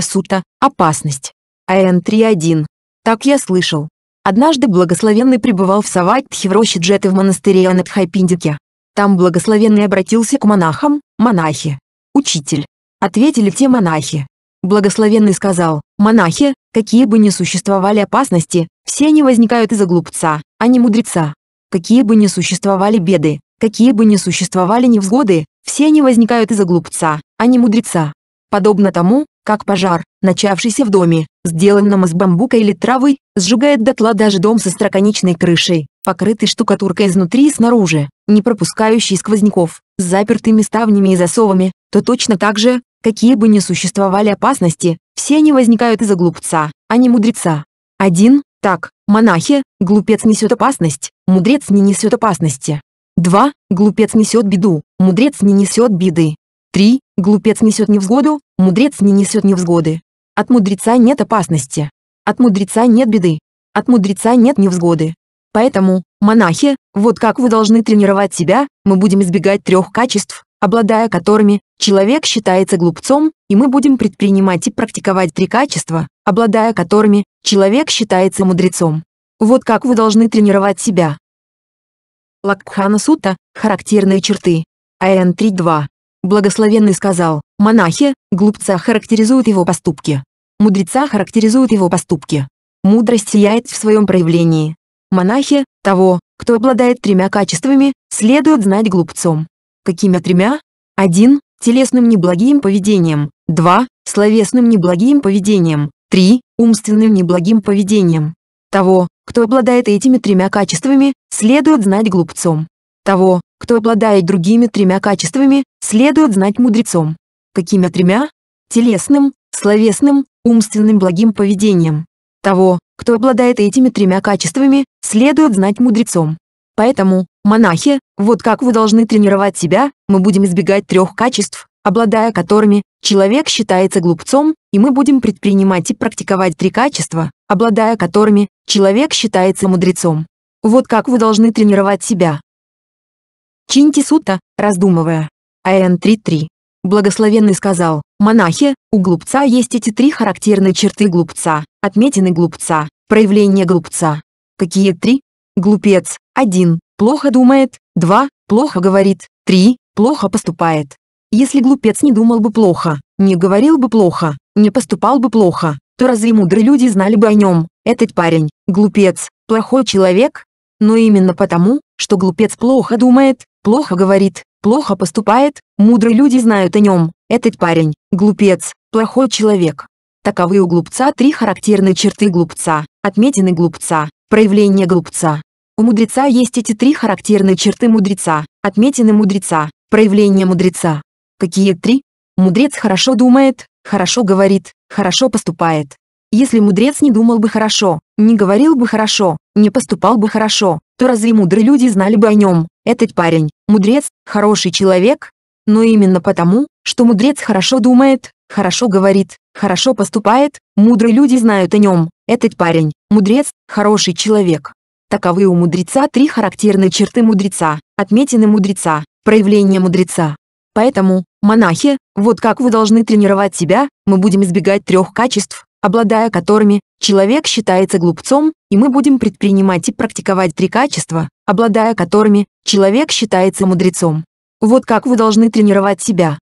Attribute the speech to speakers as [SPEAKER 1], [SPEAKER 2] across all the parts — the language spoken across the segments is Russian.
[SPEAKER 1] сута опасность. АН 3.1. Так я слышал. Однажды благословенный пребывал в Саватхи в роще Джеты в монастыре Анатхайпиндике. Там благословенный обратился к монахам, монахи. Учитель. Ответили те монахи. Благословенный сказал, монахи, какие бы ни существовали опасности, все они возникают из-за глупца, а не мудреца. Какие бы ни существовали беды, какие бы ни существовали невзгоды, все они возникают из-за глупца, а не мудреца. Подобно тому, как пожар, начавшийся в доме, сделанном из бамбука или травы, сжигает дотла даже дом со строконечной крышей, покрытый штукатуркой изнутри и снаружи, не пропускающий сквозняков, с запертыми ставнями и засовами, то точно так же, какие бы ни существовали опасности, все они возникают из-за глупца, а не мудреца. Один, Так, монахи, глупец несет опасность, мудрец не несет опасности. Два, Глупец несет беду, мудрец не несет беды. 3. Глупец несет невзгоду, мудрец не несет невзгоды. От мудреца нет опасности. От мудреца нет беды. От мудреца нет невзгоды. Поэтому, монахи, вот как вы должны тренировать себя, мы будем избегать трех качеств, обладая которыми, человек считается глупцом, и мы будем предпринимать и практиковать три качества, обладая которыми, человек считается мудрецом. Вот как вы должны тренировать себя. Лакхана Сута, характерные черты. АН 3.2. Благословенный сказал, монахи, глупца характеризуют его поступки. Мудреца характеризуют его поступки. Мудрость сияет в своем проявлении. Монахи, того, кто обладает тремя качествами, следует знать глупцом. Какими тремя? 1. Телесным неблагим поведением. 2. Словесным неблагим поведением. 3. Умственным неблагим поведением. Того, кто обладает этими тремя качествами, следует знать глупцом. Того, кто обладает другими тремя качествами, следует знать мудрецом. Какими тремя? Телесным, словесным, умственным благим поведением. Того, кто обладает этими тремя качествами, следует знать мудрецом. Поэтому, монахи, вот как вы должны тренировать себя, мы будем избегать трех качеств, обладая которыми, человек считается глупцом, и мы будем предпринимать и практиковать три качества, обладая которыми, человек считается мудрецом. Вот как вы должны тренировать себя, Чинти Сута, раздумывая. АН 3.3. Благословенный сказал, монахи, у глупца есть эти три характерные черты глупца, отметины глупца, проявление глупца. Какие три? Глупец, один, плохо думает, два, плохо говорит, три, плохо поступает. Если глупец не думал бы плохо, не говорил бы плохо, не поступал бы плохо, то разве мудрые люди знали бы о нем? Этот парень, глупец, плохой человек? Но именно потому, что глупец плохо думает, плохо говорит, плохо поступает, мудрые люди знают о нем, этот парень, глупец, плохой человек. Таковы у глупца три характерные черты глупца, отметины глупца, проявление глупца. У мудреца есть эти три характерные черты мудреца, отметины мудреца, проявление мудреца. Какие три? Мудрец хорошо думает, хорошо говорит, хорошо поступает. Если мудрец не думал бы хорошо, не говорил бы хорошо, не поступал бы хорошо, то разве мудрые люди знали бы о нем? Этот парень, Мудрец – хороший человек, но именно потому, что мудрец хорошо думает, хорошо говорит, хорошо поступает, мудрые люди знают о нем. Этот парень – мудрец, хороший человек. Таковы у мудреца три характерные черты мудреца, отметины мудреца, проявление мудреца. Поэтому, монахи, вот как вы должны тренировать себя, мы будем избегать трех качеств, обладая которыми человек считается глупцом, и мы будем предпринимать и практиковать три качества, обладая которыми человек считается мудрецом. Вот как вы должны тренировать себя.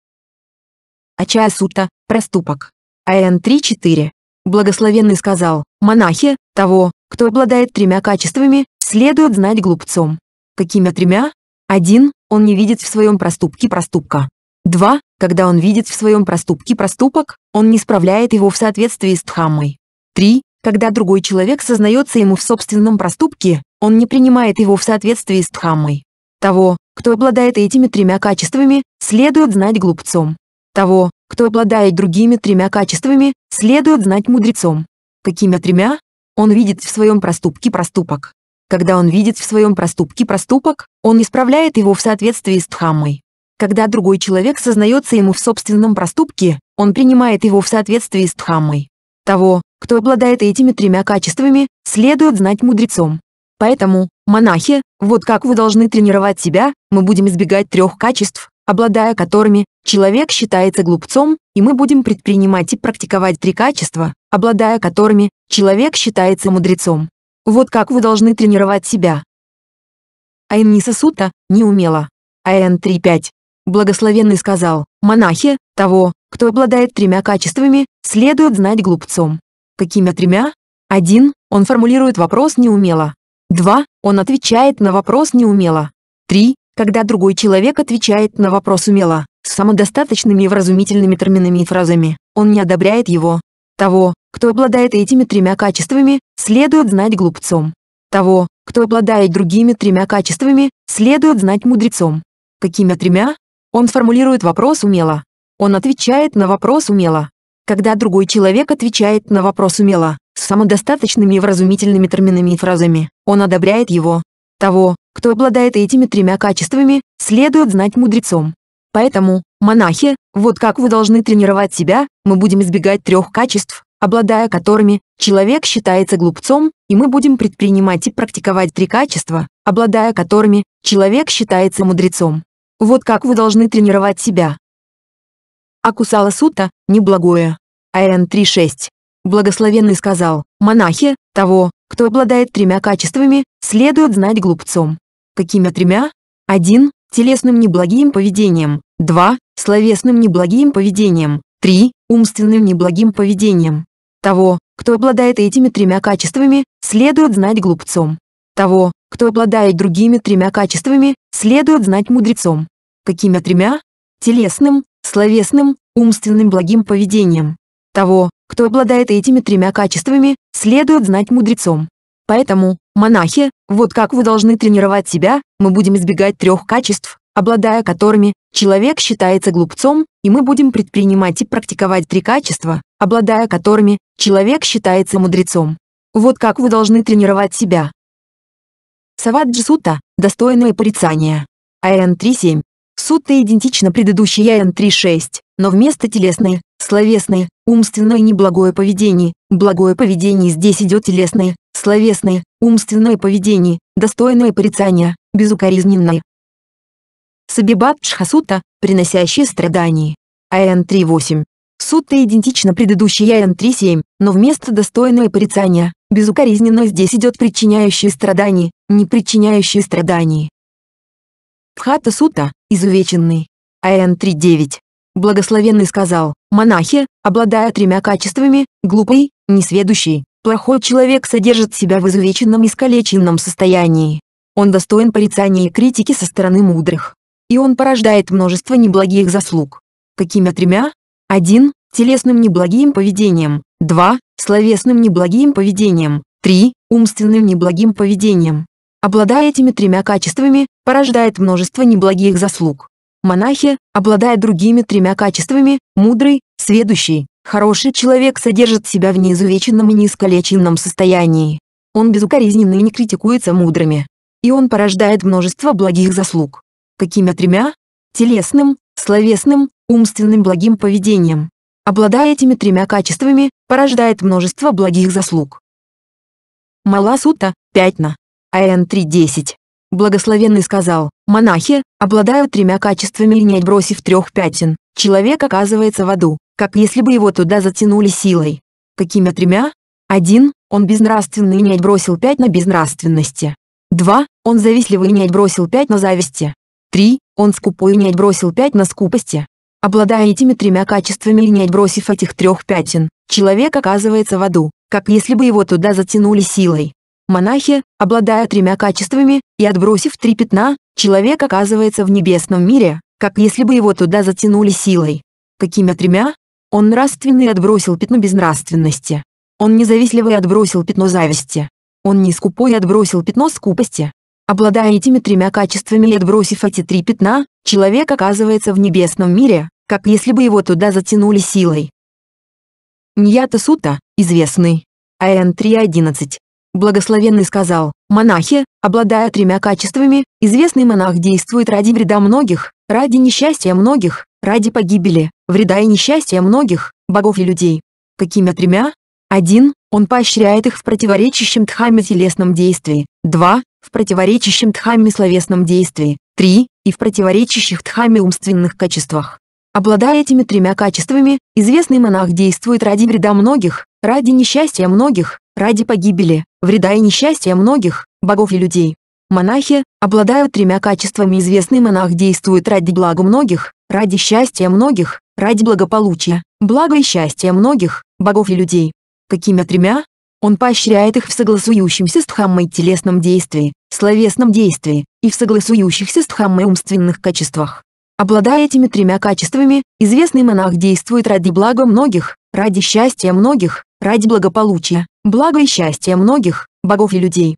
[SPEAKER 1] Ачая Сута, проступок. АН 3.4. Благословенный сказал, монахи, того, кто обладает тремя качествами, следует знать глупцом. Какими тремя? 1. Он не видит в своем проступке проступка. 2. Когда он видит в своем проступке проступок, он не справляет его в соответствии с Дхаммой. 3. Когда другой человек сознается ему в собственном проступке, он не принимает его в соответствии с Дхаммой. Того, кто обладает этими тремя качествами, следует знать глупцом. Того, кто обладает другими тремя качествами, следует знать мудрецом. Какими тремя? Он видит в своем проступке проступок. Когда он видит в своем проступке проступок, он исправляет его в соответствии с Дхаммой. Когда другой человек сознается ему в собственном проступке, он принимает его в соответствии с Дхаммой. Того, кто обладает этими тремя качествами, следует знать мудрецом. Поэтому, монахи, вот как вы должны тренировать себя, мы будем избегать трех качеств, обладая которыми, человек считается глупцом, и мы будем предпринимать и практиковать три качества, обладая которыми, человек считается мудрецом. Вот как вы должны тренировать себя. Айнниса Сута, не умела. АН 3.5. Благословенный сказал, «Монахи, того, кто обладает тремя качествами, следует знать глупцом». Какими тремя? Один, Он формулирует вопрос неумело. Два, Он отвечает на вопрос неумело. Три, Когда другой человек отвечает на вопрос умело, с самодостаточными и вразумительными терминами и фразами, он не одобряет его. Того, кто обладает этими тремя качествами, следует знать глупцом. Того, кто обладает другими тремя качествами, следует знать мудрецом. Какими тремя? Он формулирует вопрос умело. Он отвечает на вопрос умело. Когда другой человек отвечает на вопрос умело, с самодостаточными и вразумительными терминами и фразами, он одобряет его. Того, кто обладает этими тремя качествами, следует знать мудрецом. Поэтому, монахи, вот как вы должны тренировать себя, мы будем избегать трех качеств, обладая которыми, человек считается глупцом, и мы будем предпринимать и практиковать три качества, обладая которыми, человек считается мудрецом. Вот как вы должны тренировать себя. Акусала Сута, неблагое. Айрен 3.6. Благословенный сказал, монахи, того, кто обладает тремя качествами, следует знать глупцом. Какими тремя? 1. Телесным неблагим поведением. 2. Словесным неблагим поведением. 3. Умственным неблагим поведением. Того, кто обладает этими тремя качествами, следует знать глупцом. Того, кто обладает другими тремя качествами, следует знать мудрецом. Какими тремя? Телесным, словесным, умственным благим поведением. Того, кто обладает этими тремя качествами, следует знать мудрецом. Поэтому, монахи, вот как вы должны тренировать себя, мы будем избегать трех качеств, обладая которыми, человек считается глупцом, и мы будем предпринимать и практиковать три качества, обладая которыми, человек считается мудрецом. Вот как вы должны тренировать себя. Саваджи достойное порицания. АН 3.7 сути идентично предыдущей АН-3.6, но вместо телесной, словесной, умственное неблагое поведение, благое поведение здесь идет телесное, словесное, умственное поведение, достойное порицания, безукоризненное. Сабибат Шхасута, приносящее страдания. АН-3.8. Сутта идентично предыдущей АН-3.7, но вместо достойное порицания, безукоризненное здесь идет причиняющие страдания, не причиняющие страдания. Пхата Сута, изувеченный. АН-39. Благословенный сказал, монахи, обладая тремя качествами, глупый, несведущий, плохой человек содержит себя в изувеченном и искалеченном состоянии. Он достоин порицания и критики со стороны мудрых. И он порождает множество неблагих заслуг. Какими тремя? Один, Телесным неблагим поведением. Два, Словесным неблагим поведением. Три, Умственным неблагим поведением. Обладая этими тремя качествами, порождает множество неблагих заслуг. Монахи, обладая другими тремя качествами, мудрый, сведущий, хороший человек содержит себя в неизувеченном и неискалеченном состоянии. Он безукоризненно и не критикуется мудрыми. И он порождает множество благих заслуг. Какими тремя? Телесным, словесным, умственным благим поведением. Обладая этими тремя качествами, порождает множество благих заслуг. Маласута, Пятна. АН 3.10. Благословенный сказал, монахи, обладают тремя качествами и не отбросив трех пятен, человек оказывается в аду, как если бы его туда затянули силой. Какими тремя? Один, Он безнравственный и не отбросил пять на безнравственности. Два, Он завистливый и не отбросил пять на зависти. Три, Он скупой и не отбросил пять на скупости. Обладая этими тремя качествами и не отбросив этих трех пятен, человек оказывается в аду, как если бы его туда затянули силой. Монахи, обладая тремя качествами и отбросив три пятна, человек оказывается в небесном мире, как если бы его туда затянули силой. Какими тремя? Он нравственный отбросил пятно безнравственности. Он независтливый отбросил пятно зависти. Он не скупой отбросил пятно скупости. Обладая этими тремя качествами и отбросив эти три пятна, человек оказывается в небесном мире, как если бы его туда затянули силой. Ньята Сута, известный. АН 3.11. Благословенный сказал, монахи, обладая тремя качествами, известный монах действует ради вреда многих, ради несчастья многих, ради погибели, вреда и несчастья многих, богов и людей. Какими тремя? Один, Он поощряет их в противоречащем Дхамме телесном действии. два, В противоречащем Дхамме словесном действии. три, И в противоречащих Дхамме умственных качествах. Обладая этими тремя качествами, известный монах действует ради вреда многих, ради несчастья многих, ради погибели, вреда и несчастья многих, богов и людей. Монахи, обладают тремя качествами известный монах действует ради блага многих, ради счастья многих, ради благополучия, блага и счастья многих, богов и людей. Какими тремя? Он поощряет их в согласующемся с Дхаммой телесном действии, словесном действии и в согласующихся с Дхаммой умственных качествах. Обладая этими тремя качествами, известный монах действует ради блага многих, ради счастья многих, ради благополучия, благо и счастье многих, богов и людей.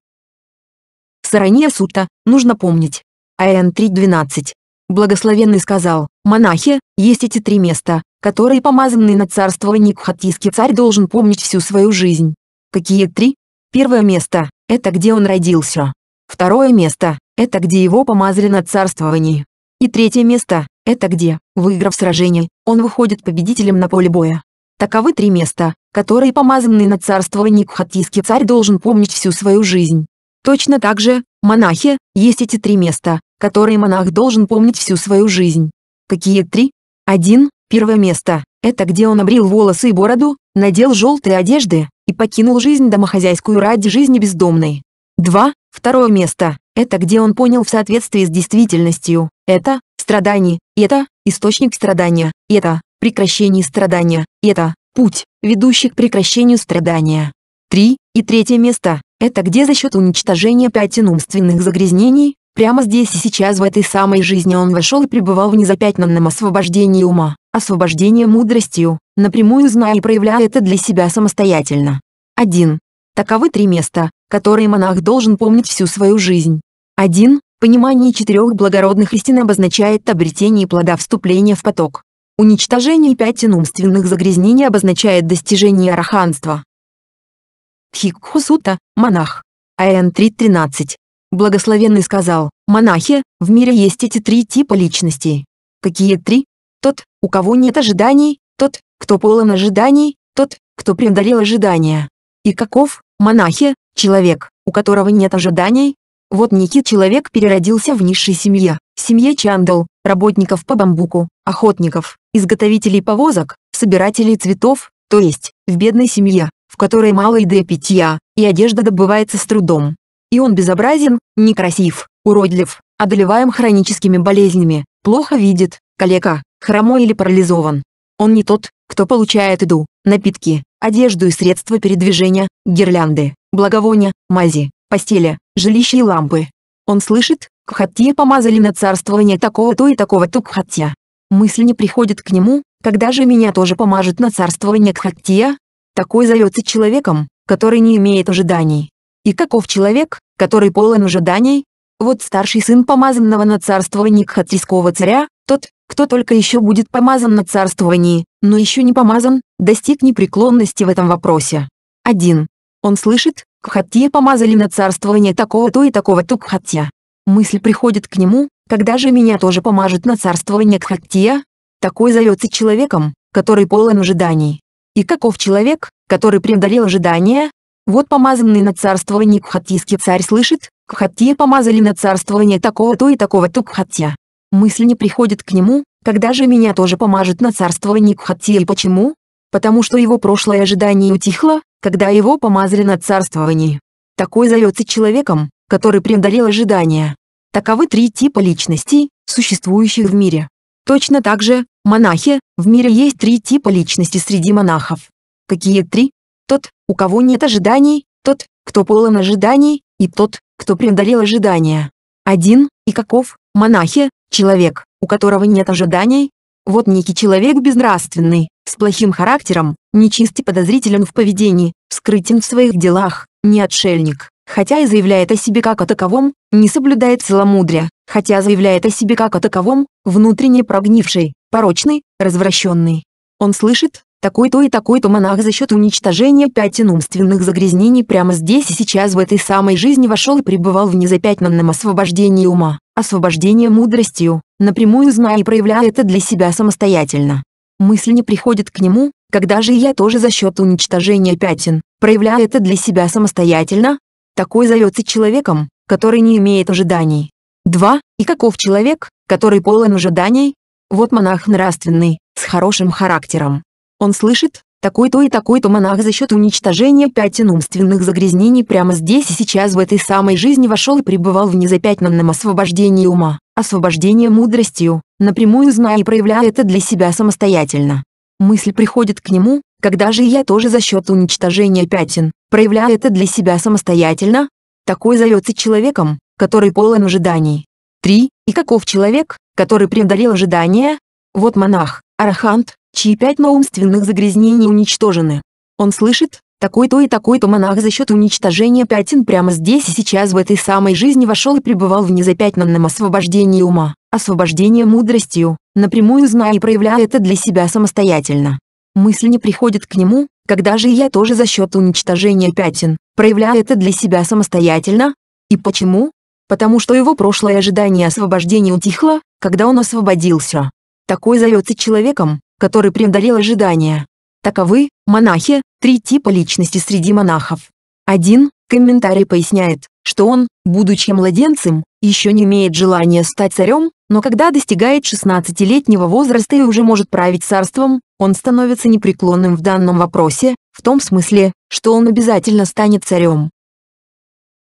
[SPEAKER 1] Сарания Сутта, нужно помнить. АН 3.12. Благословенный сказал, монахи, есть эти три места, которые помазанный на царствование кхатийский царь должен помнить всю свою жизнь. Какие три? Первое место – это где он родился. Второе место – это где его помазали на царствование. И третье место – это где, выиграв сражение, он выходит победителем на поле боя. Таковы три места, которые помазанный на царствование кхатийский царь должен помнить всю свою жизнь. Точно так же, монахи, есть эти три места, которые монах должен помнить всю свою жизнь. Какие три? Один Первое место – это где он обрил волосы и бороду, надел желтые одежды и покинул жизнь домохозяйскую ради жизни бездомной. Два Второе место – это где он понял в соответствии с действительностью, это – страдание, это – источник страдания, это прекращении страдания, это путь, ведущий к прекращению страдания. 3. И третье место – это где за счет уничтожения пятен умственных загрязнений, прямо здесь и сейчас в этой самой жизни он вошел и пребывал в незапятнанном освобождении ума, освобождении мудростью, напрямую зная и проявляя это для себя самостоятельно. 1. Таковы три места, которые монах должен помнить всю свою жизнь. 1. Понимание четырех благородных истин обозначает обретение плода вступления в поток. Уничтожение пятен умственных загрязнений обозначает достижение араханства. Тхикхусута, монах. АН 3.13. Благословенный сказал, монахи, в мире есть эти три типа личностей. Какие три? Тот, у кого нет ожиданий, тот, кто полон ожиданий, тот, кто преодолел ожидания. И каков, монахи, человек, у которого нет ожиданий? Вот некий человек переродился в низшей семье, семье Чандл, работников по бамбуку, охотников, изготовителей повозок, собирателей цветов, то есть, в бедной семье, в которой мало еды и питья, и одежда добывается с трудом. И он безобразен, некрасив, уродлив, одолеваем хроническими болезнями, плохо видит, калека, хромой или парализован. Он не тот, кто получает еду, напитки, одежду и средства передвижения, гирлянды, благовония, мази, постели, жилище и лампы. Он слышит, Кхатье помазали на царствование такого-то и такого-то Кхатья. Мысль не приходит к нему, когда же меня тоже помажет на царствование Кхатья? Такой зовется человеком, который не имеет ожиданий. И каков человек, который полон ожиданий? Вот старший сын помазанного на царствование Кхатийского царя, тот, кто только еще будет помазан на царствовании, но еще не помазан, достиг непреклонности в этом вопросе. 1. Он слышит, Кхатье помазали на царствование такого-то и такого-то Кхатья. Мысль приходит к нему, когда же меня тоже помажут на царствование Кхаттия? Такой зовется человеком, который полон ожиданий. И каков человек, который преодолел ожидания? Вот помазанный на царствование кхаттийский царь слышит, кхаттия помазали на царствование такого-то и такого-то кхаттия. Мысль не приходит к нему, когда же меня тоже помажут на царствование кхаттия и почему? Потому что его прошлое ожидание утихло, когда его помазали на царствование. Такой зовется человеком, который преодолел ожидания. Таковы три типа личностей, существующих в мире. Точно так же, монахи, в мире есть три типа личности среди монахов. Какие три? Тот, у кого нет ожиданий, тот, кто полон ожиданий, и тот, кто преодолел ожидания. Один, и каков, монахи, человек, у которого нет ожиданий? Вот некий человек безнравственный, с плохим характером, нечистый, и подозрителен в поведении, скрытен в своих делах, не отшельник хотя и заявляет о себе как о таковом, не соблюдает целомудрия, хотя заявляет о себе как о таковом, внутренне прогнивший, порочный, развращенный. Он слышит, такой-то и такой-то монах за счет уничтожения пятен умственных загрязнений прямо здесь и сейчас в этой самой жизни вошел и пребывал в незапятнанном освобождении ума, освобождении мудростью, напрямую зная и проявляя это для себя самостоятельно. Мысль не приходит к нему, когда же я тоже за счет уничтожения пятен, проявляя это для себя самостоятельно, такой зовется человеком, который не имеет ожиданий. 2. И каков человек, который полон ожиданий? Вот монах нравственный, с хорошим характером. Он слышит, такой-то и такой-то монах за счет уничтожения пятен умственных загрязнений прямо здесь и сейчас в этой самой жизни вошел и пребывал в незапятнанном освобождении ума, освобождении мудростью, напрямую зная и проявляя это для себя самостоятельно. Мысль приходит к нему, когда же я тоже за счет уничтожения пятен, проявляю это для себя самостоятельно? Такой зовется человеком, который полон ожиданий. 3. И каков человек, который преодолел ожидания? Вот монах, арахант, чьи пять умственных загрязнений уничтожены. Он слышит, такой-то и такой-то монах за счет уничтожения пятен прямо здесь и сейчас в этой самой жизни вошел и пребывал в незапятнанном освобождении ума, освобождении мудростью, напрямую зная и проявляя это для себя самостоятельно. Мысль не приходит к нему, когда же я тоже за счет уничтожения пятен, проявляю это для себя самостоятельно? И почему? Потому что его прошлое ожидание освобождения утихло, когда он освободился. Такой зовется человеком, который преодолел ожидания. Таковы, монахи, три типа личности среди монахов. Один, комментарий поясняет, что он, будучи младенцем, еще не имеет желания стать царем, но когда достигает 16-летнего возраста и уже может править царством, он становится непреклонным в данном вопросе, в том смысле, что он обязательно станет царем.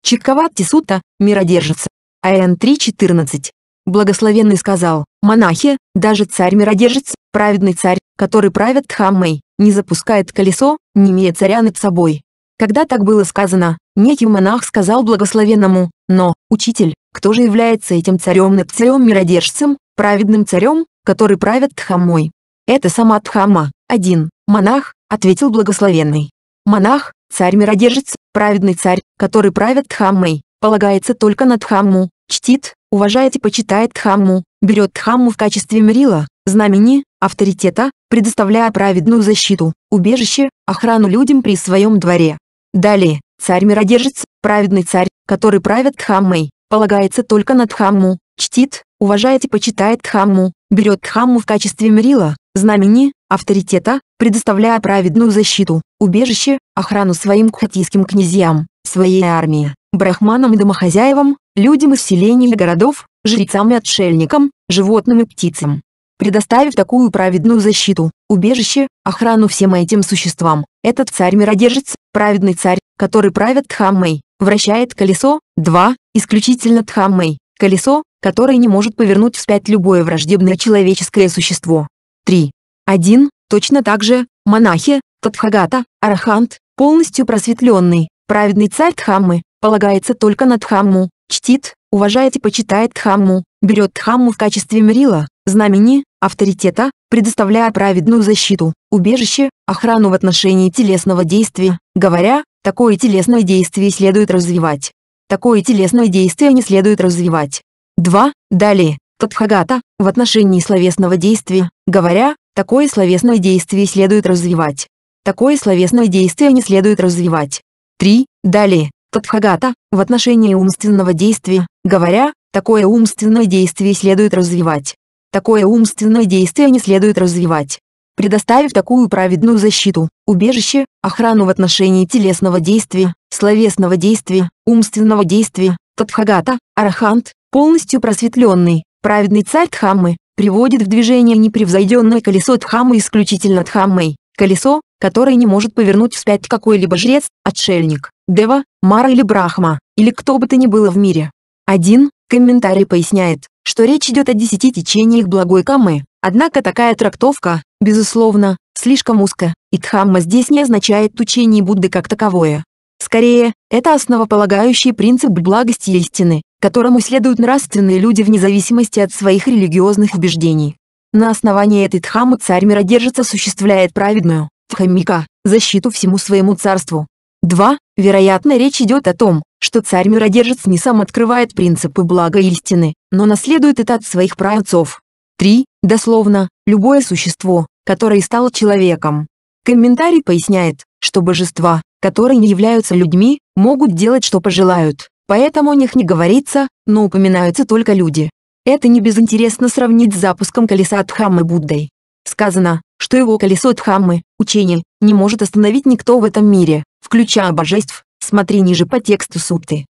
[SPEAKER 1] Чиковат Тисута, миродержица. А АН 3.14. Благословенный сказал, монахи, даже царь-миродержец, праведный царь, который правит хаммой, не запускает колесо, не имея царя над собой, когда так было сказано, некий монах сказал благословенному, но, учитель, кто же является этим царем над царем миродержцем, праведным царем, который правит Тхамой? Это сама Тхама, один, монах, ответил благословенный. Монах, царь-миродержец, праведный царь, который правит Тхаммой, полагается только на Тхамму, чтит, уважает и почитает Тхамму, берет Тхамму в качестве мерила, знамени, авторитета, предоставляя праведную защиту, убежище, охрану людям при своем дворе. Далее, царь миродержец, праведный царь, который правит Дхаммой, полагается только на Дхамму, чтит, уважает и почитает Дхамму, берет Дхамму в качестве мерила, знамени, авторитета, предоставляя праведную защиту, убежище, охрану своим кхатийским князьям, своей армии, брахманам и домохозяевам, людям из селений и городов, жрецам и отшельникам, животным и птицам предоставив такую праведную защиту, убежище, охрану всем этим существам. Этот царь-миродержец, праведный царь, который правит Тхаммой, вращает колесо, два, исключительно Тхаммой, колесо, которое не может повернуть вспять любое враждебное человеческое существо. 3. 1. Точно так же, монахи, Тадхагата, Арахант, полностью просветленный, праведный царь Тхаммы полагается только на Тхамму, чтит, уважает и почитает Тхамму, берет Тхамму в качестве мерила, знамени, авторитета, предоставляя праведную защиту, убежище, охрану в отношении телесного действия, говоря, такое телесное действие следует развивать. Такое телесное действие не следует развивать. 2. Далее, Тадхагата, в отношении словесного действия, говоря, такое словесное действие следует развивать. Такое словесное действие не следует развивать. 3. Далее, Тадхагата, в отношении умственного действия, говоря, такое умственное действие следует развивать. Такое умственное действие не следует развивать. Предоставив такую праведную защиту, убежище, охрану в отношении телесного действия, словесного действия, умственного действия, Тадхагата, Арахант, полностью просветленный, праведный царь Дхаммы, приводит в движение непревзойденное колесо Дхаммы исключительно Дхаммой, колесо, которое не может повернуть вспять какой-либо жрец, отшельник, дева, мара или брахма, или кто бы то ни было в мире. Один комментарий поясняет, что речь идет о десяти течениях благой камы, однако такая трактовка, безусловно, слишком узка, и Дхамма здесь не означает учение Будды как таковое. Скорее, это основополагающий принцип благости истины, которому следуют нравственные люди вне зависимости от своих религиозных убеждений. На основании этой Дхаммы царь миродержец осуществляет праведную, Дхаммика, защиту всему своему царству. 2. Вероятно, речь идет о том, что царь миродержец не сам открывает принципы блага и истины, но наследует это от своих праотцов. 3. Дословно, любое существо, которое стало человеком. Комментарий поясняет, что божества, которые не являются людьми, могут делать что пожелают, поэтому о них не говорится, но упоминаются только люди. Это не безинтересно сравнить с запуском колеса Дхаммы Буддой. Сказано, что его колесо Дхаммы, учение, не может остановить никто в этом мире, включая божеств, Смотри ниже по тексту сутты.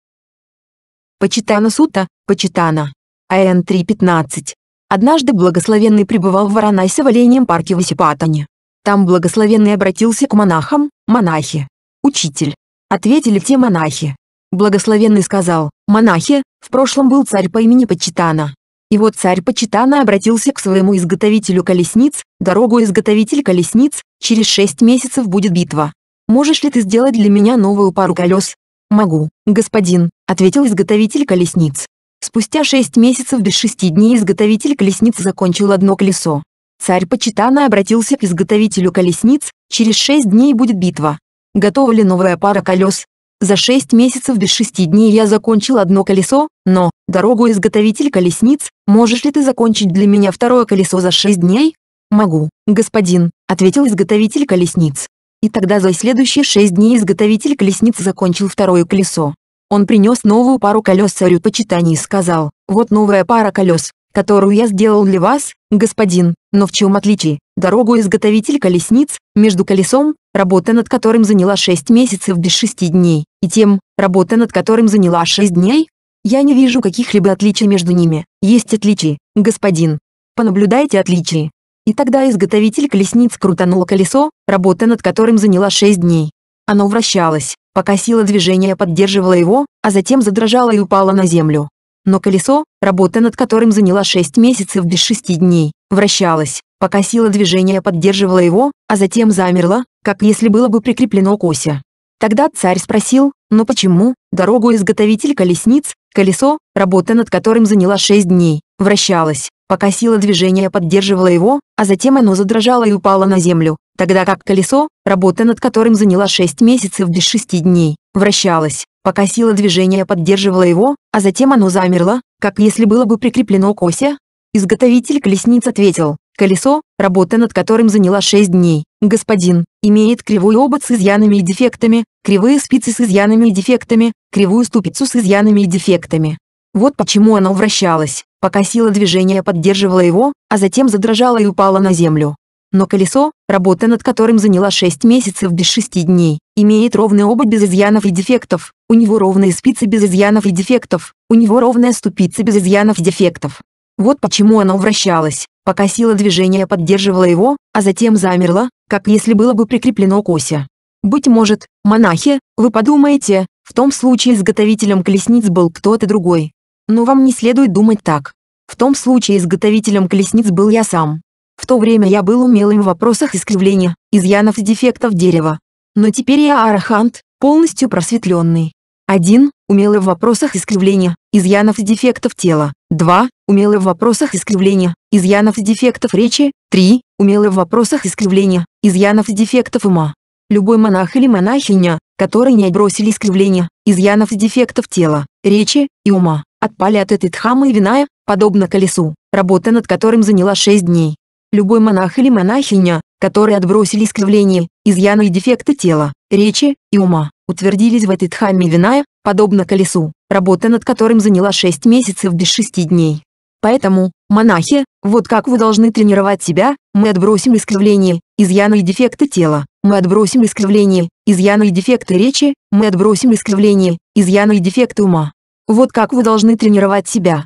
[SPEAKER 1] Почитана сута, почитана. АН 3.15. Однажды благословенный пребывал в Варанасе в оленем парке Васипатане. Там благословенный обратился к монахам, монахи. Учитель. Ответили те монахи. Благословенный сказал, монахи, в прошлом был царь по имени Почитана. И вот царь Почитана обратился к своему изготовителю колесниц, дорогу изготовитель колесниц, через шесть месяцев будет битва, можешь ли ты сделать для меня новую пару колес?» «Могу, господин», — ответил изготовитель колесниц. Спустя шесть месяцев без шести дней изготовитель колесниц закончил одно колесо. Царь Почитана обратился к изготовителю колесниц, через шесть дней будет битва. Готова ли новая пара колес? За шесть месяцев без шести дней я закончил одно колесо, но, дорогу изготовитель колесниц, можешь ли ты закончить для меня второе колесо за шесть дней? «Могу, господин», — ответил изготовитель колесниц. И тогда за следующие шесть дней изготовитель колесниц закончил второе колесо. Он принес новую пару колес царю почитаний и сказал, «Вот новая пара колес, которую я сделал для вас, господин, но в чем отличие? Дорогу изготовитель колесниц, между колесом, работа над которым заняла шесть месяцев без шести дней, и тем, работа над которым заняла шесть дней, я не вижу каких-либо отличий между ними. Есть отличия, господин. Понаблюдайте отличия. И тогда изготовитель колесниц крутанул колесо, работа над которым заняла 6 дней. Оно вращалось, пока сила движения поддерживала его, а затем задрожало и упало на землю. Но колесо, работа над которым заняла 6 месяцев без 6 дней, вращалось, пока сила движения поддерживала его, а затем замерло, как если было бы прикреплено к оси. Тогда царь спросил, но «Ну почему, дорогу изготовитель колесниц, колесо, работа над которым заняла 6 дней, вращалось, Пока сила движения поддерживала его, а затем оно задрожало и упало на землю, тогда как колесо, работа над которым заняла 6 месяцев без 6 дней, вращалось, пока сила движения поддерживала его, а затем оно замерло, как если было бы прикреплено к оси. Изготовитель колесниц ответил, колесо, работа над которым заняла 6 дней, господин, имеет кривой обод с изъянами и дефектами, кривые спицы с изъянами и дефектами, кривую ступицу с изъянами и дефектами. Вот почему оно вращалось пока сила движения поддерживала его, а затем задрожала и упала на землю. Но колесо, работа над которым заняла 6 месяцев без 6 дней, имеет ровную обувь без изъянов и дефектов, у него ровные спицы без изъянов и дефектов, у него ровная ступица без изъянов и дефектов. Вот почему оно вращалось, пока сила движения поддерживала его, а затем замерла, как если было бы прикреплено к оси. Быть может, монахи, вы подумаете, в том случае изготовителем колесниц был кто-то другой. Но вам не следует думать так. В том случае изготовителем колесниц был я сам. В то время я был умелым в вопросах искривления, изъянов и дефектов дерева. Но теперь я арахант, полностью просветленный. 1. Умелый в вопросах искривления, изъянов и дефектов тела. 2. Умелый в вопросах искривления, изъянов и дефектов речи. 3. Умелый в вопросах искривления, изъянов и дефектов ума. Любой монах или монахиня, которые не отбросили искривления, изъянов и дефектов тела, речи и ума, отпали от этой дхамы и виная, подобно колесу, работа над которым заняла 6 дней. Любой монах или монахиня, которые отбросили искривления, изъяны и дефекты тела, речи и ума, утвердились в этой дхамме виная, подобно колесу, работа над которым заняла 6 месяцев без 6 дней. Поэтому, монахи, вот как вы должны тренировать себя, мы отбросим искривления, изъяны и дефекты тела, мы отбросим искривления, изъяны и дефекты речи, мы отбросим искривления, изъяны и дефекты ума, вот как вы должны тренировать себя.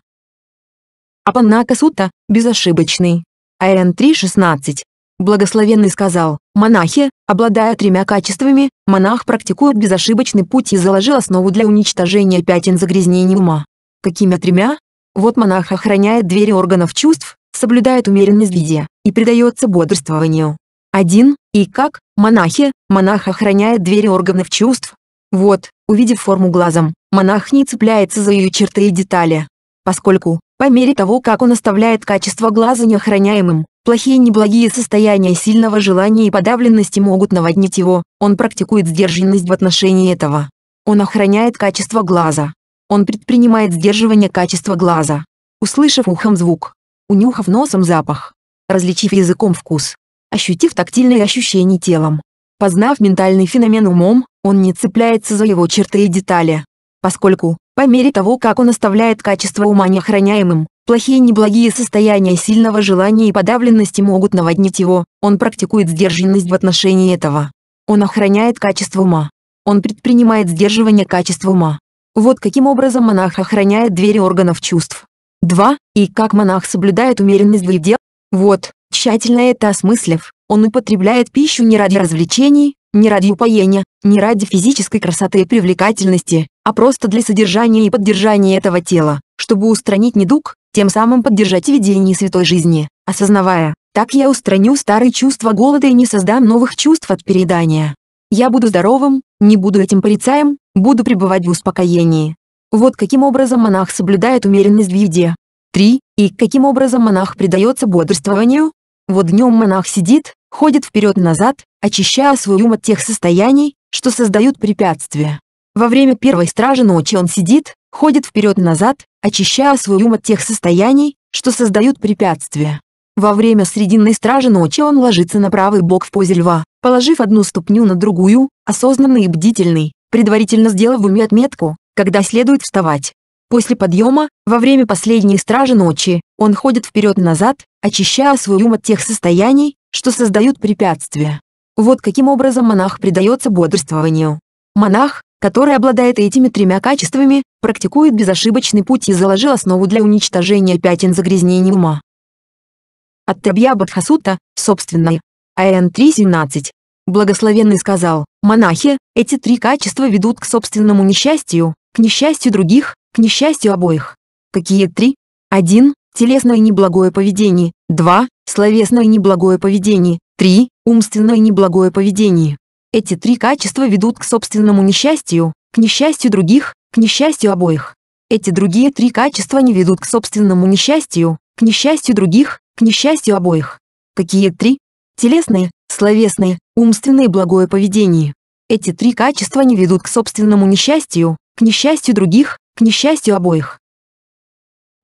[SPEAKER 1] Апаннака Сутта, безошибочный. АН 3.16. Благословенный сказал, монахи, обладая тремя качествами, монах практикует безошибочный путь и заложил основу для уничтожения пятен загрязнений ума. Какими тремя? Вот монах охраняет двери органов чувств, соблюдает умеренность в еде и предается бодрствованию. 1. И как, монахи, монах охраняет двери органов чувств? Вот, увидев форму глазом, монах не цепляется за ее черты и детали. Поскольку, по мере того как он оставляет качество глаза неохраняемым, плохие и неблагие состояния сильного желания и подавленности могут наводнить его, он практикует сдержанность в отношении этого. Он охраняет качество глаза. Он предпринимает сдерживание качества глаза. Услышав ухом звук, унюхав носом запах, различив языком вкус, ощутив тактильные ощущения телом. Познав ментальный феномен умом, он не цепляется за его черты и детали поскольку, по мере того как он оставляет качество ума неохраняемым, плохие неблагие состояния сильного желания и подавленности могут наводнить его, он практикует сдержанность в отношении этого. Он охраняет качество ума. Он предпринимает сдерживание качества ума. Вот каким образом монах охраняет двери органов чувств. 2. И как монах соблюдает умеренность в еде? Вот, тщательно это осмыслив, он употребляет пищу не ради развлечений, не ради упоения, не ради физической красоты и привлекательности, а просто для содержания и поддержания этого тела, чтобы устранить недуг, тем самым поддержать видение святой жизни, осознавая, так я устраню старые чувства голода и не создам новых чувств от переедания. Я буду здоровым, не буду этим порицаем, буду пребывать в успокоении. Вот каким образом монах соблюдает умеренность в еде. 3. И каким образом монах предается бодрствованию? Вот днем монах сидит, ходит вперед и назад, очищая свой ум от тех состояний, что создают препятствия. Во время первой стражи ночи он сидит, ходит вперед и назад, очищая свой ум от тех состояний, что создают препятствия. Во время срединной стражи ночи он ложится на правый бок в позе льва, положив одну ступню на другую, осознанный и бдительный, предварительно сделав в уме отметку, когда следует вставать. После подъема, во время последней стражи ночи, он ходит вперед и назад, очищая свой ум от тех состояний, что создают препятствия. Вот каким образом монах предается бодрствованию. Монах, который обладает этими тремя качествами, практикует безошибочный путь и заложил основу для уничтожения пятен загрязнений ума. От Табья Бадхасута, собственной, АН 3.17. Благословенный сказал, монахи, эти три качества ведут к собственному несчастью, к несчастью других, к несчастью обоих. Какие три? Один, Телесное неблагое поведение. Два словесное неблагое поведение, 3. умственное неблагое поведение. Эти три качества ведут к собственному несчастью, к несчастью других, к несчастью обоих. Эти другие три качества не ведут к собственному несчастью, к несчастью других, к несчастью обоих. Какие три? Телесные, словесные, умственные благое поведение. Эти три качества не ведут к собственному несчастью, к несчастью других, к несчастью обоих.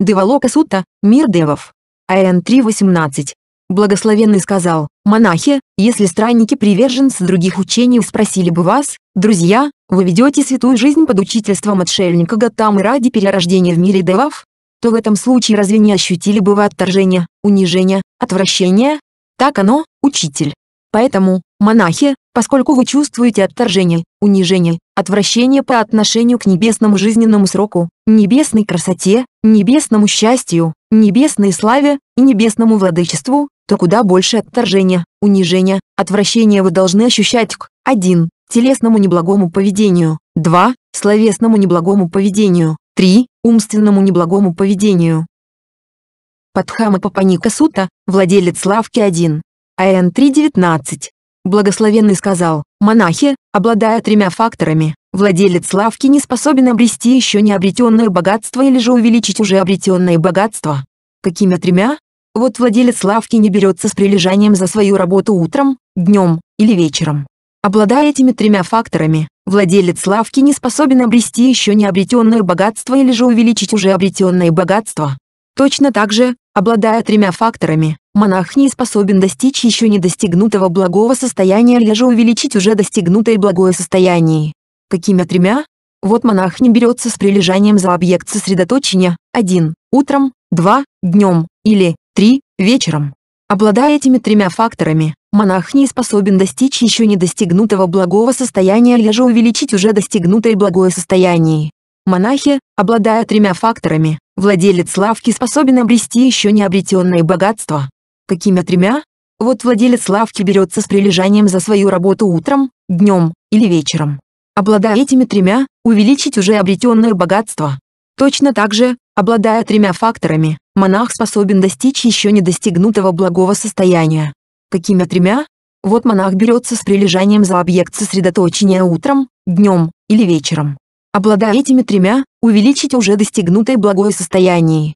[SPEAKER 1] Девалока Сутта, мир девов. АН 3.18. Благословенный сказал, «Монахи, если странники-приверженцы других учений спросили бы вас, друзья, вы ведете святую жизнь под учительством отшельника Гатамы ради перерождения в мире девов, то в этом случае разве не ощутили бы вы отторжение, унижение, отвращение? Так оно, учитель. Поэтому, монахи, поскольку вы чувствуете отторжение, унижение, отвращение по отношению к небесному жизненному сроку, небесной красоте, небесному счастью, небесной славе и небесному владычеству, то куда больше отторжения, унижения, отвращения вы должны ощущать к 1. телесному неблагому поведению, 2. словесному неблагому поведению, 3. умственному неблагому поведению. Падхама Папаника Сута, владелец лавки 1. АН 3.19. Благословенный сказал, монахи, обладая тремя факторами, владелец лавки не способен обрести еще не обретенное богатство или же увеличить уже обретенное богатство. Какими тремя? Вот владелец лавки не берется с прилежанием за свою работу утром, днем или вечером. Обладая этими тремя факторами, владелец лавки не способен обрести еще не обретенное богатство или же увеличить уже обретенное богатство. Точно так же, Обладая тремя факторами, монах не способен достичь еще не достигнутого благого состояния или же увеличить уже достигнутое благое состояние. Какими тремя? Вот монах не берется с прилежанием за объект сосредоточения 1. Утром, 2. Днем или 3. Вечером. Обладая этими тремя факторами, монах не способен достичь еще не достигнутого благого состояния или же увеличить уже достигнутое благое состояние. Монахи, обладая тремя факторами, Владелец лавки способен обрести еще не обретенные богатства. Какими тремя? Вот владелец лавки берется с прилежанием за свою работу утром, днем или вечером. Обладая этими тремя, увеличить уже обретенное богатство. Точно так же, обладая тремя факторами, монах способен достичь еще недостигнутого благого состояния. Какими тремя? Вот монах берется с прилежанием за объект сосредоточения утром, днем или вечером обладая этими тремя, увеличить уже достигнутое благое состояние.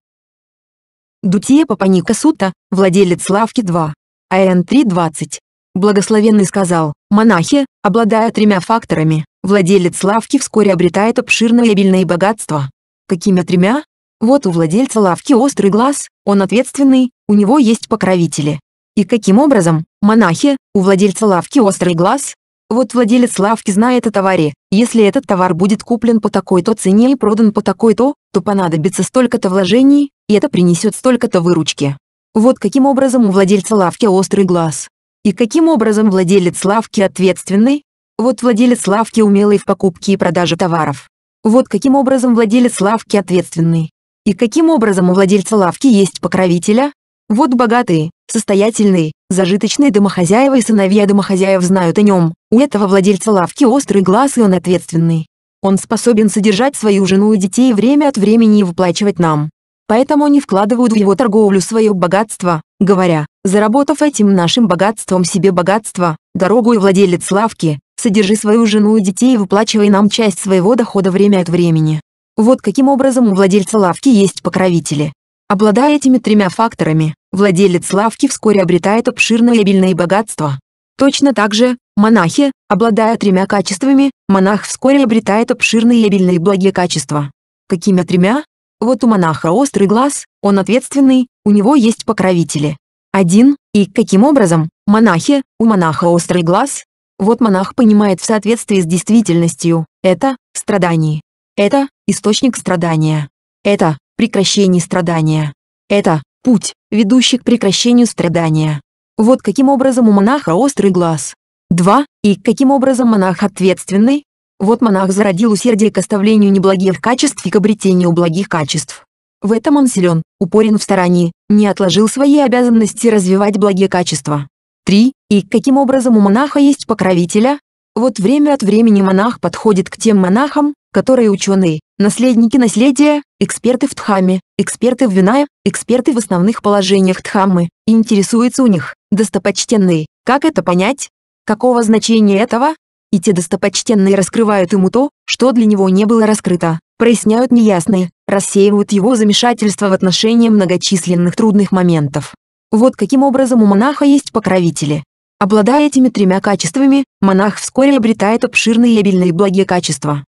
[SPEAKER 1] Дутия Папаника Сута, владелец лавки 2. АН 3.20. Благословенный сказал, монахи, обладая тремя факторами, владелец лавки вскоре обретает обширное и обильное богатство. Какими тремя? Вот у владельца лавки острый глаз, он ответственный, у него есть покровители. И каким образом, монахи, у владельца лавки острый глаз, вот владелец лавки знает о товаре. Если этот товар будет куплен по такой-то цене и продан по такой-то, то понадобится столько-то вложений, и это принесет столько-то выручки. Вот каким образом у владельца лавки острый глаз. И каким образом владелец лавки ответственный? Вот владелец лавки умелый в покупке и продаже товаров. Вот каким образом владелец лавки
[SPEAKER 2] ответственный.
[SPEAKER 1] И каким образом у владельца лавки есть покровителя? Вот богатые, состоятельные, зажиточные домохозяева и сыновья домохозяев знают о нем, у этого владельца лавки острый глаз и он ответственный. Он способен содержать свою жену и детей время от времени и выплачивать нам. Поэтому они вкладывают в его торговлю свое богатство, говоря, заработав этим нашим богатством себе богатство, дорогу и владелец лавки, содержи свою жену и детей и выплачивай нам часть своего дохода время от времени. Вот каким образом у владельца лавки есть покровители. Обладая этими тремя факторами, владелец лавки вскоре обретает обширное и обильное богатство. Точно так же, Монахи, обладая тремя качествами, монах вскоре обретает обширные и обильные благие качества. Какими тремя? Вот у монаха острый глаз, он ответственный, у него есть покровители. Один. И каким образом? Монахи, у монаха острый глаз. Вот монах понимает в соответствии с действительностью, это – страдание. Это – источник страдания. Это – прекращение страдания. Это – путь, ведущий к прекращению страдания. Вот каким образом у монаха острый глаз. 2. И каким образом монах ответственный? Вот монах зародил усердие к оставлению неблагих качеств и к обретению благих качеств. В этом он силен, упорен в старании, не отложил свои обязанности развивать благие качества. 3. И каким образом у монаха есть покровителя? Вот время от времени монах подходит к тем монахам, которые ученые, наследники наследия, эксперты в Дхаме, эксперты в винае, эксперты в основных положениях тхаммы, и интересуется у них, достопочтенные, как это понять? Какого значения этого? И те достопочтенные раскрывают ему то, что для него не было раскрыто, проясняют неясные, рассеивают его замешательство в отношении многочисленных трудных моментов. Вот каким образом у монаха есть покровители. Обладая этими тремя качествами, монах вскоре обретает обширные и обильные благие качества.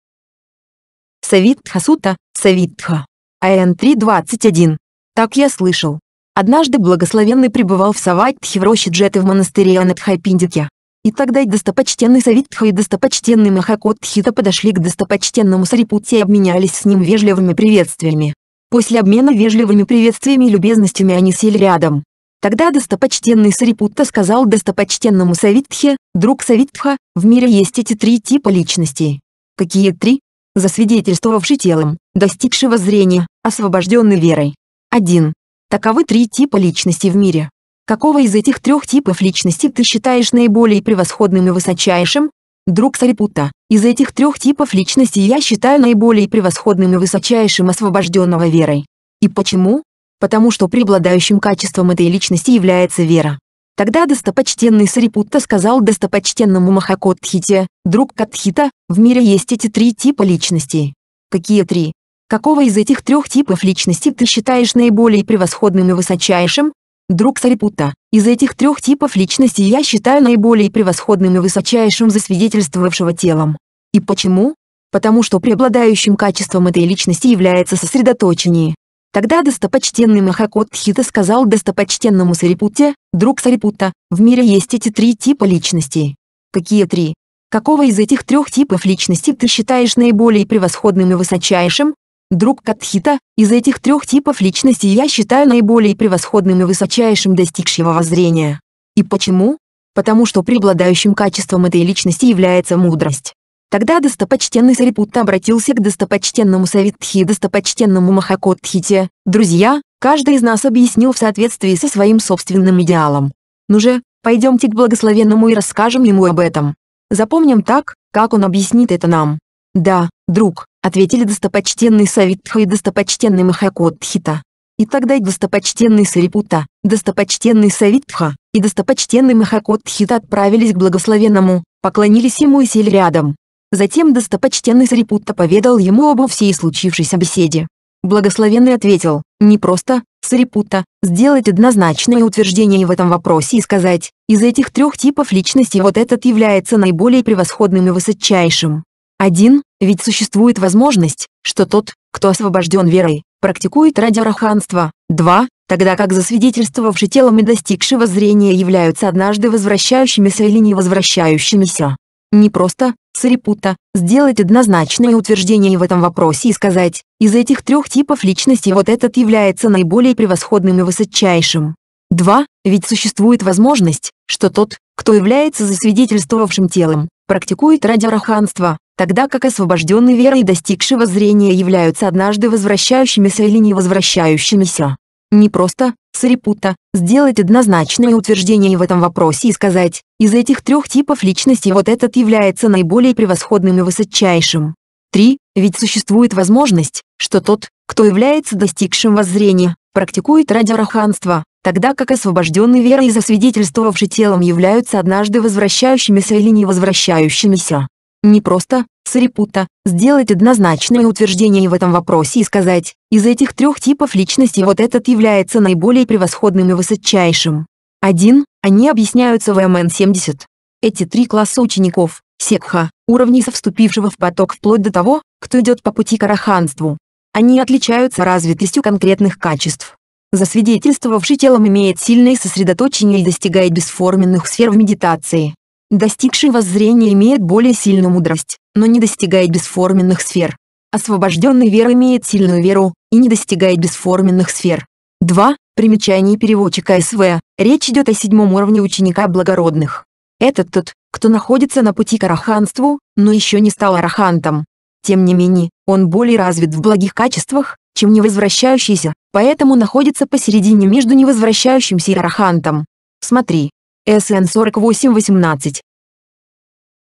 [SPEAKER 1] Савитха Сута, Савитха. АН 3.21. Так я слышал. Однажды благословенный пребывал в Саватхе в роще Джеты в монастыре Анатхайпиндике. И тогда достопочтенный Савитха и достопочтенный Махакотхита подошли к достопочтенному Сарипути и обменялись с ним вежливыми приветствиями. После обмена вежливыми приветствиями и любезностями они сели рядом. Тогда достопочтенный Сарипутта сказал достопочтенному Савитхе, «Друг Савитха, в мире есть эти три типа личностей». Какие три? Засвидетельствовавший телом, достигшего зрения, освобожденный верой. Один. Таковы три типа личностей в мире. Какого из этих трех типов личности ты считаешь наиболее превосходным и высочайшим? Друг Сарипута, из этих трех типов личности я считаю наиболее превосходным и высочайшим освобожденного верой. И почему? Потому что преобладающим качеством этой личности является вера. Тогда достопочтенный Сарипутта сказал достопочтенному Махакотхите, друг Катхита, в мире есть эти три типа личностей. Какие три? Какого из этих трех типов личности ты считаешь наиболее превосходным и высочайшим? друг Сарипута. Из этих трех типов личности я считаю наиболее превосходным и высочайшим засвидетельствовавшего телом. И почему? Потому что преобладающим качеством этой личности является сосредоточение. Тогда достопочтенный Махакот Тхита сказал достопочтенному Сарипуте, друг Сарипута, в мире есть эти три типа личностей. Какие три? Какого из этих трех типов личности ты считаешь наиболее превосходным и высочайшим? Друг Катхита, из этих трех типов личности я считаю наиболее превосходным и высочайшим достигшего воззрения. И почему? Потому что преобладающим качеством этой личности является мудрость. Тогда достопочтенный Сарипутта обратился к достопочтенному Савитхи и достопочтенному Махакотхите. «Друзья, каждый из нас объяснил в соответствии со своим собственным идеалом. Ну же, пойдемте к благословенному и расскажем ему об этом. Запомним так, как он объяснит это нам. Да, друг, ответили достопочтенный Савитха и достопочтенный Махакотхита. И тогда и достопочтенный Сарипута, достопочтенный Савитха и достопочтенный Махакотхита отправились к благословенному, поклонились ему и сели рядом. Затем достопочтенный Сарипутта поведал ему обо всей случившейся беседе. Благословенный ответил, не просто, Сарипутта, сделать однозначное утверждение в этом вопросе и сказать, из этих трех типов личности вот этот является наиболее превосходным и высочайшим. 1. Ведь существует возможность, что тот, кто освобожден верой, практикует ради араханства. 2. Тогда как засвидетельствовавший телом и достигшего зрения являются однажды возвращающимися или не возвращающимися. Не просто, Сарипута, сделать однозначное утверждение в этом вопросе и сказать, из этих трех типов личности вот этот является наиболее превосходным и высочайшим. 2. Ведь существует возможность, что тот, кто является засвидетельствовавшим телом, практикует радиораханство, тогда как освобожденные верой и достигшего зрения являются однажды возвращающимися или невозвращающимися. Не просто, Сарипута, сделать однозначное утверждение в этом вопросе и сказать, из этих трех типов личности вот этот является наиболее превосходным и высочайшим. 3. Ведь существует возможность, что тот, кто является достигшим воззрения, практикует радиораханство, тогда как освобожденные верой и засвидетельствовавший телом являются однажды возвращающимися или не возвращающимися. Не просто, Сарипута, сделать однозначное утверждение в этом вопросе и сказать, из этих трех типов личности вот этот является наиболее превосходным и высочайшим. 1. Они объясняются в МН-70. Эти три класса учеников, секха, уровни со вступившего в поток вплоть до того, кто идет по пути к араханству. Они отличаются развитостью конкретных качеств засвидетельствовавший телом имеет сильное сосредоточение и достигает бесформенных сфер в медитации. Достигший воззрения имеет более сильную мудрость, но не достигает бесформенных сфер. Освобожденный вера имеет сильную веру и не достигает бесформенных сфер. 2. Примечание переводчика СВ. Речь идет о седьмом уровне ученика благородных. Это тот, кто находится на пути к араханству, но еще не стал арахантом. Тем не менее, он более развит в благих качествах, чем невозвращающийся, поэтому находится посередине между невозвращающимся и арахантом. Смотри. СН 4818.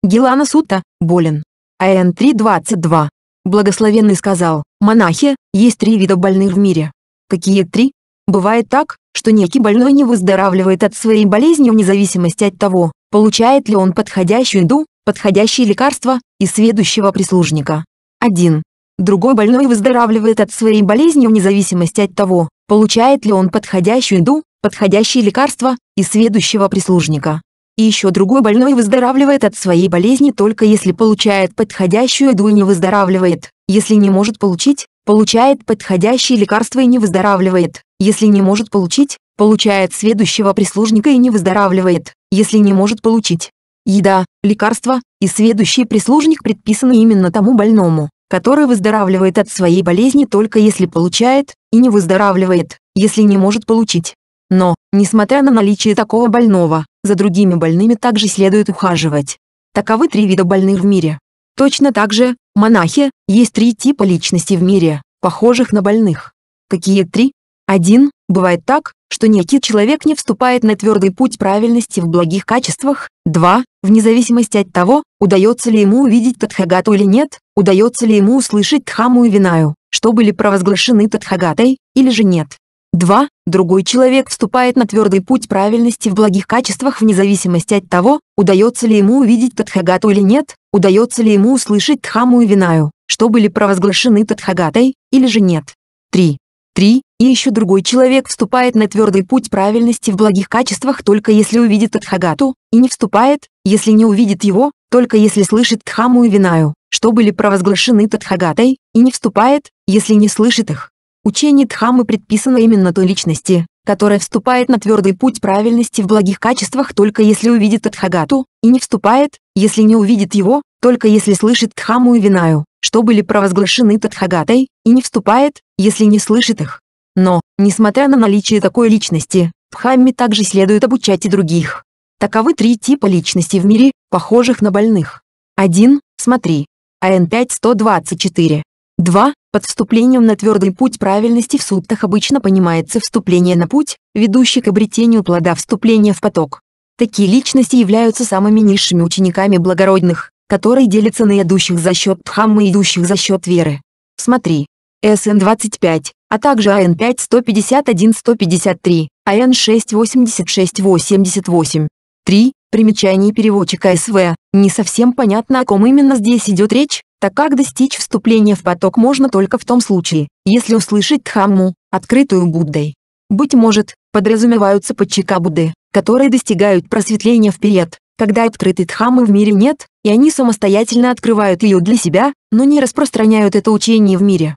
[SPEAKER 1] Гелана Сута, болен. АН 322. Благословенный сказал, монахи, есть три вида больных в мире. Какие три? Бывает так, что некий больной не выздоравливает от своей болезни вне зависимости от того, получает ли он подходящую еду, подходящие лекарства и следующего прислужника. 1. Другой больной выздоравливает от своей болезни вне зависимости от того, получает ли он подходящую еду, подходящие лекарства и сведущего прислужника. И еще другой больной выздоравливает от своей болезни только если получает подходящую еду и не выздоравливает, если не может получить, получает подходящие лекарства и не выздоравливает, если не может получить, получает сведущего прислужника и не выздоравливает, если не может получить. Еда, лекарства и сведущий прислужник предписаны именно тому больному, который выздоравливает от своей болезни только если получает, и не выздоравливает, если не может получить. Но, несмотря на наличие такого больного, за другими больными также следует ухаживать. Таковы три вида больных в мире. Точно так же, монахи, есть три типа личности в мире, похожих на больных. Какие три? Один, бывает так, что некий человек не вступает на твердый путь правильности в благих качествах. 2. Вне зависимости от того, удается ли ему увидеть Тадхагату или нет, удается ли ему услышать Дхаму и Винаю, что были провозглашены Тадхагатой, или же нет. 2. Другой человек вступает на твердый путь правильности в благих качествах вне зависимости от того, удается ли ему увидеть Тадхагату или нет, удается ли ему услышать Дхаму и Винаю, что были провозглашены Тадхагатой, или же нет. 3. 3. И еще другой человек вступает на твердый путь правильности в благих качествах только если увидит Тадхагату, и не вступает, если не увидит его, только если слышит Дхаму и Винаю, что были провозглашены Тадхагатой, и не вступает, если не слышит их. Учение Дхамы предписано именно той личности, которая вступает на твердый путь правильности в благих качествах только если увидит Тадхагату, и не вступает, если не увидит его, только если слышит Дхаму и Винаю, что были провозглашены Тадхагатой, и не вступает, если не слышит их. Но, несмотря на наличие такой личности, Дхамме также следует обучать и других. Таковы три типа личностей в мире, похожих на больных. 1. Смотри. АН-5-124. 2. Под вступлением на твердый путь правильности в суптах обычно понимается вступление на путь, ведущий к обретению плода вступления в поток. Такие личности являются самыми низшими учениками благородных, которые делятся на идущих за счет дхаммы и идущих за счет веры. Смотри. СН-25 а также АН-5-151-153, АН-6-86-88. 3. Примечание переводчика СВ. Не совсем понятно о ком именно здесь идет речь, так как достичь вступления в поток можно только в том случае, если услышать Дхамму, открытую Буддой. Быть может, подразумеваются подчика Будды, которые достигают просветления вперед, когда открытой Дхаммы в мире нет, и они самостоятельно открывают ее для себя, но не распространяют это учение в мире.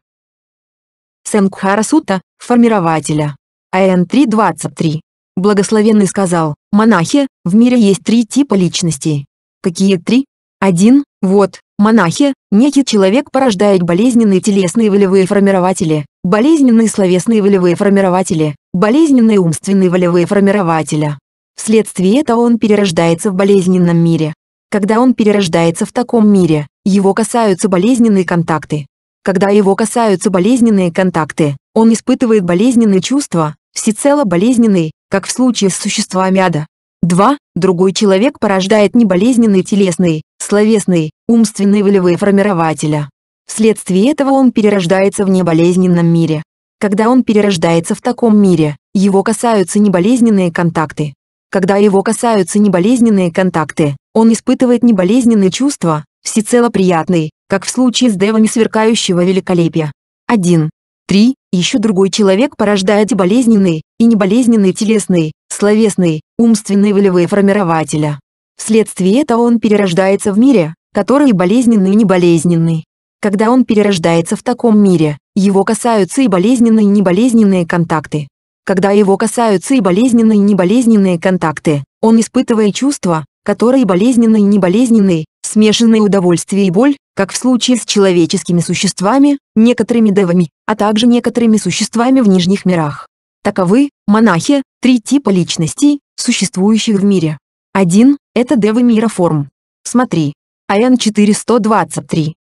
[SPEAKER 1] Сангхарасута, формирователя. АН 3.23. Благословенный сказал, монахи, в мире есть три типа личностей. Какие три? Один, вот, монахи, некий человек порождает болезненные телесные волевые формирователи, болезненные словесные волевые формирователи, болезненные умственные волевые формирователя. Вследствие этого он перерождается в болезненном мире. Когда он перерождается в таком мире, его касаются болезненные контакты, когда его касаются болезненные контакты, он испытывает болезненные чувства, всецело болезненные, как в случае с существами ада. 2. Другой человек порождает неболезненные телесные, словесные, умственные волевые формирователя. Вследствие этого он перерождается в неболезненном мире. Когда он перерождается в таком мире, его касаются неболезненные контакты. Когда его касаются неболезненные контакты, он испытывает неболезненные чувства, всецело приятные, как в случае с девами сверкающего великолепия. 1. 3. Еще другой человек порождает и болезненные, и неболезненные телесные, словесные, умственные волевые формирователя. Вследствие этого он перерождается в мире, который болезненный и неболезненный. Когда он перерождается в таком мире, его касаются и болезненные и неболезненные контакты. Когда его касаются и болезненные и неболезненные контакты, он испытывает чувства, которые болезненные и неболезненные, смешанные удовольствие и боль, как в случае с человеческими существами, некоторыми девами, а также некоторыми существами в нижних мирах. Таковы, монахи, три типа личностей, существующих в мире. 1. Это девы мира форм. Смотри. АН 423.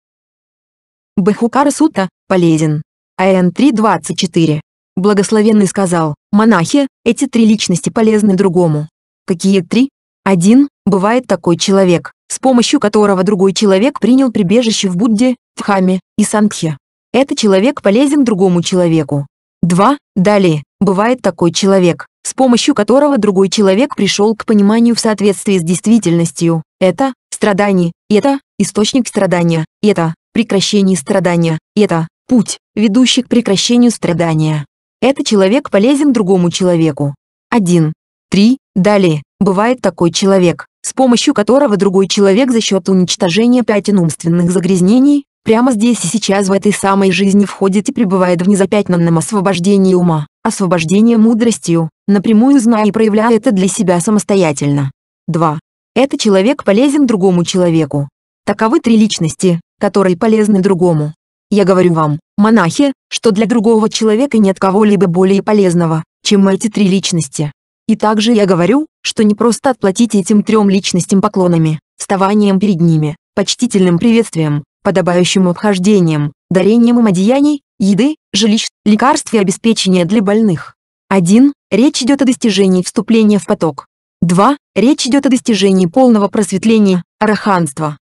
[SPEAKER 1] Бахукара Сута, полезен. АН 324. Благословенный сказал, монахи, эти три личности полезны другому. Какие три? Один, бывает такой человек, с помощью которого другой человек принял прибежище в Будде, Дхаме и Сангхе. Это человек полезен другому человеку. Два, далее, бывает такой человек, с помощью которого другой человек пришел к пониманию в соответствии с действительностью. Это страдание, это источник страдания, это прекращение страдания, это путь, ведущий к прекращению страдания. Это человек полезен другому человеку. 1. 3. Далее, бывает такой человек, с помощью которого другой человек за счет уничтожения пятен умственных загрязнений, прямо здесь и сейчас в этой самой жизни входит и пребывает в незапятнанном освобождении ума, освобождении мудростью, напрямую зная и проявляя это для себя самостоятельно. 2. Это человек полезен другому человеку. Таковы три личности, которые полезны другому. Я говорю вам, монахи, что для другого человека нет кого-либо более полезного, чем эти три личности. И также я говорю, что не просто отплатить этим трем личностям поклонами, вставанием перед ними, почтительным приветствием, подобающим обхождением, дарением им одеяний, еды, жилищ, лекарств и обеспечения для больных. 1. Речь идет о достижении вступления в поток. 2. Речь идет о достижении полного просветления, араханства.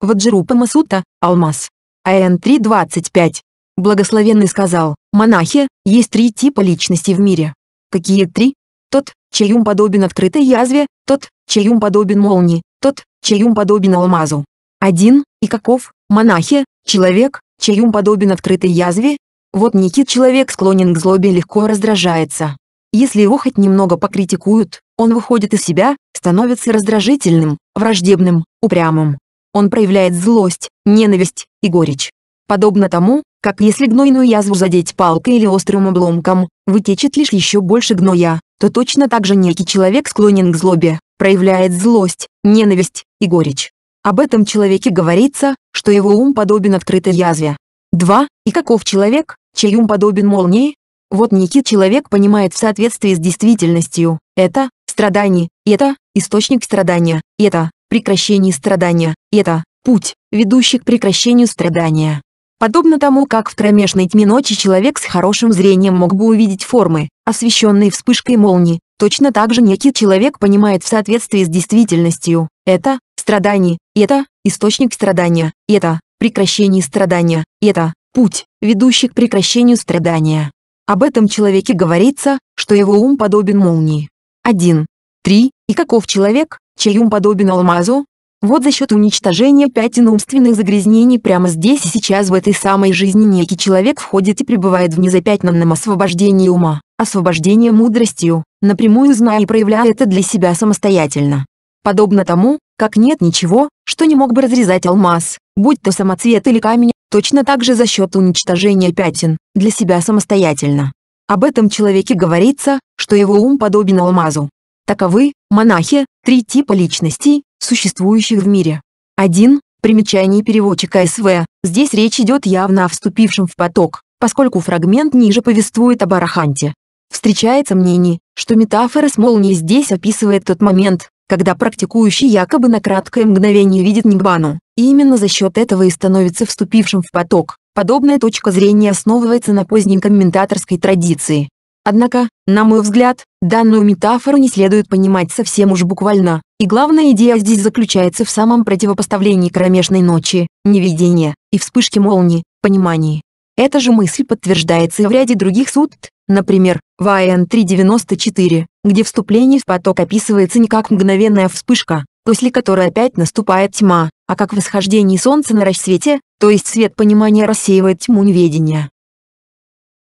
[SPEAKER 1] Ваджрупа Масута, Алмаз. АН 3.25. Благословенный сказал, монахи, есть три типа личности в мире какие три? Тот, чей ум подобен открытой язве, тот, чей ум подобен молнии, тот, чей ум подобен алмазу. Один, и каков, монахи, человек, чей ум подобен открытой язве? Вот Никит человек склонен к злобе легко раздражается. Если его хоть немного покритикуют, он выходит из себя, становится раздражительным, враждебным, упрямым. Он проявляет злость, ненависть и горечь. Подобно тому, как если гнойную язву задеть палкой или острым обломком, вытечет лишь еще больше гноя, то точно так же некий человек склонен к злобе, проявляет злость, ненависть и горечь. Об этом человеке говорится, что его ум подобен открытой язве. 2. И каков человек, чей ум подобен молнии? Вот некий человек понимает в соответствии с действительностью, это – страдание, это – источник страдания, это – прекращение страдания, это – путь, ведущий к прекращению страдания. Подобно тому, как в кромешной тьме ночи человек с хорошим зрением мог бы увидеть формы, освещенные вспышкой молнии, точно так же некий человек понимает в соответствии с действительностью. Это – страдание, это – источник страдания, это – прекращение страдания, это – путь, ведущий к прекращению страдания. Об этом человеке говорится, что его ум подобен молнии. 1. 3. И каков человек, чей ум подобен алмазу, вот за счет уничтожения пятен умственных загрязнений прямо здесь и сейчас в этой самой жизни некий человек входит и пребывает в незапятнанном освобождении ума, освобождении мудростью, напрямую зная и проявляя это для себя самостоятельно. Подобно тому, как нет ничего, что не мог бы разрезать алмаз, будь то самоцвет или камень, точно так же за счет уничтожения пятен, для себя самостоятельно. Об этом человеке говорится, что его ум подобен алмазу. Таковы, монахи, три типа личностей, существующих в мире. 1. Примечание переводчика СВ. Здесь речь идет явно о вступившем в поток, поскольку фрагмент ниже повествует об Араханте. Встречается мнение, что метафора с молнией здесь описывает тот момент, когда практикующий якобы на краткое мгновение видит Ниббану, и именно за счет этого и становится вступившим в поток. Подобная точка зрения основывается на поздней комментаторской традиции, Однако, на мой взгляд, данную метафору не следует понимать совсем уж буквально, и главная идея здесь заключается в самом противопоставлении кромешной ночи, невидения, и вспышки молнии, понимании. Эта же мысль подтверждается и в ряде других суд, например, в АН 394, где вступление в поток описывается не как мгновенная вспышка, после которой опять наступает тьма, а как восхождение солнца на рассвете, то есть свет понимания рассеивает тьму неведения.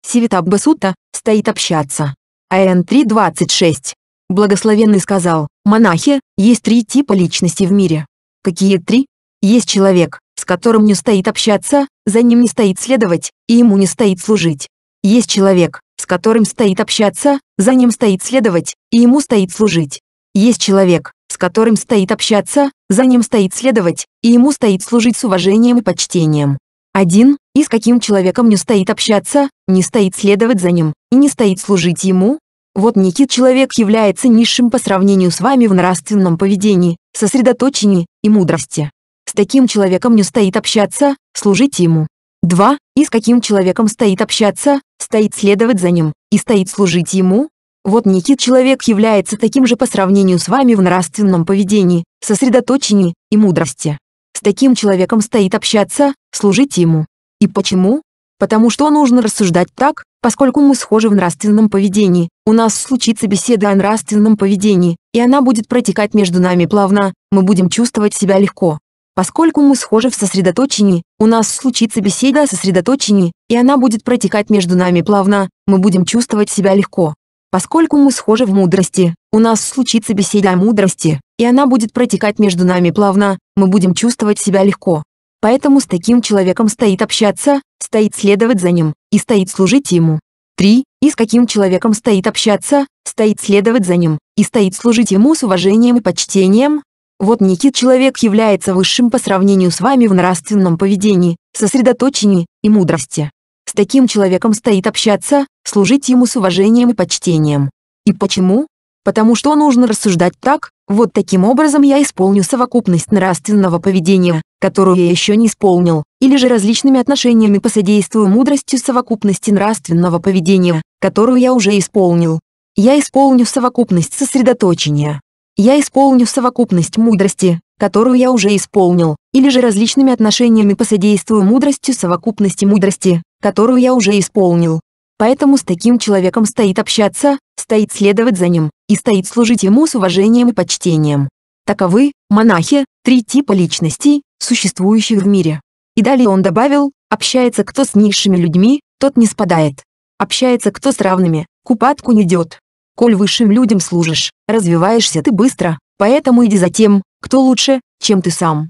[SPEAKER 1] Сивитаббасута, стоит общаться. АН 3.26. Благословенный сказал, монахи, есть три типа личности в мире. Какие три? Есть человек, с которым не стоит общаться, за ним не стоит следовать, и ему не стоит служить. Есть человек, с которым стоит общаться, за ним стоит следовать, и ему стоит служить. Есть человек, с которым стоит общаться, за ним стоит следовать, и ему стоит служить с уважением и почтением. 1 и с каким человеком не стоит общаться, не стоит следовать за ним, и не стоит служить ему. Вот некий человек является низшим по сравнению с вами в нравственном поведении, сосредоточении и мудрости. С таким человеком не стоит общаться, служить ему. 2. И с каким человеком стоит общаться, стоит следовать за ним, и стоит служить ему. Вот некий человек является таким же по сравнению с вами в нравственном поведении, сосредоточении и мудрости. С таким человеком стоит общаться, служить ему. И почему? Потому что нужно рассуждать так, поскольку мы схожи в нравственном поведении, у нас случится беседа о нравственном поведении, и она будет протекать между нами плавно, мы будем чувствовать себя легко. Поскольку мы схожи в сосредоточении, у нас случится беседа о сосредоточении, и она будет протекать между нами плавно, мы будем чувствовать себя легко. Поскольку мы схожи в мудрости, у нас случится беседа о мудрости, и она будет протекать между нами плавно, мы будем чувствовать себя легко. Поэтому с таким человеком стоит общаться, стоит следовать за ним и стоит служить ему. 3. И с каким человеком стоит общаться, стоит следовать за ним и стоит служить ему с уважением и почтением. Вот Никит человек является высшим по сравнению с вами в нравственном поведении, сосредоточении и мудрости. С таким человеком стоит общаться, служить ему с уважением и почтением. И почему? Потому что нужно рассуждать так, вот таким образом я исполню совокупность нравственного поведения, которую я еще не исполнил, или же различными отношениями посодействую мудростью совокупности нравственного поведения, которую я уже исполнил. Я исполню совокупность сосредоточения. Я исполню совокупность мудрости, которую я уже исполнил, или же различными отношениями посодействую мудростью совокупности мудрости, которую я уже исполнил. Поэтому с таким человеком стоит общаться, стоит следовать за ним и стоит служить ему с уважением и почтением. Таковы, монахи, три типа личностей, существующих в мире. И далее он добавил, общается кто с низшими людьми, тот не спадает. Общается кто с равными, к упадку не идет. Коль высшим людям служишь, развиваешься ты быстро, поэтому иди за тем, кто лучше, чем ты сам.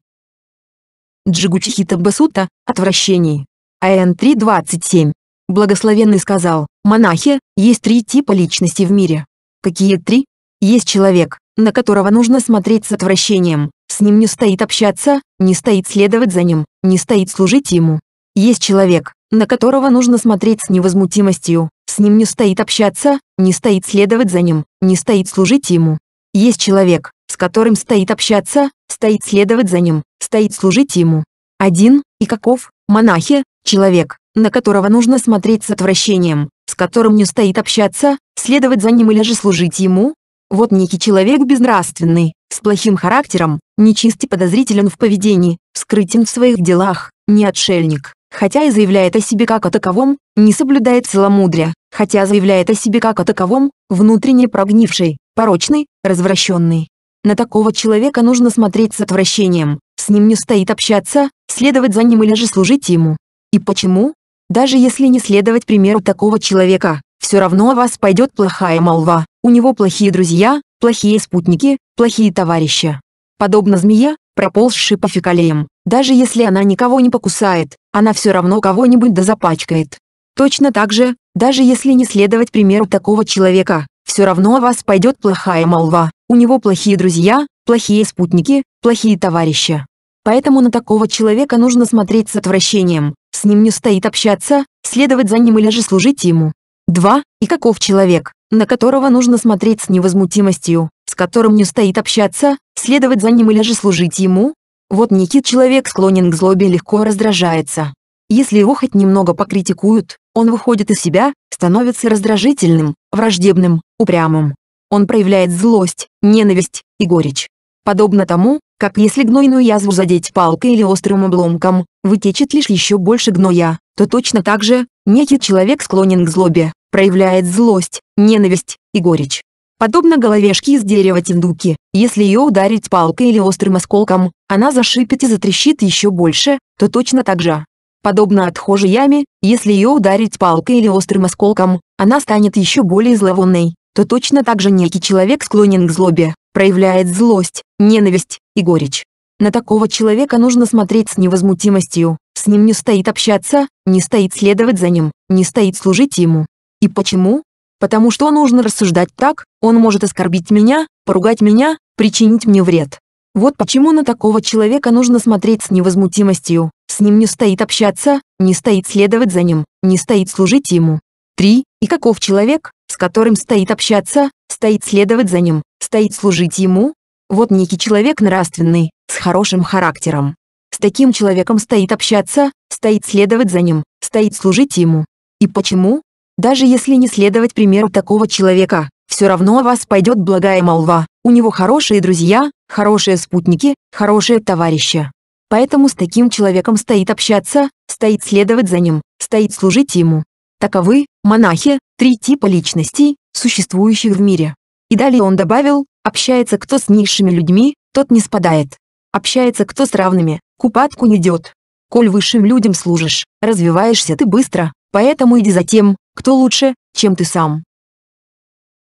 [SPEAKER 1] Джигучихита Басута, отвращений. АН 3.27 Благословенный сказал, монахи, есть три типа личности в мире. Какие три? Есть человек, на которого нужно смотреть с отвращением, с ним не стоит общаться, не стоит следовать за ним, не стоит служить ему. Есть человек, на которого нужно смотреть с невозмутимостью, с ним не стоит общаться, не стоит следовать за ним, не стоит служить ему. Есть человек, с которым стоит общаться, стоит следовать за ним, стоит служить ему. Один, и каков, Монахи – человек, на которого нужно смотреть с отвращением, с которым не стоит общаться, следовать за ним или же служить ему. Вот некий человек безнравственный, с плохим характером, нечист и подозрителен в поведении, скрытен в своих делах, не отшельник, хотя и заявляет о себе как о таковом, не соблюдает целомудрия, хотя заявляет о себе как о таковом, внутренне прогнивший, порочный, развращенный. На такого человека нужно смотреть с отвращением, с ним не стоит общаться, следовать за ним или же служить ему. И почему? Даже если не следовать примеру такого человека, все равно о вас пойдет плохая молва, у него плохие друзья, плохие спутники, плохие товарищи. Подобно змея, проползшей по фекалиям, даже если она никого не покусает, она все равно кого-нибудь да запачкает. Точно так же, даже если не следовать примеру такого человека, все равно о вас пойдет плохая молва, у него плохие друзья, плохие спутники, плохие товарищи. Поэтому на такого человека нужно смотреть с отвращением, с ним не стоит общаться, следовать за ним или же служить ему. 2. И каков человек, на которого нужно смотреть с невозмутимостью, с которым не стоит общаться, следовать за ним или же служить ему? Вот Никит человек склонен к злобе легко раздражается. Если его хоть немного покритикуют, он выходит из себя, становится раздражительным, враждебным, упрямым. Он проявляет злость, ненависть и горечь. Подобно тому, как если гнойную язву задеть палкой или острым обломком, вытечет лишь еще больше гноя, то точно так же, некий человек склонен к злобе, проявляет злость, ненависть и горечь. Подобно головешке из дерева тиндуки, если ее ударить палкой или острым осколком, она зашипит и затрещит еще больше, то точно так же. Подобно отхожей яме, если ее ударить палкой или острым осколком, она станет еще более зловонной, то точно так же некий человек склонен к злобе, проявляет злость, ненависть и горечь. На такого человека нужно смотреть с невозмутимостью, с ним не стоит общаться, не стоит следовать за ним, не стоит служить ему. И почему? Потому что нужно рассуждать так, он может оскорбить меня, поругать меня, причинить мне вред. Вот почему на такого человека нужно смотреть с невозмутимостью, с ним не стоит общаться, не стоит следовать за ним, не стоит служить ему. 3. И каков человек, с которым стоит общаться, стоит следовать за ним, стоит служить ему. Вот некий человек нравственный, с хорошим характером. С таким человеком стоит общаться, стоит следовать за ним, стоит служить ему. И почему? Даже если не следовать примеру такого человека, все равно о вас пойдет благая молва. У него хорошие друзья, хорошие спутники, хорошие товарищи. Поэтому с таким человеком стоит общаться, стоит следовать за ним, стоит служить ему. Таковы, а монахи – три типа личностей, существующих в мире. И далее он добавил, общается кто с низшими людьми, тот не спадает. Общается кто с равными, к упадку не идет. Коль высшим людям служишь, развиваешься ты быстро, поэтому иди за тем, кто лучше, чем ты сам.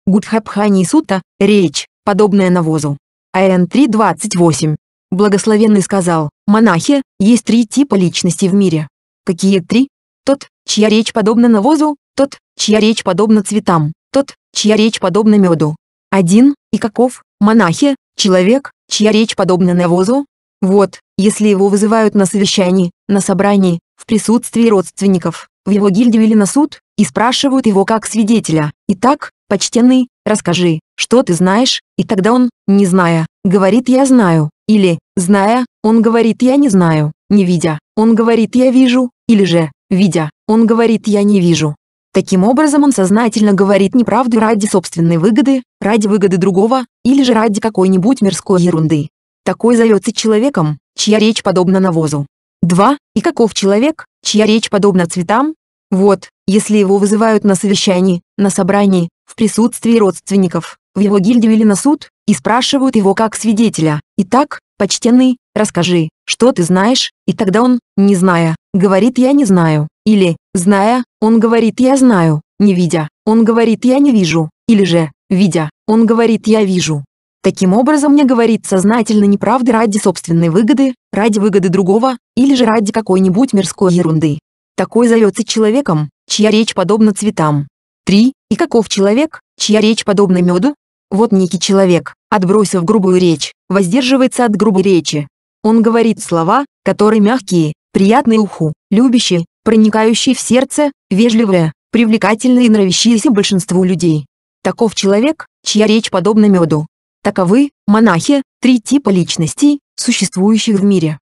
[SPEAKER 1] Гудхабхани Сута, речь, подобная навозу. АН 3.28. Благословенный сказал, монахи, есть три типа личности в мире. Какие три? Тот, чья речь подобна навозу, тот, чья речь подобна цветам, тот, чья речь подобна меду. Один, и каков, монахи, человек, чья речь подобна навозу? Вот, если его вызывают на совещании, на собрании, в присутствии родственников, в его гильдию или на суд, и спрашивают его как свидетеля. Итак, почтенный, расскажи, что ты знаешь, и тогда он, не зная, говорит «я знаю», или, зная, он говорит «я не знаю», не видя, он говорит «я вижу», или же, Видя, он говорит «я не вижу». Таким образом он сознательно говорит неправду ради собственной выгоды, ради выгоды другого, или же ради какой-нибудь мирской ерунды. Такой зовется человеком, чья речь подобна навозу. 2. И каков человек, чья речь подобна цветам? Вот, если его вызывают на совещании, на собрании, в присутствии родственников, в его гильдию или на суд, и спрашивают его как свидетеля, и так? «Почтенный, расскажи, что ты знаешь?» И тогда он, не зная, говорит «я не знаю». Или, зная, он говорит «я знаю», не видя, он говорит «я не вижу». Или же, видя, он говорит «я вижу». Таким образом мне говорит сознательно неправды ради собственной выгоды, ради выгоды другого, или же ради какой-нибудь мирской ерунды. Такой зовется человеком, чья речь подобна цветам. 3. И каков человек, чья речь подобна меду, вот некий человек, отбросив грубую речь, воздерживается от грубой речи. Он говорит слова, которые мягкие, приятные уху, любящие, проникающие в сердце, вежливые, привлекательные и нравящиеся большинству людей. Таков человек, чья речь подобна меду. Таковы, монахи, три типа личностей, существующих в мире.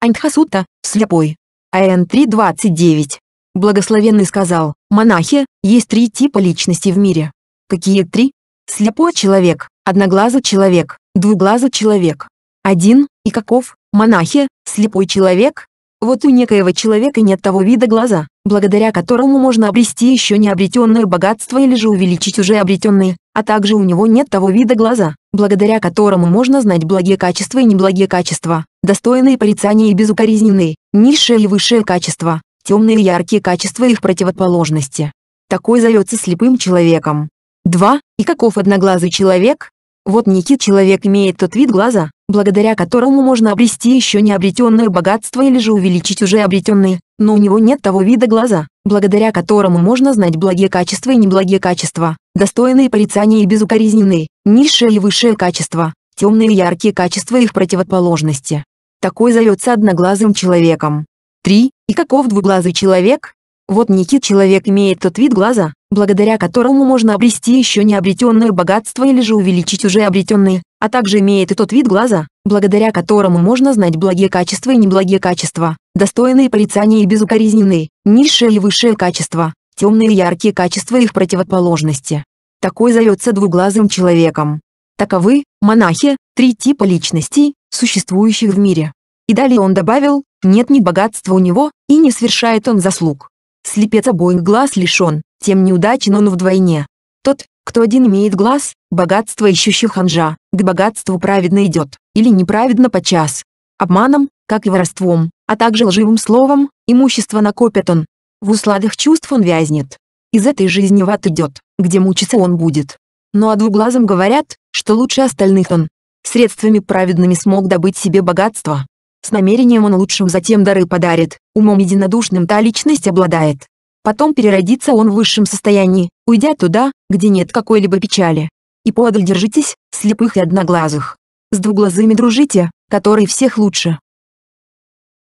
[SPEAKER 1] Антхасута, слепой. АН 3.29. Благословенный сказал, монахи, есть три типа личностей в мире. Какие три? Слепой человек, одноглазый человек, двуглазый человек. Один, и каков, монахи, слепой человек? Вот у некоего человека нет того вида глаза, благодаря которому можно обрести еще необретенное богатство или же увеличить уже обретенные, а также у него нет того вида глаза, благодаря которому можно знать благие качества и неблагие качества, достойные порицания и безукоризненные, низшее и высшее качества, темные и яркие качества и их противоположности. Такой зовется слепым человеком два И каков одноглазый человек? Вот Никит человек имеет тот вид глаза, благодаря которому можно обрести еще необретенное богатство или же увеличить уже обретенные, но у него нет того вида глаза, благодаря которому можно знать благие качества и неблагие качества, достойные порицания и безукоризненные, низшее и высшее качества, темные и яркие качества и их противоположности. Такой зовется одноглазым человеком. 3. И каков двуглазый человек? Вот Никит человек имеет тот вид глаза, благодаря которому можно обрести еще не обретенное богатство или же увеличить уже обретенные, а также имеет и тот вид глаза, благодаря которому можно знать благие качества и неблагие качества, достойные порицания и безукоризненные, низшее и высшие качества, темные и яркие качества и их противоположности. Такой зовется двуглазым человеком. Таковы, монахи, три типа личностей, существующих в мире. И далее он добавил, нет ни богатства у него, и не совершает он заслуг. Слепец обоих глаз лишен, тем неудачен он вдвойне. Тот, кто один имеет глаз, богатство ищущих ханжа, к богатству праведно идет, или неправедно подчас. Обманом, как и воровством, а также лживым словом, имущество накопит он. В усладых чувств он вязнет. Из этой жизни в ад идет, где мучиться он будет. Но ну о а двуглазом говорят, что лучше остальных он. Средствами праведными смог добыть себе богатство, с намерением он лучшим затем дары подарит, умом единодушным та личность обладает. Потом переродится он в высшем состоянии, уйдя туда, где нет какой-либо печали. И подаль держитесь, слепых и одноглазых. С двуглазыми дружите, который всех лучше.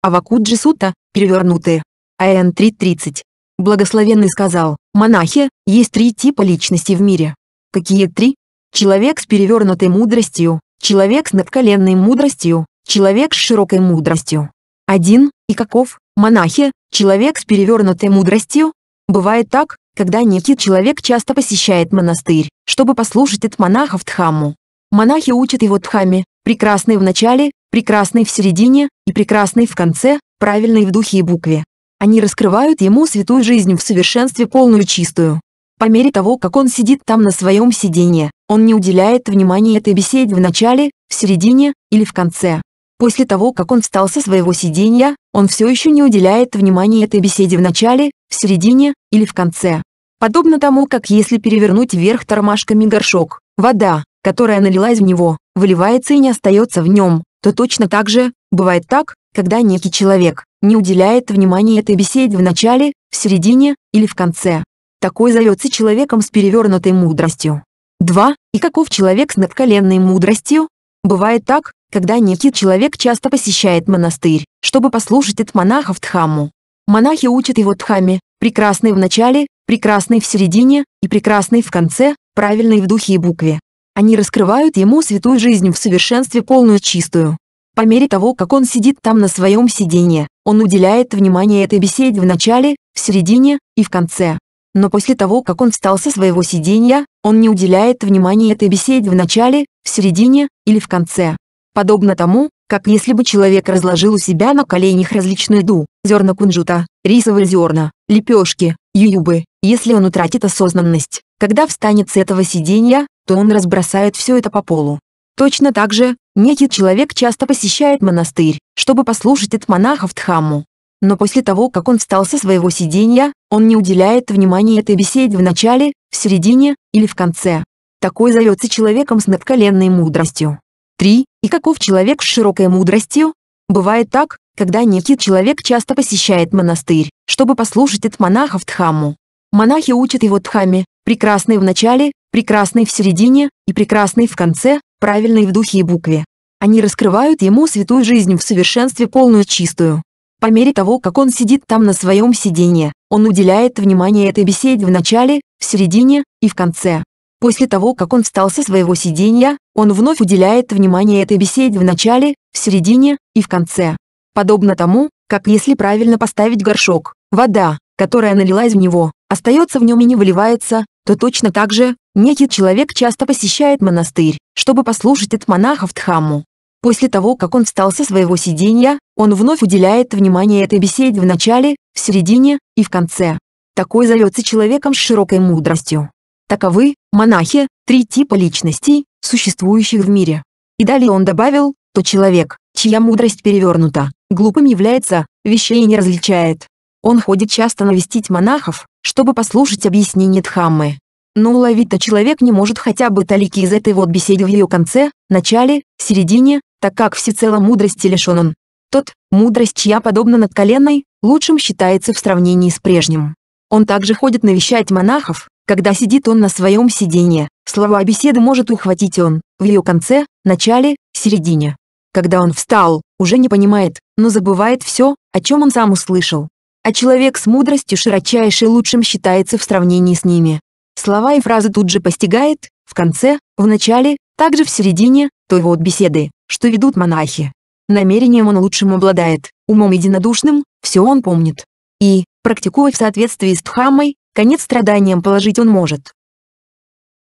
[SPEAKER 1] Авакуджи Сута, перевернутые. АН 3.30. Благословенный сказал, монахи, есть три типа личности в мире. Какие три? Человек с перевернутой мудростью, человек с надколенной мудростью человек с широкой мудростью. Один, и каков, монахи, человек с перевернутой мудростью? Бывает так, когда некий человек часто посещает монастырь, чтобы послушать от монахов Дхамму. Монахи учат его Дхамме, прекрасный в начале, прекрасный в середине и прекрасный в конце, правильный в духе и букве. Они раскрывают ему святую жизнь в совершенстве полную чистую. По мере того, как он сидит там на своем сиденье, он не уделяет внимания этой беседе в начале, в середине или в конце, После того, как он встал со своего сиденья, он все еще не уделяет внимания этой беседе в начале, в середине или в конце. Подобно тому, как если перевернуть вверх тормашками горшок, вода, которая налилась в него, выливается и не остается в нем, то точно так же, бывает так, когда некий человек не уделяет внимания этой беседе в начале, в середине или в конце. Такой зовется человеком с перевернутой мудростью. 2. И каков человек с надколенной мудростью? Бывает так, когда некий человек часто посещает монастырь, чтобы послушать от монахов Дхамму. Монахи учат его Дхамме, прекрасный в начале, прекрасный в середине и прекрасный в конце, правильный в духе и букве. Они раскрывают ему святую жизнь в совершенстве полную чистую. По мере того, как он сидит там на своем сиденье, он уделяет внимание этой беседе в начале, в середине и в конце. Но после того, как он встал со своего сиденья, он не уделяет внимания этой беседе в начале, в середине или в конце подобно тому, как если бы человек разложил у себя на коленях различную еду, зерна кунжута, рисовые зерна, лепешки, ююбы, если он утратит осознанность, когда встанет с этого сиденья, то он разбросает все это по полу. Точно так же, некий человек часто посещает монастырь, чтобы послушать от монахов Дхамму. Но после того, как он встал со своего сиденья, он не уделяет внимания этой беседе в начале, в середине или в конце. Такой зовется человеком с надколенной мудростью. 3. И каков человек с широкой мудростью? Бывает так, когда некий человек часто посещает монастырь, чтобы послушать от монахов Дхамму. Монахи учат его Дхамме, прекрасный в начале, прекрасный в середине и прекрасный в конце, правильный в духе и букве. Они раскрывают ему святую жизнь в совершенстве полную чистую. По мере того, как он сидит там на своем сиденье, он уделяет внимание этой беседе в начале, в середине и в конце. После того, как он встал со своего сиденья, он вновь уделяет внимание этой беседе в начале, в середине и в конце. Подобно тому, как если правильно поставить горшок, вода, которая налилась в него, остается в нем и не выливается, то точно так же, некий человек часто посещает монастырь, чтобы послушать от монахов Дхамму. После того, как он встал со своего сиденья, он вновь уделяет внимание этой беседе в начале, в середине и в конце. Такой зовется человеком с широкой мудростью. Таковы, монахи, три типа личностей, существующих в мире. И далее он добавил, то человек, чья мудрость перевернута, глупым является, вещей не различает. Он ходит часто навестить монахов, чтобы послушать объяснение Дхаммы. Но уловить-то человек не может хотя бы талики из этой вот беседы в ее конце, начале, середине, так как всецело мудрости лишен он. Тот, мудрость чья подобна над коленной, лучшим считается в сравнении с прежним. Он также ходит навещать монахов, когда сидит он на своем сиденье. Слова беседы может ухватить он, в ее конце, начале, середине. Когда он встал, уже не понимает, но забывает все, о чем он сам услышал. А человек с мудростью широчайший лучшим считается в сравнении с ними. Слова и фразы тут же постигает, в конце, в начале, также в середине, той вот беседы, что ведут монахи. Намерением он лучшим обладает, умом единодушным, все он помнит. И, практикуя в соответствии с Дхаммой, Конец страданиям положить он может.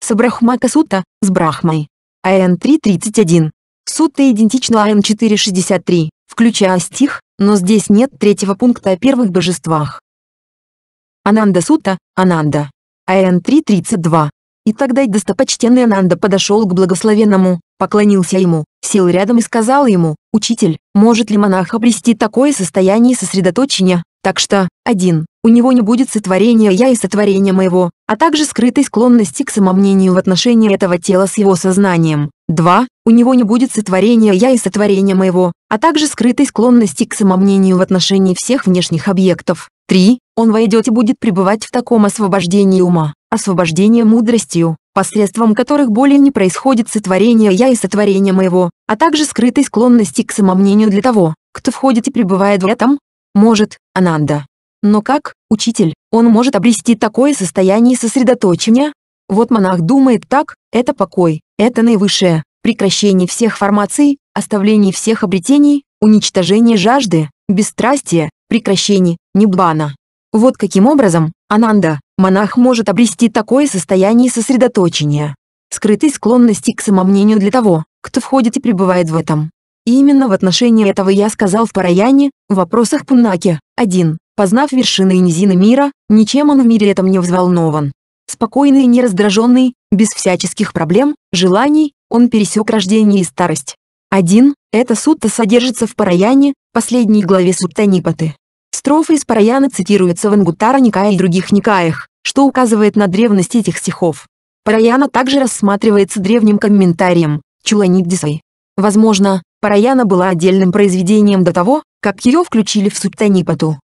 [SPEAKER 1] Сабрахмака Сута, с Брахмой. АН-331. Сутта идентична АН-463, включая стих, но здесь нет третьего пункта о первых божествах. Ананда Сута, Ананда. АН-332. И тогда и достопочтенный Ананда подошел к благословенному, поклонился ему, сел рядом и сказал ему, «Учитель, может ли монах обрести такое состояние сосредоточения, так что, один, у него не будет сотворения «я» и сотворения «моего», а также скрытой склонности к самомнению в отношении этого тела с его сознанием. 2. У него не будет сотворения «я» и сотворения «моего», а также скрытой склонности к самомнению в отношении всех внешних объектов. 3. Он войдет и будет пребывать в таком освобождении ума, освобождении мудростью, посредством которых более не происходит сотворение «я» и сотворение «моего», а также скрытой склонности к самомнению для того, кто входит и пребывает в этом, может, Ананда. Но как, учитель, он может обрести такое состояние сосредоточения? Вот монах думает так, это покой, это наивысшее, прекращение всех формаций, оставление всех обретений, уничтожение жажды, бесстрастие, прекращение, неббана. Вот каким образом, Ананда, монах может обрести такое состояние сосредоточения, Скрытые склонности к самомнению для того, кто входит и пребывает в этом. И именно в отношении этого я сказал в Параяне, в вопросах Пунаки, 1. Познав вершины и низины мира, ничем он в мире этом не взволнован. Спокойный и нераздраженный, без всяческих проблем, желаний, он пересек рождение и старость. 1. это сутта содержится в Параяне, последней главе сутта Нипаты. Строфы из Параяна цитируются в Ангутара Никае и других Никаях, что указывает на древность этих стихов. Параяна также рассматривается древним комментарием Чуланиддисой. Возможно, Параяна была отдельным произведением до того, как ее включили в Суттанипату.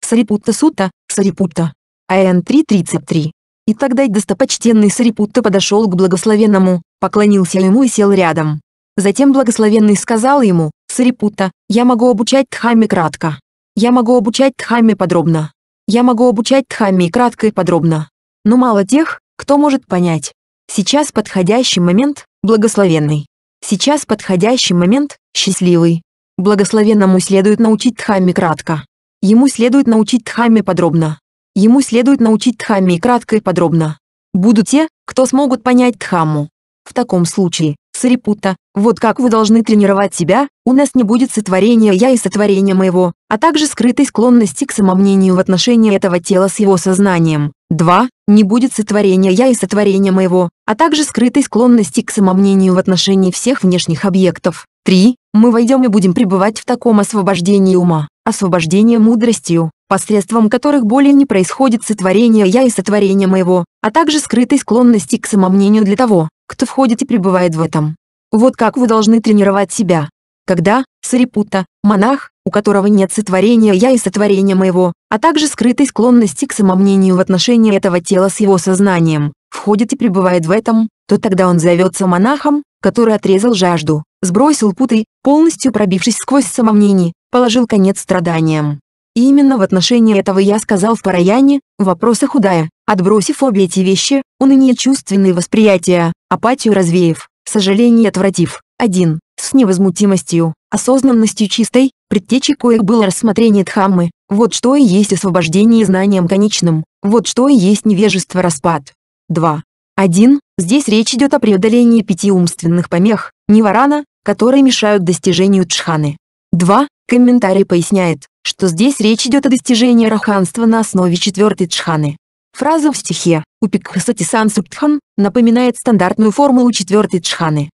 [SPEAKER 1] Сарипутта Сутта, Сарипутта. АН 3.33. И тогда достопочтенный Сарипутта подошел к благословенному, поклонился ему и сел рядом. Затем благословенный сказал ему, Сарипутта, я могу обучать Дхамме кратко. Я могу обучать Дхамме подробно. Я могу обучать Дхамме кратко и подробно. Но мало тех, кто может понять. Сейчас подходящий момент, благословенный. Сейчас подходящий момент, счастливый. Благословенному следует научить тхаме кратко. Ему следует научить тхаме подробно. Ему следует научить Дхамме кратко и подробно. Будут те, кто смогут понять тхаму. В таком случае, Сарипута, вот как вы должны тренировать себя, у нас не будет сотворения «я» и сотворения «моего», а также скрытой склонности к самомнению в отношении этого тела с его сознанием. 2 не будет сотворения «я» и сотворения «моего», а также скрытой склонности к самомнению в отношении всех внешних объектов. 3. Мы войдем и будем пребывать в таком освобождении ума, освобождении мудростью, посредством которых более не происходит сотворение «я» и сотворение «моего», а также скрытой склонности к самомнению для того, кто входит и пребывает в этом. Вот как вы должны тренировать себя когда, Сарипута, монах, у которого нет сотворения «я» и сотворения моего, а также скрытой склонности к самомнению в отношении этого тела с его сознанием, входит и пребывает в этом, то тогда он зовется монахом, который отрезал жажду, сбросил путы, полностью пробившись сквозь самомнение, положил конец страданиям. И именно в отношении этого я сказал в Параяне, в вопросах худая, отбросив обе эти вещи, уныние чувственные восприятия, апатию развеев, сожаление отвратив. один с невозмутимостью, осознанностью чистой, предтечи коих было рассмотрение Дхаммы, вот что и есть освобождение знанием конечным, вот что и есть невежество распад. 2. 1. Здесь речь идет о преодолении пяти умственных помех, неварана, которые мешают достижению Чханы. 2. Комментарий поясняет, что здесь речь идет о достижении раханства на основе четвертой Чханы. Фраза в стихе «Упикхасати Сансуптхан» напоминает стандартную формулу четвертой Чханы.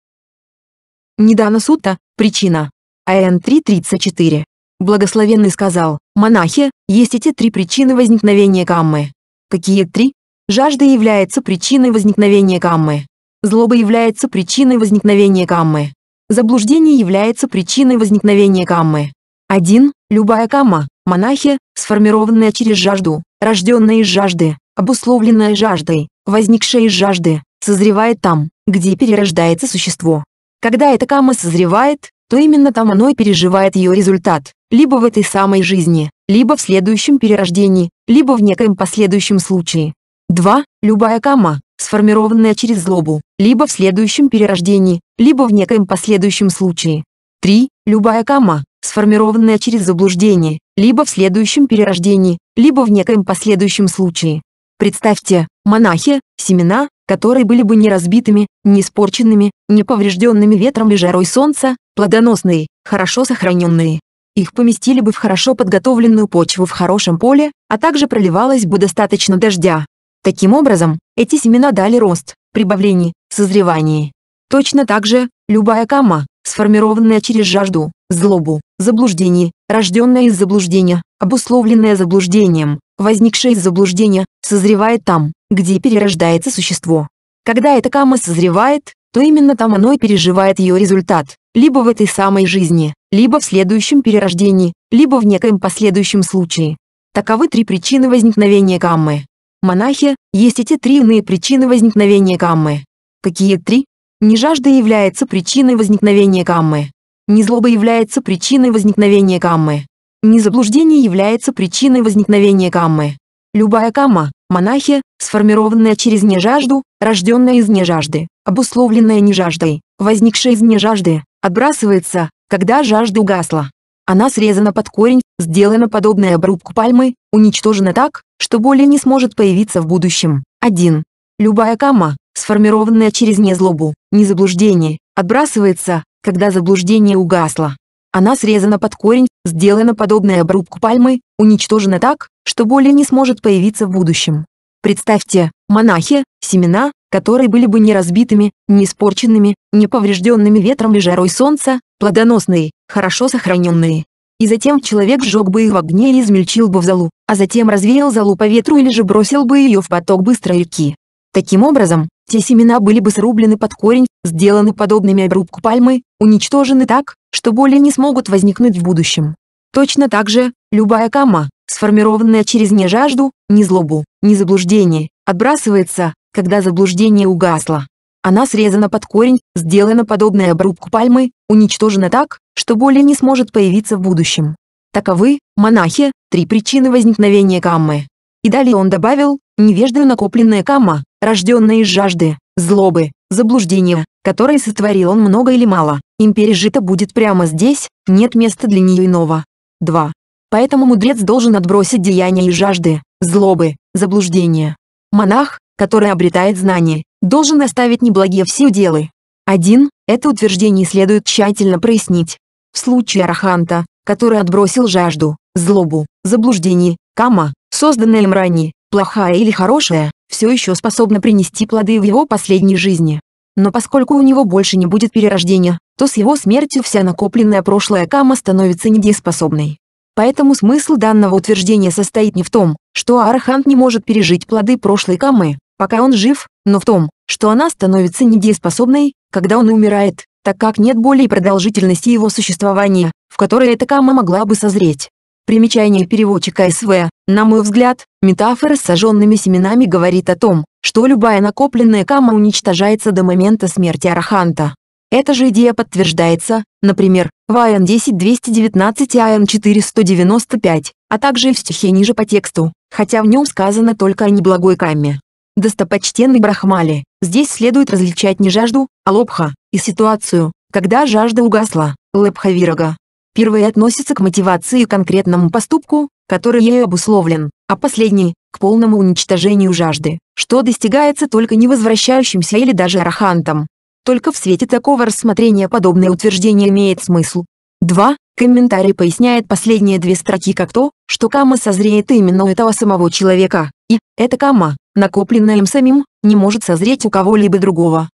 [SPEAKER 1] Недавно сута, причина. АН 3.34. Благословенный сказал, монахи, есть эти три причины возникновения каммы. Какие три? Жажда является причиной возникновения каммы. Злоба является причиной возникновения каммы. Заблуждение является причиной возникновения каммы. 1. Любая камма, монахи, сформированная через жажду, рожденная из жажды, обусловленная жаждой, возникшая из жажды, созревает там, где перерождается существо. Когда эта кама созревает, то именно там оно и переживает ее результат, либо в этой самой жизни, либо в следующем перерождении, либо в некоем последующем случае. 2. Любая кама, сформированная через злобу, либо в следующем перерождении, либо в некоем последующем случае. 3. Любая кама, сформированная через заблуждение, либо в следующем перерождении, либо в некоем последующем случае. Представьте, монахи, семена, которые были бы не разбитыми, не испорченными, не поврежденными ветром и жарой солнца, плодоносные, хорошо сохраненные. Их поместили бы в хорошо подготовленную почву в хорошем поле, а также проливалось бы достаточно дождя. Таким образом, эти семена дали рост, прибавление, созревание. Точно так же, любая кама, сформированная через жажду, злобу, заблуждение, рожденное из заблуждения, обусловленное заблуждением, возникшее из заблуждения, созревает там, где перерождается существо. Когда эта кама созревает, то именно там оно и переживает ее результат, либо в этой самой жизни, либо в следующем перерождении, либо в некоем последующем случае. Таковы три причины возникновения каммы. Монахи, есть эти три иные причины возникновения каммы. Какие три? Нежажда является причиной возникновения каммы. Не является причиной возникновения каммы. Не является причиной возникновения каммы. Любая камма, монахи, сформированная через нежажду, рожденная из нежажды, обусловленная нежаждой, возникшая из нежажды, отбрасывается, когда жажда угасла. Она срезана под корень, сделана подобная обрубку пальмы, уничтожена так, что более не сможет появиться в будущем. 1. Любая камма, сформированная через незлобу, незаблуждение, отбрасывается, когда заблуждение угасло. Она срезана под корень, сделана подобная обрубку пальмы, уничтожена так, что более не сможет появиться в будущем. Представьте, монахи, семена, которые были бы не разбитыми, не испорченными, не поврежденными ветром и жарой солнца, плодоносные, хорошо сохраненные. И затем человек сжег бы их в огне и измельчил бы в золу, а затем развеял золу по ветру или же бросил бы ее в поток быстрой реки. Таким образом, те семена были бы срублены под корень, сделаны подобными обрубку пальмы, уничтожены так, что более не смогут возникнуть в будущем. Точно так же, любая кама, сформированная через не жажду, не злобу, не заблуждение, отбрасывается, когда заблуждение угасло. Она срезана под корень, сделана подобная обрубку пальмы, уничтожена так, что более не сможет появиться в будущем. Таковы, монахи, три причины возникновения каммы. И далее он добавил, невеждой накопленная камма, рожденная из жажды, злобы, Заблуждение, которое сотворил он много или мало, им пережито будет прямо здесь, нет места для нее иного. 2. Поэтому мудрец должен отбросить деяния и жажды, злобы, заблуждения. Монах, который обретает знание, должен оставить неблагие все уделы. 1. Это утверждение следует тщательно прояснить. В случае Арханта, который отбросил жажду, злобу, заблуждение, кама, созданное им ранее, плохая или хорошая, все еще способна принести плоды в его последней жизни. Но поскольку у него больше не будет перерождения, то с его смертью вся накопленная прошлая кама становится недееспособной. Поэтому смысл данного утверждения состоит не в том, что Архант не может пережить плоды прошлой камы, пока он жив, но в том, что она становится недееспособной, когда он умирает, так как нет более продолжительности его существования, в которой эта кама могла бы созреть. Примечание переводчика СВ. На мой взгляд, метафора с сожженными семенами говорит о том, что любая накопленная кама уничтожается до момента смерти Араханта. Эта же идея подтверждается, например, в АН 10-219 и АН 495, а также в стихе ниже по тексту, хотя в нем сказано только о неблагой каме. Достопочтенный Брахмали, здесь следует различать не жажду, а лобха, и ситуацию, когда жажда угасла, лепха вирага, Первый относится к мотивации и конкретному поступку, который ею обусловлен, а последний – к полному уничтожению жажды, что достигается только невозвращающимся или даже арахантом. Только в свете такого рассмотрения подобное утверждение имеет смысл. 2. Комментарий поясняет последние две строки как то, что кама созреет именно у этого самого человека, и эта кама, накопленная им самим, не может созреть у кого-либо другого.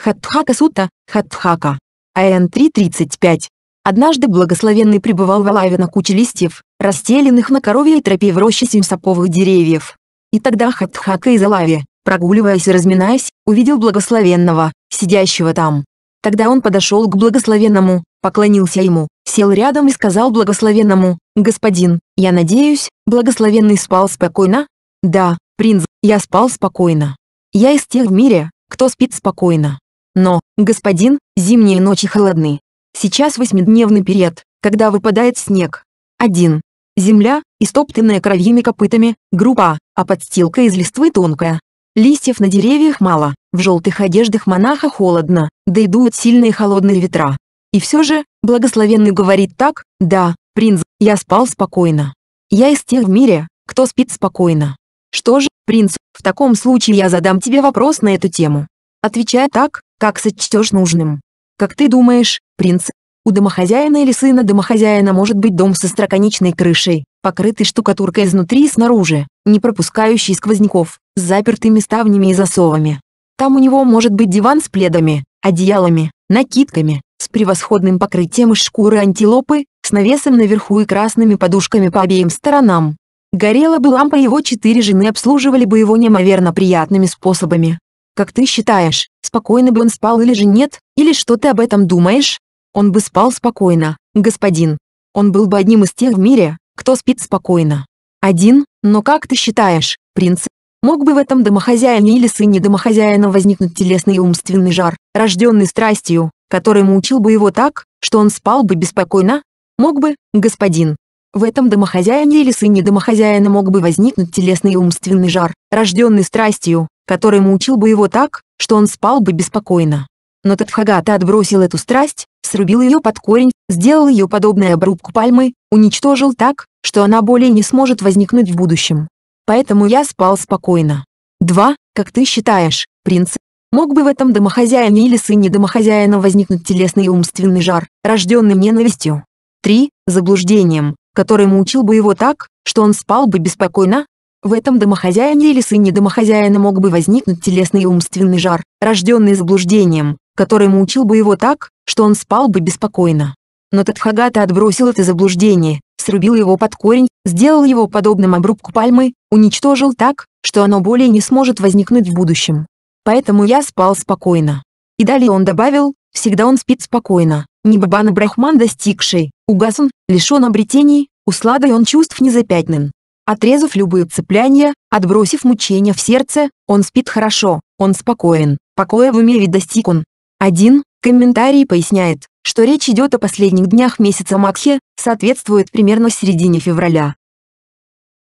[SPEAKER 1] Хатхака Сута, Хатхака. АН 3.35. Однажды благословенный пребывал в Алаве на куче листьев, расстеленных на коровьей тропе в роще симсаповых деревьев. И тогда Хатхака из Алави, прогуливаясь и разминаясь, увидел благословенного, сидящего там. Тогда он подошел к благословенному, поклонился ему, сел рядом и сказал благословенному, «Господин, я надеюсь, благословенный спал спокойно?» «Да, принц, я спал спокойно. Я из тех в мире, кто спит спокойно. Но, господин, зимние ночи холодны. Сейчас восьмидневный период, когда выпадает снег. 1. Земля, истоптанная коровьими копытами, группа, а, а подстилка из листвы тонкая. Листьев на деревьях мало, в желтых одеждах монаха холодно, да и сильные холодные ветра. И все же, благословенный говорит так, да, принц, я спал спокойно. Я из тех в мире, кто спит спокойно. Что же, принц, в таком случае я задам тебе вопрос на эту тему. Отвечай так, как сочтешь нужным. Как ты думаешь, принц, у домохозяина или сына домохозяина может быть дом со строконечной крышей, покрытый штукатуркой изнутри и снаружи, не пропускающий сквозняков, с запертыми ставнями и засовами. Там у него может быть диван с пледами, одеялами, накидками, с превосходным покрытием из шкуры антилопы, с навесом наверху и красными подушками по обеим сторонам. Горела бы лампа, его четыре жены обслуживали бы его неимоверно приятными способами. Как ты считаешь, спокойно бы он спал или же нет? Или что ты об этом думаешь? Он бы спал спокойно, господин. Он был бы одним из тех в мире, кто спит спокойно. Один, но как ты считаешь, принц? Мог бы в этом домохозяине или сыне домохозяина возникнуть телесный и умственный жар, рожденный страстью, который мучил бы его так, что он спал бы беспокойно? Мог бы, господин. В этом домохозяине или сыне домохозяина мог бы возникнуть телесный и умственный жар, рожденный страстью, который мучил бы его так, что он спал бы беспокойно но Тадхагата отбросил эту страсть, срубил ее под корень, сделал ее подобной обрубку пальмы, уничтожил так, что она более не сможет возникнуть в будущем. Поэтому я спал спокойно. Два, Как ты считаешь, принц, мог бы в этом домохозяине или сыне домохозяина возникнуть телесный и умственный жар, рожденный ненавистью? Три, Заблуждением, которому учил бы его так, что он спал бы беспокойно? В этом домохозяине или сыне домохозяина мог бы возникнуть телесный и умственный жар, рожденный заблуждением, который мучил бы его так, что он спал бы беспокойно. Но Тадхагата отбросил это заблуждение, срубил его под корень, сделал его подобным обрубку пальмы, уничтожил так, что оно более не сможет возникнуть в будущем. Поэтому я спал спокойно. И далее он добавил, всегда он спит спокойно, небабана Брахман достигший, угас он, лишен обретений, усладой он чувств незапятнен. Отрезав любые цепляния, отбросив мучения в сердце, он спит хорошо, он спокоен, покоя в уме ведь достиг он. Один комментарий поясняет, что речь идет о последних днях месяца Макхе, соответствует примерно середине февраля.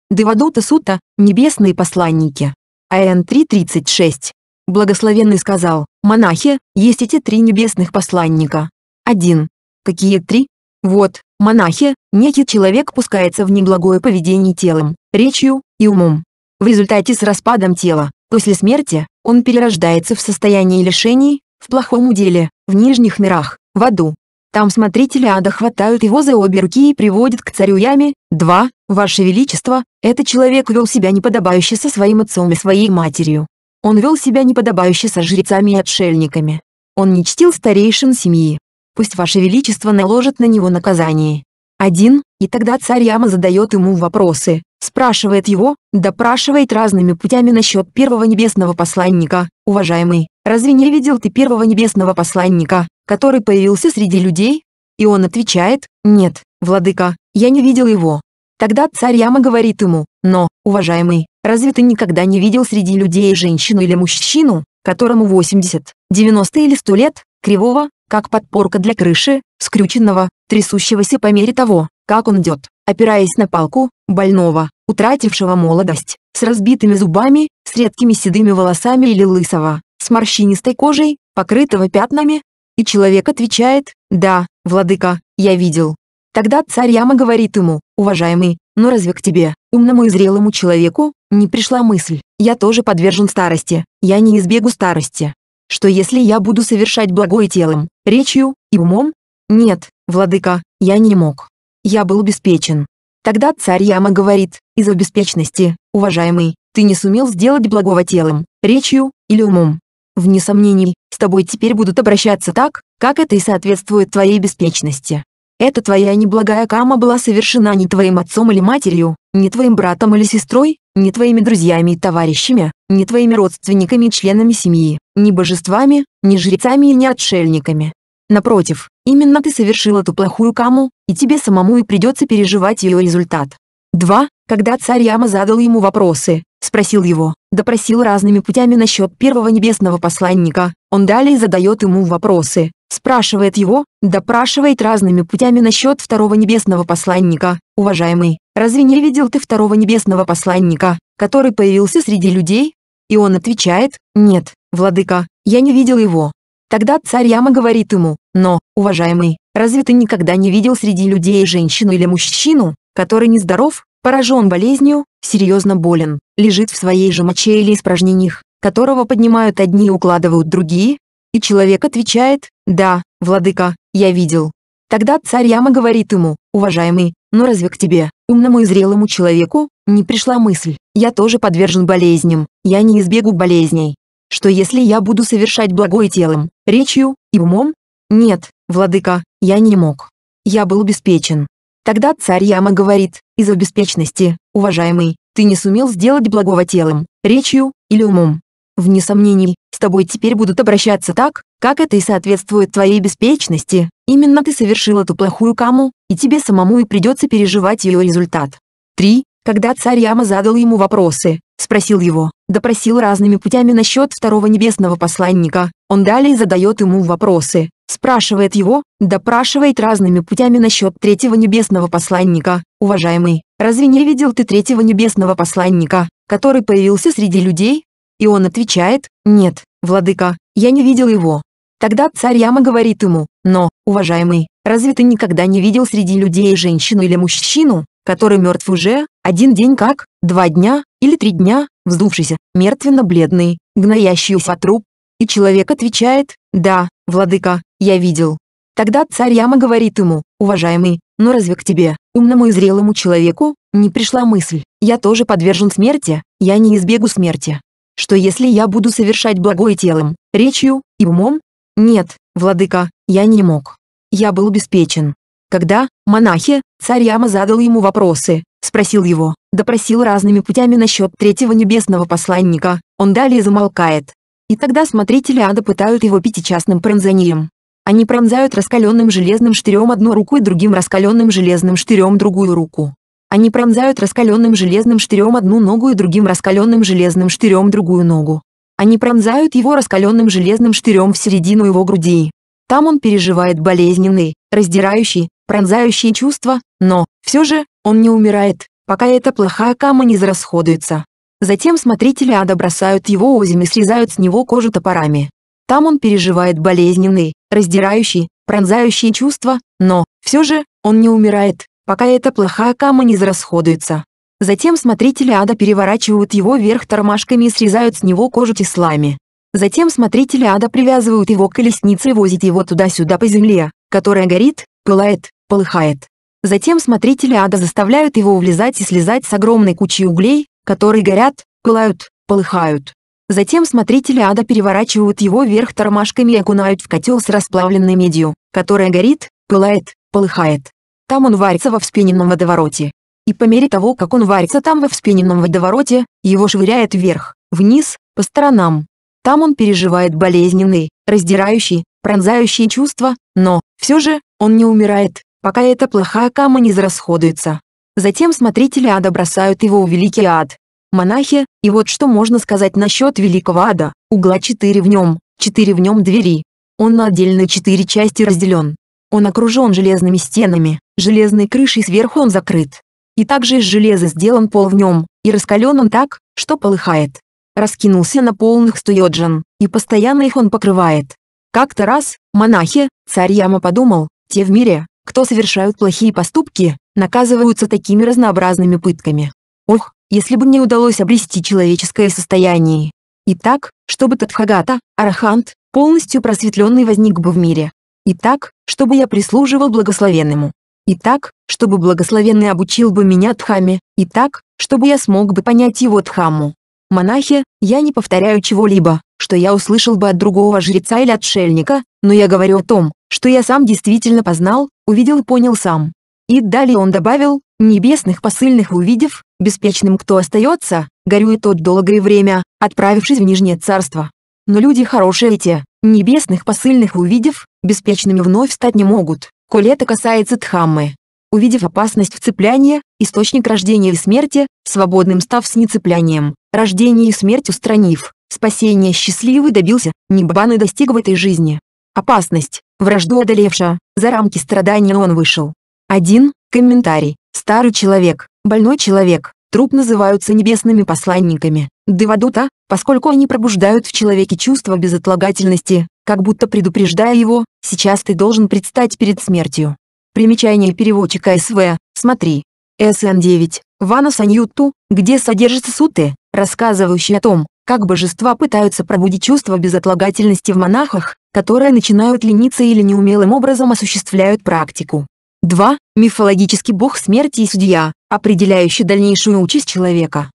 [SPEAKER 1] Девадута Сута, небесные посланники. АН 3.36. Благословенный сказал, монахи, есть эти три небесных посланника. 1. Какие три? Вот, монахи, некий человек пускается в неблагое поведение телом, речью и умом. В результате с распадом тела, после смерти, он перерождается в состоянии лишений, в плохом уделе, в нижних мирах, в аду. Там смотрители ада хватают его за обе руки и приводят к царю Яме. 2. Ваше Величество, этот человек вел себя неподобающе со своим отцом и своей матерью. Он вел себя неподобающе со жрецами и отшельниками. Он не чтил старейшин семьи. Пусть Ваше Величество наложит на него наказание. 1. И тогда царь Яма задает ему вопросы, спрашивает его, допрашивает разными путями насчет первого небесного посланника, уважаемый, разве не видел ты первого небесного посланника, который появился среди людей?» И он отвечает, «Нет, владыка, я не видел его». Тогда царь Яма говорит ему, «Но, уважаемый, разве ты никогда не видел среди людей женщину или мужчину, которому 80, 90 или 100 лет, кривого, как подпорка для крыши, скрюченного, трясущегося по мере того, как он идет, опираясь на палку, больного, утратившего молодость, с разбитыми зубами, с редкими седыми волосами или лысого, с морщинистой кожей, покрытого пятнами? И человек отвечает, да, владыка, я видел. Тогда царь Яма говорит ему, уважаемый, но ну разве к тебе, умному и зрелому человеку, не пришла мысль, я тоже подвержен старости, я не избегу старости. Что если я буду совершать благое телом, речью и умом? Нет, владыка, я не мог. Я был обеспечен. Тогда царь Яма говорит, из-за беспечности, уважаемый, ты не сумел сделать благого телом, речью или умом. Вне сомнений, с тобой теперь будут обращаться так, как это и соответствует твоей беспечности. Эта твоя неблагая кама была совершена не твоим отцом или матерью, не твоим братом или сестрой, не твоими друзьями и товарищами, не твоими родственниками и членами семьи, не божествами, не жрецами и не отшельниками. Напротив, именно ты совершил эту плохую каму, и тебе самому и придется переживать ее результат. 2. Когда царь Яма задал ему вопросы, спросил его, допросил разными путями насчет первого небесного посланника, он далее задает ему вопросы, спрашивает его, допрашивает разными путями насчет второго небесного посланника. «Уважаемый, разве не видел ты второго небесного посланника, который появился среди людей?» И он отвечает, «Нет, владыка, я не видел его». Тогда царь Яма говорит ему, «Но, уважаемый, разве ты никогда не видел среди людей женщину или мужчину, который нездоров, Поражен болезнью, серьезно болен, лежит в своей же моче или испражнениях, которого поднимают одни и укладывают другие? И человек отвечает, да, владыка, я видел. Тогда царь Яма говорит ему, уважаемый, но ну разве к тебе, умному и зрелому человеку, не пришла мысль, я тоже подвержен болезням, я не избегу болезней. Что если я буду совершать благое телом, речью и умом? Нет, владыка, я не мог. Я был обеспечен, Тогда царь Яма говорит, из-за беспечности, уважаемый, ты не сумел сделать благого телом, речью или умом. Вне сомнений, с тобой теперь будут обращаться так, как это и соответствует твоей беспечности. Именно ты совершил эту плохую каму, и тебе самому и придется переживать ее результат. 3. Когда царь Яма задал ему вопросы, спросил его, допросил разными путями насчет второго небесного посланника, он далее задает ему вопросы, спрашивает его, допрашивает разными путями насчет третьего небесного посланника. «Уважаемый, разве не видел ты третьего небесного посланника, который появился среди людей?» И он отвечает, «Нет, владыка, я не видел его». Тогда царь Яма говорит ему, «Но, уважаемый, разве ты никогда не видел среди людей женщину или мужчину, который мертв уже, один день как, два дня, или три дня, вздувшийся, мертвенно-бледный, гноящийся труп?» И человек отвечает, «Да, владыка, я видел. Тогда царь Яма говорит ему, уважаемый, но разве к тебе, умному и зрелому человеку, не пришла мысль, я тоже подвержен смерти, я не избегу смерти. Что если я буду совершать благое телом, речью и умом? Нет, владыка, я не мог. Я был обеспечен. Когда, монахи, царь Яма задал ему вопросы, спросил его, допросил разными путями насчет третьего небесного посланника, он далее замолкает. И тогда смотрители ада пытают его пятичастным пронзанием. Они пронзают раскаленным железным штырем одну руку и другим раскаленным железным штырем другую руку. Они пронзают раскаленным железным штырем одну ногу и другим раскаленным железным штырем другую ногу. Они пронзают его раскаленным железным штырем в середину его груди. Там он переживает болезненные, раздирающие, пронзающие чувства, но, все же, он не умирает, пока эта плохая кама не зарасходуется. Затем смотрители ада бросают его озим и срезают с него кожу топорами. Там он переживает болезненные, раздирающий, пронзающий чувства, но, все же, он не умирает, пока эта плохая кама не зарасходуется. Затем смотрители ада переворачивают его вверх тормашками и срезают с него кожу теслами. Затем смотрители ада привязывают его к колеснице и возят его туда-сюда по земле, которая горит, пылает, полыхает. Затем смотрители ада заставляют его влезать и слезать с огромной кучи углей, которые горят, пылают, полыхают. Затем смотрители ада переворачивают его вверх тормашками и окунают в котел с расплавленной медью, которая горит, пылает, полыхает. Там он варится во вспененном водовороте. И по мере того, как он варится там во вспененном водовороте, его швыряет вверх, вниз, по сторонам. Там он переживает болезненные, раздирающие, пронзающие чувства, но, все же, он не умирает, пока эта плохая кама не зарасходуется. Затем смотрители ада бросают его в великий ад, монахи, и вот что можно сказать насчет великого ада, угла четыре в нем, четыре в нем двери. Он на отдельные четыре части разделен. Он окружен железными стенами, железной крышей сверху он закрыт. И также из железа сделан пол в нем, и раскален он так, что полыхает. Раскинулся на полных стоёджин, и постоянно их он покрывает. Как-то раз, монахи, царь Яма подумал, те в мире, кто совершают плохие поступки, наказываются такими разнообразными пытками. Ох, если бы мне удалось обрести человеческое состояние. И так, чтобы Тадхагата, Арахант, полностью просветленный возник бы в мире. И так, чтобы я прислуживал благословенному. И так, чтобы благословенный обучил бы меня Дхаме, и так, чтобы я смог бы понять его Дхаму. Монахи, я не повторяю чего-либо, что я услышал бы от другого жреца или отшельника, но я говорю о том, что я сам действительно познал, увидел и понял сам. И далее он добавил, Небесных посыльных увидев, беспечным кто остается, горюет тот долгое время, отправившись в Нижнее Царство. Но люди хорошие эти, небесных посыльных увидев, беспечными вновь стать не могут, коль это касается Дхаммы. Увидев опасность вцепляния, источник рождения и смерти, свободным став с нецеплянием, рождение и смерть устранив, спасение счастливый добился, Ниббаны достиг в этой жизни. Опасность, вражду одолевша, за рамки страдания он вышел. Один, Комментарий. Старый человек, больной человек, труп называются небесными посланниками, Девадута, поскольку они пробуждают в человеке чувство безотлагательности, как будто предупреждая его, сейчас ты должен предстать перед смертью. Примечание переводчика СВ, смотри. СН9, Вана Саньюту, где содержится суты, рассказывающие о том, как божества пытаются пробудить чувство безотлагательности в монахах, которые начинают лениться или неумелым образом осуществляют практику. 2. Мифологический бог смерти и судья, определяющий дальнейшую участь человека.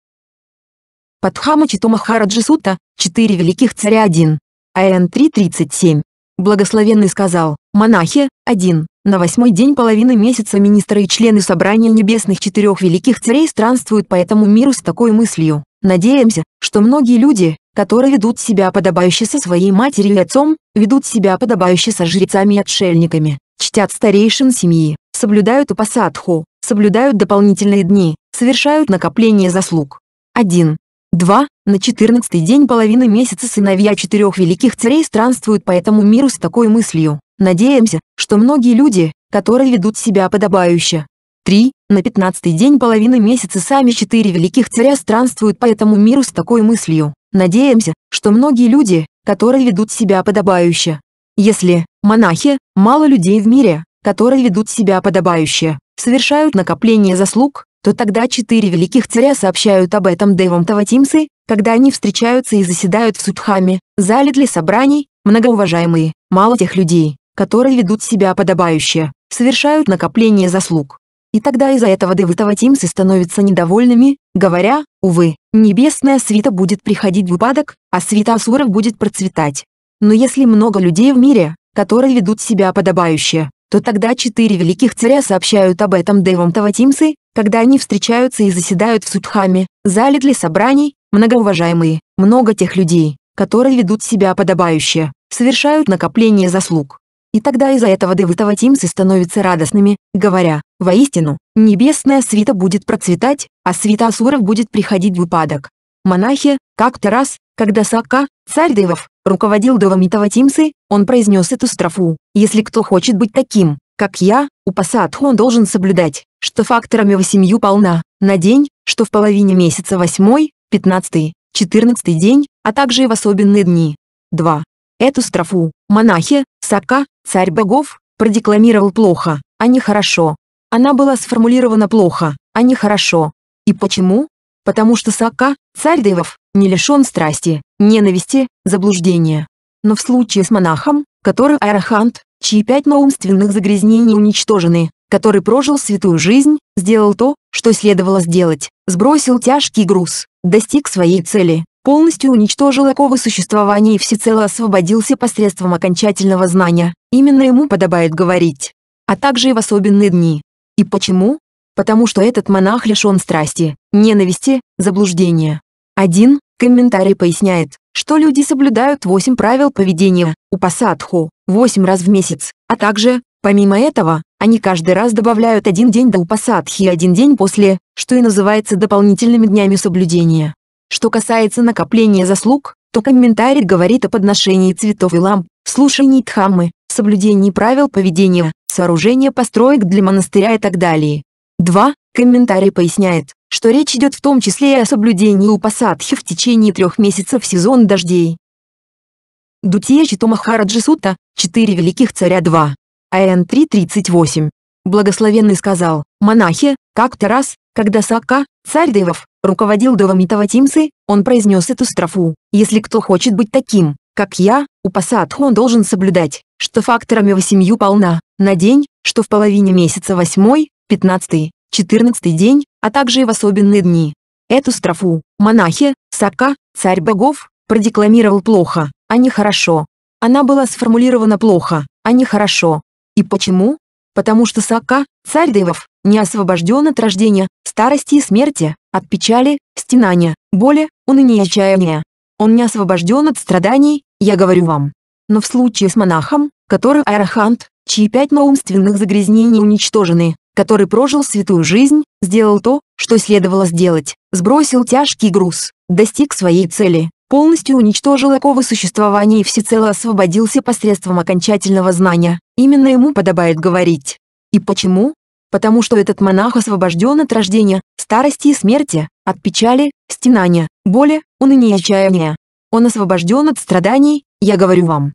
[SPEAKER 1] Падхама Читома Хараджисута, 4 великих царя 1. АН 3.37. Благословенный сказал, монахи, 1. На восьмой день половины месяца министры и члены собрания небесных четырех великих царей странствуют по этому миру с такой мыслью. Надеемся, что многие люди, которые ведут себя подобающе со своей матерью и отцом, ведут себя подобающе со жрецами и отшельниками, чтят старейшин семьи, соблюдают упасадху, соблюдают дополнительные дни, совершают накопление заслуг. 1. 2. На 14 день половины месяца сыновья четырех великих царей странствуют по этому миру с такой мыслью. Надеемся, что многие люди, которые ведут себя подобающе. 3. На пятнадцатый день половины месяца сами четыре великих царя странствуют по этому миру с такой мыслью. Надеемся, что многие люди, которые ведут себя подобающе. Если монахи, мало людей в мире, которые ведут себя подобающе, совершают накопление заслуг, то тогда четыре великих царя сообщают об этом девам Таватимсы, когда они встречаются и заседают в Судхаме, зале для собраний, многоуважаемые, мало тех людей, которые ведут себя подобающе, совершают накопление заслуг, и тогда из-за этого Девитова Тимсы становятся недовольными, говоря, увы, небесная свита будет приходить в упадок, а свита Асуров будет процветать. Но если много людей в мире, которые ведут себя подобающе, то тогда четыре великих царя сообщают об этом Девам Таватимсы, когда они встречаются и заседают в Судхаме, зале для собраний, многоуважаемые, много тех людей, которые ведут себя подобающе, совершают накопление заслуг. И тогда из-за этого Девытова Тимсы становятся радостными, говоря, «Воистину, небесная свита будет процветать, а свита асуров будет приходить в упадок». Монахи, как-то раз, когда Сака, царь Девов, руководил Девами Тимсы, он произнес эту строфу, «Если кто хочет быть таким, как я, у Упасадху он должен соблюдать, что факторами его семью полна, на день, что в половине месяца восьмой, пятнадцатый, четырнадцатый день, а также и в особенные дни». 2. Эту строфу монахи, Сака, царь богов, продекламировал плохо, а не хорошо. Она была сформулирована плохо, а не хорошо. И почему? Потому что Сака, царь дэвов, не лишен страсти, ненависти, заблуждения. Но в случае с монахом, который арахант, чьи пять наумственных загрязнений уничтожены, который прожил святую жизнь, сделал то, что следовало сделать, сбросил тяжкий груз, достиг своей цели, полностью уничтожил оковы существования и всецело освободился посредством окончательного знания. Именно ему подобает говорить. А также и в особенные дни. И почему? Потому что этот монах лишен страсти, ненависти, заблуждения. Один комментарий поясняет, что люди соблюдают восемь правил поведения у посадху восемь раз в месяц, а также, помимо этого, они каждый раз добавляют один день до упасадхи и один день после, что и называется дополнительными днями соблюдения. Что касается накопления заслуг, то комментарий говорит о подношении цветов и ламп, слушании дхаммы, соблюдении правил поведения, сооружении построек для монастыря и так далее. 2. Комментарий поясняет, что речь идет в том числе и о соблюдении упасадхи в течение трех месяцев сезон дождей. Дутия Чито Махараджи Сута, 4 великих царя 2. АН 3.38. Благословенный сказал, монахи, как-то раз, когда Сака, царь Девов, руководил Девами Таватимсы, он произнес эту строфу. «Если кто хочет быть таким, как я, у Пасадху он должен соблюдать, что факторами восемью полна, на день, что в половине месяца восьмой, пятнадцатый, четырнадцатый день, а также и в особенные дни». Эту строфу, монахи, Сака, царь богов, продекламировал плохо, а не хорошо. Она была сформулирована плохо, а не хорошо. И почему? Потому что Сака, царь Девов, не освобожден от рождения, старости и смерти, от печали, стенания, боли, уныния и отчаяния. Он не освобожден от страданий, я говорю вам. Но в случае с монахом, который аэрохант, чьи пять наумственных загрязнений уничтожены, который прожил святую жизнь, сделал то, что следовало сделать, сбросил тяжкий груз, достиг своей цели, полностью уничтожил оковы существования и всецело освободился посредством окончательного знания, именно ему подобает говорить. И почему? потому что этот монах освобожден от рождения, старости и смерти, от печали, стенания, боли, уныния и отчаяния. Он освобожден от страданий, я говорю вам.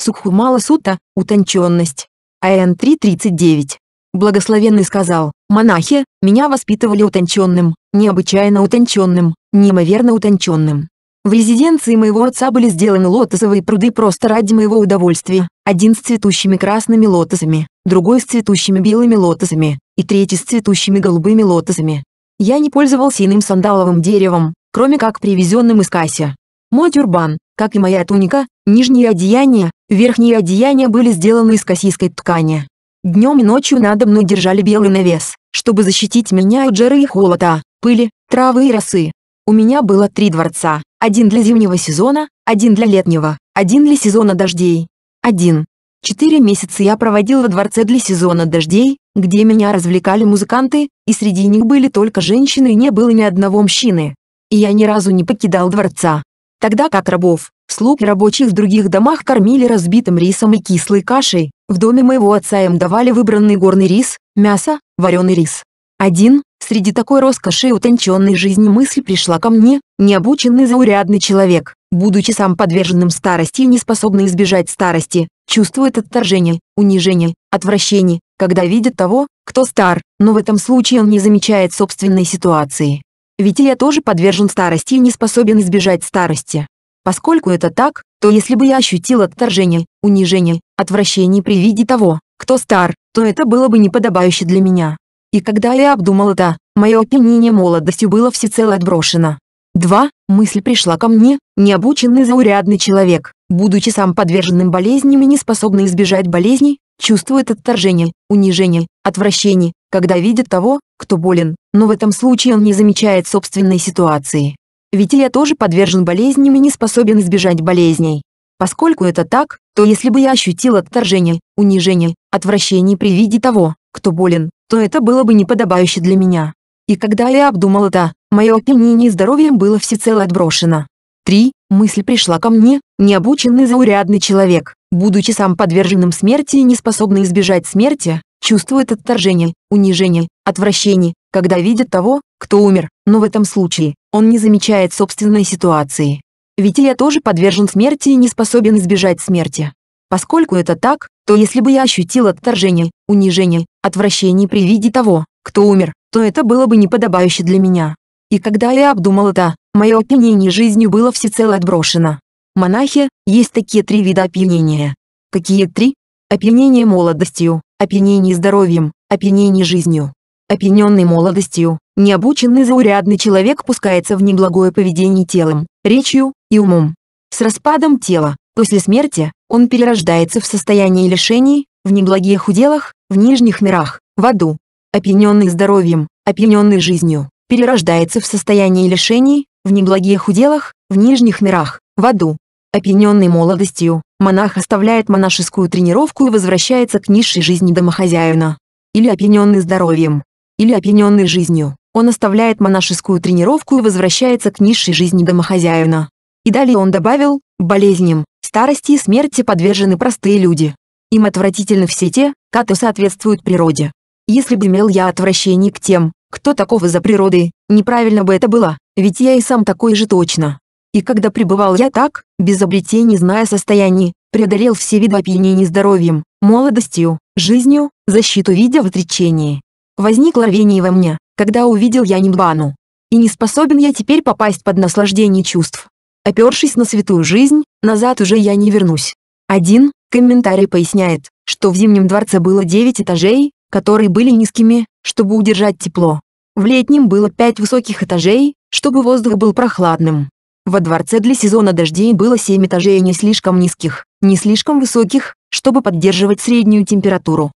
[SPEAKER 1] Сукхумала Сута, утонченность. АН 3.39. Благословенный сказал, монахи, меня воспитывали утонченным, необычайно утонченным, неимоверно утонченным. В резиденции моего отца были сделаны лотосовые пруды просто ради моего удовольствия, один с цветущими красными лотосами, другой с цветущими белыми лотосами, и третий с цветущими голубыми лотосами. Я не пользовался иным сандаловым деревом, кроме как привезенным из Кася. Мой тюрбан, как и моя туника, нижние одеяния, верхние одеяния были сделаны из кассийской ткани. Днем и ночью надо мной держали белый навес, чтобы защитить меня от жары и холода, пыли, травы и росы. У меня было три дворца, один для зимнего сезона, один для летнего, один для сезона дождей. Один, Четыре месяца я проводил во дворце для сезона дождей, где меня развлекали музыканты, и среди них были только женщины и не было ни одного мужчины. И я ни разу не покидал дворца. Тогда как рабов, слуг и рабочих в других домах кормили разбитым рисом и кислой кашей, в доме моего отца им давали выбранный горный рис, мясо, вареный рис. Один, среди такой роскоши и утонченной жизни мысль пришла ко мне, необученный заурядный человек, будучи сам подверженным старости и неспособный избежать старости, чувствует отторжение, унижение, отвращение, когда видит того, кто стар, но в этом случае он не замечает собственной ситуации. Ведь я тоже подвержен старости и не способен избежать старости. Поскольку это так, то если бы я ощутил отторжение, унижение, отвращение при виде того, кто стар, то это было бы неподобающе для меня. И когда я обдумал это, мое опьянение молодостью было всецело отброшено. 2. Мысль пришла ко мне, необученный заурядный человек, будучи сам подверженным болезням и не способный избежать болезней, чувствует отторжение, унижение, отвращение, когда видит того, кто болен, но в этом случае он не замечает собственной ситуации. Ведь я тоже подвержен болезням и не способен избежать болезней. Поскольку это так, то если бы я ощутил отторжение, унижение, отвращение при виде того, кто болен, то это было бы неподобающе для меня. И когда я обдумал это, Мое опьянение здоровьем было всецело отброшено. Три. Мысль пришла ко мне, необученный заурядный человек, будучи сам подверженным смерти и неспособный избежать смерти, чувствует отторжение, унижение, отвращение, когда видит того, кто умер, но в этом случае он не замечает собственной ситуации. Ведь и я тоже подвержен смерти и не способен избежать смерти. Поскольку это так, то если бы я ощутил отторжение, унижение, отвращение при виде того, кто умер, то это было бы неподобающе для меня. И когда я обдумал это, мое опьянение жизнью было всецело отброшено. Монахи, есть такие три вида опьянения. Какие три? Опьянение молодостью, опьянение здоровьем, опьянение жизнью. Опьяненный молодостью, необученный заурядный человек пускается в неблагое поведение телом, речью и умом. С распадом тела, после смерти, он перерождается в состоянии лишений, в неблагих уделах, в нижних мирах, в аду. Опьяненный здоровьем, опьяненный жизнью, перерождается в состоянии лишений, в неблагих уделах, в нижних мирах, в аду. Опьяненный молодостью, монах оставляет монашескую тренировку и возвращается к низшей жизни домохозяина. Или опьяненный здоровьем, или опьяненный жизнью, он оставляет монашескую тренировку и возвращается к низшей жизни домохозяина. И далее он добавил, болезням, старости и смерти подвержены простые люди. Им отвратительны все те, которые соответствуют природе. Если бы имел я отвращение к тем, кто такого за природы, неправильно бы это было, ведь я и сам такой же точно. И когда пребывал я так, без обретений зная состояний, преодолел все виды опьянений здоровьем, молодостью, жизнью, защиту видя в отречении. Возникло рвение во мне, когда увидел я Нимбану. И не способен я теперь попасть под наслаждение чувств. Опершись на святую жизнь, назад уже я не вернусь. Один комментарий поясняет, что в Зимнем дворце было девять этажей, которые были низкими, чтобы удержать тепло. В летнем было пять высоких этажей, чтобы воздух был прохладным. Во дворце для сезона дождей было семь этажей не слишком низких, не слишком высоких, чтобы поддерживать среднюю температуру.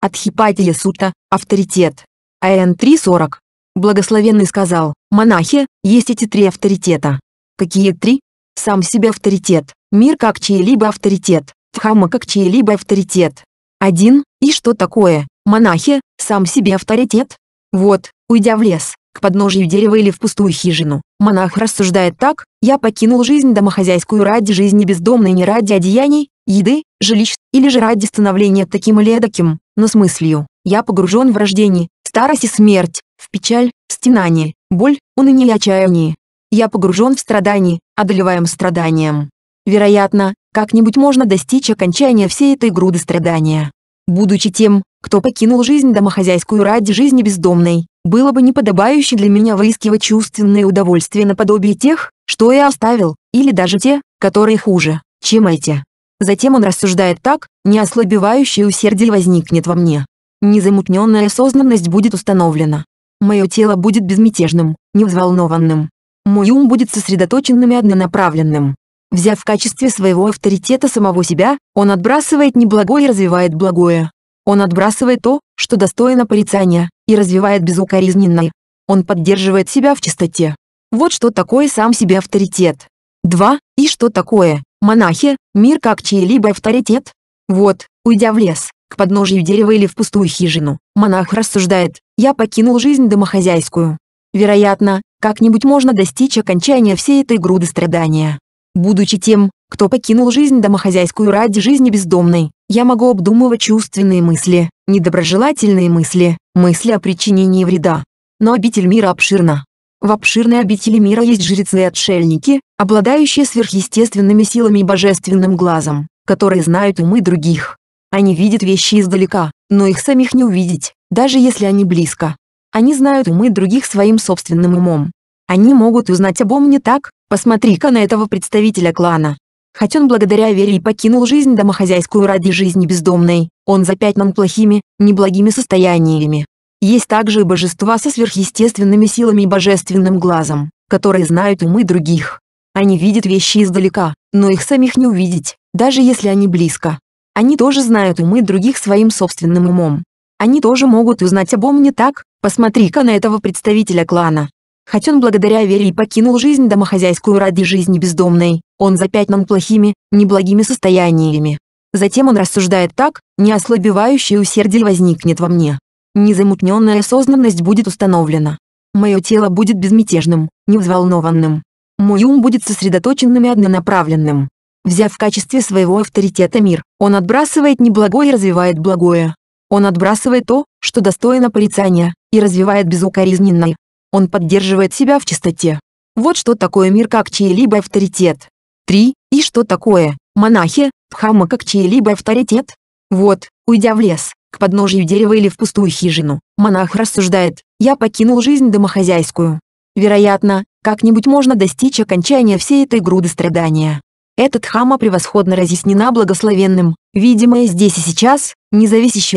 [SPEAKER 1] От Хипатия Сута, авторитет. АН 340. Благословенный сказал, монахи, есть эти три авторитета. Какие три? Сам себе авторитет, мир как чей-либо авторитет, Дхамма как чей-либо авторитет. Один. И что такое, монахи, сам себе авторитет? Вот, уйдя в лес, к подножию дерева или в пустую хижину, монах рассуждает так, я покинул жизнь домохозяйскую ради жизни бездомной не ради одеяний, еды, жилищ, или же ради становления таким или эдаким, но с мыслью, я погружен в рождение, старость и смерть, в печаль, стенание, боль, уныние и отчаяние. Я погружен в страдания, одолеваем страданием. Вероятно, как-нибудь можно достичь окончания всей этой груды страдания будучи тем, кто покинул жизнь домохозяйскую ради жизни бездомной, было бы неподобающе для меня выискивать чувственные удовольствия наподобие тех, что я оставил, или даже те, которые хуже, чем эти. Затем он рассуждает так, неослабевающее усердие возникнет во мне. Незамутненная осознанность будет установлена. Мое тело будет безмятежным, невзволнованным. Мой ум будет сосредоточенным и однонаправленным. Взяв в качестве своего авторитета самого себя, он отбрасывает неблагое и развивает благое. Он отбрасывает то, что достойно порицания, и развивает безукоризненное. Он поддерживает себя в чистоте. Вот что такое сам себе авторитет. 2. И что такое, монахи, мир как чей-либо авторитет? Вот, уйдя в лес, к подножию дерева или в пустую хижину, монах рассуждает, я покинул жизнь домохозяйскую. Вероятно, как-нибудь можно достичь окончания всей этой груды страдания. Будучи тем, кто покинул жизнь домохозяйскую ради жизни бездомной, я могу обдумывать чувственные мысли, недоброжелательные мысли, мысли о причинении вреда. Но обитель мира обширна. В обширной обители мира есть жрецы и отшельники, обладающие сверхъестественными силами и божественным глазом, которые знают умы других. Они видят вещи издалека, но их самих не увидеть, даже если они близко. Они знают умы других своим собственным умом, они могут узнать обо мне так, посмотри-ка на этого представителя клана. Хоть он благодаря вере и покинул жизнь домохозяйскую ради жизни бездомной, он запятнан плохими, неблагими состояниями. Есть также и божества со сверхъестественными силами и божественным глазом, которые знают умы других. Они видят вещи издалека, но их самих не увидеть, даже если они близко. Они тоже знают умы других своим собственным умом. Они тоже могут узнать обо мне так, посмотри-ка на этого представителя клана. Хоть он благодаря вере и покинул жизнь домохозяйскую ради жизни бездомной, он запятнан плохими, неблагими состояниями. Затем он рассуждает так, не ослабевающее усердие возникнет во мне. Незамутненная осознанность будет установлена. Мое тело будет безмятежным, невзволнованным. Мой ум будет сосредоточенным и однонаправленным. Взяв в качестве своего авторитета мир, он отбрасывает неблагое и развивает благое. Он отбрасывает то, что достойно порицания, и развивает безукоризненное, он поддерживает себя в чистоте. Вот что такое мир как чей-либо авторитет. 3. И что такое, монахи, дхамма как чей-либо авторитет? Вот, уйдя в лес, к подножию дерева или в пустую хижину, монах рассуждает, я покинул жизнь домохозяйскую. Вероятно, как-нибудь можно достичь окончания всей этой груды страдания. Этот дхамма превосходно разъяснена благословенным, видимое здесь и сейчас, не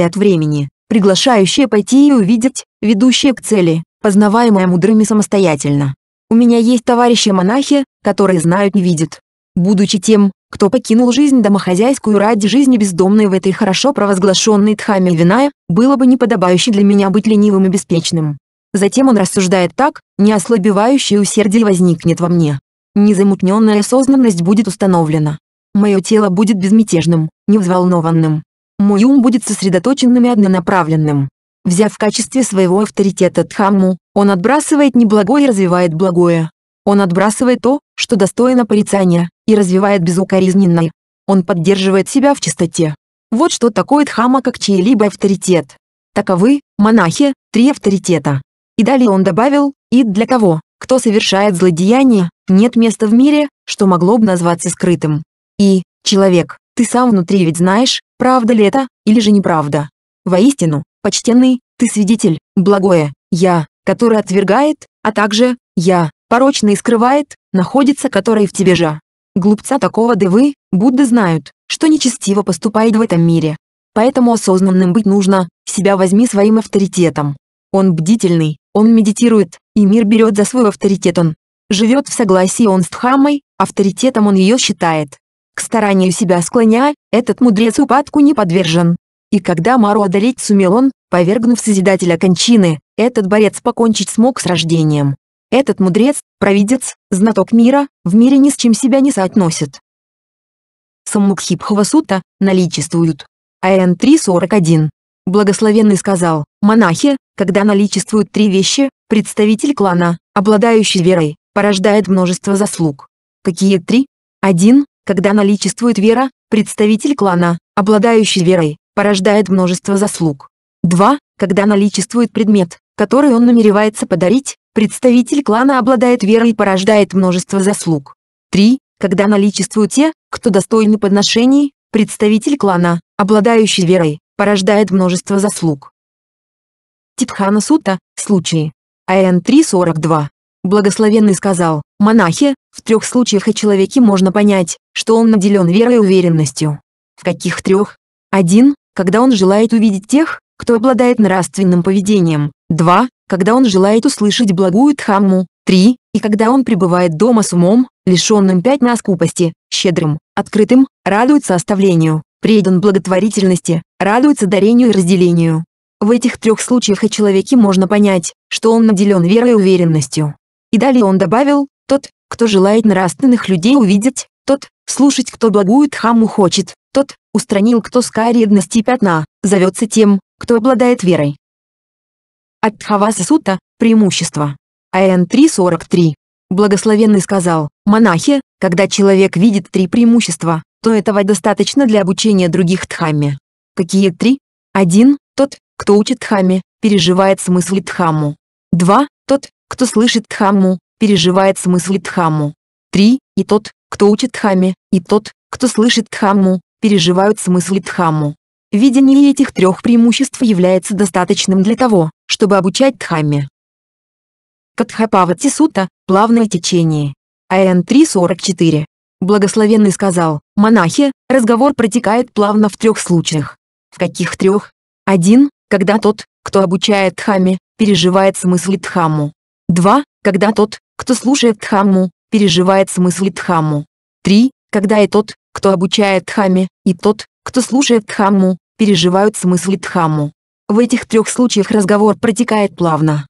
[SPEAKER 1] от времени, приглашающее пойти и увидеть, ведущее к цели, познаваемое мудрыми самостоятельно. У меня есть товарищи-монахи, которые знают и видят. Будучи тем, кто покинул жизнь домохозяйскую ради жизни бездомной в этой хорошо провозглашенной Дхаме Виная, было бы неподобающе для меня быть ленивым и беспечным. Затем он рассуждает так, не ослабевающее усердие возникнет во мне. Незамутненная осознанность будет установлена. Мое тело будет безмятежным, невзволнованным. Мой ум будет сосредоточенным и однонаправленным. Взяв в качестве своего авторитета Дхамму, он отбрасывает неблагое и развивает благое. Он отбрасывает то, что достойно порицания, и развивает безукоризненное. Он поддерживает себя в чистоте. Вот что такое Дхамма как чей-либо авторитет. Таковы, монахи, три авторитета. И далее он добавил, и для того, кто совершает злодеяние, нет места в мире, что могло бы назваться скрытым. И, человек, ты сам внутри ведь знаешь, правда ли это, или же неправда. Воистину, Почтенный, ты свидетель, благое, я, которое отвергает, а также, я, порочный скрывает, находится который в тебе же. Глупца такого да вы Будды знают, что нечестиво поступает в этом мире. Поэтому осознанным быть нужно, себя возьми своим авторитетом. Он бдительный, он медитирует, и мир берет за свой авторитет он. Живет в согласии он с Дхаммой, авторитетом он ее считает. К старанию себя склоняя, этот мудрец упадку не подвержен. И когда Мару одолеть сумел он, повергнув Созидателя кончины, этот борец покончить смог с рождением. Этот мудрец, провидец, знаток мира, в мире ни с чем себя не соотносит. Саммукхипхавасута наличествуют. АН 3.41. Благословенный сказал, монахи, когда наличествуют три вещи, представитель клана, обладающий верой, порождает множество заслуг. Какие три? Один, Когда наличествует вера, представитель клана, обладающий верой, порождает множество заслуг. 2. Когда наличествует предмет, который он намеревается подарить, представитель клана обладает верой и порождает множество заслуг. 3. Когда наличествуют те, кто достойны подношений, представитель клана, обладающий верой, порождает множество заслуг. Типхана Сута, случаи. АН 3.42. Благословенный сказал, монахи, в трех случаях о человеке можно понять, что он наделен верой и уверенностью. В каких трех? 1 когда он желает увидеть тех, кто обладает нравственным поведением. 2. Когда он желает услышать благую Дхамму. 3. И когда он пребывает дома с умом, лишенным пять на скупости, щедрым, открытым, радуется оставлению, предан благотворительности, радуется дарению и разделению. В этих трех случаях о человеке можно понять, что он наделен верой и уверенностью. И далее он добавил, тот, кто желает нравственных людей увидеть, тот, слушать кто благую Дхамму хочет, тот, устранил кто скаредности пятна, зовется тем, кто обладает верой. От Хаваса Сута, преимущество. АН 3.43. Благословенный сказал, монахи, когда человек видит три преимущества, то этого достаточно для обучения других Дхамме. Какие три? Один, Тот, кто учит Дхамме, переживает смысл Дхамму. Два, Тот, кто слышит Дхамму, переживает смысл Дхамму. 3. И тот, кто учит Дхамме, и тот, кто слышит Дхамму, переживают смыслы Дхамму. Видение этих трех преимуществ является достаточным для того, чтобы обучать Дхамме. Катхапавати Сута – плавное течение. АН 3.44. Благословенный сказал, монахи, разговор протекает плавно в трех случаях. В каких трех? Один, Когда тот, кто обучает Дхамме, переживает смыслы Дхамму. Два, Когда тот, кто слушает Дхамму, переживает смысл Дхамму. 3. Когда и тот, кто обучает Дхамме, и тот, кто слушает Дхамму, переживают смысл Дхамму. В этих трех случаях разговор протекает плавно.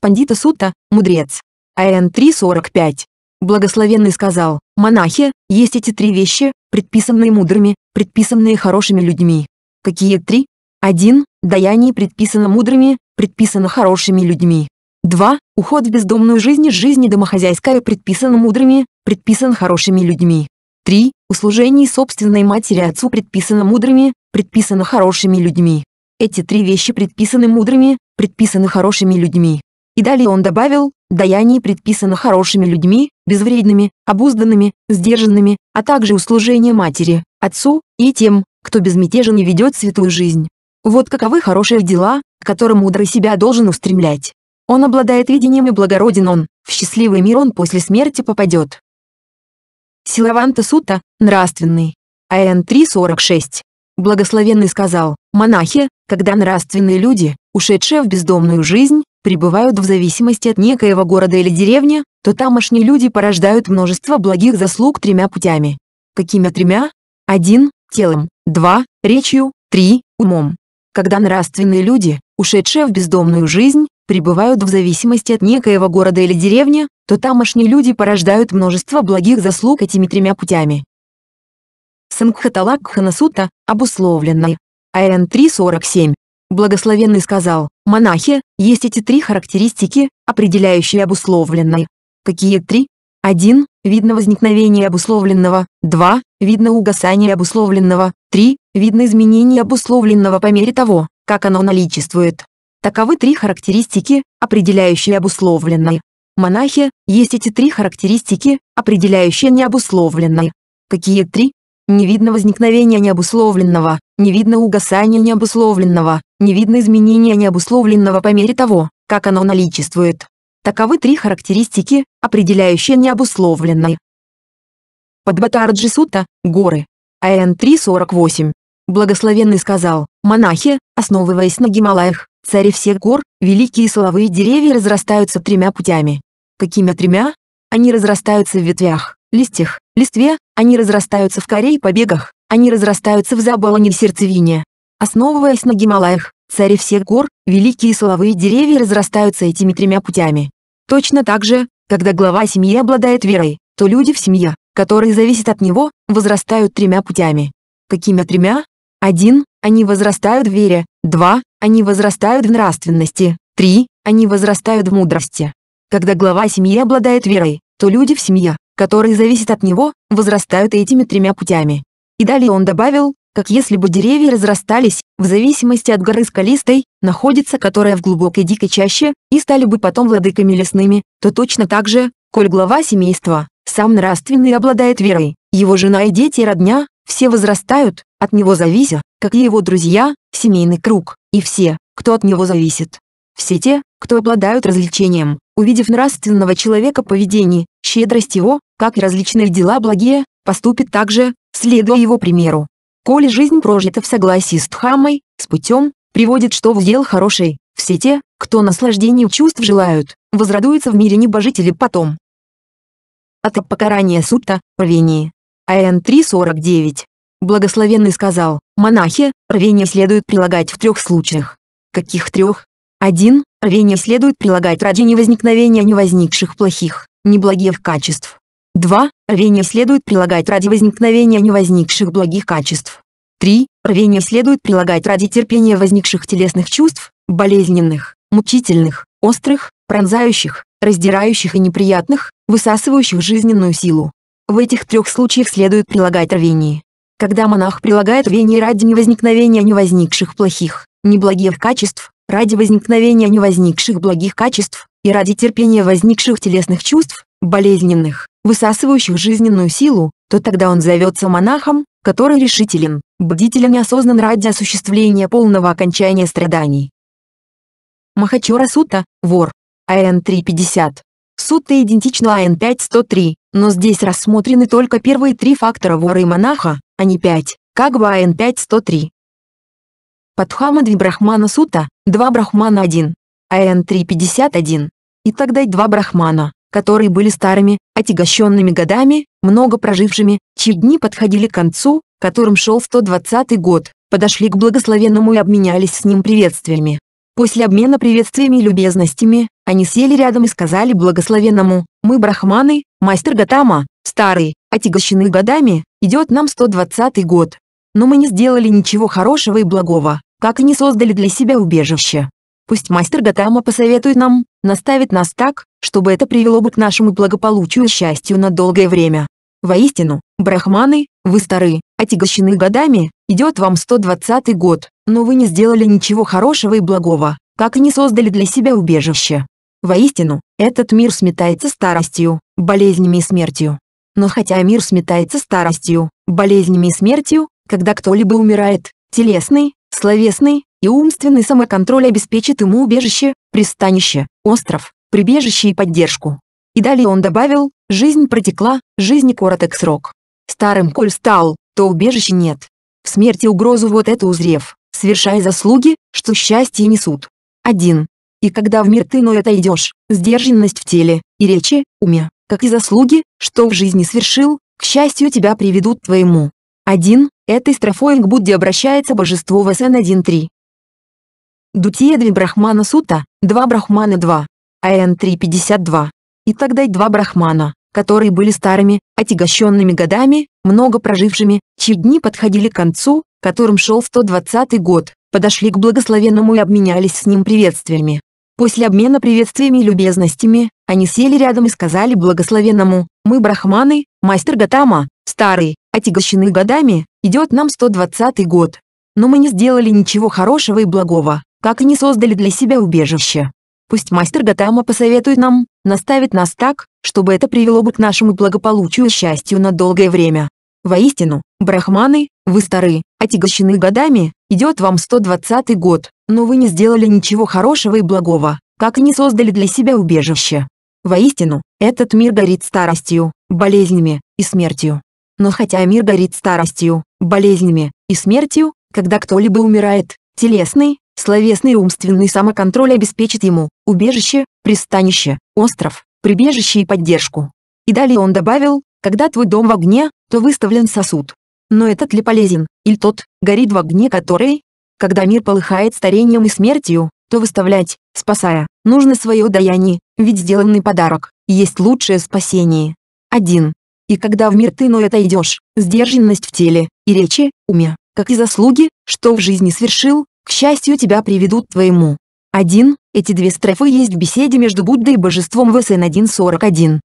[SPEAKER 1] Пандита Сута, мудрец. АН 3.45. Благословенный сказал, монахи, есть эти три вещи, предписанные мудрыми, предписанные хорошими людьми. Какие три? 1. Даяние предписано мудрыми, предписано хорошими людьми. 2. Уход в бездомную жизнь из жизни домохозяйская предписан мудрыми, предписан хорошими людьми. 3. Услужение собственной матери отцу предписано мудрыми, предписано хорошими людьми. Эти три вещи предписаны мудрыми, предписаны хорошими людьми. И далее он добавил, даяние предписано хорошими людьми, безвредными, обузданными, сдержанными, а также услужение матери, отцу и тем, кто безмятежен и ведет святую жизнь. Вот каковы хорошие дела, к которым мудрый себя должен устремлять. Он обладает видением и благороден он, в счастливый мир он после смерти попадет. Силаванта Сута, нравственный. АН 346. Благословенный сказал, монахи, когда нравственные люди, ушедшие в бездомную жизнь, пребывают в зависимости от некоего города или деревни, то тамошние люди порождают множество благих заслуг тремя путями. Какими тремя? Один, Телом. два, Речью. три, Умом. Когда нравственные люди, ушедшие в бездомную жизнь, пребывают в зависимости от некоего города или деревни, то тамошние люди порождают множество благих заслуг этими тремя путями. Сангхаталакхана Сута, обусловленной. АН 3.47. Благословенный сказал, монахи, есть эти три характеристики, определяющие обусловленной. Какие три? 1. Видно возникновение обусловленного. 2. Видно угасание обусловленного. 3. Видно изменение обусловленного по мере того, как оно наличествует. Таковы три характеристики, определяющие обусловленное. Монахи, есть эти три характеристики, определяющие необусловленное. Какие три? Не видно возникновения необусловленного, не видно угасания необусловленного, не видно изменения необусловленного по мере того, как оно наличествует. Таковы три характеристики, определяющие необусловленное. Подбатарджи Сута, горы. АН 348. Благословенный сказал, монахи, основываясь на Гималаях, цари всех гор, великие соловые деревья разрастаются тремя путями. Какими тремя? Они разрастаются в ветвях, листьях, листве, они разрастаются в коре и побегах, они разрастаются в заболоне и сердцевине. Основываясь на Гималаях, цари всех гор, великие соловые деревья разрастаются этими тремя путями. Точно так же, когда глава семьи обладает верой, то люди в семье, которые зависят от него, возрастают тремя путями. Какими тремя? Один, Они возрастают в вере. два, Они возрастают в нравственности. три, Они возрастают в мудрости. Когда глава семьи обладает верой, то люди в семье, которые зависят от него, возрастают этими тремя путями. И далее он добавил, как если бы деревья разрастались, в зависимости от горы скалистой, находится которая в глубокой дикой чаще, и стали бы потом владыками лесными, то точно так же, коль глава семейства, сам нравственный обладает верой, его жена и дети и родня, все возрастают, от него завися, как и его друзья, семейный круг, и все, кто от него зависит. Все те, кто обладают развлечением, увидев нравственного человека поведение, щедрость его, как и различные дела благие, поступит так же, следуя его примеру. Коли жизнь прожита в согласии с дхаммой, с путем, приводит что в дел хороший, все те, кто наслаждению чувств желают, возрадуются в мире небожители потом. От покарания сутта, рвении, АН 3.49. Благословенный сказал, монахи, рвение следует прилагать в трех случаях. Каких трех? Один, Рвение следует прилагать ради невозникновения невозникших плохих, неблагих качеств. Два, Рвение следует прилагать ради возникновения невозникших благих качеств. Три, Рвение следует прилагать ради терпения возникших телесных чувств, болезненных, мучительных, острых, пронзающих, раздирающих и неприятных, высасывающих жизненную силу. В этих трех случаях следует прилагать рвение. Когда монах прилагает рвение ради невозникновения невозникших плохих, неблагих качеств, ради возникновения невозникших благих качеств, и ради терпения возникших телесных чувств, болезненных, высасывающих жизненную силу, то тогда он зовется монахом, который решителен, бдителен и осознан ради осуществления полного окончания страданий. Махачора Сута, вор. АН 350. Суть-то идентична АН-5103, но здесь рассмотрены только первые три фактора вора и монаха, а не пять, как в АН-5103. Падхама две брахмана сута, два брахмана один, АН-351. И тогда и два брахмана, которые были старыми, отягощенными годами, много прожившими, чьи дни подходили к концу, которым шел 120 год, подошли к благословенному и обменялись с ним приветствиями. После обмена приветствиями и любезностями, они сели рядом и сказали благословенному, «Мы брахманы, мастер Гатама, старый, отягощены годами, идет нам 120-й год. Но мы не сделали ничего хорошего и благого, как и не создали для себя убежище. Пусть мастер Гатама посоветует нам, наставит нас так, чтобы это привело бы к нашему благополучию и счастью на долгое время. Воистину, брахманы, вы стары, отягощенный годами, идет вам 120 год, но вы не сделали ничего хорошего и благого, как и не создали для себя убежище. Воистину, этот мир сметается старостью, болезнями и смертью. Но хотя мир сметается старостью, болезнями и смертью, когда кто-либо умирает, телесный, словесный и умственный самоконтроль обеспечит ему убежище, пристанище, остров, прибежище и поддержку. И далее он добавил, жизнь протекла, жизнь короток срок. Старым коль стал, то убежища нет. В смерти угрозу вот эту узрев, совершая заслуги, что счастье несут. 1. И когда в мир ты но это идешь, сдержанность в теле, и речи, уме, как и заслуги, что в жизни свершил, к счастью тебя приведут твоему. 1. Этой строфой к Будде обращается божество в Васан 1.3. Дутия 2 Брахмана Сута, 2 Брахмана 2. АН 3.52. И тогда и два Брахмана, которые были старыми, отягощенными годами, много прожившими, чьи дни подходили к концу, которым шел 120 год, подошли к благословенному и обменялись с ним приветствиями. После обмена приветствиями и любезностями, они сели рядом и сказали благословенному, «Мы брахманы, мастер Гатама, старый, отягощенный годами, идет нам 120 год. Но мы не сделали ничего хорошего и благого, как и не создали для себя убежище. Пусть мастер Гатама посоветует нам, наставит нас так, чтобы это привело бы к нашему благополучию и счастью на долгое время. Воистину, брахманы, вы стары, отягощены годами, идет вам 120 год, но вы не сделали ничего хорошего и благого, как и не создали для себя убежище. Воистину, этот мир горит старостью, болезнями и смертью. Но хотя мир горит старостью, болезнями и смертью, когда кто-либо умирает, телесный, Словесный и умственный самоконтроль обеспечит ему убежище, пристанище, остров, прибежище и поддержку. И далее он добавил, когда твой дом в огне, то выставлен сосуд. Но этот ли полезен, или тот, горит в огне который? Когда мир полыхает старением и смертью, то выставлять, спасая, нужно свое даяние, ведь сделанный подарок, есть лучшее спасение. 1. И когда в мир ты но это идешь, сдержанность в теле, и речи, уме, как и заслуги, что в жизни свершил, к счастью тебя приведут твоему. 1. Эти две строфы есть в беседе между Буддой и божеством ВСН 1.41.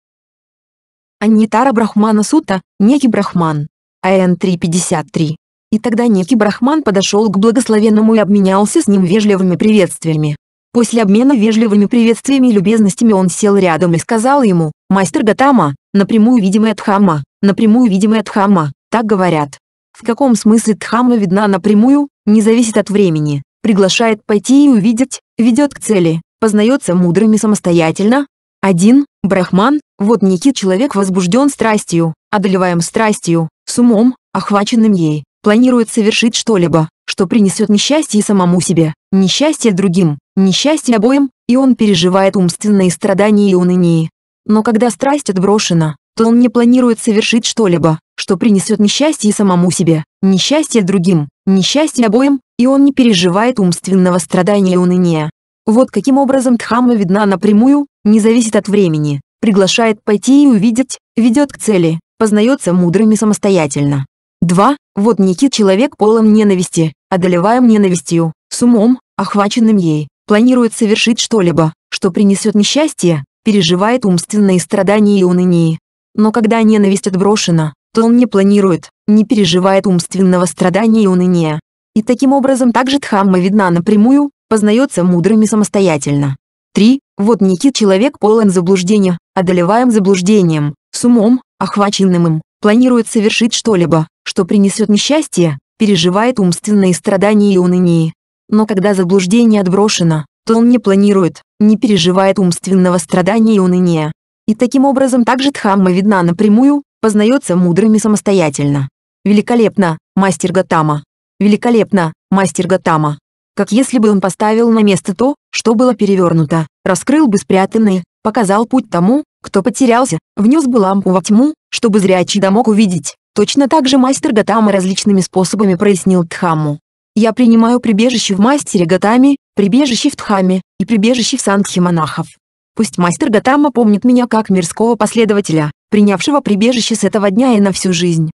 [SPEAKER 1] Аннитара Брахмана Сута, некий Брахман. АН 3.53. И тогда некий Брахман подошел к благословенному и обменялся с ним вежливыми приветствиями. После обмена вежливыми приветствиями и любезностями он сел рядом и сказал ему, «Мастер Гатама, напрямую видимая Дхамма, напрямую видимая Дхамма, так говорят». В каком смысле Дхамма видна напрямую? не зависит от времени, приглашает пойти и увидеть, ведет к цели, познается мудрыми самостоятельно. Один Брахман, вот некий человек возбужден страстью, одолеваем страстью, с умом, охваченным ей, планирует совершить что-либо, что принесет несчастье самому себе, несчастье другим, несчастье обоим, и он переживает умственные страдания и уныние. Но когда страсть отброшена, то он не планирует совершить что-либо, что принесет несчастье самому себе, несчастье другим, несчастье обоим, и он не переживает умственного страдания и уныния. Вот каким образом Дхамма видна напрямую, не зависит от времени, приглашает пойти и увидеть, ведет к цели, познается мудрыми самостоятельно. 2. Вот некий человек полон ненависти, одолеваем ненавистью, с умом, охваченным ей, планирует совершить что-либо, что принесет несчастье, переживает умственные страдания и уныние. Но когда ненависть отброшена, то он не планирует, не переживает умственного страдания и уныния. И таким образом также Дхамма видна напрямую, познается мудрыми самостоятельно. 3. Вот некий человек полон заблуждения, одолеваем заблуждением, с умом, охваченным им, планирует совершить что-либо, что принесет несчастье, переживает умственные страдания и уныние. Но когда заблуждение отброшено, то он не планирует, не переживает умственного страдания и уныния. И таким образом также Дхамма видна напрямую, познается мудрыми самостоятельно. Великолепно, мастер Гатама. Великолепно, мастер Гатама. Как если бы он поставил на место то, что было перевернуто, раскрыл бы спрятанные, показал путь тому, кто потерялся, внес бы лампу во тьму, чтобы зрячий да увидеть. Точно так же мастер Гатама различными способами прояснил Тхаму. Я принимаю прибежище в мастере Гатаме, прибежище в Тхаме и прибежище в Сангхе монахов. Пусть мастер Гатама помнит меня как мирского последователя, принявшего прибежище с этого дня и на всю жизнь.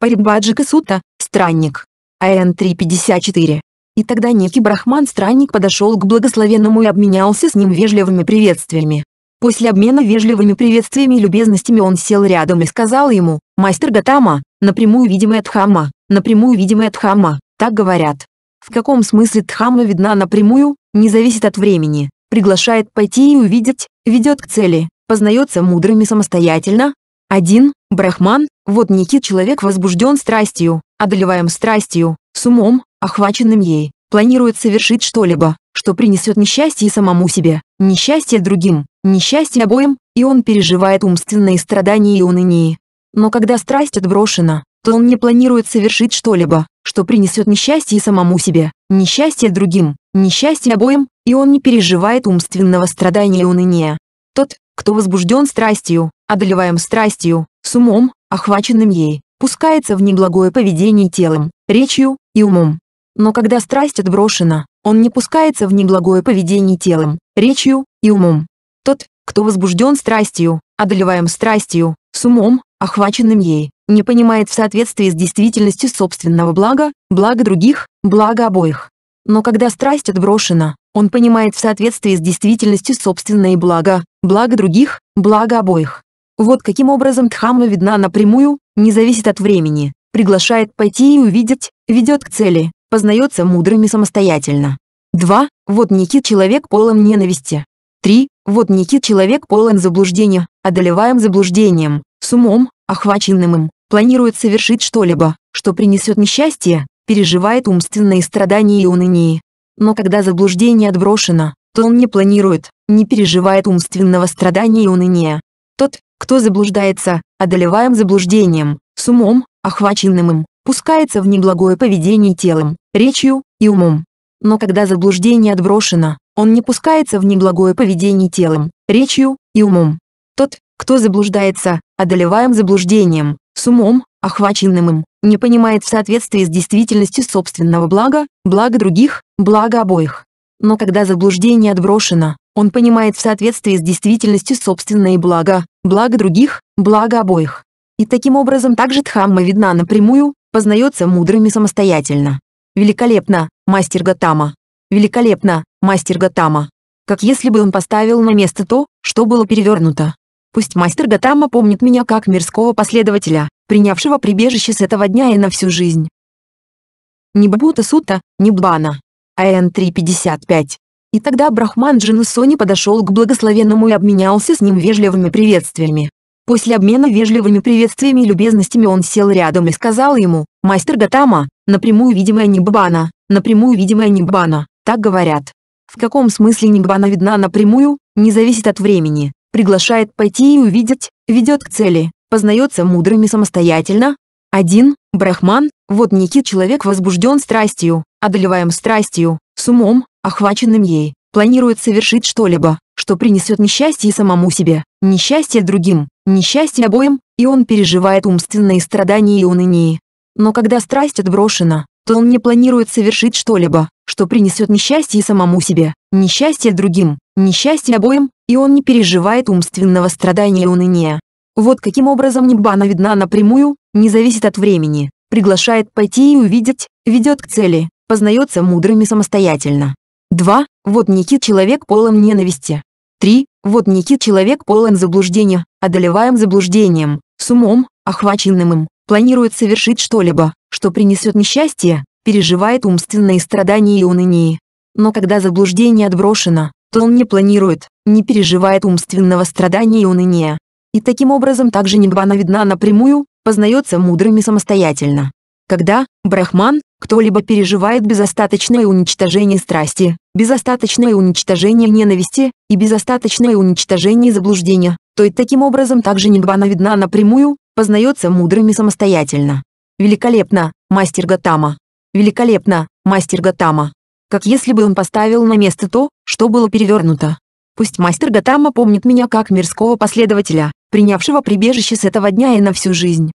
[SPEAKER 1] Парибаджи Касута, странник. АН 354. И тогда некий брахман-странник подошел к благословенному и обменялся с ним вежливыми приветствиями. После обмена вежливыми приветствиями и любезностями он сел рядом и сказал ему, «Мастер Гатама, напрямую видимая Дхамма, напрямую видимая Дхамма, так говорят». В каком смысле Дхамма видна напрямую, не зависит от времени, приглашает пойти и увидеть, ведет к цели, познается мудрыми самостоятельно. Один Брахман, вот Никит человек возбужден страстью, одолеваем страстью, с умом, охваченным ей, планирует совершить что-либо, что принесет несчастье самому себе, несчастье другим, несчастье обоим, и он переживает умственные страдания и уныние. Но когда страсть отброшена, то он не планирует совершить что-либо, что принесет несчастье самому себе, несчастье другим, несчастье обоим, и он не переживает умственного страдания и уныния. Тот, кто возбужден страстью, одолеваем страстью, с умом, охваченным ей, пускается в неблагое поведение телом, речью и умом. Но когда страсть отброшена, он не пускается в неблагое поведение телом, речью и умом. Тот, кто возбужден страстью, одолеваем страстью, с умом, охваченным ей, не понимает в соответствии с действительностью собственного блага, блага других, блага обоих. Но когда страсть отброшена, он понимает в соответствии с действительностью собственное благо, благо других, благо обоих. Вот каким образом Дхамма видна напрямую, не зависит от времени, приглашает пойти и увидеть, ведет к цели, познается мудрыми самостоятельно. 2. Вот некий человек полон ненависти. 3. Вот некий человек полон заблуждения, одолеваем заблуждением, с умом, охваченным им, планирует совершить что-либо, что принесет несчастье, переживает умственные страдания и уныние, но когда заблуждение отброшено, то он не планирует, не переживает умственного страдания и уныния. Тот, кто заблуждается, одолеваем заблуждением, с умом, охваченным им, пускается в неблагое поведение телом, речью и умом. Но когда заблуждение отброшено, он не пускается в неблагое поведение телом, речью и умом. Тот, кто заблуждается, одолеваем заблуждением, с умом, охваченным им, не понимает в соответствии с действительностью собственного блага, блага других, благо обоих. Но когда заблуждение отброшено, он понимает в соответствии с действительностью собственное благо, благо других, благо обоих. И таким образом также Дхамма видна напрямую, познается мудрыми самостоятельно. Великолепно, мастер Гатама. Великолепно, мастер Гатама. Как если бы он поставил на место то, что было перевернуто. Пусть мастер Гатама помнит меня как мирского последователя, принявшего прибежище с этого дня и на всю жизнь. Ниббута Сута, Ниббана. АН-355. И тогда Брахман Сони подошел к благословенному и обменялся с ним вежливыми приветствиями. После обмена вежливыми приветствиями и любезностями он сел рядом и сказал ему, «Мастер Гатама, напрямую видимая Ниббана, напрямую видимая Ниббана, так говорят». В каком смысле Ниббана видна напрямую, не зависит от времени, приглашает пойти и увидеть, ведет к цели, познается мудрыми самостоятельно. 1. Брахман, вот некий человек возбужден страстью, одолеваем страстью, с умом, охваченным ей, планирует совершить что-либо, что принесет несчастье самому себе, несчастье другим, несчастье обоим, и он переживает умственные страдания и уныние. Но когда страсть отброшена, то он не планирует совершить что-либо, что принесет несчастье самому себе, несчастье другим, несчастье обоим, и он не переживает умственного страдания и уныния. Вот каким образом Ниббана видна напрямую, не зависит от времени, приглашает пойти и увидеть, ведет к цели, познается мудрыми самостоятельно. 2. Вот Никит человек полон ненависти. 3. Вот Никит человек полон заблуждения, одолеваем заблуждением, с умом, охваченным им, планирует совершить что-либо, что принесет несчастье, переживает умственные страдания и уныние. Но когда заблуждение отброшено, то он не планирует, не переживает умственного страдания и уныния. И таким образом также нирвана видна напрямую, познается мудрыми самостоятельно. Когда брахман кто-либо переживает безостаточное уничтожение страсти, безостаточное уничтожение ненависти и безостаточное уничтожение заблуждения, то и таким образом также нигвана видна напрямую, познается мудрыми самостоятельно. Великолепно, мастер Гатама. Великолепно, мастер Гатама. Как если бы он поставил на место то, что было перевернуто. Пусть мастер Гатама помнит меня как мирского последователя, принявшего прибежище с этого дня и на всю жизнь.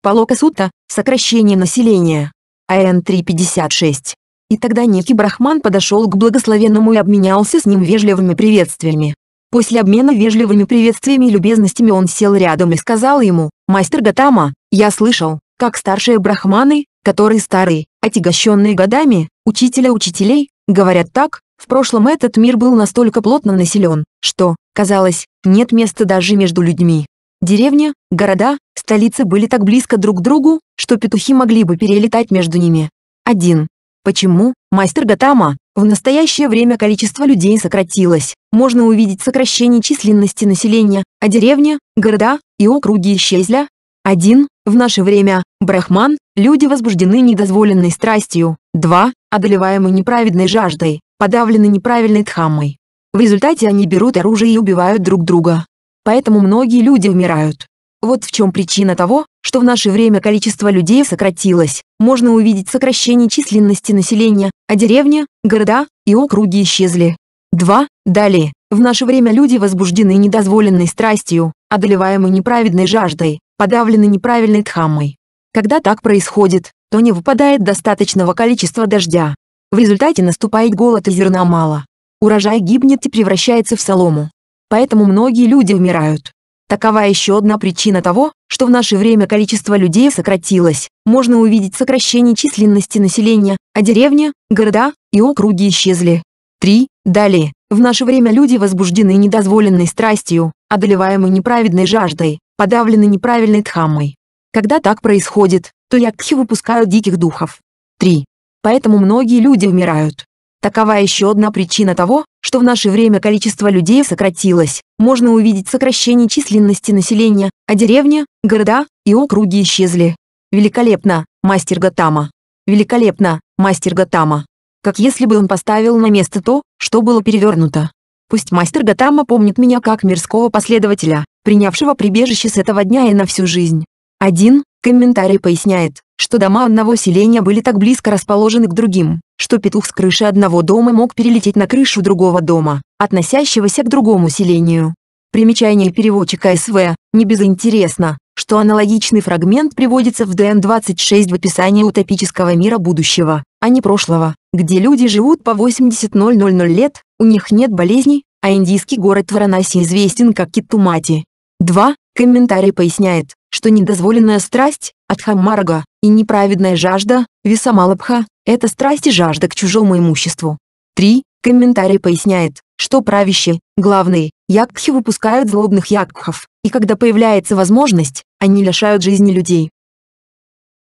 [SPEAKER 1] Палока Сутта – сокращение населения. АН-356. И тогда некий брахман подошел к благословенному и обменялся с ним вежливыми приветствиями. После обмена вежливыми приветствиями и любезностями он сел рядом и сказал ему, «Мастер Гатама, я слышал, как старшие брахманы, которые старые, отягощенные годами, учителя учителей, говорят так, в прошлом этот мир был настолько плотно населен, что, казалось, нет места даже между людьми. Деревня, города, столицы были так близко друг к другу, что петухи могли бы перелетать между ними. 1. Почему, мастер Гатама, в настоящее время количество людей сократилось? Можно увидеть сокращение численности населения, а деревня, города и округи исчезли. 1. В наше время, брахман, люди возбуждены недозволенной страстью. 2. Одолеваемы неправедной жаждой, подавлены неправильной дхаммой. В результате они берут оружие и убивают друг друга поэтому многие люди умирают. Вот в чем причина того, что в наше время количество людей сократилось. Можно увидеть сокращение численности населения, а деревни, города и округи исчезли. 2. Далее. В наше время люди возбуждены недозволенной страстью, одолеваемы неправедной жаждой, подавлены неправильной тхамой. Когда так происходит, то не выпадает достаточного количества дождя. В результате наступает голод и зерна мало. Урожай гибнет и превращается в солому поэтому многие люди умирают. Такова еще одна причина того, что в наше время количество людей сократилось. Можно увидеть сокращение численности населения, а деревни, города и округи исчезли. 3. Далее. В наше время люди возбуждены недозволенной страстью, одолеваемой неправедной жаждой, подавлены неправильной тхамой. Когда так происходит, то якхи выпускают диких духов. 3. Поэтому многие люди умирают. Такова еще одна причина того, что в наше время количество людей сократилось. Можно увидеть сокращение численности населения, а деревни, города и округи исчезли. Великолепно, мастер Гатама. Великолепно, мастер Гатама. Как если бы он поставил на место то, что было перевернуто. Пусть мастер Гатама помнит меня как мирского последователя, принявшего прибежище с этого дня и на всю жизнь. Один комментарий поясняет, что дома одного селения были так близко расположены к другим, что петух с крыши одного дома мог перелететь на крышу другого дома, относящегося к другому селению. Примечание переводчика СВ. Не безинтересно, что аналогичный фрагмент приводится в ДН-26 в описании утопического мира будущего, а не прошлого, где люди живут по 80-000 лет, у них нет болезней, а индийский город Варанаси известен как Киттумати. 2. Комментарий поясняет, что недозволенная страсть, Адхаммарга, и неправедная жажда, Висамалабха, это страсть и жажда к чужому имуществу. 3. Комментарий поясняет, что правящие, главные, якхи выпускают злобных якхов, и когда появляется возможность, они лишают жизни людей.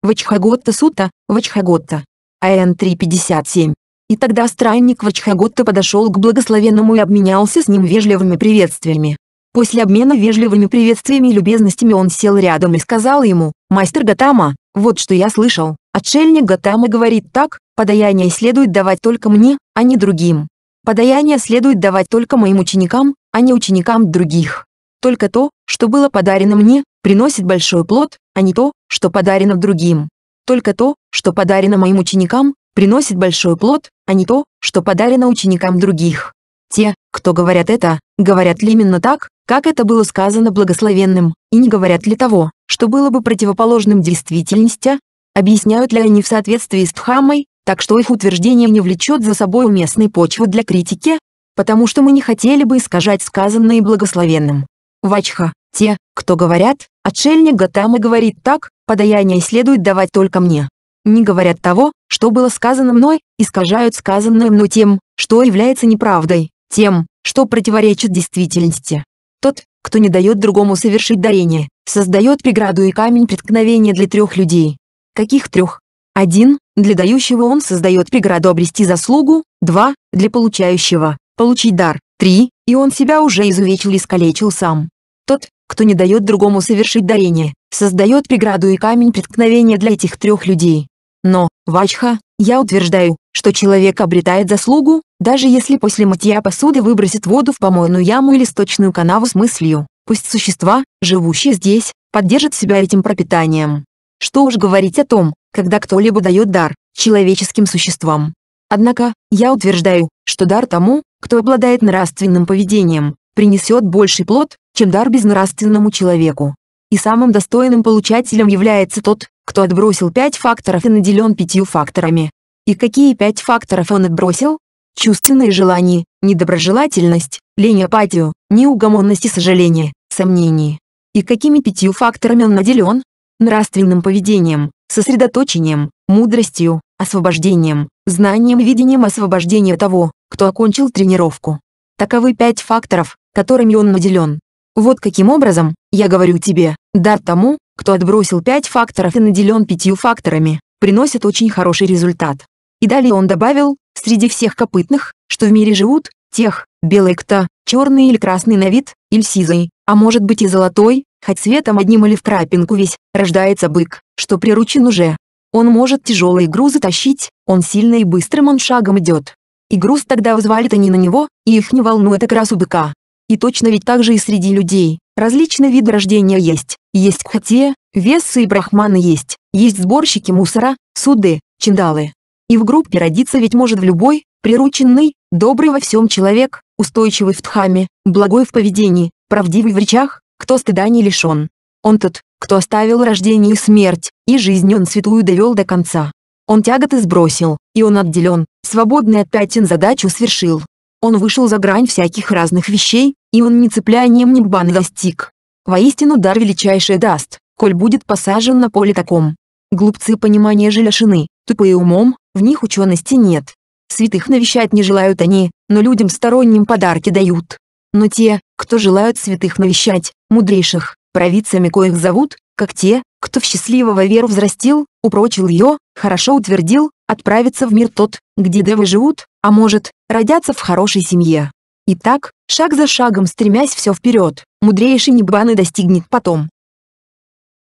[SPEAKER 1] Вачхаготта Сута, Вачхаготта. АН 357. И тогда странник Вачхаготта подошел к благословенному и обменялся с ним вежливыми приветствиями. После обмена вежливыми приветствиями и любезностями он сел рядом и сказал ему, «Мастер Гатама, вот что я слышал, Отшельник Гатама говорит так, подаяние следует давать только мне, а не другим. Подаяние следует давать только моим ученикам, а не ученикам других. Только то, что было подарено мне, приносит большой плод, а не то, что подарено другим. Только то, что подарено моим ученикам, приносит большой плод, а не то, что подарено ученикам других. Те, кто говорят это, говорят ли именно так, как это было сказано благословенным, и не говорят ли того, что было бы противоположным действительности, Объясняют ли они в соответствии с Дхаммой, так что их утверждение не влечет за собой уместной почвы для критики, потому что мы не хотели бы искажать сказанное благословенным. Вачха, те, кто говорят, отшельник Гатама говорит так, подаяние следует давать только мне. Не говорят того, что было сказано мной, искажают сказанное мной тем, что является неправдой, тем, что противоречит действительности. Тот, кто не дает другому совершить дарение, создает преграду и камень преткновения для трех людей. Каких трех? Один, для дающего он создает преграду обрести заслугу, два, для получающего, получить дар, три, и он себя уже изувечил и искалечил сам. Тот, кто не дает другому совершить дарение, создает преграду и камень преткновения для этих трех людей. Но, Вачха, я утверждаю, что человек обретает заслугу, даже если после мытья посуды выбросит воду в помойную яму или сточную канаву с мыслью, пусть существа, живущие здесь, поддержат себя этим пропитанием. Что уж говорить о том, когда кто-либо дает дар человеческим существам. Однако, я утверждаю, что дар тому, кто обладает нравственным поведением, принесет больший плод, чем дар безнравственному человеку. И самым достойным получателем является тот, кто отбросил пять факторов и наделен пятью факторами. И какие пять факторов он отбросил? Чувственные желания, недоброжелательность, лень апатию, неугомонность и сожаление, сомнения. И какими пятью факторами он наделен? нравственным поведением, сосредоточением, мудростью, освобождением, знанием и видением освобождения того, кто окончил тренировку. Таковы пять факторов, которыми он наделен. Вот каким образом, я говорю тебе, дар тому, кто отбросил пять факторов и наделен пятью факторами, приносит очень хороший результат. И далее он добавил, среди всех копытных, что в мире живут, тех, белый кто, черный или красный на вид, или сизый, а может быть и золотой, хоть светом одним или в крапинку весь, рождается бык, что приручен уже. Он может тяжелые грузы тащить, он сильно и быстрым он шагом идет. И груз тогда взвалит они на него, и их не волнует окрасу быка. И точно ведь так же и среди людей, различные виды рождения есть, есть кхате, весы и брахманы есть, есть сборщики мусора, суды, чиндалы. И в группе родиться ведь может в любой, прирученный, добрый во всем человек, устойчивый в тхаме, благой в поведении, правдивый в речах, кто стыда не лишен. Он тот, кто оставил рождение и смерть, и жизнь он святую довел до конца. Он тяготы сбросил, и он отделен, свободный от пятен задачу свершил. Он вышел за грань всяких разных вещей, и он не цеплянием ни баны достиг. Воистину дар величайший даст, коль будет посажен на поле таком. Глупцы понимания же лишены, тупые умом, в них учености нет. Святых навещать не желают они, но людям сторонним подарки дают. Но те, кто желают святых навещать, мудрейших, провидцами коих зовут, как те, кто в счастливого веру взрастил, упрочил ее, хорошо утвердил, отправится в мир тот, где девы живут, а может, родятся в хорошей семье. Итак, шаг за шагом стремясь все вперед, мудрейший Ниббаны достигнет потом.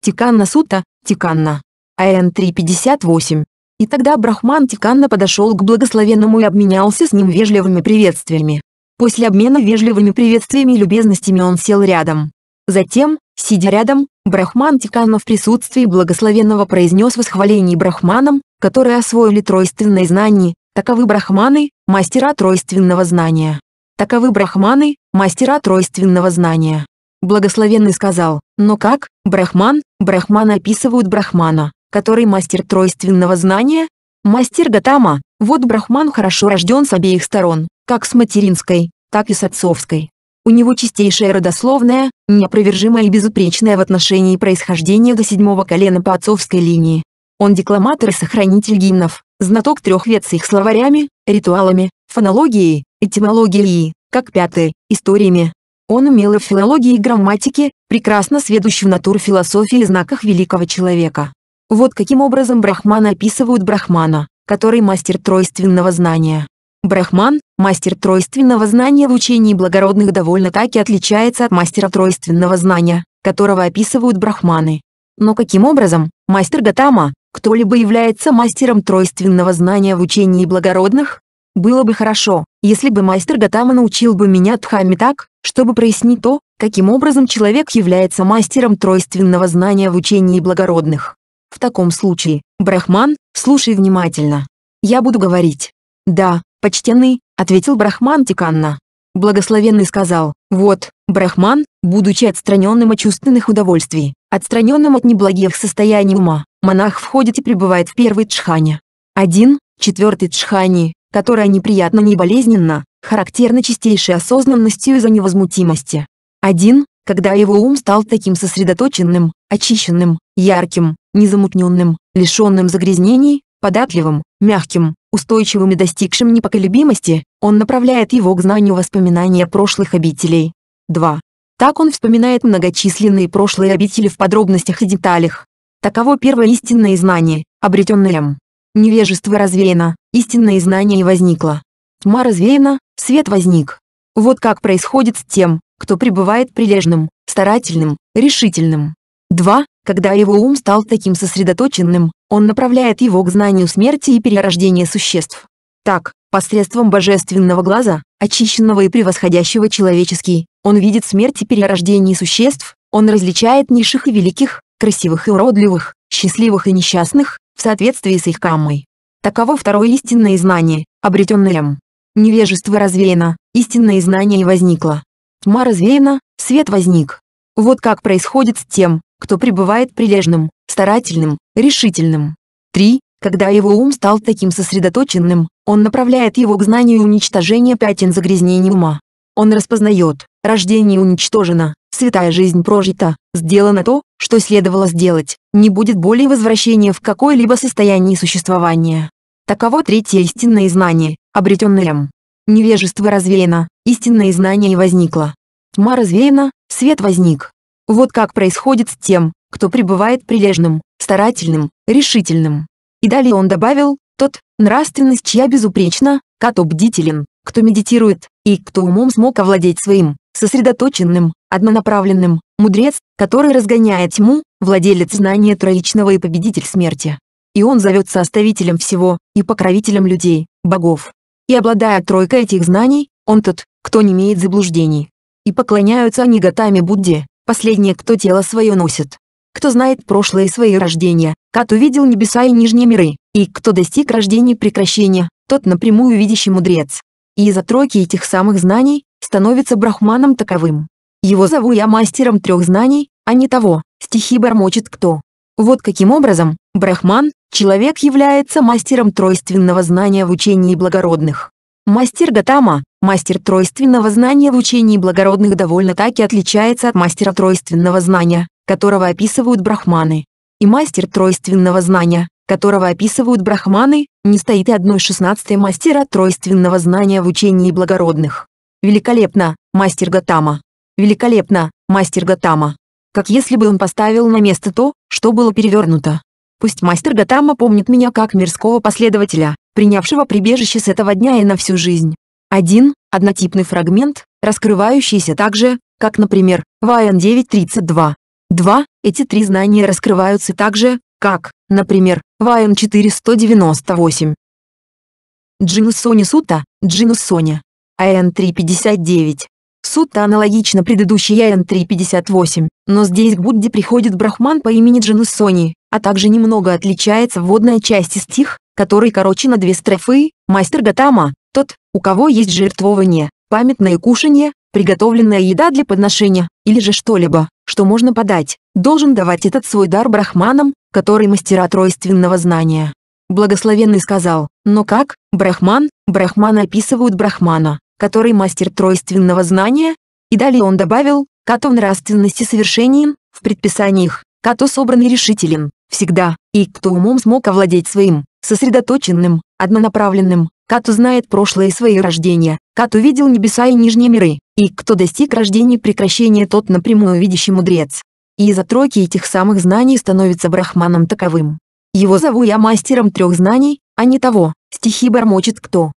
[SPEAKER 1] Тиканна Сута, Тиканна. АН 358. И тогда Брахман Тиканна подошел к благословенному и обменялся с ним вежливыми приветствиями. После обмена вежливыми приветствиями и любезностями он сел рядом. Затем, сидя рядом, Брахман Тикана в присутствии благословенного произнес восхваление брахманам, которые освоили тройственное знание, таковы брахманы, мастера тройственного знания. Таковы брахманы, мастера тройственного знания. Благословенный сказал, но как, брахман, брахмана описывают брахмана, который мастер тройственного знания? Мастер Гатама, вот брахман хорошо рожден с обеих сторон, как с материнской, так и с отцовской. У него чистейшая родословная, неопровержимая и безупречная в отношении происхождения до седьмого колена по отцовской линии. Он декламатор и сохранитель гимнов, знаток трех вет с их словарями, ритуалами, фонологией, этимологией, как пятый, историями. Он умел в филологии и грамматике, прекрасно сведущий в натурфилософии и знаках великого человека. Вот каким образом брахмана описывают брахмана, который мастер тройственного знания. Брахман, мастер тройственного знания в учении благородных довольно-таки отличается от мастера тройственного знания, которого описывают брахманы. Но каким образом, мастер Гатама, кто-либо является мастером тройственного знания в учении благородных? Было бы хорошо, если бы мастер Гатама научил бы меня Дхаме так, чтобы прояснить то, каким образом человек является мастером тройственного знания в учении благородных. В таком случае, Брахман, слушай внимательно. Я буду говорить. Да, «Почтенный», — ответил Брахман Тиканна. Благословенный сказал, «Вот, Брахман, будучи отстраненным от чувственных удовольствий, отстраненным от неблагих состояний ума, монах входит и пребывает в первой джхане. Один, четвертый джхани, которая неприятно не болезненно, характерна чистейшей осознанностью из-за невозмутимости. Один, когда его ум стал таким сосредоточенным, очищенным, ярким, незамутненным, лишенным загрязнений, податливым, мягким, устойчивым и достигшим непоколебимости, он направляет его к знанию воспоминания прошлых обителей. 2. Так он вспоминает многочисленные прошлые обители в подробностях и деталях. Таково первое истинное знание, обретенное им. Невежество развеяно, истинное знание и возникло. Тьма развеяна, свет возник. Вот как происходит с тем, кто пребывает прилежным, старательным, решительным. 2. Когда его ум стал таким сосредоточенным, он направляет его к знанию смерти и перерождения существ. Так, посредством божественного глаза, очищенного и превосходящего человеческий, он видит смерть и перерождение существ, он различает низших и великих, красивых и уродливых, счастливых и несчастных, в соответствии с их каммой. Таково второе истинное знание, обретенное М. Невежество развеяно, истинное знание и возникло. Тьма развеяна, свет возник. Вот как происходит с тем, кто пребывает прилежным, старательным, решительным. 3. Когда его ум стал таким сосредоточенным, он направляет его к знанию уничтожения пятен загрязнений ума. Он распознает, рождение уничтожено, святая жизнь прожита, сделано то, что следовало сделать, не будет более возвращения в какое-либо состояние существования. Таково третье истинное знание, обретенное М. Невежество развеяно, истинное знание возникло. Тьма развеяна, свет возник. Вот как происходит с тем, кто пребывает прилежным, старательным, решительным. И далее он добавил, тот, нравственность чья безупречна, кто бдителен, кто медитирует, и кто умом смог овладеть своим, сосредоточенным, однонаправленным, мудрец, который разгоняет тьму, владелец знания троичного и победитель смерти. И он зовется оставителем всего, и покровителем людей, богов. И обладая тройкой этих знаний, он тот, кто не имеет заблуждений. И поклоняются они готами Будде, Последнее, кто тело свое носит. Кто знает прошлое свои рождения, Кат увидел небеса и нижние миры, и кто достиг рождения прекращения, тот напрямую видящий мудрец. И из-за тройки этих самых знаний, становится брахманом таковым. Его зову я мастером трех знаний, а не того, стихи бормочет кто. Вот каким образом, брахман, человек является мастером тройственного знания в учении благородных. Мастер Гатама, мастер тройственного знания в учении благородных довольно-таки отличается от мастера тройственного знания, которого описывают брахманы. И мастер тройственного знания, которого описывают брахманы, не стоит и одной шестнадцатой мастера тройственного знания в учении благородных. Великолепно, мастер Гатама. Великолепно, мастер Гатама. Как если бы он поставил на место то, что было перевернуто. Пусть мастер Гатама помнит меня как мирского последователя, принявшего прибежище с этого дня и на всю жизнь. Один, однотипный фрагмент, раскрывающийся так же, как, например, в 9.32. Два, эти три знания раскрываются так же, как, например, в АН 4.198. Джинус Сони Сута, Джинус Соня. АН 3.59. Сута аналогично предыдущей АН 3.58, но здесь к Будде приходит брахман по имени Джинус Сони, а также немного отличается вводная часть и стих, который короче на две строфы, мастер Гатама, тот, у кого есть жертвование, памятное кушанье, приготовленная еда для подношения, или же что-либо, что можно подать, должен давать этот свой дар брахманам, которые мастера тройственного знания. Благословенный сказал, но как, брахман, брахманы описывают брахмана, который мастер тройственного знания, и далее он добавил, като в нравственности совершенен в предписаниях, като собран и решителен, всегда, и кто умом смог овладеть своим, сосредоточенным, однонаправленным. Кат знает прошлое и свои рождения, Кат увидел небеса и нижние миры, и кто достиг рождения прекращения тот напрямую видящий мудрец. И из-за тройки этих самых знаний становится брахманом таковым. Его зову я мастером трех знаний, а не того, стихи бормочет кто.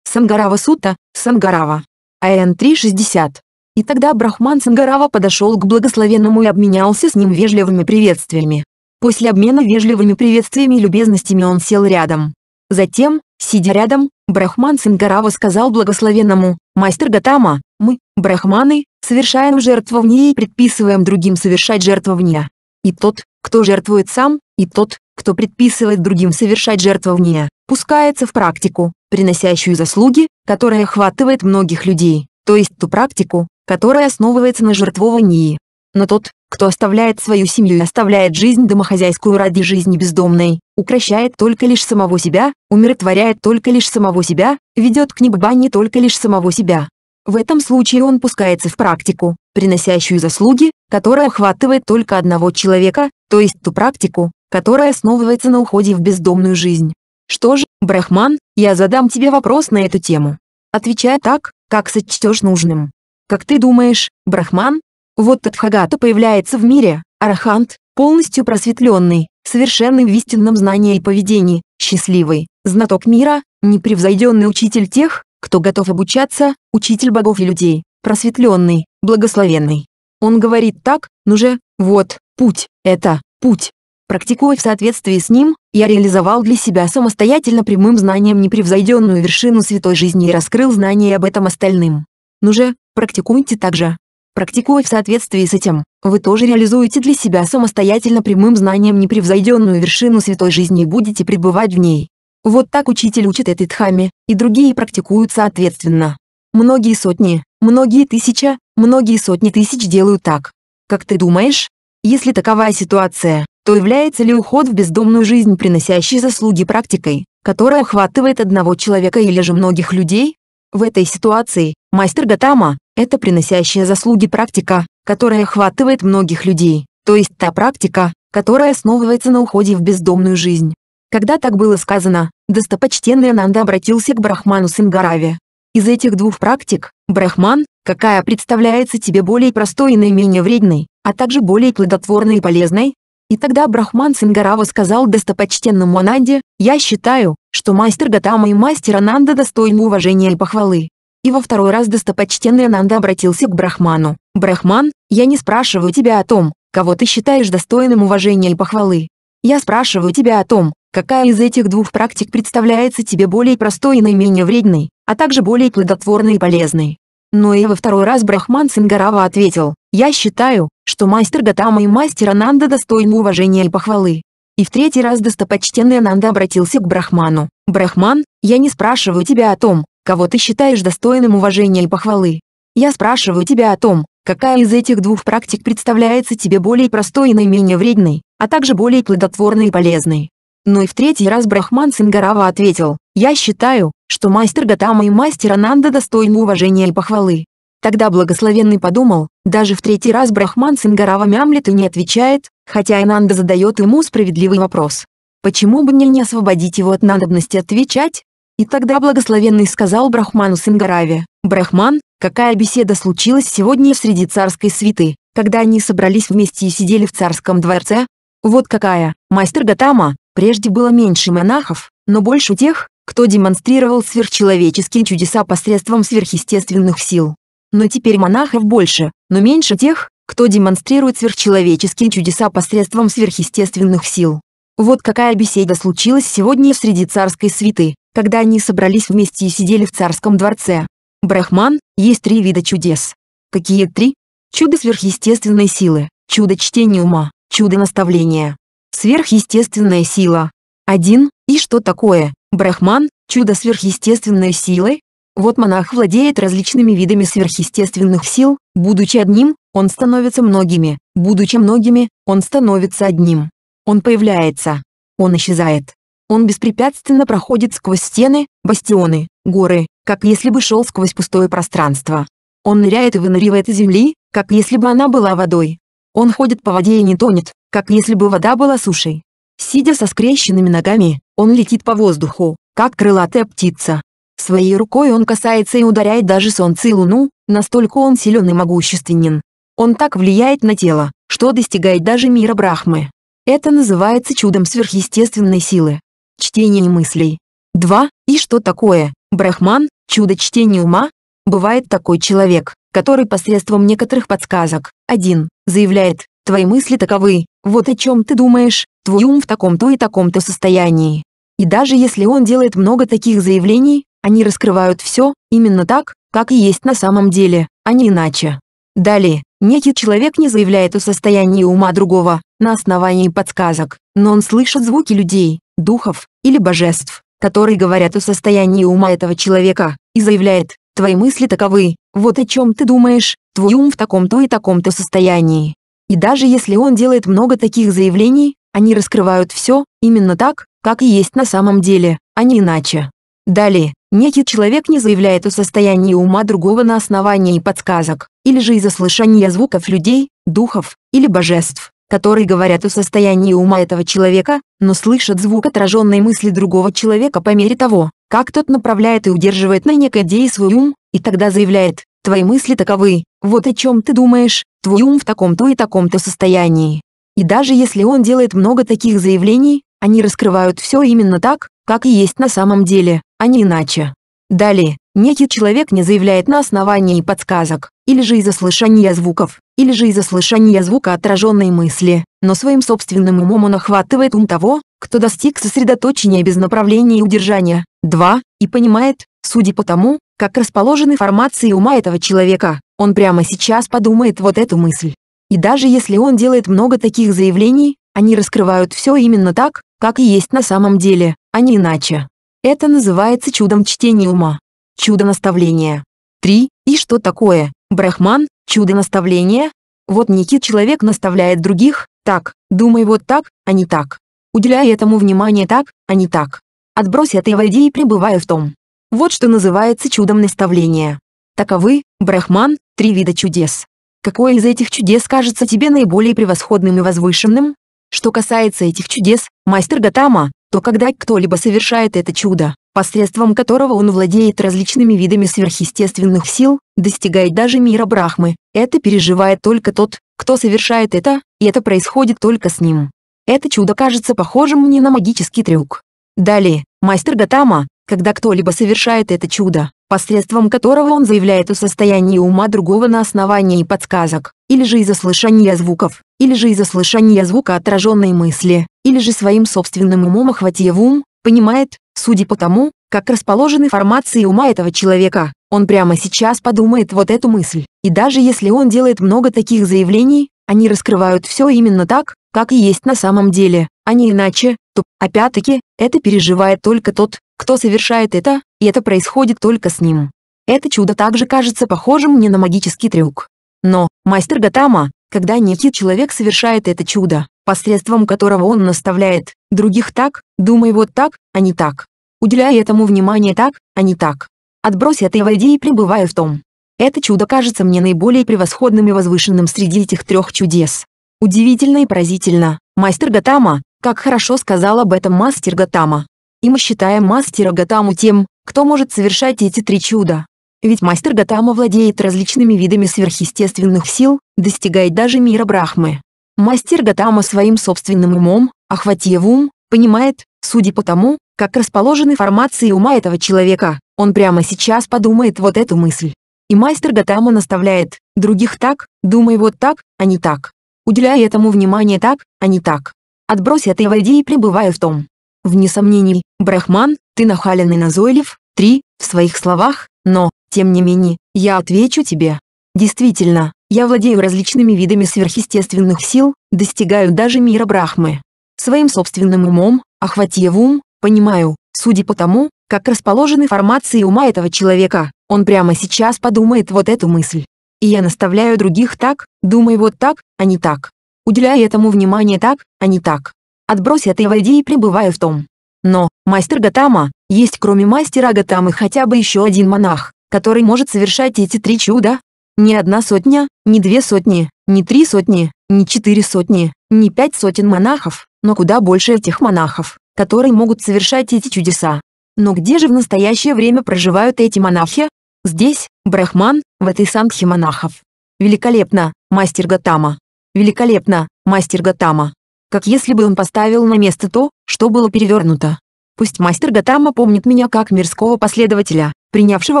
[SPEAKER 1] Сангарава Сута, Сангарава. АН 360. И тогда Брахман Сангарава подошел к благословенному и обменялся с ним вежливыми приветствиями. После обмена вежливыми приветствиями и любезностями он сел рядом. Затем, сидя рядом, Брахман Сингарава сказал благословенному, «Мастер Гатама, мы, брахманы, совершаем жертвование и предписываем другим совершать жертвование. И тот, кто жертвует сам, и тот, кто предписывает другим совершать жертвование, пускается в практику, приносящую заслуги, которая охватывает многих людей, то есть ту практику, которая основывается на жертвовании. Но тот, кто оставляет свою семью и оставляет жизнь домохозяйскую ради жизни бездомной, укращает только лишь самого себя, умиротворяет только лишь самого себя, ведет к небанне только лишь самого себя. В этом случае он пускается в практику, приносящую заслуги, которая охватывает только одного человека, то есть ту практику, которая основывается на уходе в бездомную жизнь. Что же, Брахман, я задам тебе вопрос на эту тему. Отвечай так, как сочтешь нужным. Как ты думаешь, Брахман, вот Тадхагата появляется в мире, Арахант, полностью просветленный, совершенный в истинном знании и поведении, счастливый, знаток мира, непревзойденный учитель тех, кто готов обучаться, учитель богов и людей, просветленный, благословенный. Он говорит так, ну же, вот, путь, это, путь. Практикуя в соответствии с ним, я реализовал для себя самостоятельно прямым знанием непревзойденную вершину святой жизни и раскрыл знания об этом остальным. Ну же, практикуйте также. Практикуя в соответствии с этим, вы тоже реализуете для себя самостоятельно прямым знанием непревзойденную вершину святой жизни и будете пребывать в ней. Вот так учитель учит этой дхаме, и другие практикуют соответственно. Многие сотни, многие тысяча, многие сотни тысяч делают так. Как ты думаешь? Если таковая ситуация, то является ли уход в бездомную жизнь приносящий заслуги практикой, которая охватывает одного человека или же многих людей? В этой ситуации мастер Гатама, это приносящая заслуги практика, которая охватывает многих людей, то есть та практика, которая основывается на уходе в бездомную жизнь. Когда так было сказано, достопочтенный Ананда обратился к Брахману Сингараве. Из этих двух практик, Брахман, какая представляется тебе более простой и наименее вредной, а также более плодотворной и полезной? И тогда Брахман Сингарава сказал достопочтенному Ананде, «Я считаю, что мастер Гатама и мастер Ананда достойны уважения и похвалы. И во второй раз достопочтенный Нанда обратился к Брахману. «Брахман, я не спрашиваю тебя о том, кого ты считаешь достойным уважения и похвалы. Я спрашиваю тебя о том, какая из этих двух практик представляется тебе более простой и наименее вредной, а также более плодотворной и полезной. Но ну и во второй раз Брахман Сингарава ответил, «Я считаю, что мастер Гатама и мастер Ананда достойны уважения и похвалы». И в третий раз достопочтенный Ананда обратился к Брахману. «Брахман, я не спрашиваю тебя о том, кого ты считаешь достойным уважения и похвалы. Я спрашиваю тебя о том, какая из этих двух практик представляется тебе более простой и наименее вредной, а также более плодотворной и полезной. Но ну и в третий раз Брахман Сингарава ответил, «Я считаю, что мастер Гатама и мастер Ананда достойны уважения и похвалы». Тогда благословенный подумал, даже в третий раз Брахман Сингарава мямлет и не отвечает, хотя Ананда задает ему справедливый вопрос. Почему бы мне не освободить его от надобности отвечать, и тогда благословенный сказал Брахману Сингараве, «Брахман, какая беседа случилась сегодня среди царской свиты, когда они собрались вместе и сидели в царском дворце? Вот какая, мастер Гатама, прежде было меньше монахов, но больше тех, кто демонстрировал сверхчеловеческие чудеса посредством сверхъестественных сил. Но теперь монахов больше, но меньше тех, кто демонстрирует сверхчеловеческие чудеса посредством сверхъестественных сил. Вот какая беседа случилась сегодня среди царской свиты, когда они собрались вместе и сидели в царском дворце. Брахман, есть три вида чудес. Какие три? Чудо сверхъестественной силы, чудо чтения ума, чудо наставления. Сверхъестественная сила. Один И что такое? Брахман, чудо сверхъестественной силы? Вот монах владеет различными видами сверхъестественных сил, будучи одним, он становится многими, будучи многими, он становится одним. Он появляется. Он исчезает. Он беспрепятственно проходит сквозь стены, бастионы, горы, как если бы шел сквозь пустое пространство. Он ныряет и выныривает из земли, как если бы она была водой. Он ходит по воде и не тонет, как если бы вода была сушей. Сидя со скрещенными ногами, он летит по воздуху, как крылатая птица. Своей рукой он касается и ударяет даже солнце и луну, настолько он силен и могущественен. Он так влияет на тело, что достигает даже мира Брахмы. Это называется чудом сверхъестественной силы чтение мыслей. 2. И что такое брахман, чудо чтения ума? Бывает такой человек, который посредством некоторых подсказок, 1. заявляет, твои мысли таковы, вот о чем ты думаешь, твой ум в таком-то и таком-то состоянии. И даже если он делает много таких заявлений, они раскрывают все, именно так, как и есть на самом деле, а не иначе. Далее, Некий человек не заявляет о состоянии ума другого, на основании подсказок, но он слышит звуки людей, духов, или божеств, которые говорят о состоянии ума этого человека, и заявляет, твои мысли таковы, вот о чем ты думаешь, твой ум в таком-то и таком-то состоянии. И даже если он делает много таких заявлений, они раскрывают все, именно так, как и есть на самом деле, а не иначе. Далее, Некий человек не заявляет о состоянии ума другого на основании подсказок, или же из-за слышания звуков людей, духов, или божеств, которые говорят о состоянии ума этого человека, но слышат звук отраженной мысли другого человека по мере того, как тот направляет и удерживает на некой идее свой ум, и тогда заявляет, твои мысли таковы, вот о чем ты думаешь, твой ум в таком-то и таком-то состоянии. И даже если он делает много таких заявлений, они раскрывают все именно так, как и есть на самом деле а не иначе. Далее, некий человек не заявляет на основании подсказок, или же из-за слышания звуков, или же из-за слышания звука отраженной мысли, но своим собственным умом он охватывает ум того, кто достиг сосредоточения без направления и удержания. 2. И понимает, судя по тому, как расположены формации ума этого человека, он прямо сейчас подумает вот эту мысль. И даже если он делает много таких заявлений, они раскрывают все именно так, как и есть на самом деле, а не иначе. Это называется чудом чтения ума. Чудо наставления. 3. И что такое? Брахман, чудо наставления? Вот некий человек наставляет других, так, думай вот так, а не так. Уделяй этому внимание так, а не так. Отбрось этой и войди и пребывай в том. Вот что называется чудом наставления. Таковы, брахман, три вида чудес. Какое из этих чудес кажется тебе наиболее превосходным и возвышенным? Что касается этих чудес, мастер Гатама, то когда кто-либо совершает это чудо, посредством которого он владеет различными видами сверхъестественных сил, достигает даже мира Брахмы, это переживает только тот, кто совершает это, и это происходит только с ним. Это чудо кажется похожим не на магический трюк. Далее, мастер Гатама, когда кто-либо совершает это чудо, посредством которого он заявляет о состоянии ума другого на основании подсказок, или же из-за слышания звуков, или же из-за слышания звука отраженной мысли, или же своим собственным умом охватив ум, понимает, судя по тому, как расположены формации ума этого человека, он прямо сейчас подумает вот эту мысль, и даже если он делает много таких заявлений, они раскрывают все именно так, как и есть на самом деле, а не иначе, то, опять-таки, это переживает только тот, кто совершает это, и это происходит только с ним. Это чудо также кажется похожим мне на магический трюк. Но, мастер Гатама, когда некий человек совершает это чудо, посредством которого он наставляет других так, думай вот так, а не так. Уделяй этому внимание так, а не так. Отбрось это и войди и пребывай в том. Это чудо кажется мне наиболее превосходным и возвышенным среди этих трех чудес. Удивительно и поразительно, мастер Гатама, как хорошо сказал об этом мастер Гатама. И мы считаем мастера Гатаму тем, кто может совершать эти три чуда. Ведь мастер Гатама владеет различными видами сверхъестественных сил, достигает даже мира Брахмы. Мастер Гатама своим собственным умом, охватив ум, понимает, судя по тому, как расположены формации ума этого человека, он прямо сейчас подумает вот эту мысль. И мастер Гатама наставляет других так, думай вот так, а не так. Уделяй этому внимание так, а не так. Отбрось это и войди и пребывай в том. Вне сомнений, Брахман, ты нахален и назойлив, три, в своих словах, но, тем не менее, я отвечу тебе. Действительно, я владею различными видами сверхъестественных сил, достигаю даже мира Брахмы. Своим собственным умом, охватив ум, понимаю, судя по тому, как расположены формации ума этого человека, он прямо сейчас подумает вот эту мысль. И я наставляю других так, думай вот так, а не так. Уделяй этому внимание так, а не так. Отбрось это и войди и пребывай в том. Но, мастер Гатама, есть кроме мастера Гатамы хотя бы еще один монах, который может совершать эти три чуда. Ни одна сотня, ни две сотни, ни три сотни, ни четыре сотни, ни пять сотен монахов, но куда больше этих монахов, которые могут совершать эти чудеса. Но где же в настоящее время проживают эти монахи? Здесь, брахман, в этой санхе монахов. Великолепно, мастер Гатама. Великолепно, мастер Гатама. Как если бы он поставил на место то, что было перевернуто. Пусть мастер Гатама помнит меня как мирского последователя, принявшего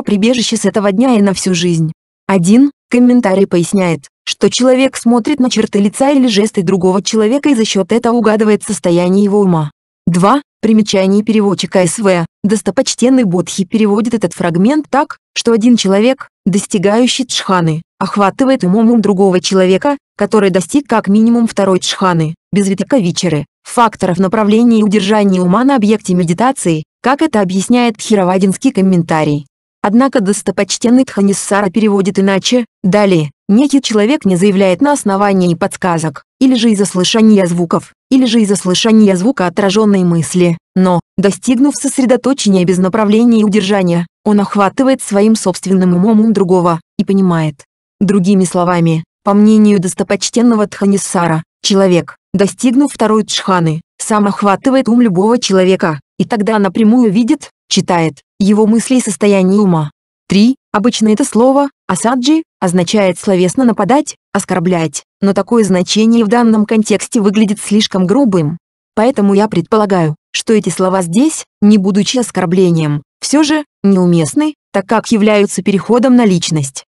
[SPEAKER 1] прибежище с этого дня и на всю жизнь. Один комментарий поясняет, что человек смотрит на черты лица или жесты другого человека и за счет этого угадывает состояние его ума. Два. Примечание переводчика СВ. Достопочтенный Бодхи переводит этот фрагмент так, что один человек, достигающий джханы, охватывает умом ум другого человека, который достиг как минимум второй джханы, без витаковичеры, факторов направления и удержания ума на объекте медитации, как это объясняет Тхировадинский комментарий. Однако достопочтенный Тханиссара переводит иначе, далее, некий человек не заявляет на основании подсказок, или же из-за слышания звуков, или же из-за слышания звука отраженной мысли, но, достигнув сосредоточения без направления и удержания, он охватывает своим собственным умом ум другого и понимает. Другими словами, по мнению достопочтенного Тханиссара, человек, достигнув второй тшханы, сам охватывает ум любого человека, и тогда напрямую видит, читает, его мысли и состояние ума. 3. Обычно это слово «асаджи» означает словесно нападать, оскорблять, но такое значение в данном контексте выглядит слишком грубым. Поэтому я предполагаю, что эти слова здесь, не будучи оскорблением, все же неуместны, так как являются переходом на личность.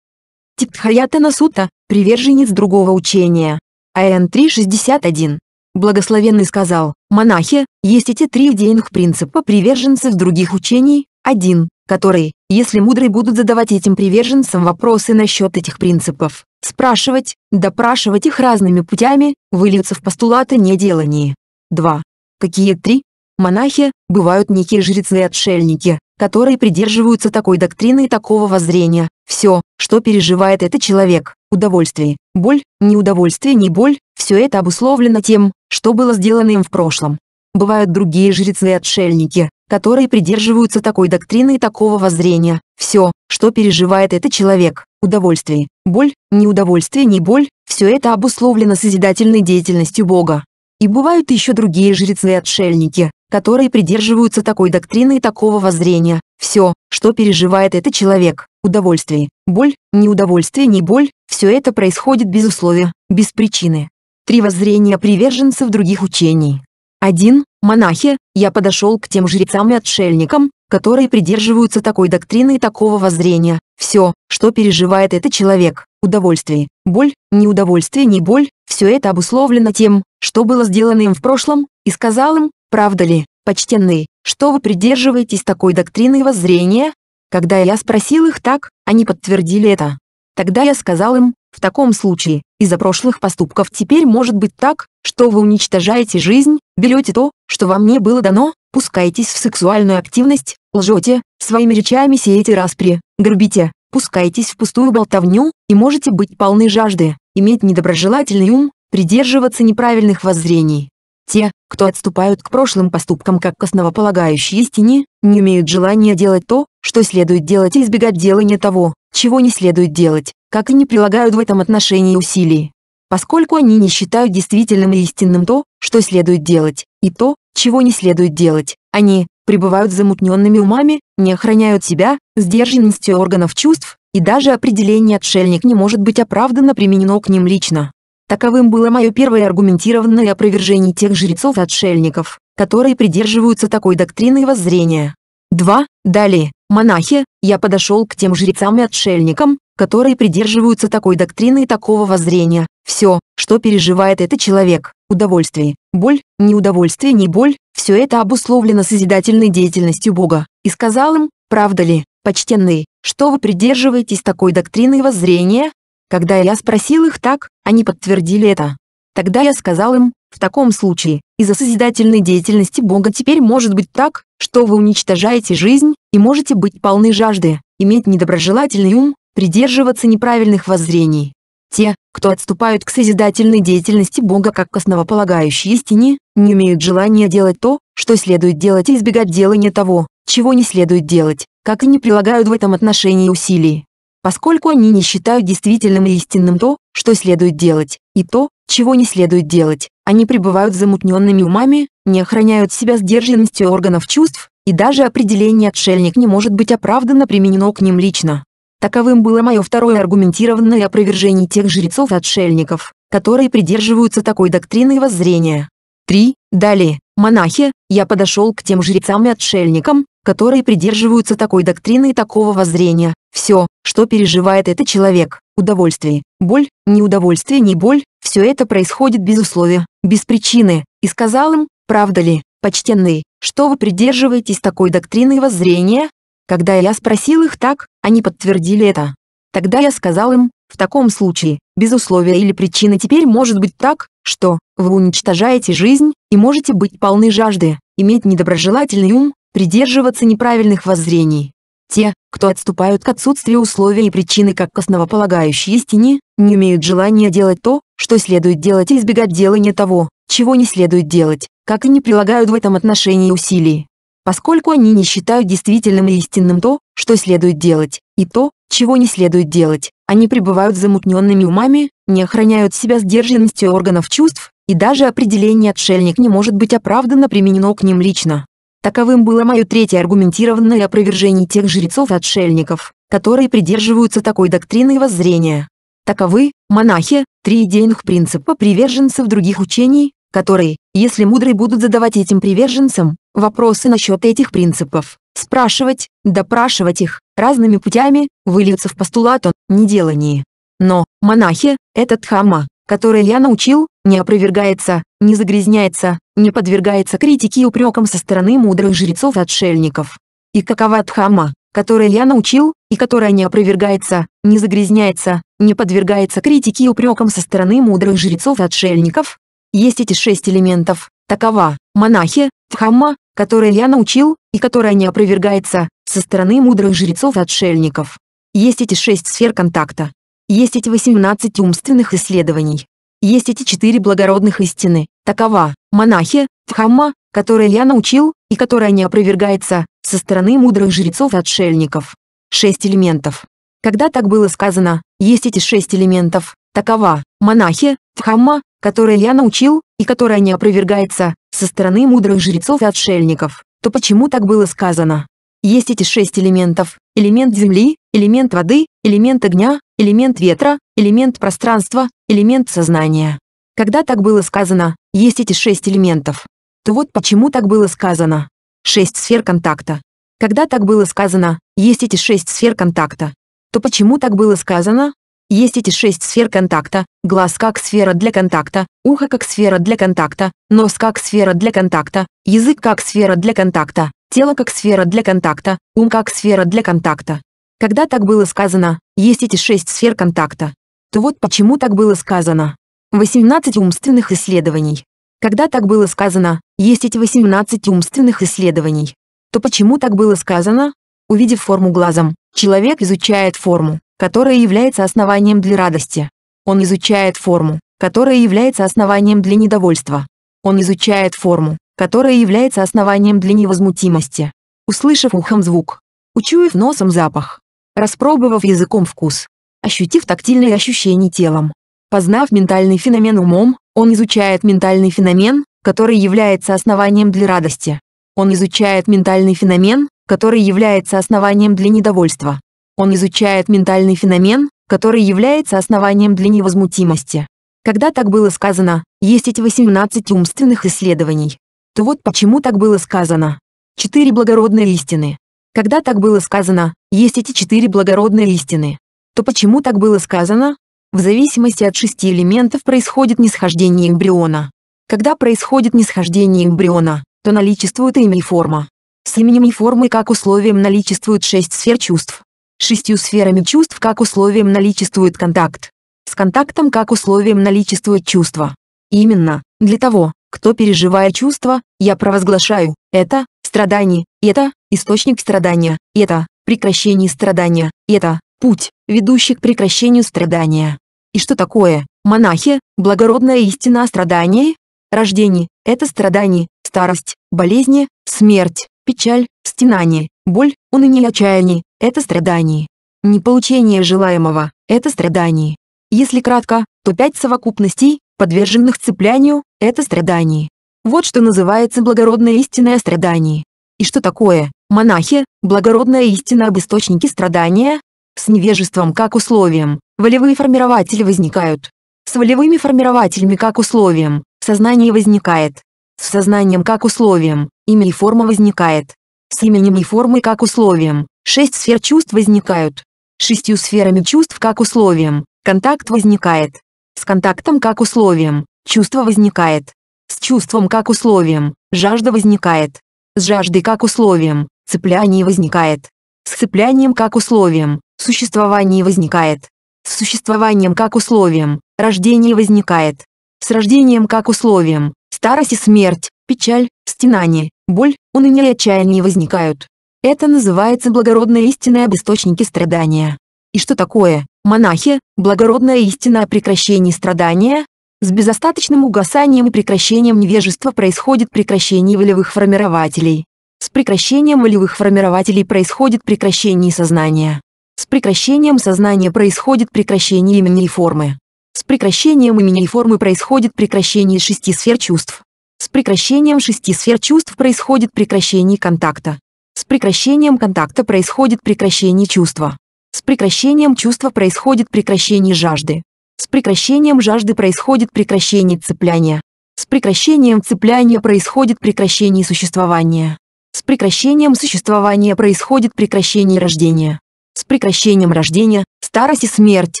[SPEAKER 1] Типдхаята Насута, приверженец другого учения. АН 361. Благословенный сказал, монахи, есть эти три денег принципа приверженцев других учений, один которые, если мудрые будут задавать этим приверженцам вопросы насчет этих принципов, спрашивать, допрашивать их разными путями, выльются в постулаты неделании. 2. Какие три? Монахи, бывают некие жрецы и отшельники, которые придерживаются такой доктрины и такого воззрения. Все, что переживает этот человек, удовольствие, боль, неудовольствие, не боль, все это обусловлено тем, что было сделано им в прошлом. Бывают другие жрецы и отшельники, которые придерживаются такой доктрины и такого воззрения. Все, что переживает этот человек, удовольствие, боль, неудовольствие, не боль, все это обусловлено созидательной деятельностью Бога. И бывают еще другие жрецы и отшельники, которые придерживаются такой доктрины и такого воззрения. Все, что переживает этот человек, удовольствие, боль, неудовольствие, не боль, все это происходит без условия, без причины. Три воззрения приверженцев других учений. Один, монахи, я подошел к тем жрецам и отшельникам, которые придерживаются такой доктрины и такого воззрения. Все, что переживает этот человек, удовольствие, боль, неудовольствие, не боль, все это обусловлено тем, что было сделано им в прошлом, и сказал им, правда ли, почтенные, что вы придерживаетесь такой доктрины и воззрения? Когда я спросил их так, они подтвердили это. Тогда я сказал им, в таком случае, из-за прошлых поступков. Теперь может быть так, что вы уничтожаете жизнь, берете то, что вам не было дано, пускаетесь в сексуальную активность, лжете, своими речами сеете распри, грубите, пускаетесь в пустую болтовню и можете быть полны жажды, иметь недоброжелательный ум, придерживаться неправильных воззрений. Те, кто отступают к прошлым поступкам как к основополагающей истине, не имеют желания делать то, что следует делать и избегать делания того, чего не следует делать как и не прилагают в этом отношении усилий. Поскольку они не считают действительным и истинным то, что следует делать, и то, чего не следует делать, они пребывают замутненными умами, не охраняют себя, сдержанностью органов чувств, и даже определение «отшельник» не может быть оправданно применено к ним лично. Таковым было мое первое аргументированное опровержение тех жрецов-отшельников, которые придерживаются такой доктрины и воззрения. 2. Далее, монахи, я подошел к тем жрецам и отшельникам, которые придерживаются такой доктрины и такого воззрения. Все, что переживает этот человек, удовольствие, боль, неудовольствие, не боль, все это обусловлено созидательной деятельностью Бога. И сказал им, правда ли, почтенные, что вы придерживаетесь такой доктрины и воззрения? Когда я спросил их так, они подтвердили это. Тогда я сказал им, в таком случае, из-за созидательной деятельности Бога теперь может быть так, что вы уничтожаете жизнь и можете быть полны жажды, иметь недоброжелательный ум, придерживаться неправильных воззрений. Те, кто отступают к созидательной деятельности Бога как к основополагающей истине, не имеют желания делать то, что следует делать и избегать делания того, чего не следует делать, как и не прилагают в этом отношении усилий. Поскольку они не считают действительным и истинным то, что следует делать, и то, чего не следует делать, они пребывают замутненными умами, не охраняют себя сдержанностью органов чувств, и даже определение «отшельник» не может быть оправданно применено к ним лично. Таковым было мое второе аргументированное опровержение тех жрецов-отшельников, которые придерживаются такой доктрины и воззрения. 3. Далее, монахи, я подошел к тем жрецам и отшельникам, которые придерживаются такой доктрины и такого воззрения. Все, что переживает этот человек, удовольствие, боль, неудовольствие, не боль, все это происходит без условия, без причины, и сказал им, правда ли, почтенные, что вы придерживаетесь такой доктрины и воззрения? Когда я спросил их так, они подтвердили это. Тогда я сказал им, в таком случае, без условия или причины теперь может быть так, что вы уничтожаете жизнь и можете быть полны жажды, иметь недоброжелательный ум, придерживаться неправильных воззрений. Те, кто отступают к отсутствию условий и причины как к основополагающей истине, не имеют желания делать то, что следует делать и избегать делания того, чего не следует делать, как и не прилагают в этом отношении усилий. Поскольку они не считают действительным и истинным то, что следует делать, и то, чего не следует делать, они пребывают замутненными умами, не охраняют себя сдержанностью органов чувств, и даже определение «отшельник» не может быть оправданно применено к ним лично. Таковым было мое третье аргументированное опровержение тех жрецов-отшельников, которые придерживаются такой доктрины воззрения. Таковы, монахи, три идейных принципа приверженцев других учений, которые, если мудрые будут задавать этим приверженцам, вопросы насчет этих принципов, спрашивать, допрашивать их, разными путями, выльются в постулат о неделании. Но, монахи, этот хама которое я научил, не опровергается, не загрязняется, не подвергается критике и упрекам со стороны мудрых жрецов и отшельников. И какова Дхамма, которую я научил, и которая не опровергается, не загрязняется, не подвергается критике и упрекам со стороны мудрых жрецов и отшельников? Есть эти шесть элементов, такова, монахи, Дхамма, которую я научил, и которая не опровергается, со стороны мудрых жрецов и отшельников. Есть эти шесть сфер контакта. Есть эти 18 умственных исследований. Есть эти четыре благородных истины. Такова, монахи, тхамма, которое я научил, и которая не опровергается, со стороны мудрых жрецов и отшельников. Шесть элементов. Когда так было сказано, есть эти шесть элементов, такова, монахи, тхамма, которое я научил, и которая не опровергается, со стороны мудрых жрецов и отшельников, то почему так было сказано? Есть эти шесть элементов, элемент земли, элемент воды, элемент огня, элемент ветра, элемент пространства, элемент сознания. Когда так было сказано, есть эти шесть элементов, то вот почему так было сказано. Шесть сфер контакта. Когда так было сказано, есть эти шесть сфер контакта, то почему так было сказано? Есть эти шесть сфер контакта, глаз как сфера для контакта, ухо как сфера для контакта, нос как сфера для контакта, язык как сфера для контакта, тело как сфера для контакта, ум как сфера для контакта. Когда так было сказано, есть эти шесть сфер контакта, то вот почему так было сказано. 18 умственных исследований. Когда так было сказано, есть эти 18 умственных исследований, то почему так было сказано? Увидев форму глазом, человек изучает форму, которая является основанием для радости. Он изучает форму, которая является основанием для недовольства. Он изучает форму, которое является основанием для невозмутимости. Услышав ухом звук, учуяв носом запах, распробовав языком вкус, ощутив тактильные ощущения телом, познав ментальный феномен умом, он изучает ментальный феномен, который является основанием для радости. Он изучает ментальный феномен, который является основанием для недовольства. Он изучает ментальный феномен, который является основанием для невозмутимости. Когда так было сказано, есть эти 18 умственных исследований, то вот почему так было сказано. Четыре благородные истины. Когда так было сказано, есть эти четыре благородные истины. То почему так было сказано? В зависимости от шести элементов происходит нисхождение эмбриона. Когда происходит нисхождение эмбриона, то наличествует имя и форма. С именем и формой как условием наличествует шесть сфер чувств. Шестью сферами чувств как условием наличествует контакт. С контактом как условием наличествует чувство. Именно, для того, кто переживает чувства, я провозглашаю, это страдание, это источник страдания, это прекращение страдания, это путь, ведущий к прекращению страдания. И что такое, монахи, благородная истина о страдании? Рождение – это страдание, старость, болезни, смерть, печаль, стенание, боль, уныние отчаяние – это страдание. Неполучение желаемого – это страдание. Если кратко, то пять совокупностей, подверженных цеплянию, это страдание. Вот что называется благородное истинное страдание. И что такое, монахи, благородная истина об источнике страдания? С невежеством как условием, волевые формирователи возникают. С волевыми формирователями как условием, сознание возникает. С сознанием как условием, имя и форма возникает. С именем и формой как условием, шесть сфер чувств возникают. Шестью сферами чувств как условием, контакт возникает. С контактом как условием, чувство возникает. С чувством как условием, жажда возникает. С жаждой как условием, цепляние возникает. С цеплянием как условием, существование возникает. С существованием как условием, рождение возникает. С рождением как условием, старость и смерть, печаль, стенание, боль, уныние и отчаяние возникают. Это называется благородная истина об источнике страдания. И что такое Монахи, благородная истина о прекращении страдания, с безостаточным угасанием и прекращением невежества происходит прекращение волевых формирователей. С прекращением волевых формирователей происходит прекращение сознания. С прекращением сознания происходит прекращение имени и формы. С прекращением имени и формы происходит прекращение шести сфер чувств. С прекращением шести сфер чувств происходит прекращение контакта. С прекращением контакта происходит прекращение чувства. С прекращением чувства происходит прекращение жажды. С прекращением жажды происходит прекращение цепляния. С прекращением цепляния происходит прекращение существования. С прекращением существования происходит прекращение рождения. С прекращением рождения – старость и смерть,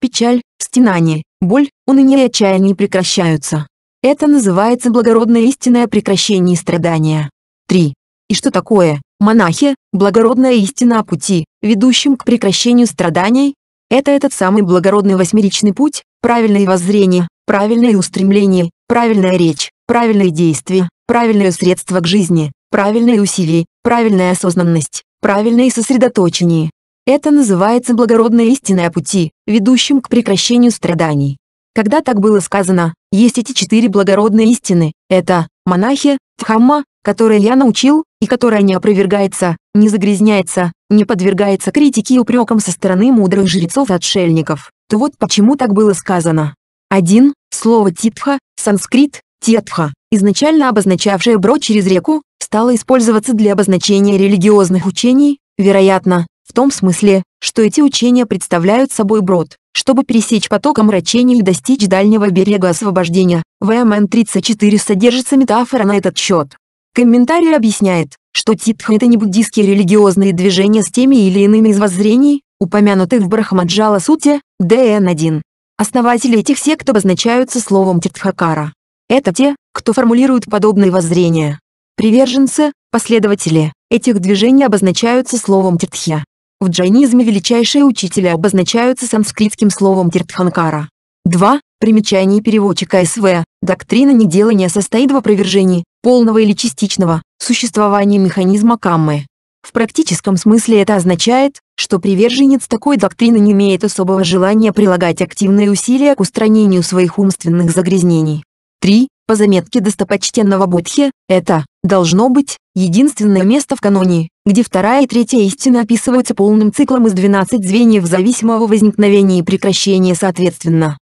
[SPEAKER 1] печаль, стенание, боль, уныние и отчаяние прекращаются. Это называется благородное истинное прекращение страдания. 3. И что такое Монахи – благородная истина о пути, ведущем к прекращению страданий. Это этот самый благородный восьмеричный путь, правильное воззрение, правильное устремление, правильная речь, правильные действия, правильное средство к жизни, правильные усилия, правильная осознанность, правильное сосредоточение. Это называется благородная истина о пути, ведущем к прекращению страданий. Когда так было сказано, есть эти четыре благородные истины, это монахи, дхамма, которое я научил, и которое не опровергается, не загрязняется, не подвергается критике и упрекам со стороны мудрых жрецов-отшельников, то вот почему так было сказано. 1. Слово «титха», санскрит «тетха», изначально обозначавшее брод через реку, стало использоваться для обозначения религиозных учений, вероятно, в том смысле, что эти учения представляют собой брод, чтобы пересечь поток омрачений и достичь дальнего берега освобождения. В МН-34 содержится метафора на этот счет. Комментарий объясняет, что титха – это не буддийские религиозные движения с теми или иными из воззрений, упомянутых в Брахмаджала Сути, ДН1. Основатели этих сект обозначаются словом титхакара. Это те, кто формулирует подобные воззрения. Приверженцы, последователи, этих движений обозначаются словом титхя. В джайнизме величайшие учителя обозначаются санскритским словом тиртханкара. 2. Примечание переводчика СВ. Доктрина неделания состоит в опровержении, полного или частичного, существования механизма каммы. В практическом смысле это означает, что приверженец такой доктрины не имеет особого желания прилагать активные усилия к устранению своих умственных загрязнений. 3. По заметке достопочтенного Будхи это, должно быть, единственное место в каноне, где вторая и третья истина описываются полным циклом из 12 звеньев зависимого возникновения и прекращения соответственно.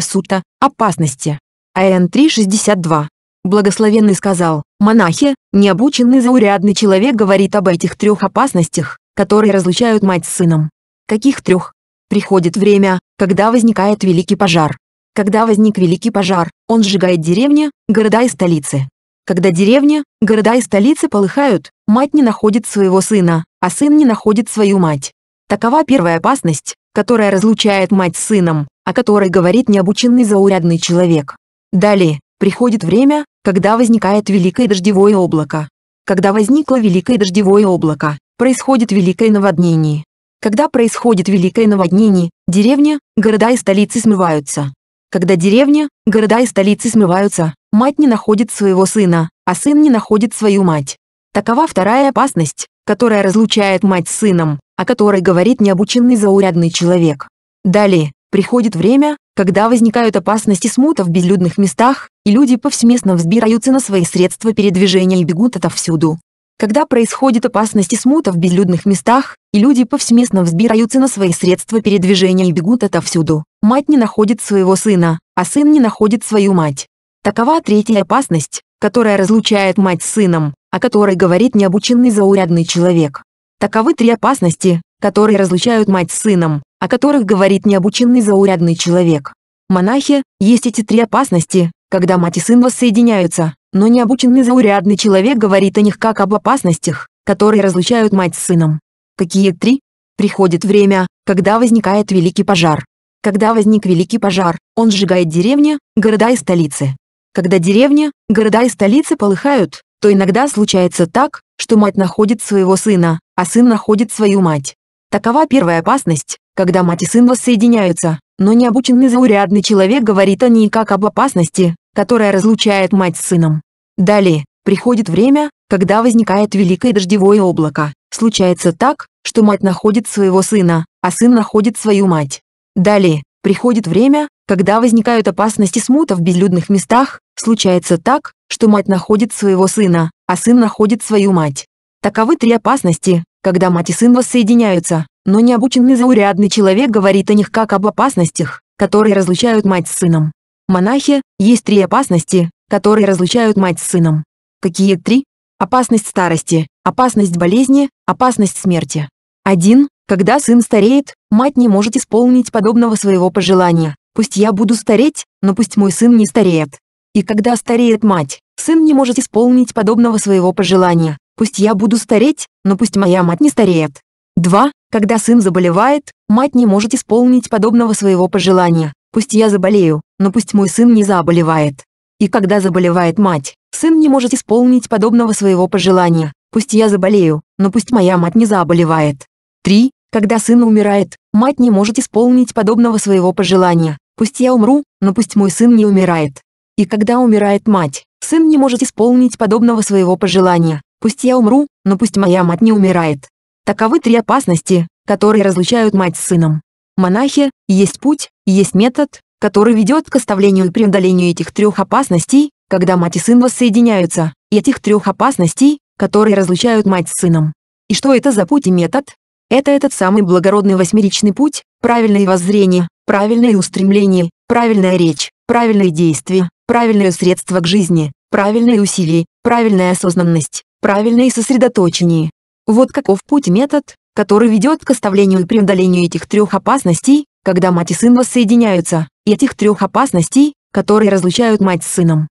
[SPEAKER 1] Сута, опасности. АН 362. Благословенный сказал, монахи, необученный заурядный человек говорит об этих трех опасностях, которые разлучают мать с сыном. Каких трех? Приходит время, когда возникает великий пожар. Когда возник великий пожар, он сжигает деревни, города и столицы. Когда деревни, города и столицы полыхают, мать не находит своего сына, а сын не находит свою мать. Такова первая опасность, которая разлучает мать с сыном, о которой говорит необученный заурядный человек. Далее, приходит время, когда возникает великое дождевое облако. Когда возникло великое дождевое облако, происходит великое наводнение. Когда происходит великое наводнение, деревня, города и столицы смываются. Когда деревня, города и столицы смываются, мать не находит своего сына, а сын не находит свою мать. Такова вторая опасность, которая разлучает мать с сыном, о которой говорит необученный заурядный человек. Далее, Приходит время, когда возникают опасности смута в безлюдных местах, и люди повсеместно взбираются на свои средства передвижения и бегут отовсюду. Когда происходит опасности и смута в безлюдных местах, и люди повсеместно взбираются на свои средства передвижения и бегут отовсюду, мать не находит своего сына, а сын не находит свою мать. Такова третья опасность, которая разлучает мать с сыном, о которой говорит необученный заурядный человек. Таковы три опасности, которые разлучают мать с сыном, о которых говорит необученный заурядный человек. Монахи, есть эти три опасности, когда мать и сын воссоединяются, но необученный заурядный человек говорит о них как об опасностях, которые разлучают мать с сыном. Какие три? Приходит время, когда возникает великий пожар. Когда возник великий пожар, он сжигает деревни, города и столицы. Когда деревни, города и столицы полыхают, то иногда случается так, что мать находит своего сына, а сын находит свою мать. Такова первая опасность, когда мать и сын воссоединяются, но необученный заурядный человек говорит о ней как об опасности, которая разлучает мать с сыном. Далее, приходит время, когда возникает великое дождевое облако. Случается так, что мать находит своего сына, а сын находит свою мать. Далее, приходит время, когда возникают опасности смута в безлюдных местах, случается так, что мать находит своего сына, а сын находит свою мать. Таковы три опасности, когда мать и сын воссоединяются, но необученный заурядный человек говорит о них как об опасностях, которые разлучают мать с сыном. Монахи, есть три опасности, которые разлучают мать с сыном. Какие три? Опасность старости, опасность болезни, опасность смерти. 1. Когда сын стареет, мать не может исполнить подобного своего пожелания. Пусть я буду стареть, но пусть мой сын не стареет. И когда стареет мать, сын не может исполнить подобного своего пожелания. Пусть я буду стареть, но пусть моя мать не стареет. 2. Когда сын заболевает, мать не может исполнить подобного своего пожелания. Пусть я заболею, но пусть мой сын не заболевает. И когда заболевает мать, сын не может исполнить подобного своего пожелания. Пусть я заболею, но пусть моя мать не заболевает. 3. Когда сын умирает, мать не может исполнить подобного своего пожелания. Пусть я умру, но пусть мой сын не умирает. И когда умирает мать, сын не может исполнить подобного своего пожелания. Пусть я умру, но пусть моя мать не умирает. Таковы три опасности, которые разлучают мать с сыном. Монахи, есть путь, есть метод, который ведет к оставлению и преодолению этих трех опасностей, когда мать и сын воссоединяются, и этих трех опасностей, которые разлучают мать с сыном. И что это за путь и метод? Это этот самый благородный восьмеричный путь, правильное воззрение, правильное устремление, правильная речь, правильные действия, правильное средство к жизни, правильные усилия, правильная осознанность, правильно и сосредоточеннее. Вот каков путь метод, который ведет к оставлению и преодолению этих трех опасностей, когда мать и сын воссоединяются, и этих трех опасностей, которые разлучают мать с сыном.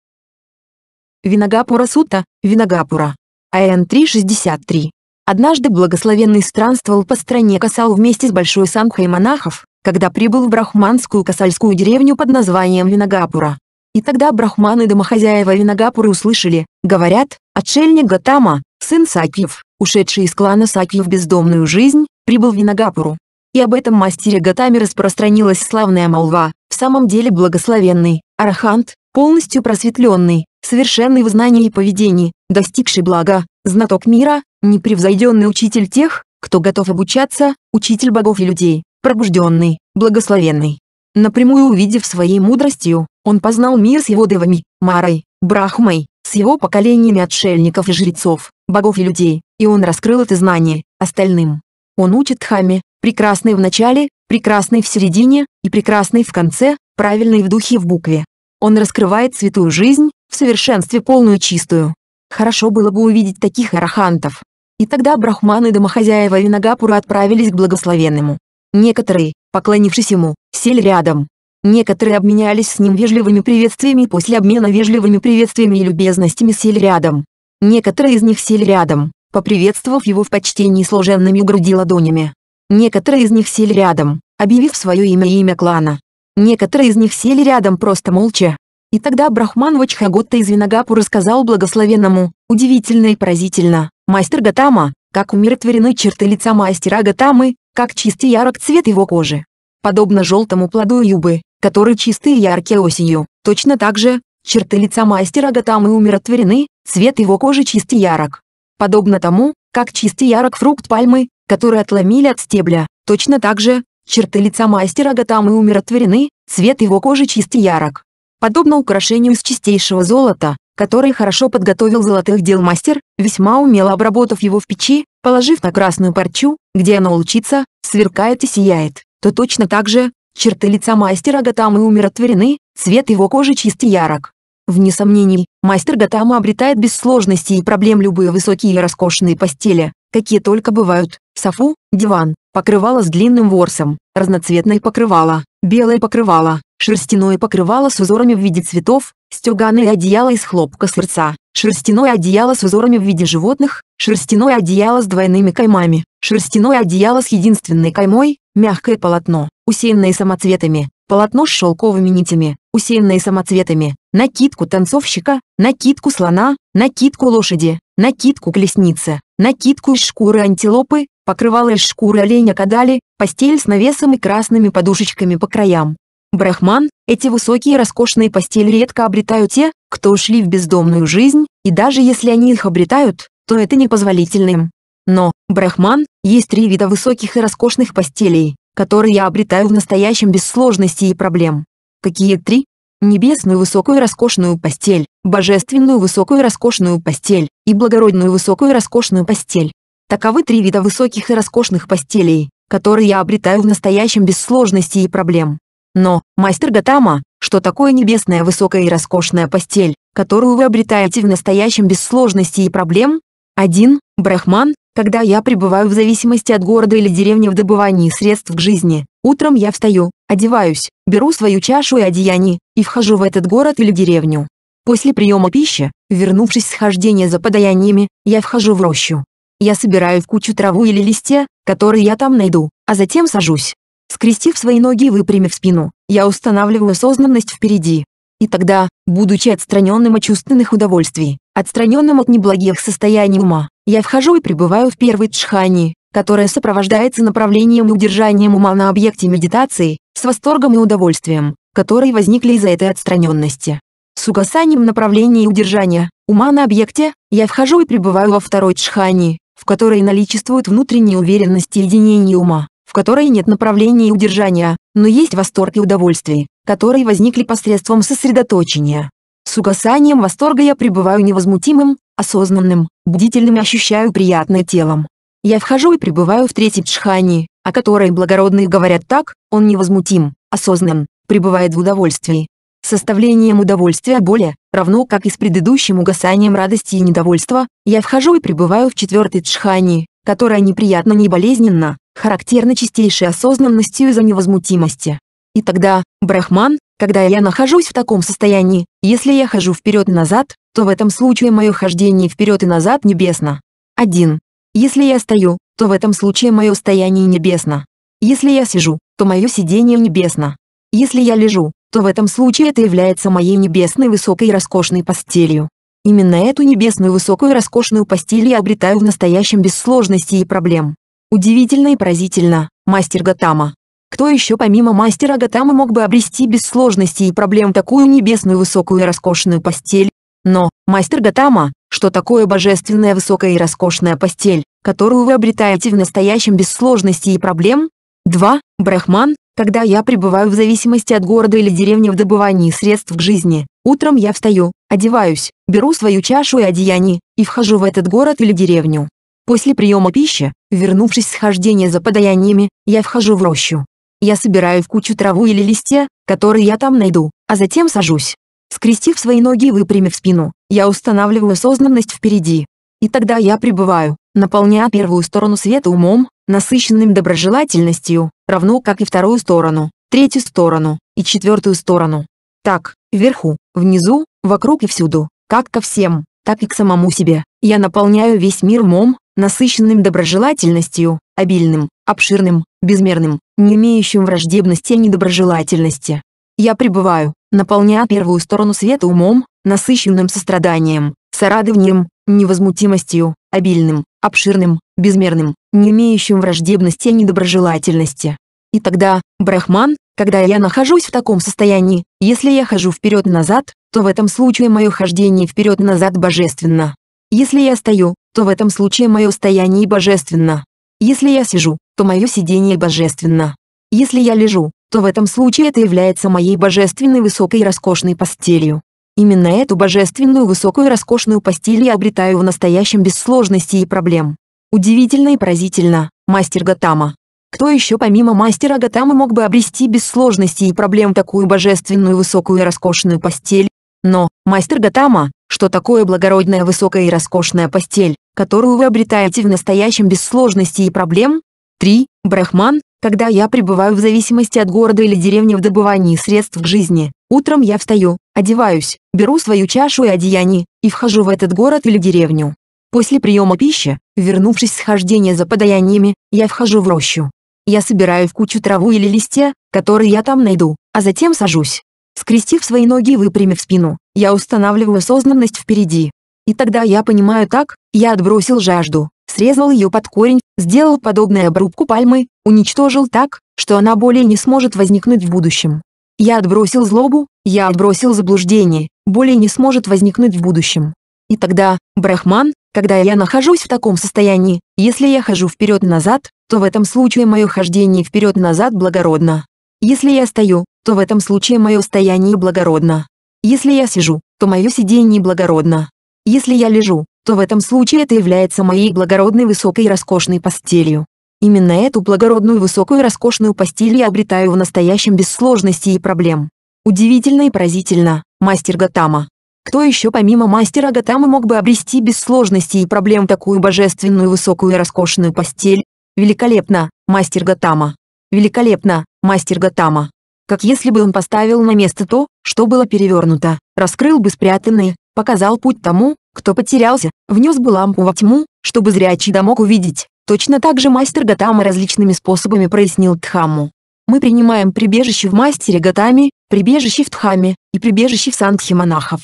[SPEAKER 1] Винагапура Сута, Винагапура. АН 363. Однажды благословенный странствовал по стране Касал вместе с большой санхой монахов, когда прибыл в брахманскую касальскую деревню под названием Винагапура. И тогда брахманы домохозяева Винагапуры услышали, говорят, Отшельник Гатама, сын Сакьев, ушедший из клана Сакьев в бездомную жизнь, прибыл в Винагапуру. И об этом мастере Гатаме распространилась славная молва, в самом деле благословенный, арахант, полностью просветленный, совершенный в знании и поведении, достигший блага, знаток мира, непревзойденный учитель тех, кто готов обучаться, учитель богов и людей, пробужденный, благословенный. Напрямую увидев своей мудростью, он познал мир с его девами, Марой, Брахмой, с его поколениями отшельников и жрецов, богов и людей, и он раскрыл это знание остальным. Он учит Дхамме, прекрасный в начале, прекрасный в середине и прекрасный в конце, правильный в духе и в букве. Он раскрывает святую жизнь, в совершенстве полную чистую. Хорошо было бы увидеть таких арахантов. И тогда брахманы домохозяева Винагапура отправились к благословенному. Некоторые, поклонившись ему, сели рядом, Некоторые обменялись с ним вежливыми приветствиями после обмена вежливыми приветствиями и любезностями сели рядом. Некоторые из них сели рядом, поприветствовав его в почтении сложенными груди ладонями. Некоторые из них сели рядом, объявив свое имя и имя клана. Некоторые из них сели рядом просто молча. И тогда Брахман Вачхаготта из Винагапу рассказал благословенному, удивительно и поразительно, мастер Гатама, как умиротворены черты лица мастера Гатамы, как чистый и ярок цвет его кожи. Подобно желтому плоду юбы, который чистый и яркий осенью. Точно так же, черты лица мастера Гатамы умиротворены, цвет его кожи чист и ярок. Подобно тому, как чист и ярок фрукт пальмы, который отломили от стебля. Точно так же, черты лица мастера Гатамы умиротворены, цвет его кожи чист и ярок. Подобно украшению из чистейшего золота, который хорошо подготовил золотых дел мастер, весьма умело обработав его в печи, положив на красную парчу, где оно лучится, сверкает и сияет, то точно так же, Черты лица мастера Гатамы умиротворены, цвет его кожи чист и ярок. Вне сомнений, мастер Гатама обретает без сложностей и проблем любые высокие и роскошные постели, какие только бывают, софу, диван, покрывало с длинным ворсом, разноцветное покрывало, белое покрывало, шерстяное покрывало с узорами в виде цветов, стеганое одеяло из хлопка сырца, шерстяное одеяло с узорами в виде животных, шерстяное одеяло с двойными каймами, шерстяное одеяло с единственной каймой, Мягкое полотно, усеянное самоцветами, полотно с шелковыми нитями, усеянное самоцветами, накидку танцовщика, накидку слона, накидку лошади, накидку колесницы, накидку из шкуры антилопы, покрывало из шкуры оленя кадали, постель с навесом и красными подушечками по краям. Брахман, эти высокие роскошные постели редко обретают те, кто ушли в бездомную жизнь, и даже если они их обретают, то это непозволительно им. Но, брахман, есть три вида высоких и роскошных постелей, которые я обретаю в настоящем без сложностей и проблем. Какие три? Небесную высокую роскошную постель, божественную высокую роскошную постель и благородную высокую роскошную постель. Таковы три вида высоких и роскошных постелей, которые я обретаю в настоящем без сложностей и проблем. Но, мастер Гатама, что такое небесная высокая и роскошная постель, которую вы обретаете в настоящем без сложностей и проблем? 1. Брахман, когда я пребываю в зависимости от города или деревни в добывании средств к жизни, утром я встаю, одеваюсь, беру свою чашу и одеяние, и вхожу в этот город или деревню. После приема пищи, вернувшись с хождения за подаяниями, я вхожу в рощу. Я собираю в кучу траву или листья, которые я там найду, а затем сажусь. Скрестив свои ноги и выпрямив спину, я устанавливаю осознанность впереди. И тогда, будучи отстраненным от чувственных удовольствий, Отстраненным от неблагих состояний ума, я вхожу и пребываю в первой джхани, которая сопровождается направлением и удержанием ума на объекте медитации, с восторгом и удовольствием, которые возникли из-за этой отстраненности. С угасанием направления и удержания ума на объекте, я вхожу и пребываю во второй джхани, в которой наличествуют внутренние уверенности и единение ума, в которой нет направления и удержания, но есть восторг и удовольствие, которые возникли посредством сосредоточения. С угасанием восторга я пребываю невозмутимым, осознанным, бдительным и ощущаю приятное телом. Я вхожу и пребываю в третьем джхане, о которой благородные говорят так, он невозмутим, осознан, пребывает в удовольствии. Составлением удовольствия боли, равно как и с предыдущим угасанием радости и недовольства, я вхожу и пребываю в четвертой джхане, которая неприятно не болезненно, характерна чистейшей осознанностью из-за невозмутимости. И тогда, брахман, когда я нахожусь в таком состоянии, если я хожу вперед-назад, то в этом случае мое хождение вперед и назад небесно. 1. Если я стою, то в этом случае мое стояние небесно. Если я сижу, то мое сидение небесно. Если я лежу, то в этом случае это является моей небесной высокой и роскошной постелью. Именно эту небесную высокую и роскошную постель я обретаю в настоящем без сложностей и проблем. Удивительно и поразительно, мастер Гатама, кто еще помимо мастера Гатама мог бы обрести без сложностей и проблем такую небесную высокую и роскошную постель? Но, мастер Гатама, что такое божественная высокая и роскошная постель, которую вы обретаете в настоящем без сложностей и проблем? 2. Брахман, когда я пребываю в зависимости от города или деревни в добывании средств к жизни, утром я встаю, одеваюсь, беру свою чашу и одеяние, и вхожу в этот город или деревню. После приема пищи, вернувшись с хождения за подаяниями, я вхожу в рощу, я собираю в кучу траву или листья, которые я там найду, а затем сажусь. Скрестив свои ноги и выпрямив спину, я устанавливаю осознанность впереди. И тогда я пребываю, наполняя первую сторону света умом, насыщенным доброжелательностью, равно как и вторую сторону, третью сторону и четвертую сторону. Так, вверху, внизу, вокруг и всюду, как ко всем, так и к самому себе, я наполняю весь мир умом, насыщенным доброжелательностью, обильным, обширным, безмерным, не имеющим враждебности и недоброжелательности. Я пребываю, наполняя первую сторону света умом, насыщенным состраданием, сорадованием, невозмутимостью, обильным, обширным, безмерным, не имеющим враждебности и недоброжелательности. И тогда, Брахман, когда я нахожусь в таком состоянии, если я хожу вперед-назад, то в этом случае мое хождение вперед-назад божественно. Если я стою, то в этом случае мое стояние божественно. Если я сижу, то мое сидение божественно. Если я лежу, то в этом случае это является моей божественной высокой и роскошной постелью. Именно эту божественную высокую и роскошную постель я обретаю в настоящем без сложностей и проблем. Удивительно и поразительно, мастер Гатама. Кто еще помимо мастера Гатама мог бы обрести без сложностей и проблем такую божественную высокую и роскошную постель? Но, мастер Гатама, что такое благородная высокая и роскошная постель, которую вы обретаете в настоящем без сложностей и проблем, 3. Брахман, когда я пребываю в зависимости от города или деревни в добывании средств к жизни, утром я встаю, одеваюсь, беру свою чашу и одеяние, и вхожу в этот город или деревню. После приема пищи, вернувшись с хождения за подаяниями, я вхожу в рощу. Я собираю в кучу траву или листья, которые я там найду, а затем сажусь. Скрестив свои ноги и выпрямив спину, я устанавливаю осознанность впереди. И тогда я понимаю так, я отбросил жажду, срезал ее под корень, сделал подобную обрубку пальмы, уничтожил так, что она более не сможет возникнуть в будущем. Я отбросил злобу, я отбросил заблуждение, более не сможет возникнуть в будущем. И тогда, Брахман, когда я нахожусь в таком состоянии, если я хожу вперед-назад, то в этом случае мое хождение вперед-назад благородно. Если я стою, то в этом случае мое стояние благородно. Если я сижу, то мое сидение благородно. Если я лежу, то в этом случае это является моей благородной высокой и роскошной постелью. Именно эту благородную высокую и роскошную постель я обретаю в настоящем без сложностей и проблем. Удивительно и поразительно, мастер Гатама. Кто еще помимо мастера Гатама мог бы обрести без сложностей и проблем такую божественную высокую и роскошную постель? Великолепно, мастер Гатама. Великолепно, мастер Гатама. Как если бы он поставил на место то, что было перевернуто, раскрыл бы спрятанные, показал путь тому, кто потерялся, внес бы лампу во тьму, чтобы зрячий да мог увидеть. Точно так же мастер Гатама различными способами прояснил Тхаму. Мы принимаем прибежище в мастере Гатами, прибежище в Тхаме и прибежище в Сангхе монахов.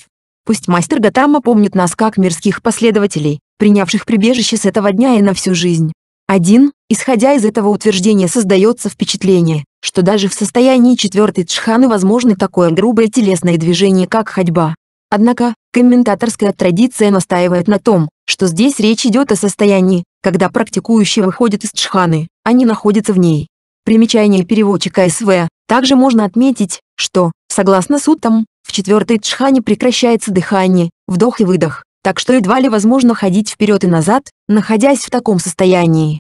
[SPEAKER 1] Пусть мастер Гатама помнит нас как мирских последователей, принявших прибежище с этого дня и на всю жизнь. Один, исходя из этого утверждения создается впечатление, что даже в состоянии четвертой джханы возможно такое грубое телесное движение, как ходьба. Однако, Комментаторская традиция настаивает на том, что здесь речь идет о состоянии, когда практикующий выходит из джханы, а не находится в ней. Примечание переводчика СВ. Также можно отметить, что, согласно сутам, в четвертой джхане прекращается дыхание, вдох и выдох, так что едва ли возможно ходить вперед и назад, находясь в таком состоянии.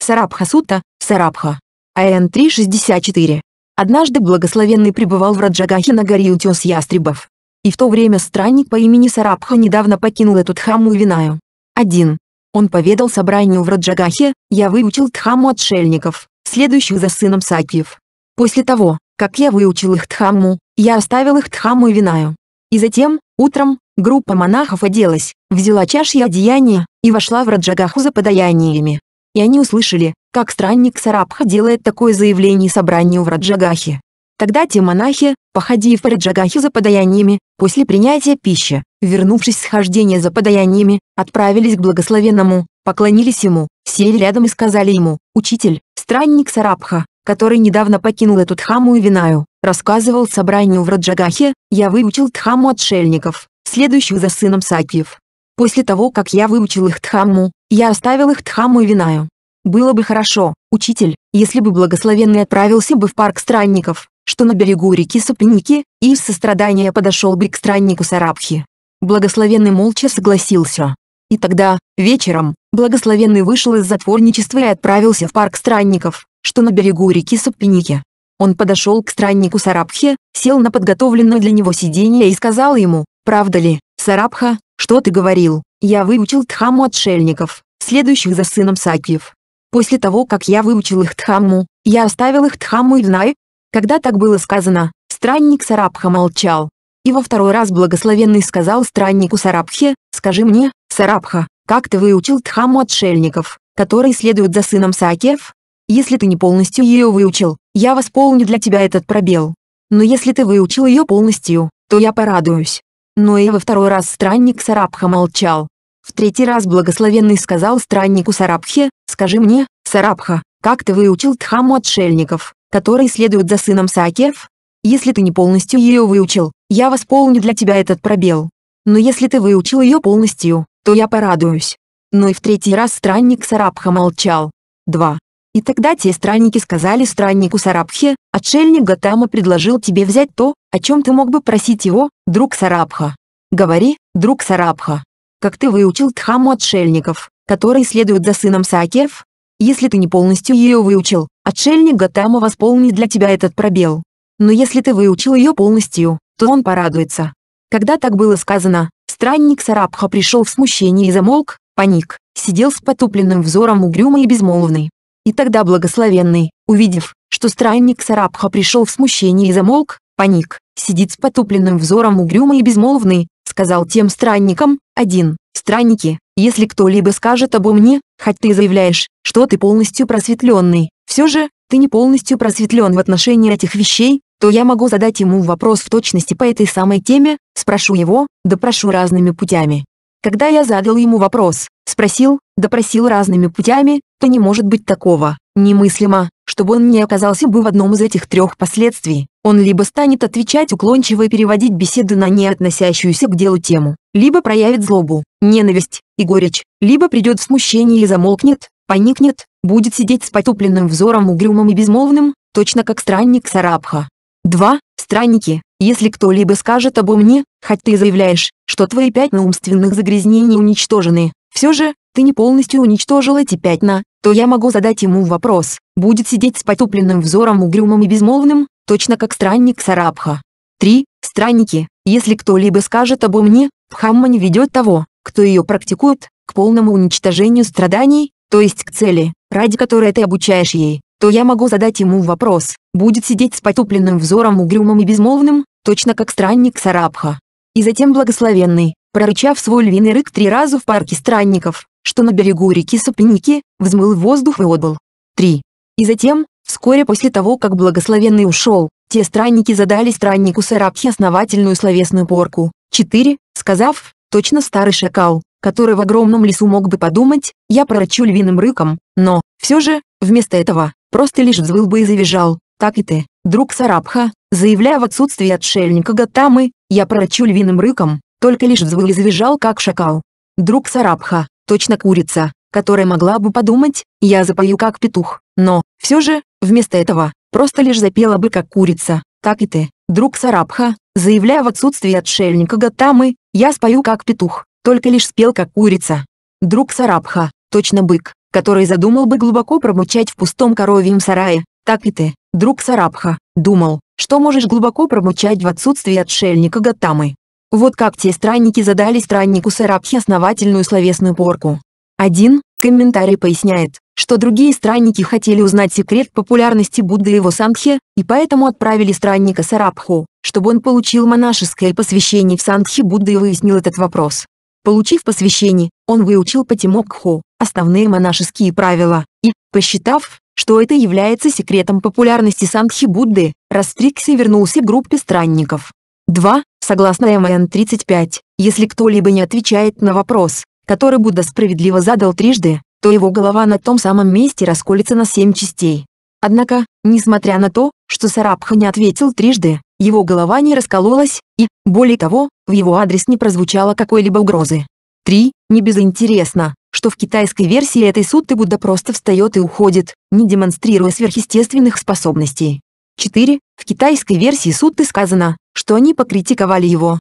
[SPEAKER 1] Сарабха Сута, Сарабха. АН 364. Однажды благословенный пребывал в Раджагахе на горе Утес Ястребов. И в то время странник по имени Сарабха недавно покинул эту Дхамму и Винаю. 1. Он поведал собранию в Раджагахе, я выучил Дхамму отшельников, следующих за сыном Сакьев. После того, как я выучил их Дхамму, я оставил их Дхамму и Винаю. И затем, утром, группа монахов оделась, взяла чаши и одеяния и вошла в Раджагаху за подаяниями. И они услышали, как странник Сарабха делает такое заявление собранию в Раджагахе. Тогда те монахи, походив по Раджагахе за подаяниями, после принятия пищи, вернувшись с хождения за подаяниями, отправились к благословенному, поклонились ему, сели рядом и сказали ему, «Учитель, странник Сарабха, который недавно покинул эту Дхаму и Винаю, рассказывал собранию в Раджагахе, я выучил Дхаму отшельников, следующих за сыном Сакьев. После того, как я выучил их Дхамму, я оставил их Дхамму и Винаю. Было бы хорошо, учитель, если бы благословенный отправился бы в парк странников, что на берегу реки Сапники, и из сострадания подошел бы к страннику Сарабхи. Благословенный молча согласился. И тогда, вечером, благословенный вышел из затворничества и отправился в парк странников, что на берегу реки Сапники. Он подошел к страннику Сарабхе, сел на подготовленное для него сиденье и сказал ему, «Правда ли, Сарабха, что ты говорил? Я выучил Дхамму отшельников, следующих за сыном Сакьев. После того, как я выучил их Дхамму, я оставил их Дхамму и Днай, когда так было сказано, странник Сарабха молчал. И во второй раз благословенный сказал страннику Сарабхе, «Скажи мне, Сарабха, как ты выучил Дхамму отшельников, которые следуют за сыном Саакев? Если ты не полностью ее выучил, я восполню для тебя этот пробел. Но если ты выучил ее полностью, то я порадуюсь». Но и во второй раз странник Сарабха молчал. В третий раз благословенный сказал страннику Сарабхе, «Скажи мне, Сарабха, как ты выучил Дхамму отшельников, который следует за сыном Саакев? Если ты не полностью ее выучил, я восполню для тебя этот пробел. Но если ты выучил ее полностью, то я порадуюсь. Но ну и в третий раз странник Сарабха молчал. 2. И тогда те странники сказали страннику Сарабхе, отшельник Гатама предложил тебе взять то, о чем ты мог бы просить его, друг Сарабха. Говори, друг Сарабха. Как ты выучил Дхаму отшельников, которые следуют за сыном Саакев? Если ты не полностью ее выучил, Отшельник Гатама восполнит для тебя этот пробел. Но если ты выучил ее полностью, то он порадуется. Когда так было сказано, странник Сарабха пришел в смущение и замолк, паник, сидел с потупленным взором угрюмый и безмолвный. И тогда благословенный, увидев, что странник Сарабха пришел в смущение и замолк, паник, сидит с потупленным взором угрюмый и безмолвный, сказал тем странникам, один, странники, если кто-либо скажет обо мне, хоть ты заявляешь, что ты полностью просветленный, все же, ты не полностью просветлен в отношении этих вещей, то я могу задать ему вопрос в точности по этой самой теме, спрошу его, допрошу разными путями. Когда я задал ему вопрос, спросил, допросил разными путями, то не может быть такого, немыслимо, чтобы он не оказался бы в одном из этих трех последствий. Он либо станет отвечать уклончиво и переводить беседы на не относящуюся к делу тему, либо проявит злобу, ненависть и горечь, либо придет в смущение и замолкнет, Поникнет, будет сидеть с потупленным взором угрюмым и безмолвным, точно как странник Сарабха. 2. Странники, если кто-либо скажет обо мне, хоть ты заявляешь, что твои пятна умственных загрязнений уничтожены, все же, ты не полностью уничтожил эти пятна, то я могу задать ему вопрос, будет сидеть с потупленным взором угрюмым и безмолвным, точно как странник Сарабха. 3. Странники, если кто-либо скажет обо мне, Бхамма ведет того, кто ее практикует, к полному уничтожению страданий, то есть к цели, ради которой ты обучаешь ей, то я могу задать ему вопрос, будет сидеть с потупленным взором угрюмым и безмолвным, точно как странник Сарабха. И затем благословенный, прорычав свой львиный рык три раза в парке странников, что на берегу реки Сапники, взмыл воздух и отбыл. 3. И затем, вскоре после того, как благословенный ушел, те странники задали страннику Сарабхи основательную словесную порку. 4. Сказав, точно старый шакал, который в огромном лесу мог бы подумать, я пророчу львиным рыком, но, все же, вместо этого, просто лишь взвыл бы и завизжал, так и ты, друг Сарабха, заявляя в отсутствии отшельника Гатамы, я пророчу львиным рыком, только лишь взвыл и завизжал как шакал. Друг Сарабха, точно курица, которая могла бы подумать, я запою как петух, но, все же, вместо этого, просто лишь запела бы как курица, так и ты, друг Сарабха, заявляя в отсутствии отшельника Гатамы, я спою как петух только лишь спел как курица. Друг Сарабха, точно бык, который задумал бы глубоко промучать в пустом коровьем сарае, так и ты, друг Сарабха, думал, что можешь глубоко промучать в отсутствии отшельника Гатамы. Вот как те странники задали страннику Сарабхи основательную словесную порку. Один комментарий поясняет, что другие странники хотели узнать секрет популярности Будды и его Сангхе, и поэтому отправили странника Сарабху, чтобы он получил монашеское посвящение в Сангхе Будды и выяснил этот вопрос. Получив посвящение, он выучил патимокхо, основные монашеские правила и, посчитав, что это является секретом популярности Сандхи Будды, растрикся и вернулся к группе странников. 2. Согласно МН-35, если кто-либо не отвечает на вопрос, который Будда справедливо задал трижды, то его голова на том самом месте расколется на семь частей. Однако, несмотря на то, что Сарабха не ответил трижды, его голова не раскололась, и, более того, в его адрес не прозвучало какой-либо угрозы. 3. Не безинтересно, что в китайской версии этой сутты Будда просто встает и уходит, не демонстрируя сверхъестественных способностей. 4. В китайской версии сутты сказано, что они покритиковали его.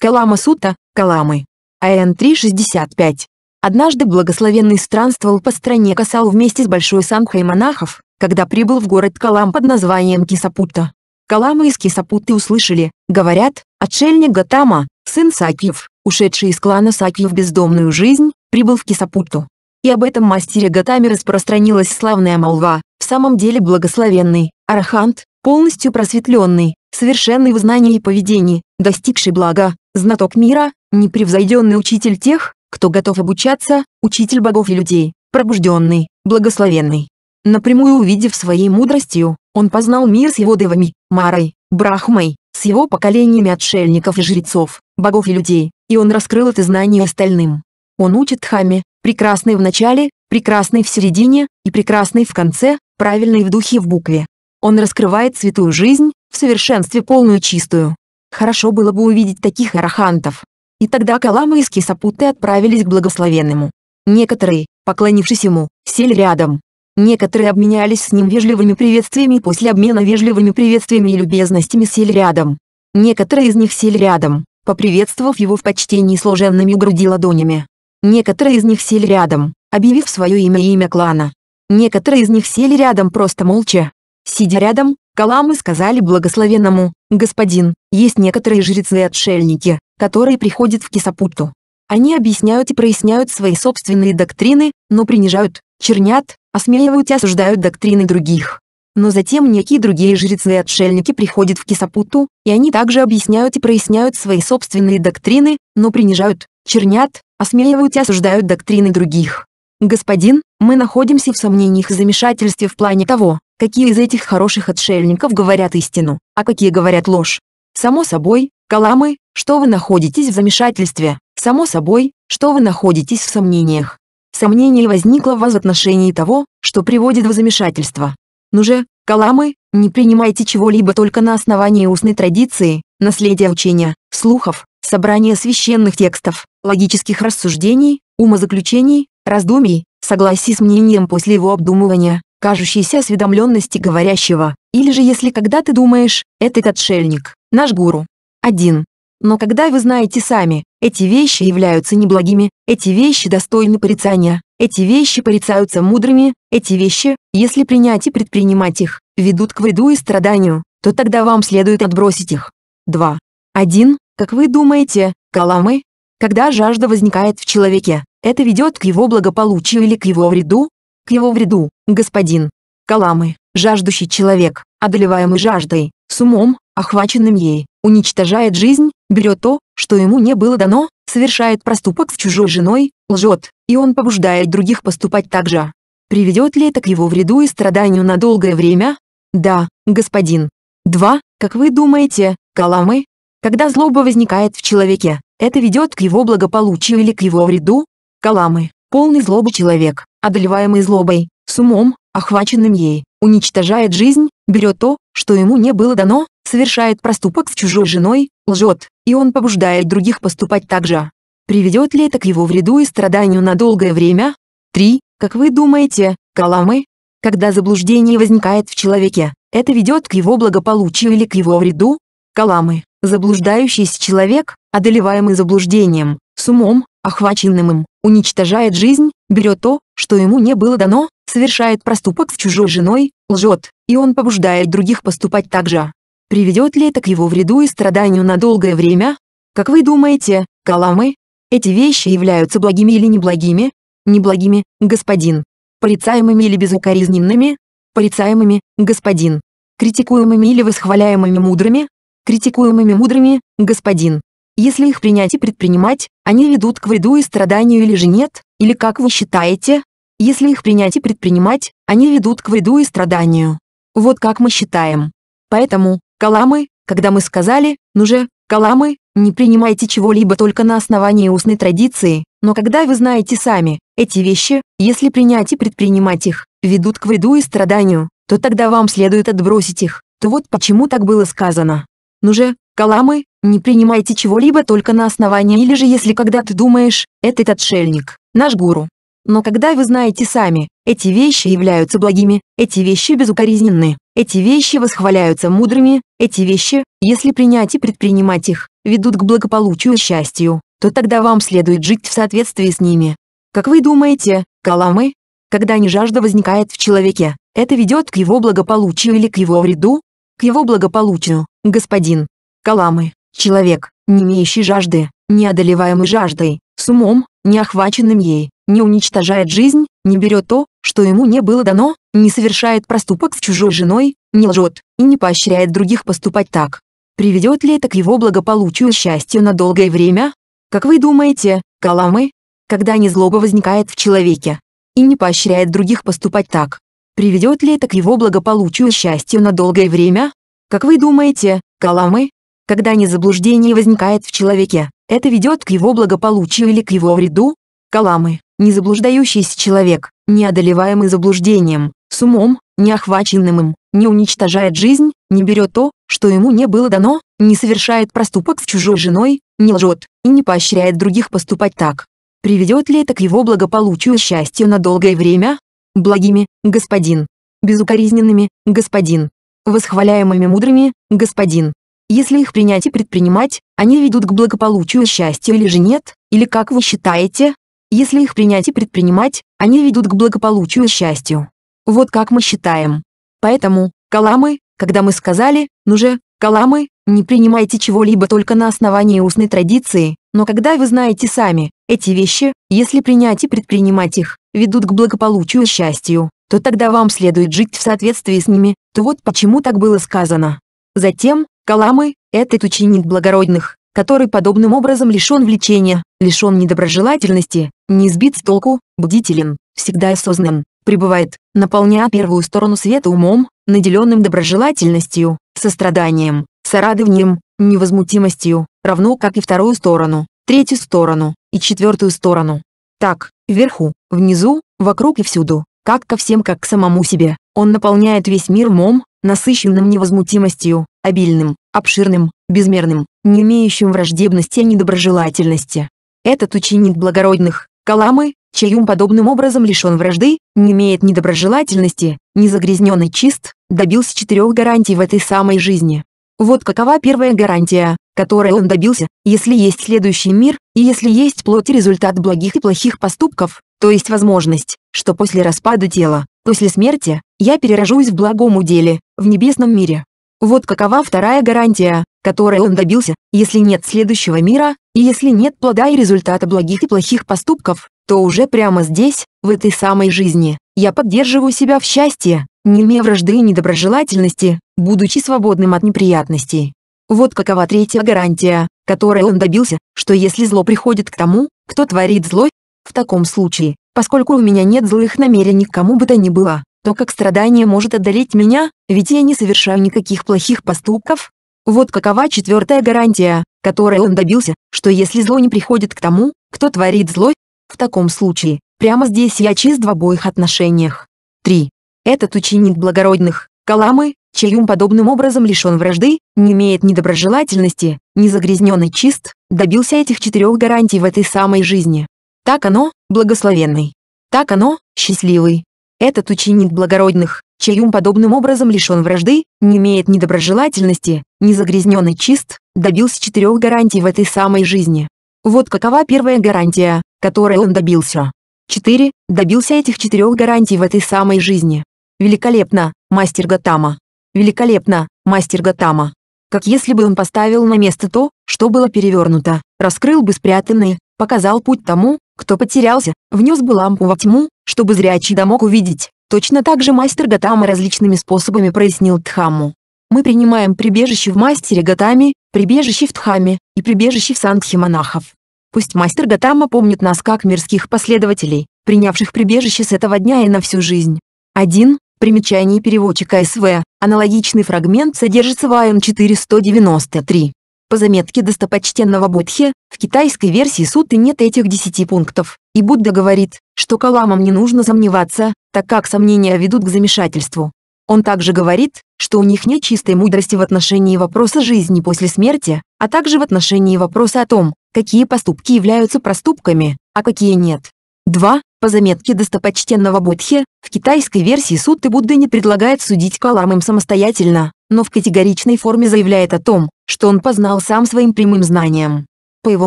[SPEAKER 1] Калама Сутта, Каламы. АН 365. Однажды благословенный странствовал по стране касал вместе с большой самхой монахов, когда прибыл в город Калам под названием Кисапутта. Каламы Сапуты услышали, говорят, отшельник Гатама, сын Сакьев, ушедший из клана Сакьев в бездомную жизнь, прибыл в Кисапуту. И об этом мастере Гатаме распространилась славная молва, в самом деле благословенный, арахант, полностью просветленный, совершенный в знании и поведении, достигший блага, знаток мира, непревзойденный учитель тех, кто готов обучаться, учитель богов и людей, пробужденный, благословенный. Напрямую увидев своей мудростью, он познал мир с его девами, Марой, Брахмой, с его поколениями отшельников и жрецов, богов и людей, и он раскрыл это знание остальным. Он учит Дхамме, прекрасный в начале, прекрасный в середине и прекрасный в конце, правильный в духе и в букве. Он раскрывает святую жизнь, в совершенстве полную чистую. Хорошо было бы увидеть таких арахантов. И тогда Калама и Скисапуты отправились к благословенному. Некоторые, поклонившись ему, сели рядом, Некоторые обменялись с ним вежливыми приветствиями после обмена вежливыми приветствиями и любезностями сели рядом. Некоторые из них сели рядом, поприветствовав его в почтении служебными у груди ладонями. Некоторые из них сели рядом, объявив свое имя и имя клана. Некоторые из них сели рядом просто молча. Сидя рядом, Каламы сказали благословенному, «Господин, есть некоторые жрецы и отшельники, которые приходят в Кисапутту. Они объясняют и проясняют свои собственные доктрины, но принижают, чернят, осмеивают и осуждают доктрины других. Но затем некие другие жрецы и отшельники приходят в Кисапуту, и они также объясняют и проясняют свои собственные доктрины, но принижают, чернят, осмеивают и осуждают доктрины других. Господин, мы находимся в сомнениях и замешательстве в плане того, какие из этих хороших отшельников говорят истину, а какие говорят ложь. Само собой, Каламы, что вы находитесь в замешательстве, само собой, что вы находитесь в сомнениях. Сомнение возникло в вас отношении того, что приводит в замешательство. Ну же, каламы, не принимайте чего-либо только на основании устной традиции, наследия учения, слухов, собрания священных текстов, логических рассуждений, умозаключений, раздумий, согласий с мнением после его обдумывания, кажущейся осведомленности говорящего, или же если когда ты думаешь, этот отшельник, наш гуру. 1. Но когда вы знаете сами, эти вещи являются неблагими, эти вещи достойны порицания, эти вещи порицаются мудрыми, эти вещи, если принять и предпринимать их, ведут к вреду и страданию, то тогда вам следует отбросить их. 2. 1. Как вы думаете, каламы? Когда жажда возникает в человеке, это ведет к его благополучию или к его вреду? К его вреду, господин. Каламы, жаждущий человек, одолеваемый жаждой, с умом, охваченным ей, уничтожает жизнь, берет то, что ему не было дано, совершает проступок с чужой женой, лжет, и он побуждает других поступать так же. Приведет ли это к его вреду и страданию на долгое время? Да, господин. 2. Как вы думаете, Каламы? Когда злоба возникает в человеке, это ведет к его благополучию или к его вреду? Каламы, полный злобы человек, одолеваемый злобой, с умом, охваченным ей, уничтожает жизнь, берет то, что ему не было дано, совершает проступок с чужой женой, лжет, и он побуждает других поступать так же. Приведет ли это к его вреду и страданию на долгое время? 3. Как вы думаете, Каламы? Когда заблуждение возникает в человеке, это ведет к его благополучию или к его вреду? Каламы, заблуждающийся человек, одолеваемый заблуждением, с умом, охваченным им, уничтожает жизнь, берет то, что ему не было дано, совершает проступок с чужой женой, лжет, и он побуждает других поступать так же. Приведет ли это к его вреду и страданию на долгое время? Как вы думаете, каламы, эти вещи являются благими или неблагими? Неблагими, господин. Порицаемыми или безукоризненными? Порицаемыми, господин. Критикуемыми или восхваляемыми мудрыми? Критикуемыми мудрыми, господин. Если их принять и предпринимать, они ведут к вреду и страданию или же нет, или как вы считаете? Если их принять и предпринимать, они ведут к вреду и страданию. Вот как мы считаем. Поэтому, каламы, когда мы сказали, ну же, каламы, не принимайте чего-либо только на основании устной традиции, но когда вы знаете сами, эти вещи, если принять и предпринимать их, ведут к вреду и страданию, то тогда вам следует отбросить их, то вот почему так было сказано. Ну же, каламы, не принимайте чего-либо только на основании или же если когда ты думаешь, этот отшельник, наш гуру, но когда вы знаете сами, эти вещи являются благими, эти вещи безукоризненны, эти вещи восхваляются мудрыми, эти вещи, если принять и предпринимать их, ведут к благополучию и счастью, то тогда вам следует жить в соответствии с ними. Как вы думаете, Каламы? Когда не жажда возникает в человеке, это ведет к его благополучию или к его вреду? К его благополучию, господин. Каламы, человек, не имеющий жажды, не одолеваемый жаждой, с умом, не охваченным ей, не уничтожает жизнь, не берет то, что ему не было дано, не совершает проступок с чужой женой, не лжет и не поощряет других поступать так. Приведет ли это к его благополучию и счастью на долгое время? Как вы думаете, каламы? Когда незлоба возникает в человеке и не поощряет других поступать так, приведет ли это к его благополучию и счастью на долгое время? Как вы думаете, каламы? Когда незаблуждение возникает в человеке это ведет к его благополучию или к его вреду? Каламы, не заблуждающийся человек, не одолеваемый заблуждением, с умом, не охваченным им, не уничтожает жизнь, не берет то, что ему не было дано, не совершает проступок с чужой женой, не лжет и не поощряет других поступать так. Приведет ли это к его благополучию и счастью на долгое время? Благими, господин. Безукоризненными, господин. Восхваляемыми мудрыми, господин. Если их принять и предпринимать, они ведут к благополучию и счастью или же нет, или как вы считаете? Если их принять и предпринимать, они ведут к благополучию и счастью. Вот как мы считаем. Поэтому, каламы, когда мы сказали, ну же, каламы, не принимайте чего-либо только на основании устной традиции, но когда вы знаете сами, эти вещи, если принять и предпринимать их, ведут к благополучию и счастью, то тогда вам следует жить в соответствии с ними, то вот почему так было сказано. Затем, Каламы – этот ученик благородных, который подобным образом лишен влечения, лишен недоброжелательности, не сбит с толку, бдителен, всегда осознан, пребывает, наполняя первую сторону света умом, наделенным доброжелательностью, состраданием, сорадованием, невозмутимостью, равно как и вторую сторону, третью сторону и четвертую сторону. Так, вверху, внизу, вокруг и всюду, как ко всем, как к самому себе, он наполняет весь мир умом, насыщенным невозмутимостью, обильным, обширным, безмерным, не имеющим враждебности и недоброжелательности. Этот ученик благородных, Каламы, чей ум подобным образом лишен вражды, не имеет недоброжелательности, незагрязненный, чист, добился четырех гарантий в этой самой жизни. Вот какова первая гарантия, которой он добился, если есть следующий мир, и если есть плоть и результат благих и плохих поступков, то есть возможность, что после распада тела, после смерти, я перерожусь в благом уделе, в небесном мире. Вот какова вторая гарантия, которой он добился, если нет следующего мира, и если нет плода и результата благих и плохих поступков, то уже прямо здесь, в этой самой жизни, я поддерживаю себя в счастье, не имея вражды и недоброжелательности, будучи свободным от неприятностей. Вот какова третья гарантия, которой он добился, что если зло приходит к тому, кто творит зло, в таком случае, поскольку у меня нет злых намерений к кому бы то ни было, то как страдание может одолеть меня, ведь я не совершаю никаких плохих поступков. Вот какова четвертая гарантия, которой он добился, что если зло не приходит к тому, кто творит зло, в таком случае, прямо здесь я чист в обоих отношениях. 3. Этот ученик благородных, Каламы, чей ум подобным образом лишен вражды, не имеет ни доброжелательности, ни загрязненный чист, добился этих четырех гарантий в этой самой жизни. Так оно, благословенный. Так оно, счастливый. Этот ученик благородных, чей ум подобным образом лишен вражды, не имеет ни доброжелательности, ни загрязнен и чист, добился четырех гарантий в этой самой жизни. Вот какова первая гарантия, которой он добился. 4. Добился этих четырех гарантий в этой самой жизни. Великолепно, мастер Гатама. Великолепно, мастер Гатама. Как если бы он поставил на место то, что было перевернуто, раскрыл бы спрятанное, показал путь тому, кто потерялся, внес бы лампу во тьму, чтобы зрячий да мог увидеть. Точно так же мастер Гатама различными способами прояснил Тхаму. Мы принимаем прибежище в мастере Гатами, прибежище в Тхаме и прибежище в Сангхе монахов. Пусть мастер Гатама помнит нас как мирских последователей, принявших прибежище с этого дня и на всю жизнь. 1. Примечание переводчика СВ. Аналогичный фрагмент содержится в АМ 493. По заметке достопочтенного Будхи, в китайской версии суты нет этих десяти пунктов, и Будда говорит, что каламам не нужно сомневаться, так как сомнения ведут к замешательству. Он также говорит, что у них нет чистой мудрости в отношении вопроса жизни после смерти, а также в отношении вопроса о том, какие поступки являются проступками, а какие нет. 2. По заметке достопочтенного Будхи, в китайской версии Сутты Будда не предлагает судить каламам самостоятельно, но в категоричной форме заявляет о том, что он познал сам своим прямым знанием. По его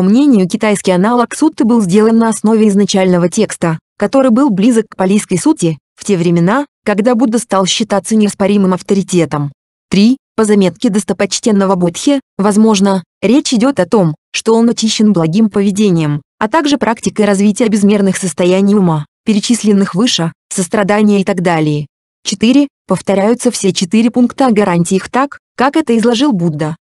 [SPEAKER 1] мнению, китайский аналог сутты был сделан на основе изначального текста, который был близок к палийской сути, в те времена, когда Будда стал считаться неоспоримым авторитетом. 3. По заметке достопочтенного Будхи, возможно, речь идет о том, что он очищен благим поведением, а также практикой развития безмерных состояний ума, перечисленных выше, сострадания и так далее. 4. Повторяются все четыре пункта о гарантиях так, как это изложил Будда.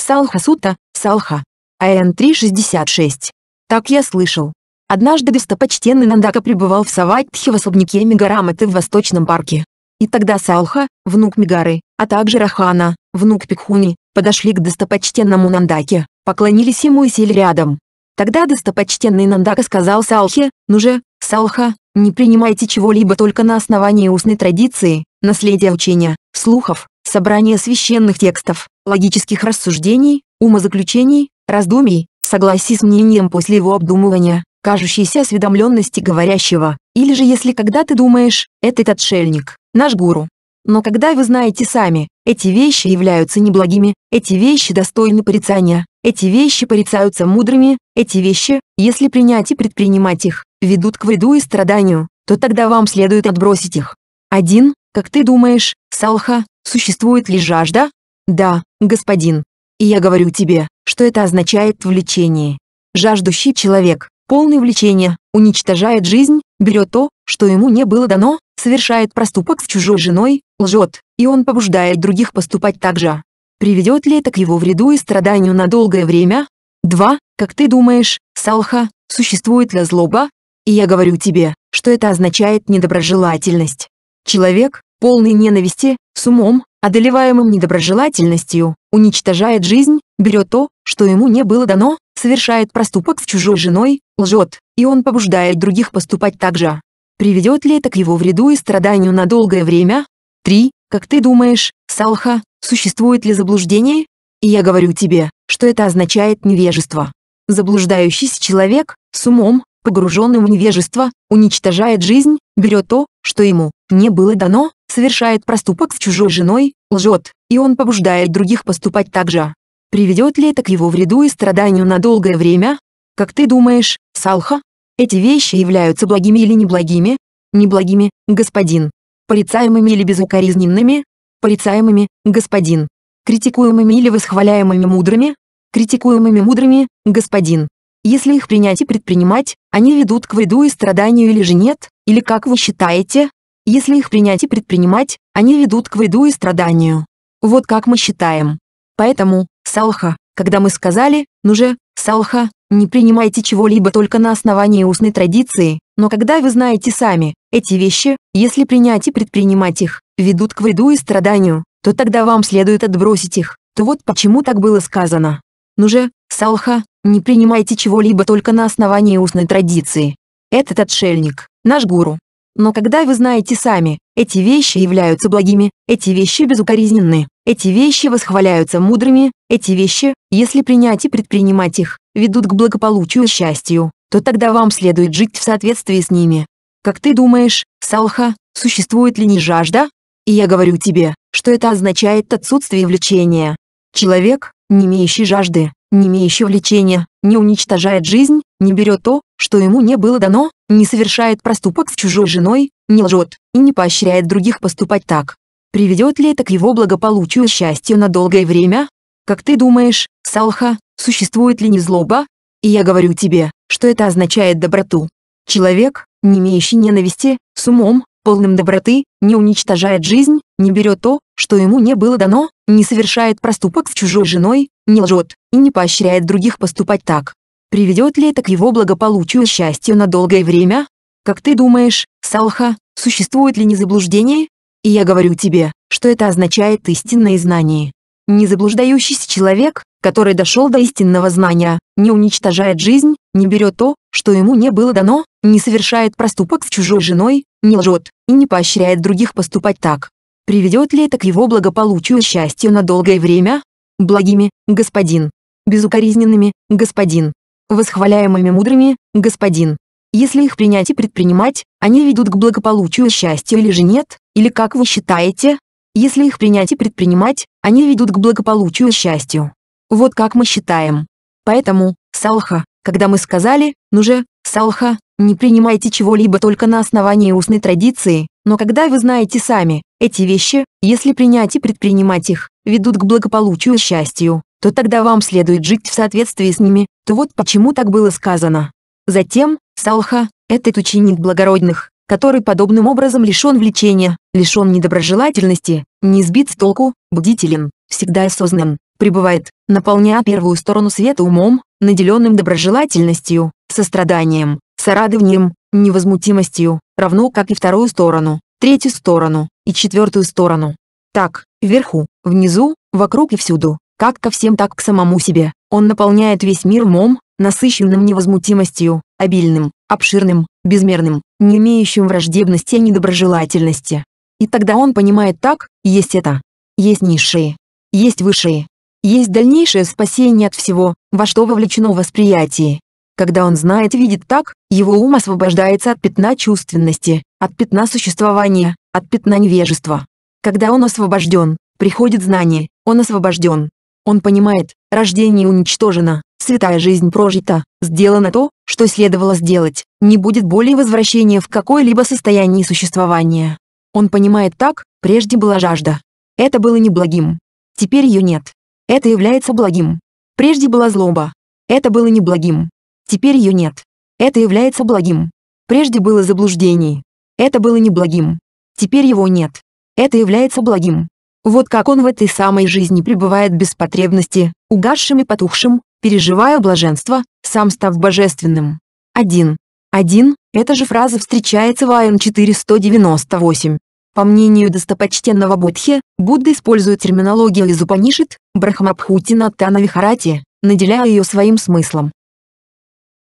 [SPEAKER 1] Салха-Сута, Салха. АН 366. Так я слышал. Однажды достопочтенный Нандака пребывал в Саватхе в особняке Мегараматы в Восточном парке. И тогда Салха, внук Мегары, а также Рахана, внук Пикхуни, подошли к достопочтенному Нандаке, поклонились ему и сели рядом. Тогда достопочтенный Нандака сказал Салхе, «Ну же, Салха, не принимайте чего-либо только на основании устной традиции, наследия учения, слухов, собрание священных текстов, логических рассуждений, умозаключений, раздумий, согласий с мнением после его обдумывания, кажущейся осведомленности говорящего, или же если когда ты думаешь, этот отшельник, наш гуру. Но когда вы знаете сами, эти вещи являются неблагими, эти вещи достойны порицания, эти вещи порицаются мудрыми, эти вещи, если принять и предпринимать их, ведут к вреду и страданию, то тогда вам следует отбросить их. 1. Как ты думаешь, Салха, Существует ли жажда? Да, господин. И я говорю тебе, что это означает влечение. Жаждущий человек, полный влечения, уничтожает жизнь, берет то, что ему не было дано, совершает проступок с чужой женой, лжет, и он побуждает других поступать так же. Приведет ли это к его вреду и страданию на долгое время? 2. Как ты думаешь, Салха, существует ли злоба? И я говорю тебе, что это означает недоброжелательность. Человек, полный ненависти, с умом, одолеваемым недоброжелательностью, уничтожает жизнь, берет то, что ему не было дано, совершает проступок с чужой женой, лжет, и он побуждает других поступать так же. Приведет ли это к его вреду и страданию на долгое время? 3. Как ты думаешь, Салха, существует ли заблуждение? И я говорю тебе, что это означает невежество. Заблуждающийся человек, с умом, погруженным в невежество, уничтожает жизнь, берет то, что ему не было дано, совершает проступок с чужой женой, лжет, и он побуждает других поступать так же. Приведет ли это к его вреду и страданию на долгое время? Как ты думаешь, Салха? Эти вещи являются благими или неблагими? Неблагими, господин. Порицаемыми или безукоризненными? Порицаемыми, господин. Критикуемыми или восхваляемыми мудрыми? Критикуемыми мудрыми, господин. Если их принять и предпринимать, они ведут к вреду и страданию или же нет, или как вы считаете, если их принять и предпринимать, они ведут к вреду и страданию. Вот как мы считаем. Поэтому, салха, когда мы сказали, ну же, салха, не принимайте чего-либо только на основании устной традиции, но когда вы знаете сами, эти вещи, если принять и предпринимать их, ведут к вреду и страданию, то тогда вам следует отбросить их, то вот почему так было сказано. Ну же, салха, не принимайте чего-либо только на основании устной традиции. Этот отшельник, наш гуру, но когда вы знаете сами, эти вещи являются благими, эти вещи безукоризненны, эти вещи восхваляются мудрыми, эти вещи, если принять и предпринимать их, ведут к благополучию и счастью, то тогда вам следует жить в соответствии с ними. Как ты думаешь, Салха, существует ли не жажда? И я говорю тебе, что это означает отсутствие влечения. Человек, не имеющий жажды, не имеющий влечения, не уничтожает жизнь, не берет то, что ему не было дано, не совершает проступок с чужой женой, не лжет и не поощряет других поступать так. Приведет ли это к его благополучию и счастью на долгое время? Как ты думаешь, Салха, существует ли не злоба? И я говорю тебе, что это означает доброту. Человек, не имеющий ненависти, с умом, полным доброты, не уничтожает жизнь, не берет то, что ему не было дано, не совершает проступок с чужой женой, не лжет и не поощряет других поступать так. Приведет ли это к его благополучию и счастью на долгое время? Как ты думаешь, Салха, существует ли незаблуждение? И я говорю тебе, что это означает истинное знание. Незаблуждающийся человек, который дошел до истинного знания, не уничтожает жизнь, не берет то, что ему не было дано, не совершает проступок с чужой женой, не лжет и не поощряет других поступать так. Приведет ли это к его благополучию и счастью на долгое время? Благими, господин. Безукоризненными, господин восхваляемыми мудрыми, господин. Если их принять и предпринимать, они ведут к благополучию и счастью или же нет, или как вы считаете? Если их принять и предпринимать, они ведут к благополучию и счастью. Вот как мы считаем. Поэтому, Салха, когда мы сказали, ну же, Салха, не принимайте чего-либо только на основании устной традиции, но когда вы знаете сами, эти вещи, если принять и предпринимать их, ведут к благополучию и счастью то тогда вам следует жить в соответствии с ними, то вот почему так было сказано. Затем, Салха, этот ученик благородных, который подобным образом лишен влечения, лишен недоброжелательности, не сбит с толку, бдителен, всегда осознан, пребывает, наполняя первую сторону света умом, наделенным доброжелательностью, состраданием, сорадованием, невозмутимостью, равно как и вторую сторону, третью сторону и четвертую сторону. Так, вверху, внизу, вокруг и всюду, как ко всем, так к самому себе. Он наполняет весь мир умом, насыщенным невозмутимостью, обильным, обширным, безмерным, не имеющим враждебности и недоброжелательности. И тогда он понимает так, есть это, есть низшие, есть высшие, есть дальнейшее спасение от всего, во что вовлечено восприятие. Когда он знает и видит так, его ум освобождается от пятна чувственности, от пятна существования, от пятна невежества. Когда он освобожден, приходит знание, он освобожден. Он понимает, рождение уничтожено, святая жизнь прожита, сделано то, что следовало сделать, не будет более возвращения в какое-либо состояние существования. Он понимает так, прежде была жажда. Это было неблагим. Теперь ее нет. Это является благим. Прежде была злоба. Это было неблагим. Теперь ее нет. Это является благим. Прежде было заблуждение. Это было неблагим. Теперь его нет. Это является благим. Вот как он в этой самой жизни пребывает без потребности, угасшим и потухшим, переживая блаженство, сам став божественным. 1. 1. Эта же фраза встречается в АН 498. По мнению достопочтенного Будхи, Будда использует терминологию из Упанишит, Брахмабхути Натана Вихарати, наделяя ее своим смыслом.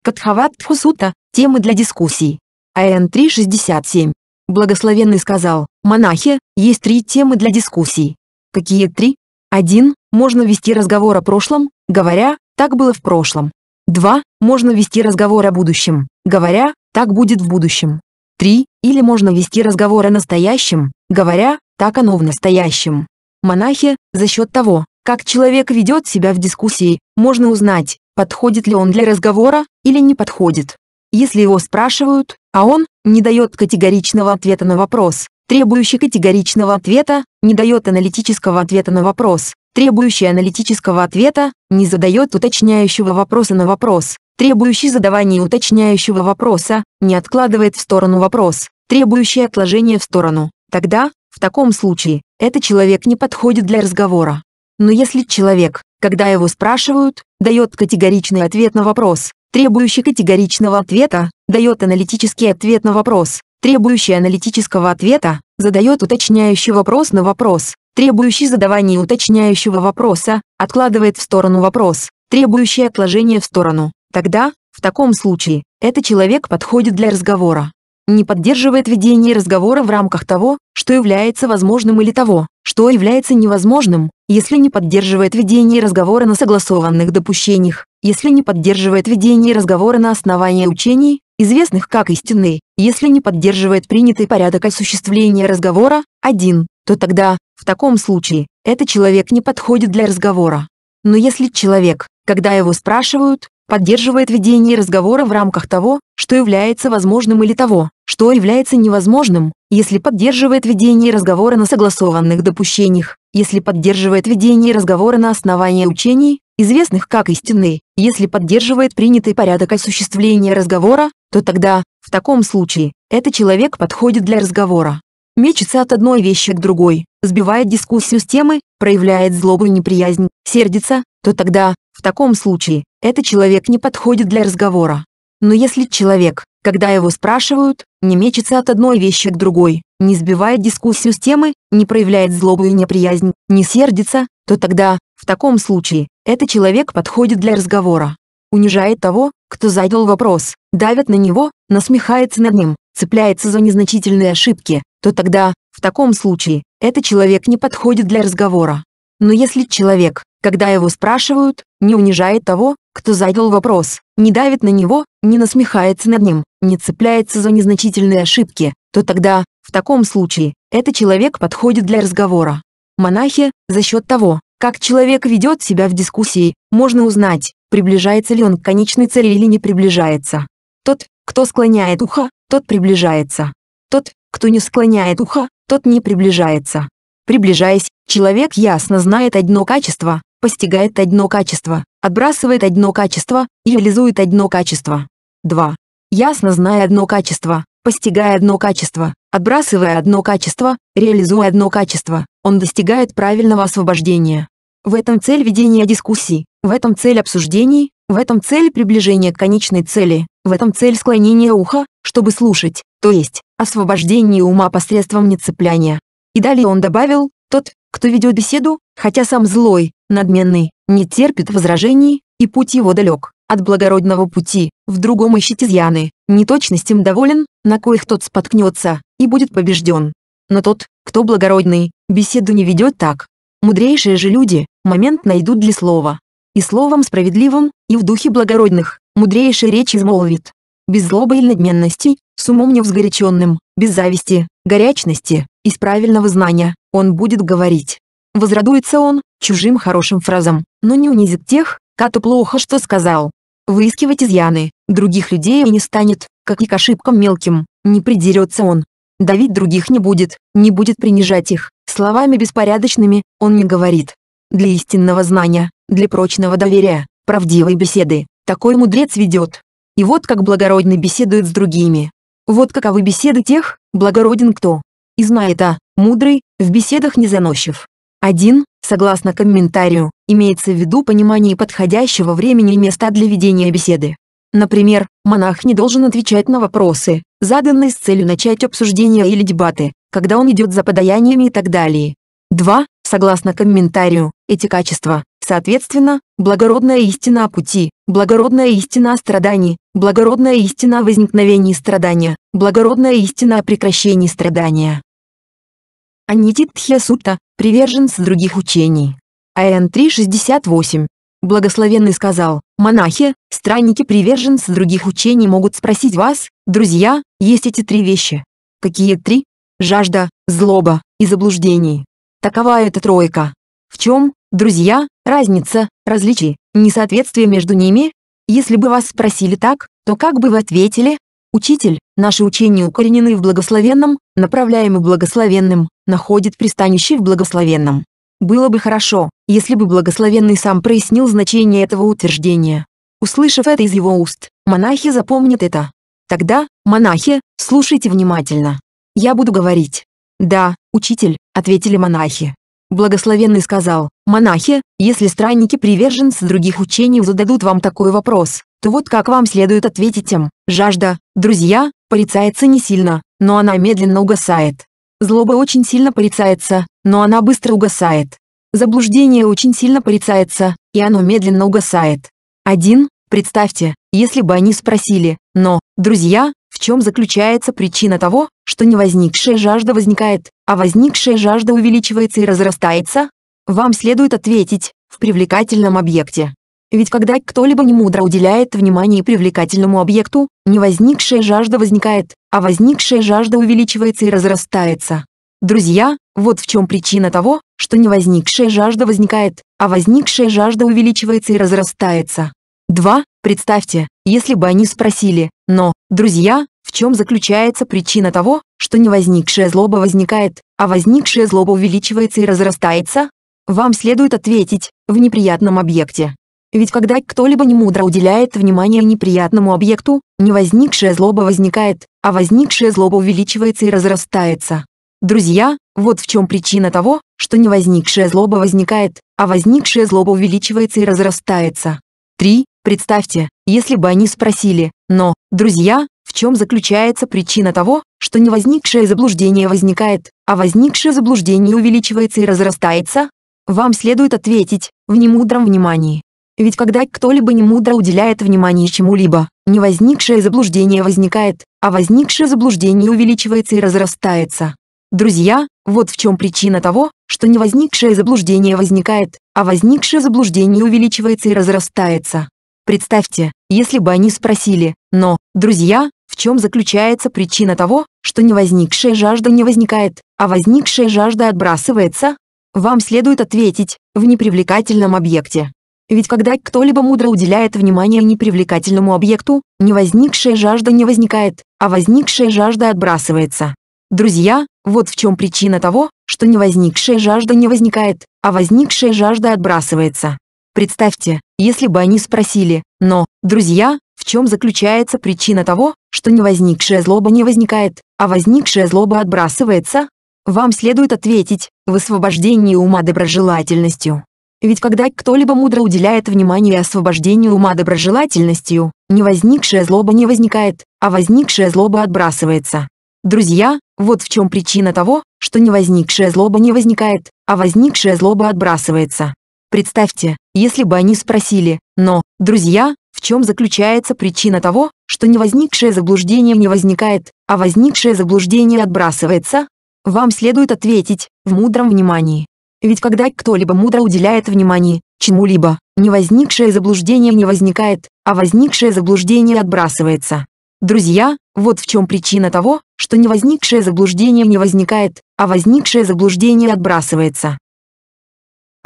[SPEAKER 1] Катхаваттхусута – темы для дискуссий. АН 367. Благословенный сказал, монахи, есть три темы для дискуссий. Какие три? Один, можно вести разговор о прошлом, говоря, так было в прошлом. Два, можно вести разговор о будущем, говоря, так будет в будущем. Три, или можно вести разговор о настоящем, говоря, так оно в настоящем. Монахи, за счет того, как человек ведет себя в дискуссии, можно узнать, подходит ли он для разговора или не подходит. Если его спрашивают, а он не дает категоричного ответа на вопрос, требующий категоричного ответа, не дает аналитического ответа на вопрос, требующий аналитического ответа, не задает уточняющего вопроса на вопрос, требующий задавания уточняющего вопроса, не откладывает в сторону вопрос, требующий отложения в сторону. Тогда, в таком случае, этот человек не подходит для разговора. Но если человек, когда его спрашивают, дает категоричный ответ на вопрос, требующий категоричного ответа, дает аналитический ответ на вопрос, требующий аналитического ответа, задает уточняющий вопрос на вопрос, требующий задавания уточняющего вопроса, откладывает в сторону вопрос, требующий отложения в сторону. Тогда, в таком случае, этот человек подходит для разговора. Не поддерживает ведение разговора в рамках того, что является возможным или того, что является невозможным, если не поддерживает ведение разговора на согласованных допущениях, если не поддерживает ведение разговора на основании учений, известных как истинные, если не поддерживает принятый порядок осуществления разговора, один, то тогда, в таком случае, этот человек не подходит для разговора. Но если человек, когда его спрашивают, поддерживает ведение разговора в рамках того, что является возможным или того, что является невозможным, если поддерживает ведение разговора на согласованных допущениях, если поддерживает ведение разговора на основании учений, известных как истинные. Если поддерживает принятый порядок осуществления разговора, то тогда, в таком случае, этот человек подходит для разговора. Мечется от одной вещи к другой, сбивает дискуссию с темы, проявляет злобу и неприязнь, сердится, то тогда, в таком случае, этот человек не подходит для разговора. Но если человек, когда его спрашивают, не мечется от одной вещи к другой, не сбивает дискуссию с темы, не проявляет злобу и неприязнь, не сердится, то тогда, в таком случае, этот человек подходит для разговора. Унижает того, кто задал вопрос, давит на него, насмехается над ним, цепляется за незначительные ошибки, то тогда, в таком случае, этот человек не подходит для разговора. Но если человек, когда его спрашивают, не унижает того, кто задал вопрос, не давит на него, не насмехается над ним, не цепляется за незначительные ошибки, то тогда, в таком случае, этот человек подходит для разговора. Монахи, за счет того, как человек ведет себя в дискуссии, можно узнать, приближается ли он к конечной цели или не приближается. Тот, кто склоняет ухо, тот приближается. Тот, кто не склоняет ухо, тот не приближается. Приближаясь, человек ясно знает одно качество, постигает одно качество, отбрасывает одно качество и реализует одно качество. 2. Ясно зная одно качество, постигая одно качество, Отбрасывая одно качество, реализуя одно качество, он достигает правильного освобождения. В этом цель ведения дискуссий, в этом цель обсуждений, в этом цель приближения к конечной цели, в этом цель склонения уха, чтобы слушать, то есть, освобождение ума посредством нецепляния. И далее он добавил, тот, кто ведет беседу, хотя сам злой, надменный, не терпит возражений, и путь его далек от благородного пути, в другом ищет изъяны, неточностям доволен, на коих тот споткнется, и будет побежден. Но тот, кто благородный, беседу не ведет так. Мудрейшие же люди, момент найдут для слова. И словом справедливым, и в духе благородных, мудрейшая речь измолвит. Без злобы или надменности, с умом невзгоряченным, без зависти, горячности, из правильного знания, он будет говорить. Возрадуется он, чужим хорошим фразам, но не унизит тех, кто плохо что сказал выискивать изъяны других людей и не станет, как и к ошибкам мелким, не придерется он. Давить других не будет, не будет принижать их, словами беспорядочными, он не говорит. Для истинного знания, для прочного доверия, правдивой беседы, такой мудрец ведет. И вот как благородный беседует с другими. Вот каковы беседы тех, благороден кто. И знает, а, мудрый, в беседах не заносчив. Один, Согласно комментарию, имеется в виду понимание подходящего времени и места для ведения беседы. Например, монах не должен отвечать на вопросы, заданные с целью начать обсуждение или дебаты, когда он идет за подаяниями и так далее. 2. Согласно комментарию, эти качества, соответственно, благородная истина о пути, благородная истина о страдании, благородная истина о возникновении страдания, благородная истина о прекращении страдания. Анитит Тхьясутта, приверженец других учений. АН 368. Благословенный сказал, монахи, странники приверженцы других учений могут спросить вас, друзья, есть эти три вещи. Какие три? Жажда, злоба и заблуждение. Такова эта тройка. В чем, друзья, разница, различие, несоответствие между ними? Если бы вас спросили так, то как бы вы ответили? Учитель, наши учения укоренены в благословенном, направляемы благословенным, находит пристанище в благословенном. Было бы хорошо, если бы благословенный сам прояснил значение этого утверждения. Услышав это из его уст, монахи запомнят это. Тогда, монахи, слушайте внимательно. Я буду говорить. «Да, учитель», — ответили монахи. Благословенный сказал, «Монахи, если странники-приверженцы других учений зададут вам такой вопрос, то вот как вам следует ответить им, жажда, друзья, порицается не сильно, но она медленно угасает. Злоба очень сильно порицается, но она быстро угасает. Заблуждение очень сильно порицается, и оно медленно угасает. Один, Представьте, если бы они спросили, но, друзья, в чем заключается причина того, что не возникшая жажда возникает, а возникшая жажда увеличивается и разрастается? Вам следует ответить, в привлекательном объекте. Ведь когда кто-либо немудро уделяет внимание привлекательному объекту, не возникшая жажда возникает, а возникшая жажда увеличивается и разрастается. Друзья, вот в чем причина того, что не возникшая жажда возникает, а возникшая жажда увеличивается и разрастается. 2. Представьте, если бы они спросили, но, друзья, чем заключается причина того, что не возникшая злоба возникает, а возникшая злоба увеличивается и разрастается? Вам следует ответить «в неприятном объекте». Ведь когда кто-либо немудро уделяет внимание неприятному объекту, не возникшая злоба возникает, а возникшая злоба увеличивается и разрастается. Друзья, вот в чем причина того, что не возникшая злоба возникает, а возникшая злоба увеличивается и разрастается. 3. Представьте, если бы они спросили, но, Друзья, в чем заключается причина того, что не возникшее заблуждение возникает, а возникшее заблуждение увеличивается и разрастается? Вам следует ответить в немудром внимании. Ведь когда кто-либо немудро уделяет внимание чему-либо, не возникшее заблуждение возникает, а возникшее заблуждение увеличивается и разрастается. Друзья, вот в чем причина того, что не возникшее заблуждение возникает, а возникшее заблуждение увеличивается и разрастается. Представьте, если бы они спросили, но, друзья, в чем заключается причина того, что не возникшая жажда не возникает, а возникшая жажда отбрасывается? Вам следует ответить, в непривлекательном объекте. Ведь когда кто-либо мудро уделяет внимание непривлекательному объекту, не возникшая жажда не возникает, а возникшая жажда отбрасывается. Друзья, вот в чем причина того, что не возникшая жажда не возникает, а возникшая жажда отбрасывается. Представьте, если бы они спросили, но, друзья, в чем заключается причина того, что не возникшая злоба не возникает, а возникшая злоба отбрасывается? Вам следует ответить, в освобождении ума доброжелательностью. Ведь когда кто-либо мудро уделяет внимание освобождению ума доброжелательностью, не возникшая злоба не возникает, а возникшая злоба отбрасывается. Друзья, вот в чем причина того, что не возникшая злоба не возникает, а возникшая злоба отбрасывается. Представьте, если бы они спросили, но, друзья, в чем заключается причина того, что невозникшее заблуждение не возникает, а возникшее заблуждение отбрасывается? Вам следует ответить, в мудром внимании. Ведь когда кто-либо мудро уделяет внимание чему-либо, невозникшее заблуждение не возникает, а возникшее заблуждение отбрасывается. Друзья, вот в чем причина того, что невозникшее заблуждение не возникает, а возникшее заблуждение отбрасывается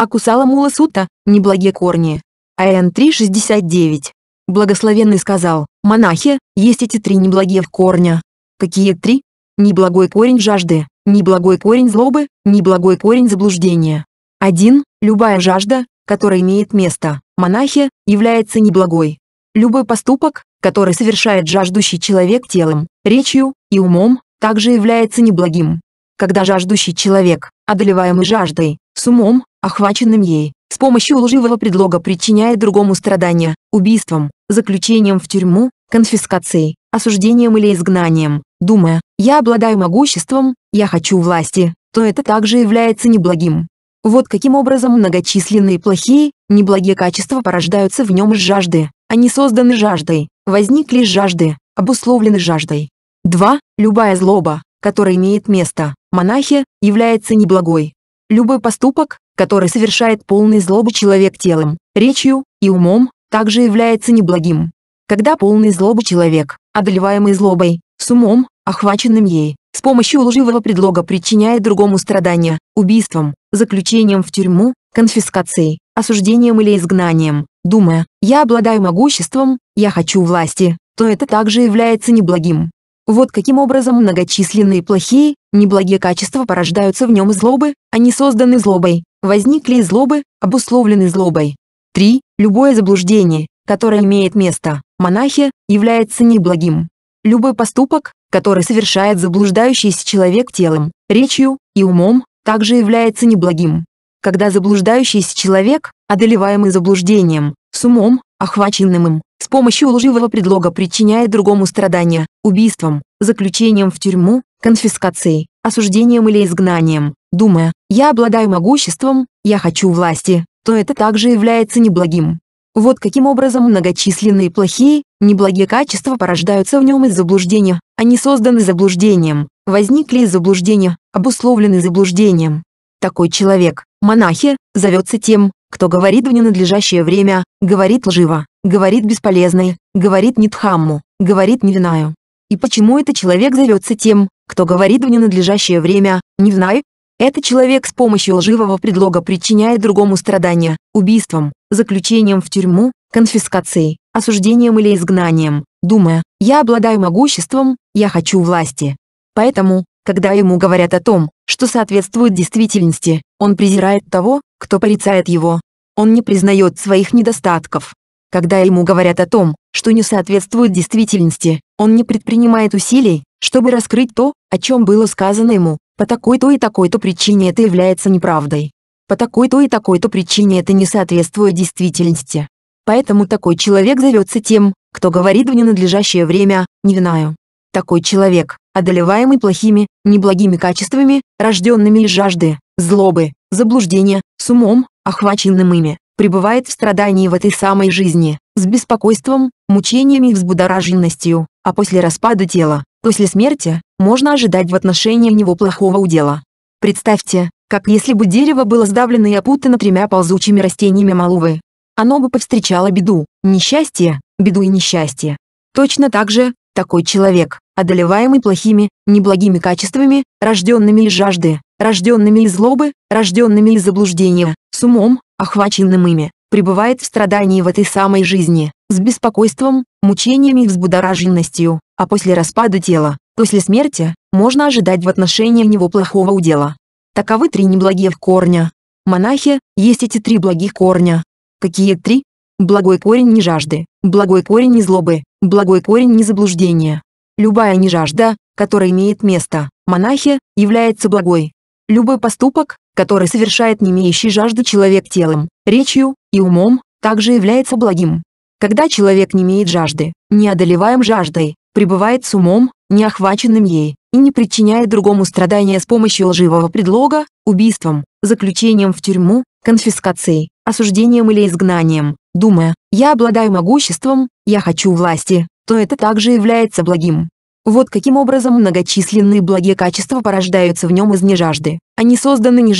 [SPEAKER 1] а кусала мула сута, неблагие корни. АН 369. Благословенный сказал, монахи, есть эти три неблагие корня. Какие три? Неблагой корень жажды, неблагой корень злобы, неблагой корень заблуждения. Один Любая жажда, которая имеет место, монахи, является неблагой. Любой поступок, который совершает жаждущий человек телом, речью и умом, также является неблагим. Когда жаждущий человек, одолеваемый жаждой, с умом, охваченным ей, с помощью лживого предлога причиняет другому страдания, убийством, заключением в тюрьму, конфискацией, осуждением или изгнанием, думая «я обладаю могуществом, я хочу власти», то это также является неблагим. Вот каким образом многочисленные плохие, неблагие качества порождаются в нем из жажды, они созданы жаждой, возникли из жажды, обусловлены жаждой. 2. Любая злоба, которая имеет место, монахи, является неблагой. Любой поступок, который совершает полный злобы человек телом, речью и умом, также является неблагим. Когда полный злобы человек, одолеваемый злобой, с умом, охваченным ей, с помощью лживого предлога причиняет другому страдания, убийством, заключением в тюрьму, конфискацией, осуждением или изгнанием, думая «я обладаю могуществом, я хочу власти», то это также является неблагим. Вот каким образом многочисленные плохие, неблагие качества порождаются в нем злобы, они а созданы злобой, возникли злобы, обусловлены злобой. 3. Любое заблуждение, которое имеет место, монахи является неблагим. Любой поступок, который совершает заблуждающийся человек телом, речью и умом, также является неблагим. Когда заблуждающийся человек, одолеваемый заблуждением, с умом, охваченным им, с помощью лживого предлога причиняет другому страдания, убийством, заключением в тюрьму, конфискацией, осуждением или изгнанием, думая «я обладаю могуществом, я хочу власти», то это также является неблагим. Вот каким образом многочисленные плохие, неблагие качества порождаются в нем из заблуждения, они созданы заблуждением, возникли из заблуждения, обусловлены заблуждением. Такой человек, монахи, зовется тем, кто говорит в ненадлежащее время, говорит лживо, говорит бесполезное, говорит нитхамму, говорит невинаю. И почему этот человек зовется тем, кто говорит в ненадлежащее время «не знаю». Этот человек с помощью лживого предлога причиняет другому страдания, убийством, заключением в тюрьму, конфискацией, осуждением или изгнанием, думая «я обладаю могуществом, я хочу власти». Поэтому, когда ему говорят о том, что соответствует действительности, он презирает того, кто порицает его. Он не признает своих недостатков, когда ему говорят о том, что не соответствует действительности, он не предпринимает усилий, чтобы раскрыть то, о чем было сказано ему, по такой-то и такой-то причине это является неправдой. По такой-то и такой-то причине это не соответствует действительности. Поэтому такой человек зовется тем, кто говорит в ненадлежащее время «не винаю». Такой человек, одолеваемый плохими, неблагими качествами, рожденными из жажды, злобы, заблуждения, с умом, охваченным ими, пребывает в страдании в этой самой жизни, с беспокойством, мучениями и взбудораженностью, а после распада тела, после смерти, можно ожидать в отношении него плохого удела. Представьте, как если бы дерево было сдавлено и опутано тремя ползучими растениями малувы. Оно бы повстречало беду, несчастье, беду и несчастье. Точно так же, такой человек, одолеваемый плохими, неблагими качествами, рожденными из жажды, рожденными из злобы, рожденными из заблуждения, с умом, охваченным ими, пребывает в страдании в этой самой жизни, с беспокойством, мучениями и взбудораженностью, а после распада тела, после смерти, можно ожидать в отношении него плохого удела. Таковы три неблагих корня. Монахи, есть эти три благих корня. Какие три? Благой корень не жажды, благой корень не злобы, благой корень не заблуждения. Любая нежажда, которая имеет место, монахи, является благой, Любой поступок, который совершает не имеющий жажды человек телом, речью и умом, также является благим. Когда человек не имеет жажды, не одолеваем жаждой, пребывает с умом, не охваченным ей, и не причиняет другому страдания с помощью лживого предлога, убийством, заключением в тюрьму, конфискацией, осуждением или изгнанием, думая «я обладаю могуществом, я хочу власти», то это также является благим. Вот каким образом многочисленные благие качества порождаются в нем из нежажды. Они созданы не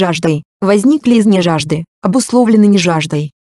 [SPEAKER 1] возникли из нежажды, обусловлены не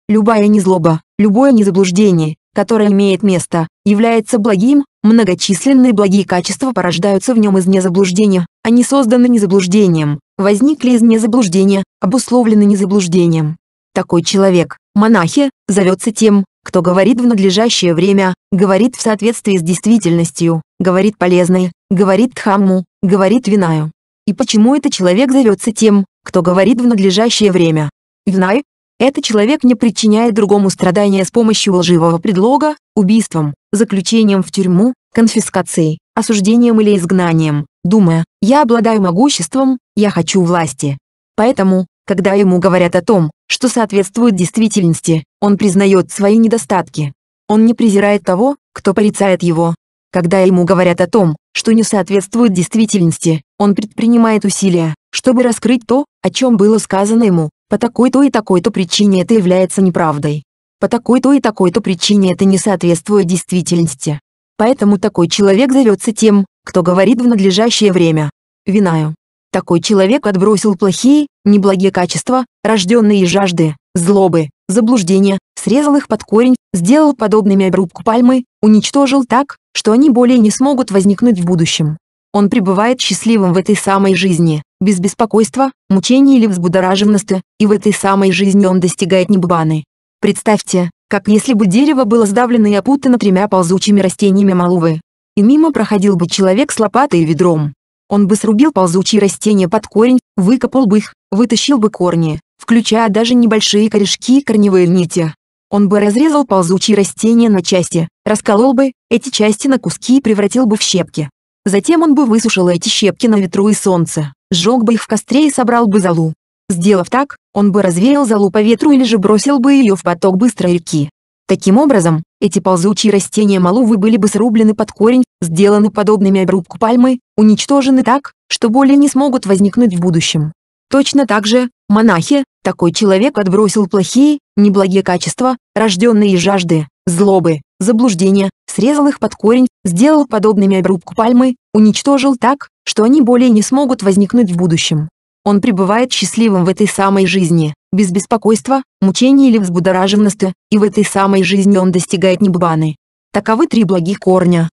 [SPEAKER 1] Любая незлоба, любое незаблуждение, которое имеет место, является благим, многочисленные благие качества порождаются в нем из незаблуждения, они созданы незаблуждением, возникли из незаблуждения, обусловлены незаблуждением. Такой человек, монахи, зовется тем, кто говорит в надлежащее время, говорит в соответствии с действительностью, говорит полезное, говорит дхамму, говорит винаю. И почему это человек зовется тем, кто говорит в надлежащее время? Винай – это человек не причиняет другому страдания с помощью лживого предлога, убийством, заключением в тюрьму, конфискацией, осуждением или изгнанием, думая «я обладаю могуществом, я хочу власти». Поэтому, когда ему говорят о том, что соответствует действительности, он признает свои недостатки. Он не презирает того, кто порицает его. Когда ему говорят о том, что не соответствует действительности, он предпринимает усилия, чтобы раскрыть то, о чем было сказано ему, по такой-то и такой-то причине это является неправдой. По такой-то и такой-то причине это не соответствует действительности. Поэтому такой человек зовется тем, кто говорит в надлежащее время. Винаю. Такой человек отбросил плохие, неблагие качества, рожденные из жажды, злобы, заблуждения, срезал их под корень, сделал подобными обрубку пальмы, уничтожил так, что они более не смогут возникнуть в будущем. Он пребывает счастливым в этой самой жизни, без беспокойства, мучений или взбудораженности, и в этой самой жизни он достигает небываны. Представьте, как если бы дерево было сдавлено и опутано тремя ползучими растениями малувы. И мимо проходил бы человек с лопатой и ведром. Он бы срубил ползучие растения под корень, выкопал бы их, вытащил бы корни, включая даже небольшие корешки и корневые нити. Он бы разрезал ползучие растения на части, расколол бы эти части на куски и превратил бы в щепки. Затем он бы высушил эти щепки на ветру и солнце, сжег бы их в костре и собрал бы золу. Сделав так, он бы развеял золу по ветру или же бросил бы ее в поток быстрой реки. Таким образом, эти ползучие растения малувы были бы срублены под корень, сделаны подобными обрубку пальмы, уничтожены так, что более не смогут возникнуть в будущем. Точно так же, монахи, такой человек отбросил плохие, неблагие качества, рожденные жажды, злобы, заблуждения, срезал их под корень, сделал подобными обрубку пальмы, уничтожил так, что они более не смогут возникнуть в будущем. Он пребывает счастливым в этой самой жизни, без беспокойства, мучений или взбудораженности, и в этой самой жизни он достигает небываны. Таковы три благих корня.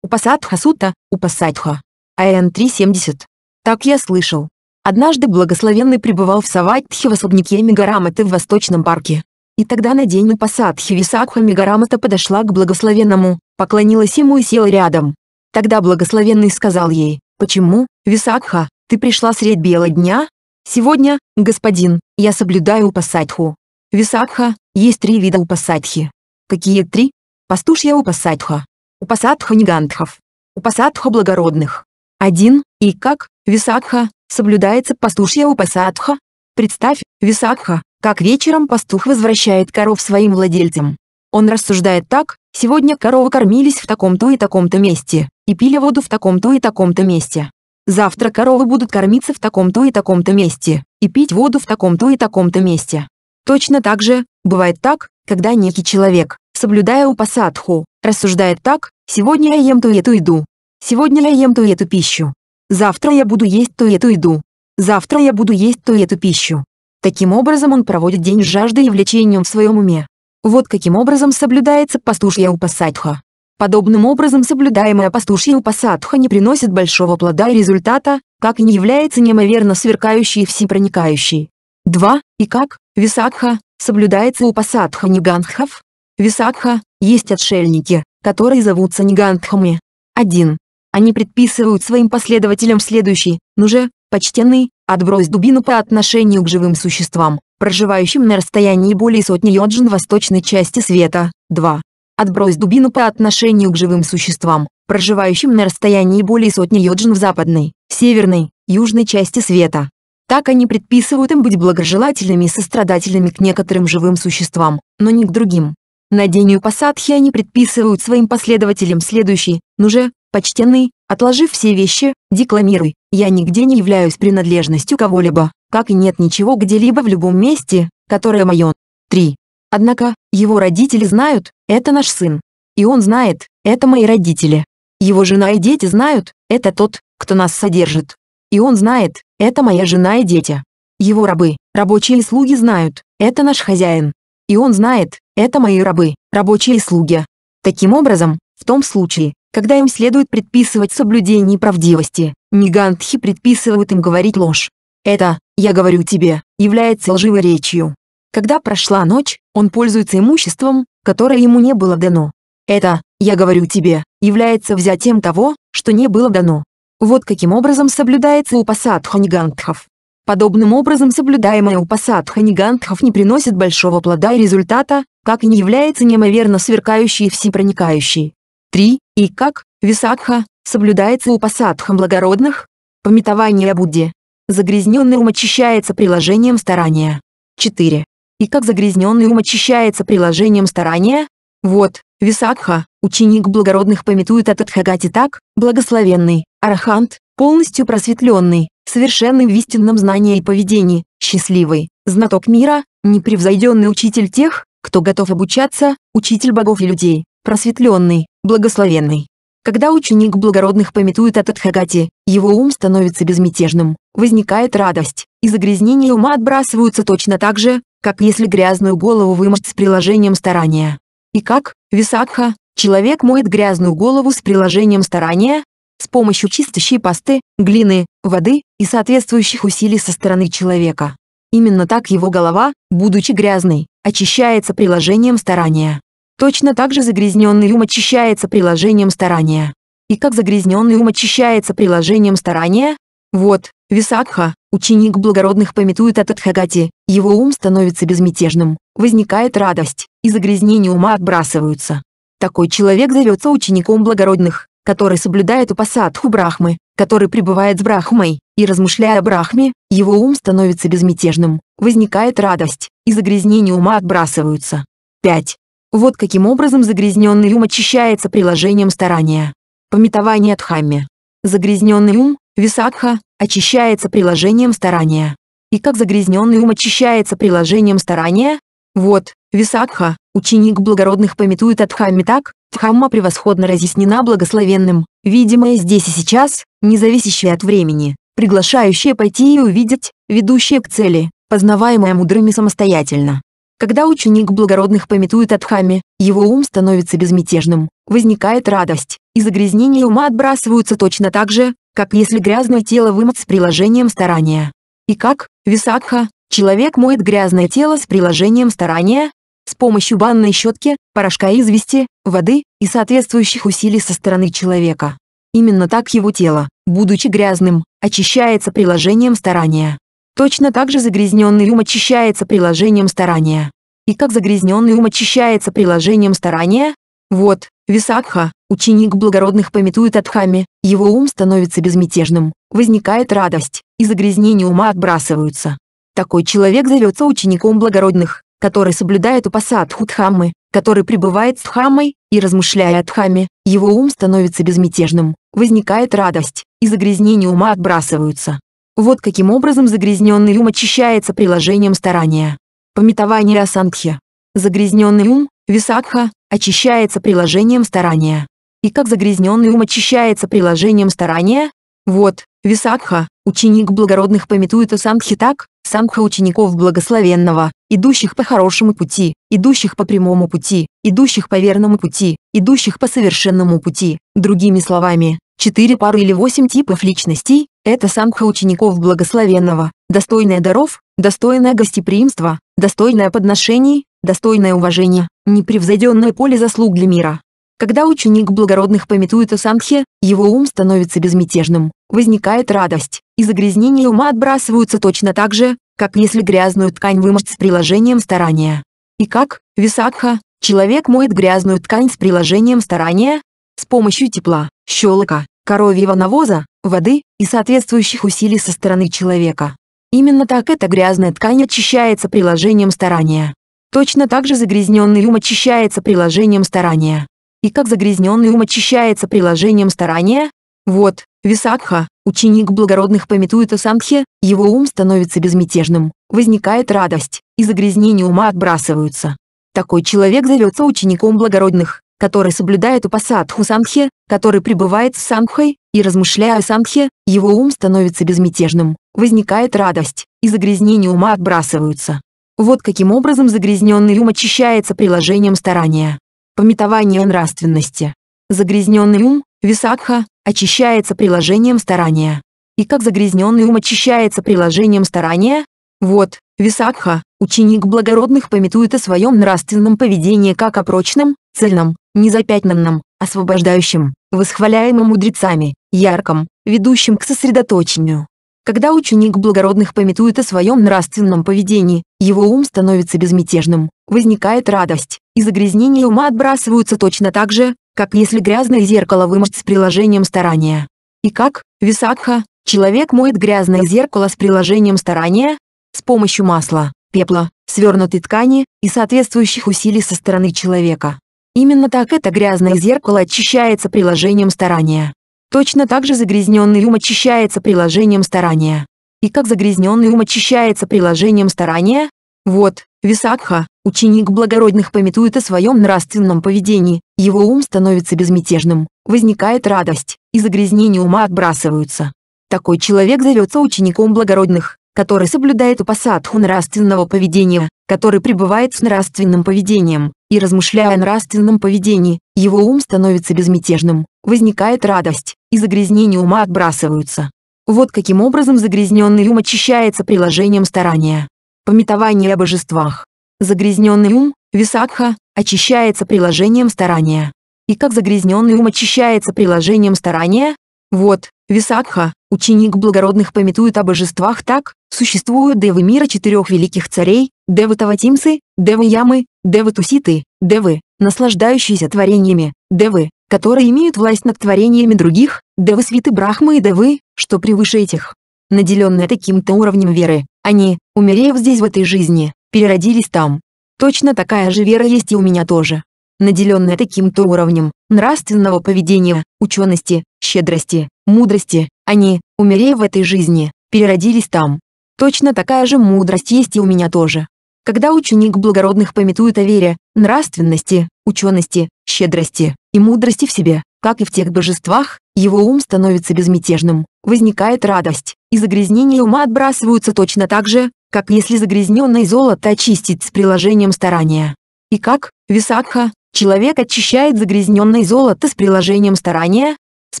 [SPEAKER 1] Упасадха сута, Упасадха. АН 370. Так я слышал. Однажды благословенный пребывал в Саватхи в особняке Мегараматы в Восточном парке. И тогда на день Упасадхи Висакха Мегарамата подошла к благословенному, поклонилась ему и села рядом. Тогда благословенный сказал ей, «Почему, Висакха, ты пришла средь бела дня? Сегодня, господин, я соблюдаю Упасадху». Висакха, есть три вида Упасадхи. Какие три? Пастушья Упасадха. Упасадха Нигантхов. Упасадха Благородных. Один, и как, Висакха, соблюдается пастушья упасадха. Представь, Висакха, как вечером пастух возвращает коров своим владельцам. Он рассуждает так, сегодня коровы кормились в таком-то и таком-то месте, и пили воду в таком-то и таком-то месте. Завтра коровы будут кормиться в таком-то и таком-то месте, и пить воду в таком-то и таком-то месте. Точно так же, бывает так, когда некий человек, соблюдая упасадху, рассуждает так, сегодня я ем ту и эту еду, сегодня я ем ту и эту пищу, Завтра я буду есть ту эту еду. Завтра я буду есть ту эту пищу. Таким образом он проводит день с жаждой и влечением в своем уме. Вот каким образом соблюдается пастушья упасадха. Подобным образом соблюдаемая пастушья упасадха не приносит большого плода и результата, как и не является неимоверно сверкающей и всепроникающей. 2. И как, висакха, соблюдается упасадха нигантхов? Висакха, есть отшельники, которые зовутся нигантхами. 1. Они предписывают своим последователям следующий, ну же, почтенный, отбрось дубину по отношению к живым существам, проживающим на расстоянии более сотни йоджин восточной части света. 2. Отбрось дубину по отношению к живым существам, проживающим на расстоянии более сотни йоджин в западной, северной, южной части света. Так они предписывают им быть благожелательными и сострадательными к некоторым живым существам, но не к другим. На Надению посадки они предписывают своим последователям следующий, ну же, Почтенный, отложив все вещи, декламируй. Я нигде не являюсь принадлежностью кого-либо, как и нет ничего где-либо в любом месте, которое мое. 3. Однако, его родители знают, это наш сын. И он знает, это мои родители. Его жена и дети знают, это тот, кто нас содержит. И он знает, это моя жена и дети. Его рабы, рабочие и слуги знают, это наш хозяин. И он знает, это мои рабы, рабочие и слуги. Таким образом, в том случае, когда им следует предписывать соблюдение правдивости. Нигантхи предписывают им говорить ложь. Это, я говорю тебе, является лживой речью. Когда прошла ночь, он пользуется имуществом, которое ему не было дано. Это, я говорю тебе, является взятием того, что не было дано. Вот каким образом соблюдается упасадха нигантхов. Подобным образом соблюдаемая упасадха нигантхов не приносит большого плода и результата, как и не является неимоверно сверкающей и всепроникающей. 3 и как висакха соблюдается у пасадхам благородных? Пометование о Будде. Загрязненный ум очищается приложением старания. 4. И как загрязненный ум очищается приложением старания? Вот, Висакха, ученик благородных пометует от Адхагати так, благословенный, арахант, полностью просветленный, совершенный в истинном знании и поведении, счастливый, знаток мира, непревзойденный учитель тех, кто готов обучаться, учитель богов и людей, просветленный, благословенный. Когда ученик благородных пометует о Тадхагате, его ум становится безмятежным, возникает радость, и загрязнения ума отбрасываются точно так же, как если грязную голову вымыть с приложением старания. И как, Висакха, человек моет грязную голову с приложением старания? С помощью чистящей пасты, глины, воды и соответствующих усилий со стороны человека. Именно так его голова, будучи грязной, очищается приложением старания. Точно так же загрязненный ум очищается приложением старания. И как загрязненный ум очищается приложением старания? Вот, Висакха, ученик благородных пометует от Адхагати, его ум становится безмятежным, возникает радость, и загрязнения ума отбрасываются. Такой человек зовется учеником благородных, который соблюдает упасадху Брахмы, который пребывает с Брахмой, и размышляя о Брахме, его ум становится безмятежным, возникает радость, и загрязнения ума отбрасываются. 5. Вот каким образом загрязненный ум очищается приложением старания. Пометование Дхамме. Загрязненный ум, Висакха, очищается приложением старания. И как загрязненный ум очищается приложением старания? Вот, Висакха, ученик благородных пометует о Дхамме так, Дхамма превосходно разъяснена благословенным, видимое здесь и сейчас, независящее от времени, приглашающее пойти и увидеть, ведущее к цели, познаваемое мудрыми самостоятельно. Когда ученик благородных пометует Адхами, его ум становится безмятежным, возникает радость, и загрязнения ума отбрасываются точно так же, как если грязное тело вымыть с приложением старания. И как, Висакха, человек моет грязное тело с приложением старания? С помощью банной щетки, порошка извести, воды и соответствующих усилий со стороны человека. Именно так его тело, будучи грязным, очищается приложением старания. Точно так же загрязненный ум очищается приложением старания. И как загрязненный ум очищается приложением старания? Вот, Висакха, ученик благородных пометует Адхами, его ум становится безмятежным, возникает радость, и загрязнения ума отбрасываются. Такой человек зовется учеником благородных, который соблюдает упасадху Дхаммы, который пребывает с Дхаммой, и размышляя о Дхамме, его ум становится безмятежным, возникает радость, и загрязнения ума отбрасываются. Вот каким образом загрязненный ум очищается приложением старания. Пометование Асангхи. Загрязненный ум, Висакха, очищается приложением старания. И как загрязненный ум очищается приложением старания? Вот, Висакха, ученик благородных пометует Асангхи так, Сангха учеников благословенного, идущих по хорошему пути, идущих по прямому пути, идущих по верному пути, идущих по совершенному пути. Другими словами, Четыре пары или восемь типов личностей – это самха учеников благословенного, достойная даров, достойное гостеприимства, достойное подношений, достойное уважение, непревзойденное поле заслуг для мира. Когда ученик благородных пометует о самхе, его ум становится безмятежным, возникает радость, и загрязнения ума отбрасываются точно так же, как если грязную ткань вымыть с приложением старания. И как, Висакха, человек моет грязную ткань с приложением старания, с помощью тепла, щелока, коровьего навоза, воды и соответствующих усилий со стороны человека. Именно так эта грязная ткань очищается приложением старания. Точно так же загрязненный ум очищается приложением старания. И как загрязненный ум очищается приложением старания? Вот, Висакха, ученик благородных пометует о Сандхе, его ум становится безмятежным, возникает радость, и загрязнения ума отбрасываются. Такой человек зовется учеником благородных который соблюдает упасад санхе, который пребывает в Самхой, и размышляя о санхе, его ум становится безмятежным, возникает радость, и загрязнения ума отбрасываются. Вот каким образом загрязненный ум очищается приложением старания. Пометование нравственности. Загрязненный ум, висакха, очищается приложением старания. И как загрязненный ум очищается приложением старания? Вот, висакха, ученик благородных пометует о своем нравственном поведении как о прочном, цельном, незапятнанном, освобождающем, восхваляемом мудрецами, ярком, ведущим к сосредоточению. Когда ученик благородных пометует о своем нравственном поведении, его ум становится безмятежным, возникает радость, и загрязнения ума отбрасываются точно так же, как если грязное зеркало вымыть с приложением старания. И как, Висакха, человек моет грязное зеркало с приложением старания? С помощью масла, пепла, свернутой ткани и соответствующих усилий со стороны человека. Именно так это грязное зеркало очищается приложением старания. Точно так же загрязненный ум очищается приложением старания. И как загрязненный ум очищается приложением старания? Вот, Висакха, ученик благородных пометует о своем нравственном поведении, его ум становится безмятежным, возникает радость, и загрязнения ума отбрасываются. Такой человек зовется учеником благородных, который соблюдает упасадху нравственного поведения, который пребывает с нравственным поведением, и размышляя о нравственном поведении, его ум становится безмятежным, возникает радость, и загрязнения ума отбрасываются. Вот каким образом загрязненный ум очищается приложением старания. Пометование о божествах. Загрязненный ум, висакха, очищается приложением старания. И как загрязненный ум очищается приложением старания, вот, Висакха, ученик благородных пометует о божествах так, существуют девы мира четырех великих царей, девы Таватимсы, девы Ямы, девы Туситы, девы, наслаждающиеся творениями, девы, которые имеют власть над творениями других, девы свиты Брахмы и девы, что превыше этих. Наделенные таким-то уровнем веры, они, умерев здесь в этой жизни, переродились там. Точно такая же вера есть и у меня тоже наделенная таким-то уровнем нравственного поведения, учености, щедрости, мудрости, они, умерев в этой жизни, переродились там. Точно такая же мудрость есть и у меня тоже. Когда ученик благородных пометует о вере, нравственности, учености, щедрости и мудрости в себе, как и в тех божествах, его ум становится безмятежным, возникает радость, и загрязнения ума отбрасываются точно так же, как если загрязненное золото очистить с приложением старания. И как, Висакха, Человек очищает загрязненное золото с приложением старания, с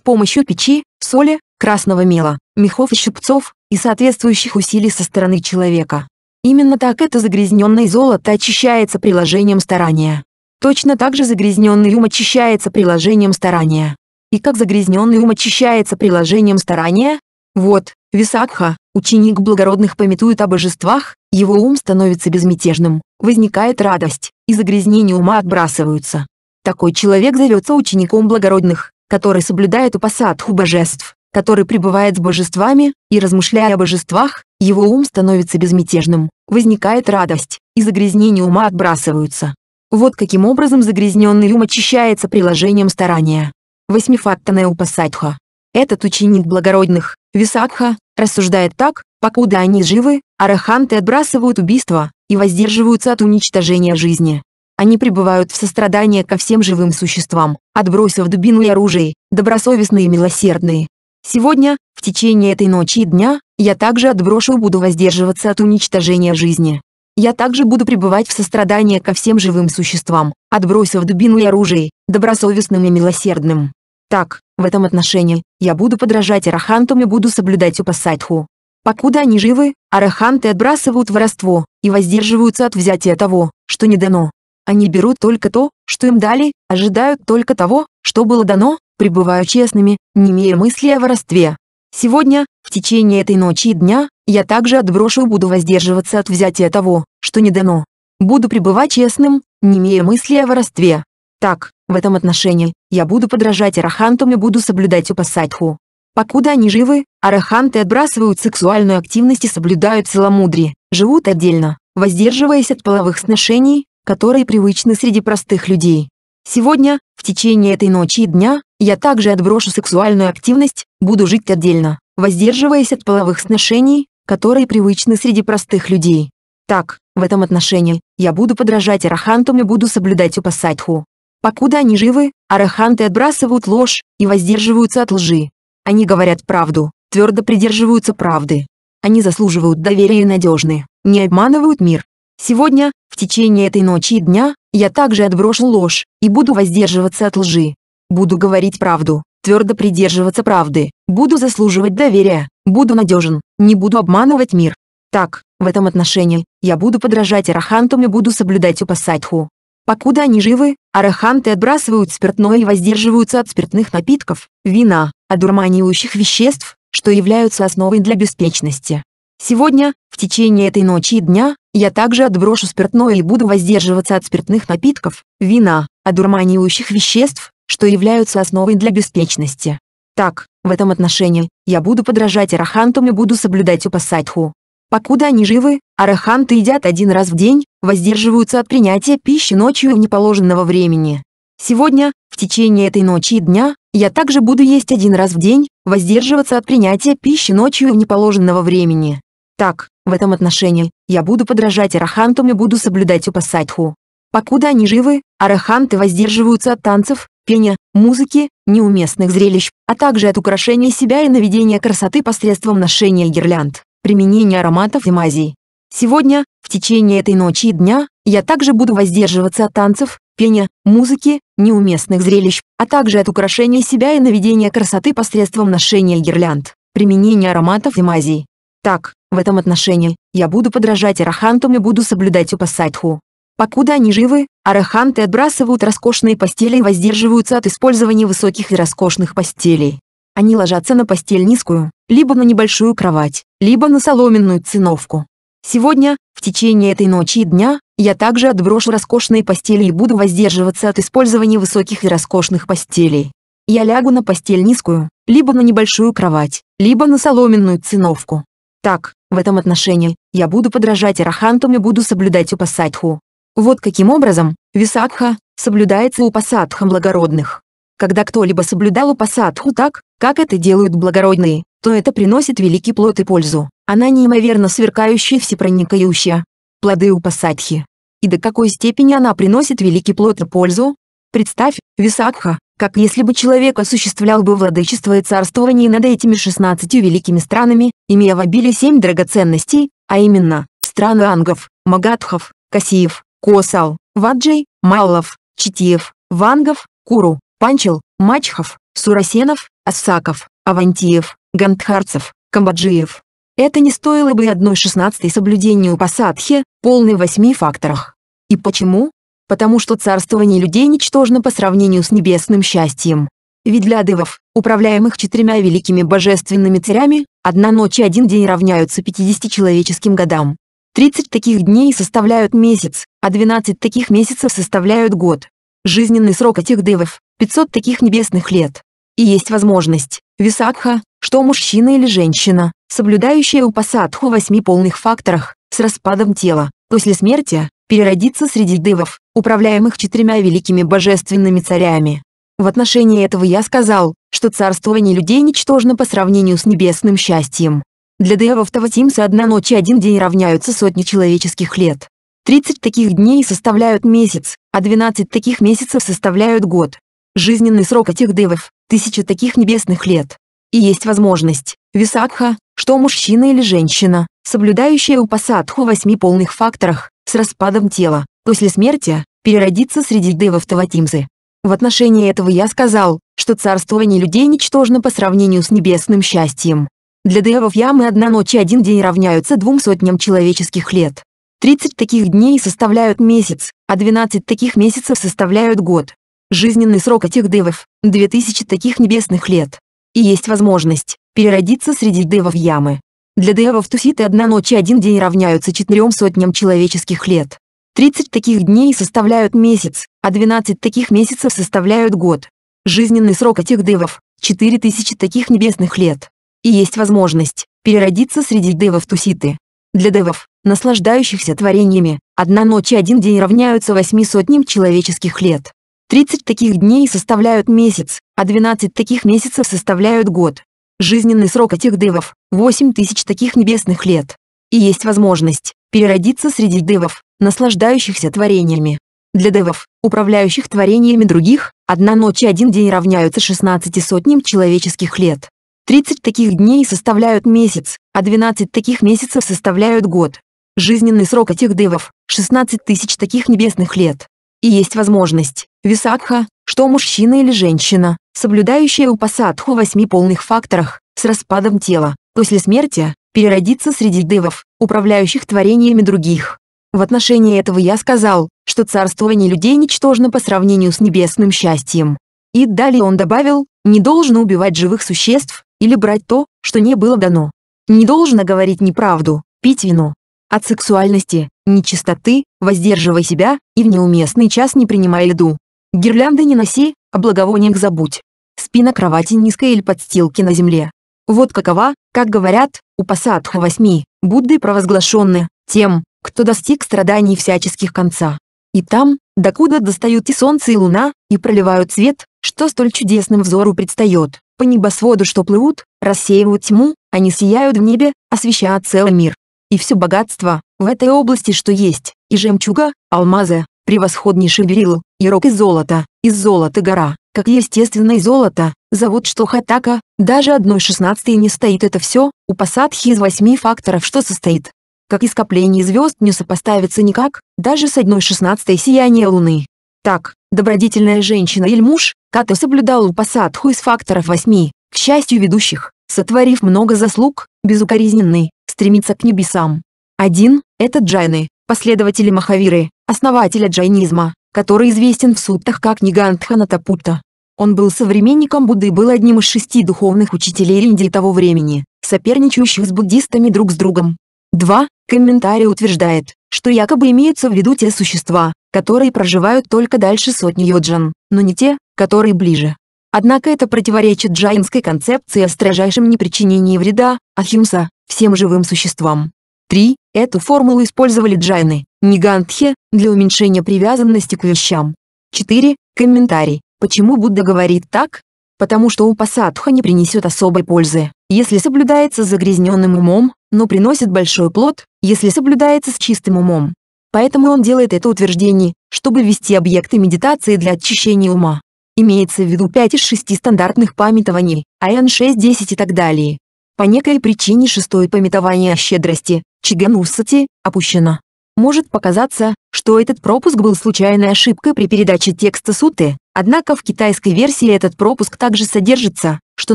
[SPEAKER 1] помощью печи, соли, красного мела, мехов и щипцов, и соответствующих усилий со стороны человека. Именно так это загрязненное золото очищается приложением старания. Точно так же загрязненный ум очищается приложением старания. И как загрязненный ум очищается приложением старания? Вот, Висакха, ученик благородных пометует о божествах, его ум становится безмятежным, возникает радость, и загрязнения ума отбрасываются. Такой человек зовется учеником благородных, который соблюдает упасадху божеств, который пребывает с божествами, и размышляя о божествах, его ум становится безмятежным, возникает радость, и загрязнения ума отбрасываются. Вот каким образом загрязненный ум очищается приложением старания. Восьмифаттанная упасадха. Этот ученик благородных, Висакха, рассуждает так, Покуда они живы, араханты отбрасывают убийства и воздерживаются от уничтожения жизни. Они пребывают в сострадании ко всем живым существам, отбросив дубину и оружие, добросовестные и милосердные. Сегодня, в течение этой ночи и дня, я также отброшу и буду воздерживаться от уничтожения жизни. Я также буду пребывать в сострадании ко всем живым существам, отбросив дубину и оружие, добросовестным и милосердным. Так, в этом отношении, я буду подражать арахантам и буду соблюдать упасадху. Покуда они живы, араханты отбрасывают воровство и воздерживаются от взятия того, что не дано. Они берут только то, что им дали, ожидают только того, что было дано, пребывая честными, не имея мысли о воровстве. Сегодня, в течение этой ночи и дня, я также отброшу и буду воздерживаться от взятия того, что не дано. Буду пребывать честным, не имея мысли о воровстве. Так, в этом отношении, я буду подражать арахантам и буду соблюдать упасадху. Покуда они живы, араханты отбрасывают сексуальную активность и соблюдают целомудрие, живут отдельно, воздерживаясь от половых сношений, которые привычны среди простых людей. Сегодня, в течение этой ночи и дня, я также отброшу сексуальную активность, буду жить отдельно, воздерживаясь от половых сношений, которые привычны среди простых людей. Так, в этом отношении, я буду подражать арахантам и буду соблюдать упасадху. Покуда они живы, араханты отбрасывают ложь и воздерживаются от лжи. Они говорят правду, твердо придерживаются правды. Они заслуживают доверия и надежны, не обманывают мир. Сегодня, в течение этой ночи и дня, я также отброшу ложь и буду воздерживаться от лжи. Буду говорить правду, твердо придерживаться правды, буду заслуживать доверия, буду надежен, не буду обманывать мир. Так, в этом отношении, я буду подражать арахантам и буду соблюдать упасадху. Покуда они живы, араханты отбрасывают спиртное и воздерживаются от спиртных напитков, вина, одурманивающих веществ, что являются основой для беспечности. Сегодня, в течение этой ночи и дня, я также отброшу спиртное и буду воздерживаться от спиртных напитков, вина, одурманивающих веществ, что являются основой для беспечности. Так, в этом отношении, я буду подражать арахантам и буду соблюдать упасадху. Покуда они живы, араханты едят один раз в день, воздерживаются от принятия пищи ночью в неположенного времени. Сегодня, в течение этой ночи и дня, я также буду есть один раз в день, воздерживаться от принятия пищи ночью в неположенного времени. Так, в этом отношении, я буду подражать арахантам и буду соблюдать упасадху. Покуда они живы, араханты воздерживаются от танцев, пения, музыки, неуместных зрелищ, а также от украшения себя и наведения красоты посредством ношения гирлянд, применения ароматов и мазей. Сегодня, в течение этой ночи и дня, я также буду воздерживаться от танцев, пения, музыки, неуместных зрелищ, а также от украшения себя и наведения красоты посредством ношения гирлянд, применения ароматов и мазей. Так, в этом отношении, я буду подражать арахантам и буду соблюдать упасадху. Покуда они живы, араханты отбрасывают роскошные постели и воздерживаются от использования высоких и роскошных постелей. Они ложатся на постель низкую, либо на небольшую кровать, либо на соломенную циновку. Сегодня, в течение этой ночи и дня, я также отброшу роскошные постели и буду воздерживаться от использования высоких и роскошных постелей. Я лягу на постель низкую, либо на небольшую кровать, либо на соломенную циновку. Так, в этом отношении, я буду подражать арахантам и буду соблюдать упасадху. Вот каким образом, Висакха соблюдается упасадха благородных. Когда кто-либо соблюдал упасадху так, как это делают благородные, то это приносит великий плод и пользу. Она неимоверно сверкающая всепроникающая. Плоды у упасадхи. И до какой степени она приносит великий плод и пользу? Представь, Висакха, как если бы человек осуществлял бы владычество и царствование над этими шестнадцатью великими странами, имея в обиле семь драгоценностей, а именно, страны ангов, магадхов, касиев, косал, ваджей, маллов, читиев, вангов, куру, панчел, мачхов, сурасенов, асаков, авантиев, гандхарцев, камбоджиев, это не стоило бы одной шестнадцатой соблюдению посадхи полной восьми факторах. И почему? Потому что царствование людей ничтожно по сравнению с небесным счастьем. Ведь для девов, управляемых четырьмя великими божественными царями, одна ночь и один день равняются 50 человеческим годам. 30 таких дней составляют месяц, а 12 таких месяцев составляют год. Жизненный срок этих девов – 500 таких небесных лет. И есть возможность, Висакха, что мужчина или женщина, соблюдающая упасадху восьми полных факторах, с распадом тела, после смерти, переродится среди девов, управляемых четырьмя великими божественными царями. В отношении этого я сказал, что царствование людей ничтожно по сравнению с небесным счастьем. Для девов Таватимса одна ночь и один день равняются сотне человеческих лет. 30 таких дней составляют месяц, а 12 таких месяцев составляют год. Жизненный срок этих девов – тысяча таких небесных лет и есть возможность, висакха, что мужчина или женщина, соблюдающая упасадху в восьми полных факторах, с распадом тела, после смерти, переродится среди девов Таватимзы. В отношении этого я сказал, что царствование людей ничтожно по сравнению с небесным счастьем. Для девов ямы одна ночь и один день равняются двум сотням человеческих лет. 30 таких дней составляют месяц, а 12 таких месяцев составляют год. Жизненный срок этих девов – 2000 таких небесных лет. И есть возможность переродиться среди девов ямы. Для девов Туситы одна ночь и один день равняются четырем сотням человеческих лет. 30 таких дней составляют месяц, а 12 таких месяцев составляют год. Жизненный срок этих девов – 4000 таких небесных лет. И есть возможность переродиться среди девов Туситы. Для девов, наслаждающихся творениями, одна ночь и один день равняются восьми сотням человеческих лет. 30 таких дней составляют месяц, а 12 таких месяцев составляют год. Жизненный срок этих девов – 8 тысяч таких небесных лет. И есть возможность переродиться среди девов, наслаждающихся творениями. Для девов, управляющих творениями других, одна ночь и один день равняются 16 сотням человеческих лет. 30 таких дней составляют месяц, а 12 таких месяцев составляют год. Жизненный срок этих девов – 16 тысяч таких небесных лет. И есть возможность Висакха, что мужчина или женщина, соблюдающая упасадху в восьми полных факторах, с распадом тела, после смерти, переродится среди девов, управляющих творениями других. В отношении этого я сказал, что царствование людей ничтожно по сравнению с небесным счастьем. И далее он добавил, не должно убивать живых существ или брать то, что не было дано. Не должно говорить неправду, пить вино. От сексуальности, нечистоты, воздерживай себя и в неуместный час не принимай еду. Гирлянды не носи, о а благовониях забудь. Спина кровати низкая или подстилки на земле. Вот какова, как говорят, у пасадха восьми, Будды провозглашенны, тем, кто достиг страданий всяческих конца. И там, докуда достают и солнце, и луна, и проливают свет, что столь чудесным взору предстает, по небосводу что плывут, рассеивают тьму, они сияют в небе, освещают целый мир. И все богатство, в этой области что есть, и жемчуга, алмазы, превосходнейший берил, и рог из золота, из золота гора, как естественное золото, завод что хатака, даже одной шестнадцатой не стоит это все, у пасадхи из восьми факторов что состоит. Как и скопление звезд не сопоставится никак, даже с одной шестнадцатой сияние Луны. Так, добродетельная женщина или муж, Ката соблюдал у упасадху из факторов восьми, к счастью ведущих, сотворив много заслуг, безукоризненный, стремится к небесам. Один – это джайны, последователи Махавиры, основателя джайнизма, который известен в суттах как Нигантханатапутта. Он был современником Будды и был одним из шести духовных учителей Индии того времени, соперничающих с буддистами друг с другом. 2. Комментарий утверждает, что якобы имеются в виду те существа, которые проживают только дальше сотни йоджан, но не те, которые ближе. Однако это противоречит джайнской концепции о строжайшем непричинении вреда, ахимса, всем живым существам. 3. Эту формулу использовали джайны, нигантхе, для уменьшения привязанности к вещам. 4. Комментарий. Почему Будда говорит так? Потому что упасадха не принесет особой пользы, если соблюдается с загрязненным умом, но приносит большой плод, если соблюдается с чистым умом. Поэтому он делает это утверждение, чтобы ввести объекты медитации для очищения ума. Имеется в виду 5 из 6 стандартных памятований, АН 6, 10 и так далее. По некой причине шестое пометование о щедрости, Чиганусати опущено. Может показаться, что этот пропуск был случайной ошибкой при передаче текста суты, однако в китайской версии этот пропуск также содержится, что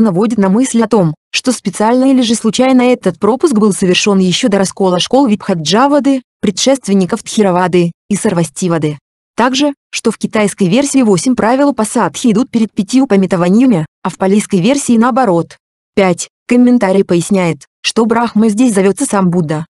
[SPEAKER 1] наводит на мысль о том, что специально или же случайно этот пропуск был совершен еще до раскола школ Випхаджавады, предшественников Тхировады и Сарвастивады. Также, что в китайской версии 8 правил посадки идут перед пятью пометованиями, а в палийской версии наоборот. 5. Комментарий поясняет, что Брахма здесь зовется сам Будда,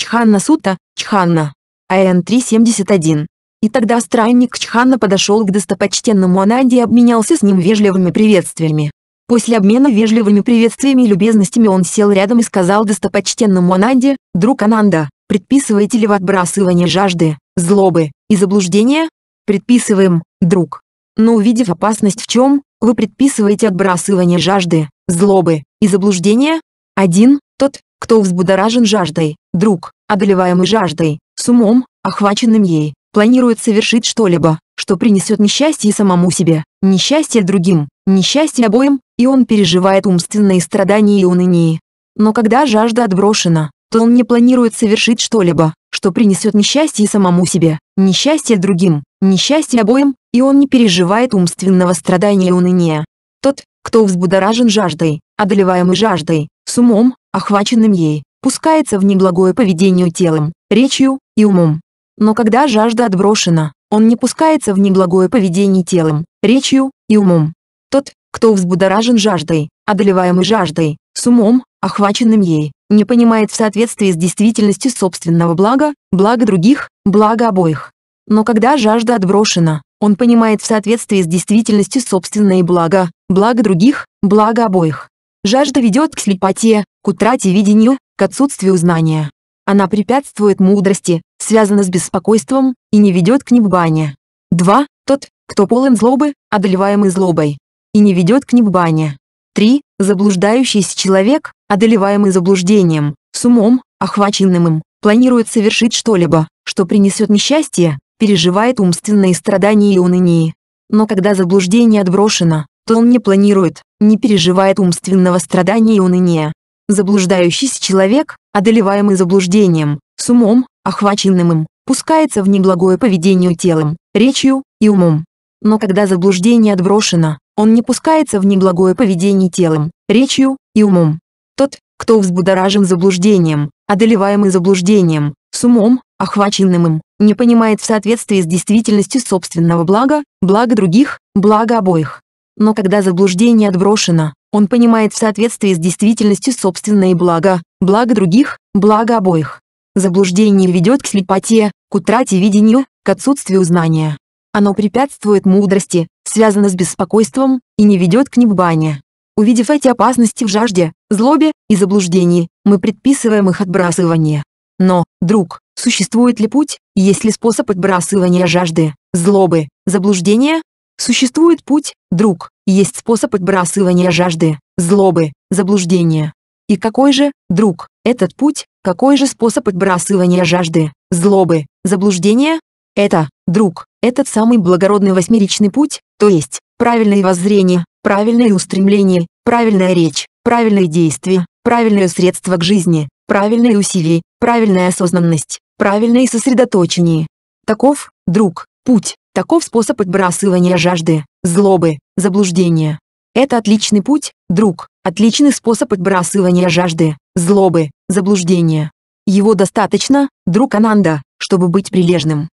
[SPEAKER 1] Чханна Сута, Чханна. АН 371. И тогда странник Чханна подошел к достопочтенному Ананде и обменялся с ним вежливыми приветствиями. После обмена вежливыми приветствиями и любезностями он сел рядом и сказал достопочтенному Ананде, «Друг Ананда, предписываете ли вы отбрасывание жажды, злобы и заблуждения?» «Предписываем, друг». Но увидев опасность в чем, вы предписываете отбрасывание жажды, злобы и заблуждения? Один, тот, кто взбудоражен жаждой, друг, одолеваемый жаждой, с умом, охваченным ей, планирует совершить что-либо, что принесет несчастье самому себе, несчастье другим, несчастье обоим, и он переживает умственные страдания и уныние. Но когда жажда отброшена, то он не планирует совершить что-либо, что принесет несчастье самому себе, несчастье другим, несчастье обоим, и он не переживает умственного страдания и уныния. Тот, кто взбудоражен жаждой, одолеваемый жаждой, с умом, охваченным ей, пускается в неблагое поведение телом, речью и умом. Но когда жажда отброшена, он не пускается в неблагое поведение телом, речью и умом. Тот, кто взбудоражен жаждой, одолеваемый жаждой, с умом, охваченным ей, не понимает в соответствии с действительностью собственного блага, блага других, блага обоих. Но когда жажда отброшена, он понимает в соответствии с действительностью собственное благо, благо других, благо обоих. Жажда ведет к слепоте, к утрате видению, к отсутствию знания. Она препятствует мудрости, связана с беспокойством и не ведет к небгане. 2. Тот, кто полон злобы, одолеваемый злобой, и не ведет к небгане. 3. Заблуждающийся человек, одолеваемый заблуждением, с умом, охваченным им, планирует совершить что-либо, что принесет несчастье, переживает умственные страдания и уныние. Но когда заблуждение отброшено, что он не планирует, не переживает умственного страдания и уныния. Заблуждающийся человек, одолеваемый заблуждением, с умом, охваченным им, пускается в неблагое поведение телом, речью и умом. Но когда заблуждение отброшено, он не пускается в неблагое поведение телом, речью и умом. Тот, кто взбудоражен заблуждением, одолеваемый заблуждением, с умом, охваченным им, не понимает в соответствии с действительностью собственного блага, блага других, блага обоих но когда заблуждение отброшено, он понимает в соответствии с действительностью собственное благо, благо других, благо обоих. Заблуждение ведет к слепоте, к утрате видения, к отсутствию знания. Оно препятствует мудрости, связано с беспокойством и не ведет к небанию. Увидев эти опасности в жажде, злобе и заблуждении, мы предписываем их отбрасывание. Но, друг, существует ли путь, есть ли способ отбрасывания жажды, злобы, заблуждения? Существует путь, друг, есть способ отбрасывания жажды, злобы, заблуждения. И какой же, друг, этот путь, какой же способ отбрасывания жажды, злобы, заблуждения? Это, друг, этот самый благородный восьмеричный путь, то есть, правильное воззрение, правильное устремление, правильная речь, правильные действия, правильное средство к жизни, правильные усилия, правильная осознанность, правильное сосредоточение. Таков, друг, путь. Таков способ отбрасывания жажды, злобы, заблуждения. Это отличный путь, друг, отличный способ отбрасывания жажды, злобы, заблуждения. Его достаточно, друг Ананда, чтобы быть прилежным.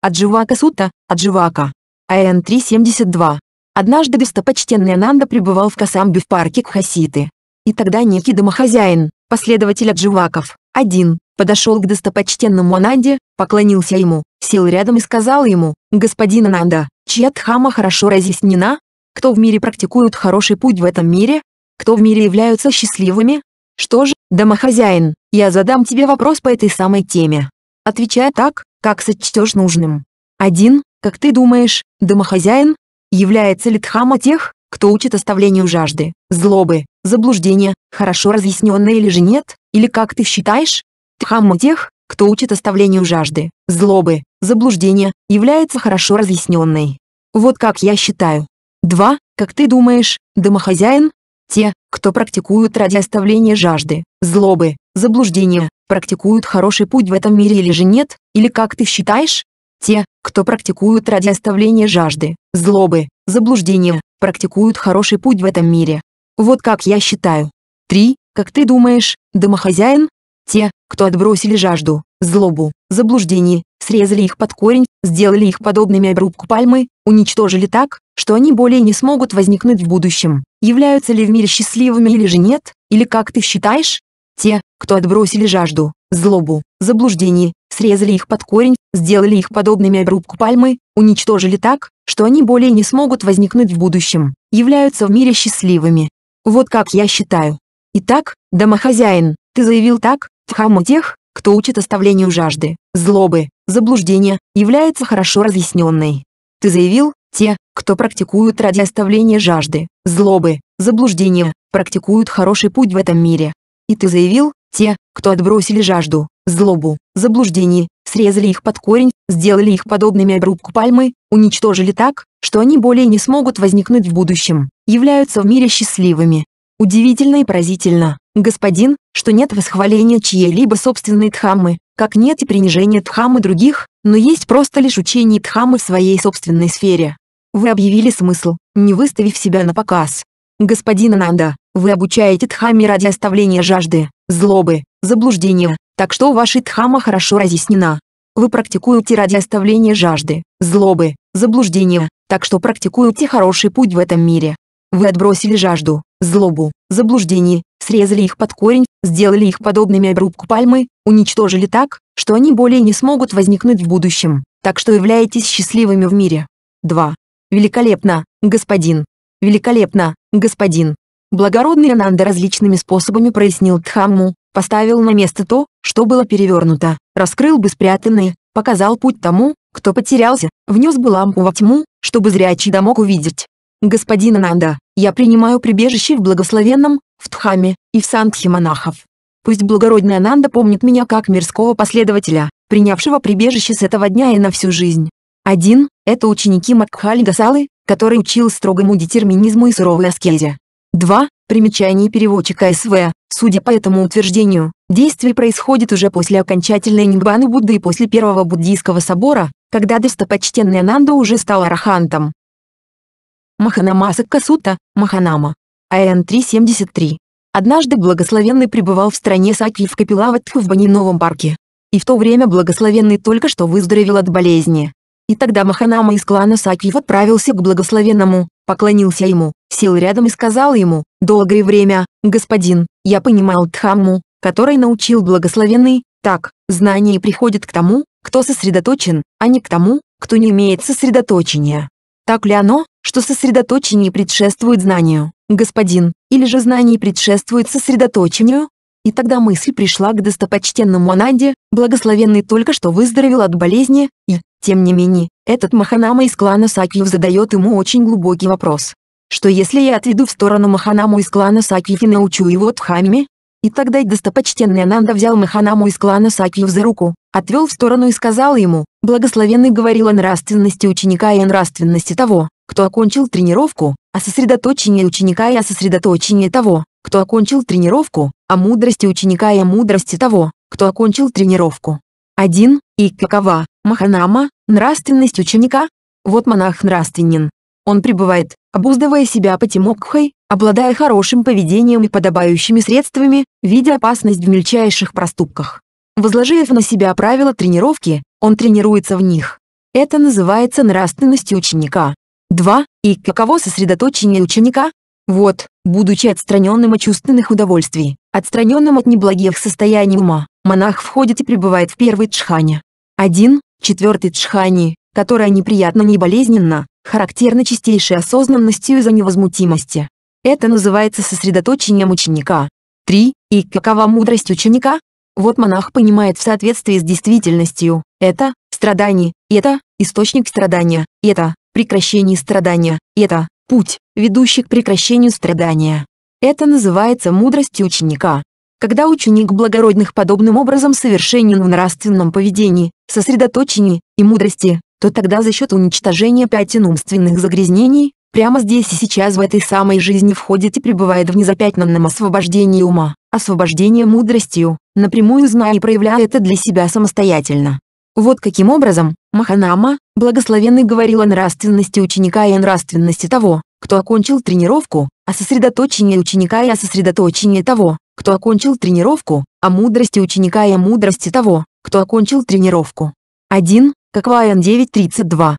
[SPEAKER 1] Адживака Сутта, Адживака. АН 372. Однажды достопочтенный Ананда пребывал в Касамбе в парке Кхаситы. И тогда некий домохозяин, последователь Адживаков, один, подошел к достопочтенному Ананде, поклонился ему, сел рядом и сказал ему, «Господин Ананда, чья дхама хорошо разъяснена? Кто в мире практикует хороший путь в этом мире? Кто в мире являются счастливыми? Что же, домохозяин, я задам тебе вопрос по этой самой теме. отвечая так, как сочтешь нужным. Один, Как ты думаешь, домохозяин? Является ли дхама тех, кто учит оставлению жажды, злобы, заблуждения, хорошо разъясненная или же нет? Или как ты считаешь, Дхамма тех, кто учит оставлению жажды, злобы, заблуждения, является хорошо разъясненной. Вот как я считаю. Два, Как ты думаешь, домохозяин? Те, кто практикуют ради оставления жажды, злобы, заблуждения, практикуют хороший путь в этом мире или же нет, или как ты считаешь? Те, кто практикуют ради оставления жажды, злобы, заблуждения, практикуют хороший путь в этом мире. Вот как я считаю. Три, Как ты думаешь, домохозяин? Те, кто отбросили жажду, злобу, заблуждение, срезали их под корень, сделали их подобными обрубку пальмы, уничтожили так, что они более не смогут возникнуть в будущем. Являются ли в мире счастливыми или же нет, или как ты считаешь? Те, кто отбросили жажду, злобу, заблуждение, срезали их под корень, сделали их подобными обрубку пальмы, уничтожили так, что они более не смогут возникнуть в будущем, являются в мире счастливыми. Вот как я считаю. Итак, домохозяин, ты заявил так, Хаму тех, кто учит оставлению жажды, злобы, заблуждения, является хорошо разъясненной. Ты заявил, те, кто практикуют ради оставления жажды, злобы, заблуждения, практикуют хороший путь в этом мире. И ты заявил, те, кто отбросили жажду, злобу, заблуждение, срезали их под корень, сделали их подобными обрубку пальмы, уничтожили так, что они более не смогут возникнуть в будущем, являются в мире счастливыми. Удивительно и поразительно, господин, что нет восхваления чьей-либо собственной Дхаммы, как нет и принижения Дхаммы других, но есть просто лишь учение Дхаммы в своей собственной сфере. Вы объявили смысл, не выставив себя на показ. Господин Ананда, вы обучаете Дхамме ради оставления жажды, злобы, заблуждения, так что ваша Дхамма хорошо разъяснена. Вы практикуете ради оставления жажды, злобы, заблуждения, так что практикуете хороший путь в этом мире. Вы отбросили жажду, злобу, заблуждение, срезали их под корень, сделали их подобными обрубку пальмы, уничтожили так, что они более не смогут возникнуть в будущем, так что являетесь счастливыми в мире. 2. Великолепно, господин. Великолепно, господин. Благородный Ананда различными способами прояснил Дхамму, поставил на место то, что было перевернуто, раскрыл бы спрятанное, показал путь тому, кто потерялся, внес бы лампу во тьму, чтобы зрячий да мог увидеть. «Господин Ананда, я принимаю прибежище в благословенном, в Дхаме, и в Сангхе монахов. Пусть благородный Ананда помнит меня как мирского последователя, принявшего прибежище с этого дня и на всю жизнь. Один – это ученики Макхали Гасалы, который учил строгому детерминизму и суровой аскезе. Два – примечание переводчика СВ. Судя по этому утверждению, действие происходит уже после окончательной Ниббаны Будды и после первого буддийского собора, когда достопочтенный Ананда уже стал арахантом. Маханамаса Касута, Маханама. АН 373. Однажды благословенный пребывал в стране Саки в Капилаватху в Баниновом парке. И в то время благословенный только что выздоровел от болезни. И тогда Маханама из клана Сакиев отправился к благословенному, поклонился ему, сел рядом и сказал ему, «Долгое время, господин, я понимал Дхамму, который научил благословенный, так, знание приходит к тому, кто сосредоточен, а не к тому, кто не имеет сосредоточения. Так ли оно, что сосредоточение предшествует знанию, господин, или же знание предшествует сосредоточению? И тогда мысль пришла к достопочтенному Ананде, благословенный только что выздоровел от болезни, и, тем не менее, этот Маханама из клана Сакьев задает ему очень глубокий вопрос. Что если я отведу в сторону Маханаму из клана Сакьев и научу его Дхамме? И тогда достопочтенный Ананда взял Маханаму из клана Сакьев за руку, отвел в сторону и сказал ему, благословенный говорил о нравственности ученика и о нравственности того, кто окончил тренировку, о сосредоточении ученика и о сосредоточении того, кто окончил тренировку, о мудрости ученика и о мудрости того, кто окончил тренировку. 1. И какова, Маханама, нравственность ученика? Вот монах нравственен. Он пребывает, обуздывая себя патимокхой, обладая хорошим поведением и подобающими средствами, видя опасность в мельчайших проступках. Возложив на себя правила тренировки, он тренируется в них. Это называется нравственностью ученика, 2. И каково сосредоточение ученика? Вот, будучи отстраненным от чувственных удовольствий, отстраненным от неблагих состояний ума, монах входит и пребывает в первой джхане. 1. Четвертый джхани, которая неприятно не болезненно, характерна чистейшей осознанностью из-за невозмутимости. Это называется сосредоточением ученика. 3. И какова мудрость ученика? Вот монах понимает в соответствии с действительностью, это – страдание, это – источник страдания, это прекращении страдания, это путь, ведущий к прекращению страдания. Это называется мудростью ученика. Когда ученик благородных подобным образом совершенен в нравственном поведении, сосредоточении и мудрости, то тогда за счет уничтожения пятен умственных загрязнений, прямо здесь и сейчас в этой самой жизни входит и пребывает в незапятнанном освобождении ума, освобождение мудростью, напрямую зная и проявляя это для себя самостоятельно. Вот каким образом, Маханама, благословенный говорил о нравственности ученика и о нравственности того, кто окончил тренировку, о сосредоточении ученика и о сосредоточении того, кто окончил тренировку, о мудрости ученика и о мудрости того, кто окончил тренировку. 1. Какваян 9.32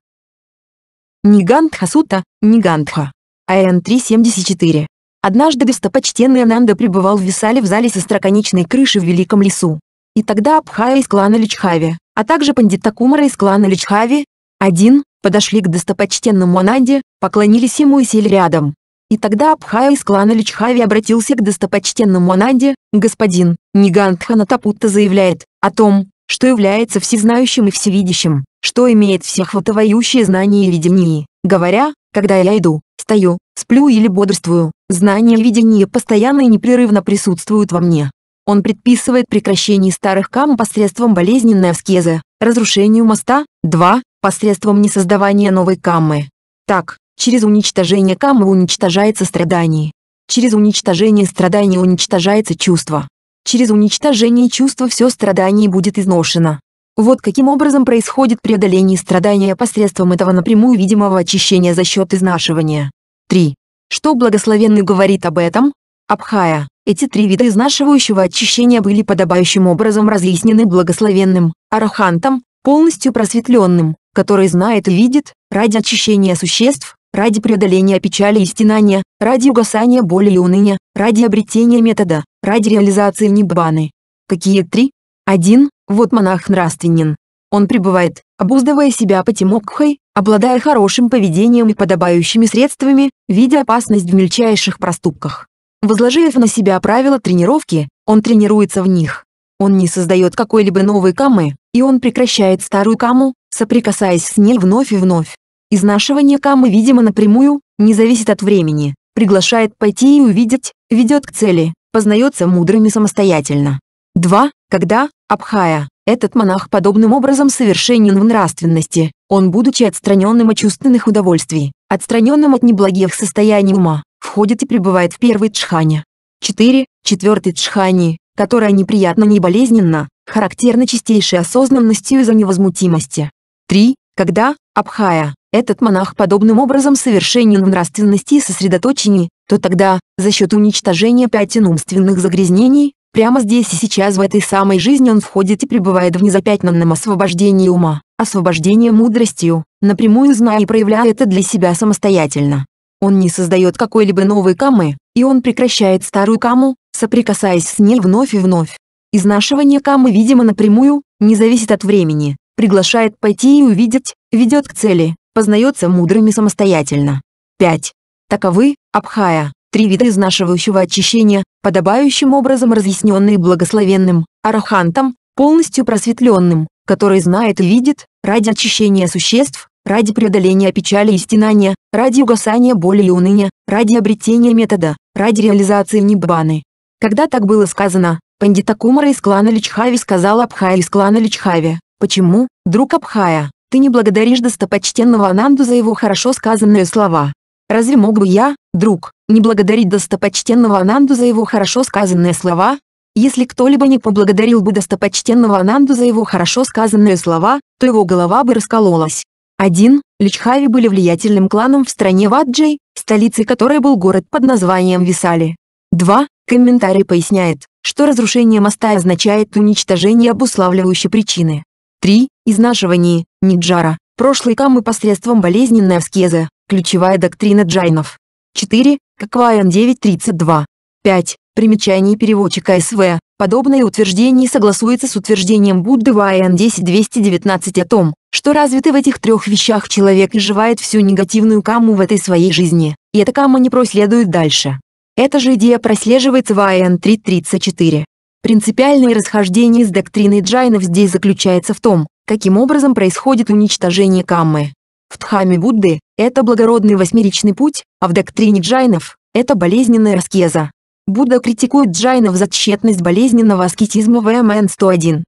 [SPEAKER 1] Нигантха Сута, Нигантха. АН 3.74 Однажды достопочтенный Ананда пребывал в Висале в зале со строконечной крышей в Великом лесу. И тогда Абхая из клана Личхави, а также пандита Кумара из клана Личхави, один, подошли к достопочтенному Ананде, поклонились ему и сели рядом. И тогда Абхая из клана Личхави обратился к достопочтенному Ананде, господин, Нигантхана Тапутта заявляет о том, что является всезнающим и всевидящим, что имеет всехватывающие знания и видение, говоря, когда я иду, стою, сплю или бодрствую, знания и видение постоянно и непрерывно присутствуют во мне. Он предписывает прекращение старых кам посредством болезненной аскезы, разрушению моста, 2. посредством несоздавания новой каммы. Так, через уничтожение каммы уничтожается страдание. Через уничтожение страдания уничтожается чувство. Через уничтожение чувства все страдание будет изношено. Вот каким образом происходит преодоление страдания посредством этого напрямую видимого очищения за счет изнашивания. 3. Что благословенный говорит об этом, Абхая. Эти три вида изнашивающего очищения были подобающим образом разъяснены благословенным, арахантом, полностью просветленным, который знает и видит, ради очищения существ, ради преодоления печали и стенания, ради угасания боли и уныния, ради обретения метода, ради реализации небаны. Какие три? Один. Вот монах нравственен. Он пребывает, обуздывая себя потемокхой, обладая хорошим поведением и подобающими средствами, видя опасность в мельчайших проступках. Возложив на себя правила тренировки, он тренируется в них. Он не создает какой-либо новой камы, и он прекращает старую каму, соприкасаясь с ней вновь и вновь. Изнашивание камы, видимо, напрямую, не зависит от времени, приглашает пойти и увидеть, ведет к цели, познается мудрыми самостоятельно. 2. Когда, Абхая, этот монах подобным образом совершенен в нравственности, он, будучи отстраненным от чувственных удовольствий, отстраненным от неблагих состояний ума, входит и пребывает в первой джхане. 4. Четвертой джхани, которая неприятно не болезненно, характерна чистейшей осознанностью из-за невозмутимости. 3. Когда, Абхая, этот монах подобным образом совершенен в нравственности и сосредоточении, то тогда, за счет уничтожения пятен умственных загрязнений, прямо здесь и сейчас в этой самой жизни он входит и пребывает в незапятнанном освобождении ума, освобождении мудростью, напрямую зная и проявляя это для себя самостоятельно. Он не создает какой-либо новой камы, и он прекращает старую каму, соприкасаясь с ней вновь и вновь. Изнашивание камы, видимо, напрямую, не зависит от времени, приглашает пойти и увидеть, ведет к цели, познается мудрыми самостоятельно. 5. Таковы, Абхая, три вида изнашивающего очищения, подобающим образом разъясненные благословенным, арахантом, полностью просветленным, который знает и видит, ради очищения существ, ради преодоления печали и стенания, ради угасания боли и уныния, ради обретения метода, ради реализации ниббаны. Когда так было сказано, пандита Кумара из клана Личхави сказал Абхая из клана Личхави, «Почему, друг Абхая, ты не благодаришь достопочтенного Ананду за его хорошо сказанные слова?» Разве мог бы я, друг, не благодарить достопочтенного Ананду за его хорошо сказанные слова? Если кто-либо не поблагодарил бы достопочтенного Ананду за его хорошо сказанные слова, то его голова бы раскололась. Один. Личхави были влиятельным кланом в стране Ваджей, столицей которой был город под названием Висали. Два. Комментарий поясняет, что разрушение моста означает уничтожение обуславливающей причины. Три. Изнашивание, Ниджара, прошлой камы посредством болезненной аскезы, ключевая доктрина джайнов. 4. Каквайан 9.32. 5. Примечание переводчика СВ. Подобное утверждение согласуется с утверждением Будды Ваян 10.219 о том, что развитый в этих трех вещах человек изживает всю негативную каму в этой своей жизни, и эта кама не проследует дальше. Эта же идея прослеживается в АН 334. Принципиальное расхождение с доктриной джайнов здесь заключается в том, каким образом происходит уничтожение каммы. В Дхаме Будды это благородный восьмеричный путь, а в доктрине джайнов это болезненная раскеза. Будда критикует джайнов за тщетность болезненного аскетизма в МН 101.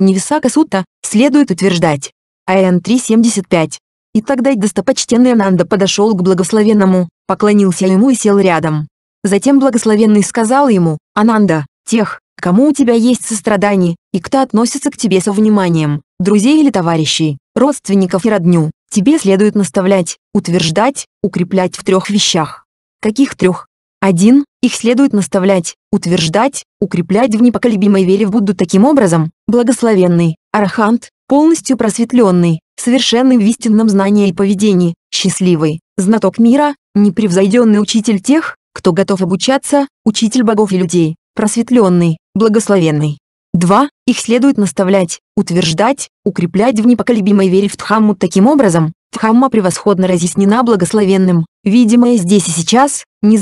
[SPEAKER 1] Невисака Сутта, следует утверждать. АН 375. И тогда достопочтенный Ананда подошел к благословенному, поклонился ему и сел рядом. Затем благословенный сказал ему, «Ананда, тех, кому у тебя есть сострадание, и кто относится к тебе со вниманием, друзей или товарищей, родственников и родню, тебе следует наставлять, утверждать, укреплять в трех вещах». «Каких трех?» Один, Их следует наставлять, утверждать, укреплять в непоколебимой вере в Будду таким образом, благословенный, арахант, полностью просветленный, совершенный в истинном знании и поведении, счастливый, знаток мира, непревзойденный учитель тех, кто готов обучаться, учитель богов и людей, просветленный, благословенный. Два, Их следует наставлять, утверждать, укреплять в непоколебимой вере в Дхамму таким образом, Дхамма превосходно разъяснена благословенным, видимое здесь и сейчас, не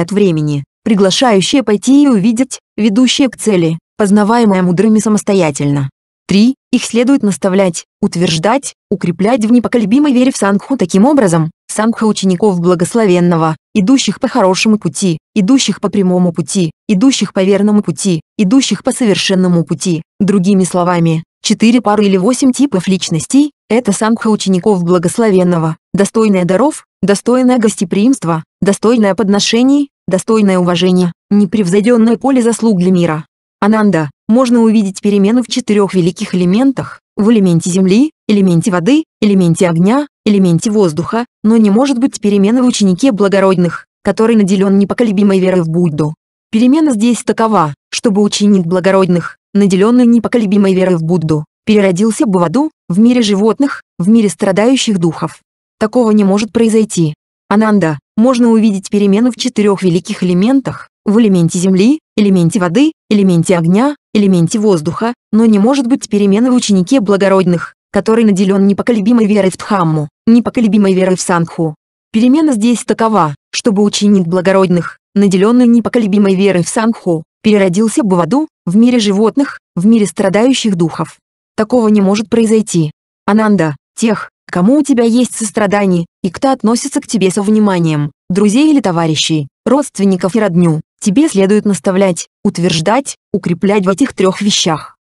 [SPEAKER 1] от времени, приглашающее пойти и увидеть, ведущее к цели, познаваемое мудрыми самостоятельно. 3. Их следует наставлять, утверждать, укреплять в непоколебимой вере в Сангху таким образом, Сангха учеников благословенного, идущих по хорошему пути, идущих по прямому пути, идущих по верному пути, идущих по совершенному пути. Другими словами, четыре пары или восемь типов личностей – это самха учеников благословенного, достойная даров, достойное гостеприимства, достойное подношений, достойное уважение, непревзойденное поле заслуг для мира. Ананда, можно увидеть перемену в четырех великих элементах, в элементе земли, элементе воды, элементе огня, элементе воздуха, но не может быть перемены в ученике благородных, который наделен непоколебимой верой в Будду. Перемена здесь такова, чтобы ученик благородных, наделенный непоколебимой верой в Будду, переродился бы в аду, в мире животных, в мире страдающих духов. Такого не может произойти. Ананда, можно увидеть перемену в четырех великих элементах, в элементе земли, элементе воды, элементе огня, элементе воздуха, но не может быть перемены в ученике благородных, который наделен непоколебимой верой в Дхамму, непоколебимой верой в Санху. Перемена здесь такова, чтобы ученик благородных, наделенный непоколебимой верой в Санху, переродился бы в аду, в мире животных, в мире страдающих духов. Такого не может произойти. Ананда, тех, кому у тебя есть сострадание, и кто относится к тебе со вниманием, друзей или товарищей, родственников и родню, тебе следует наставлять, утверждать, укреплять в этих трех вещах.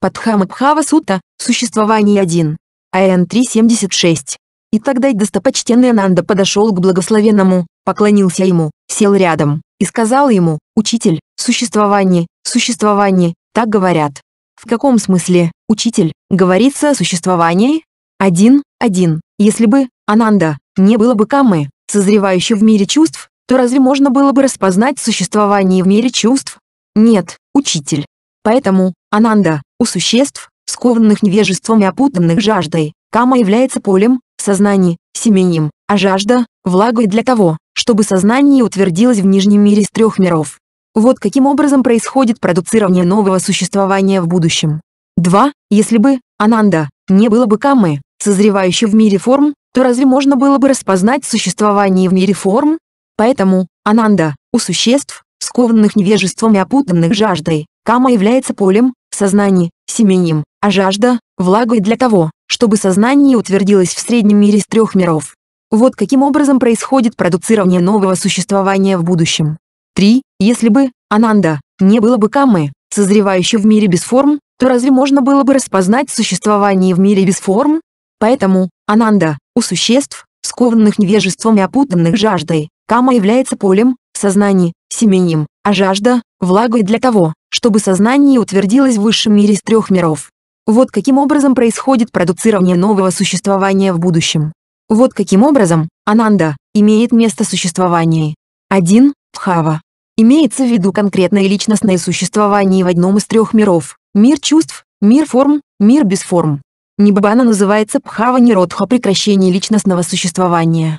[SPEAKER 1] Падхама Пхава Сута, существование 1, АН 376. И тогда достопочтенный Ананда подошел к благословенному, поклонился ему, сел рядом, и сказал ему, «Учитель, существование, существование, так говорят». В каком смысле, учитель, говорится о существовании? Один, один. Если бы, Ананда, не было бы Камы, созревающей в мире чувств, то разве можно было бы распознать существование в мире чувств? Нет, учитель. Поэтому, Ананда, у существ, скованных невежеством и опутанных жаждой, Кама является полем, сознаний, семенем, а жажда – влагой для того, чтобы сознание утвердилось в нижнем мире из трех миров. Вот каким образом происходит продуцирование нового существования в будущем. 2. Если бы, Ананда, не было бы камы, созревающей в мире форм, то разве можно было бы распознать существование в мире форм? Поэтому, Ананда, у существ, скованных невежеством и опутанных жаждой, Кама является полем, сознание, семенем, а жажда – влагой для того, чтобы сознание утвердилось в среднем мире из трех миров. Вот каким образом происходит продуцирование нового существования в будущем. 3. Если бы, Ананда, не было бы Камы, созревающей в мире без форм, то разве можно было бы распознать существование в мире без форм? Поэтому, Ананда, у существ, скованных невежеством и опутанных жаждой, Кама является полем, сознание, семенем, а жажда – влагой для того, чтобы сознание утвердилось в высшем мире из трех миров. Вот каким образом происходит продуцирование нового существования в будущем. Вот каким образом ананда имеет место существования. 1. пхава. Имеется в виду конкретное личностное существование в одном из трех миров – мир чувств, мир форм, мир без форм. Ниббана называется пхава Ниродха прекращение личностного существования.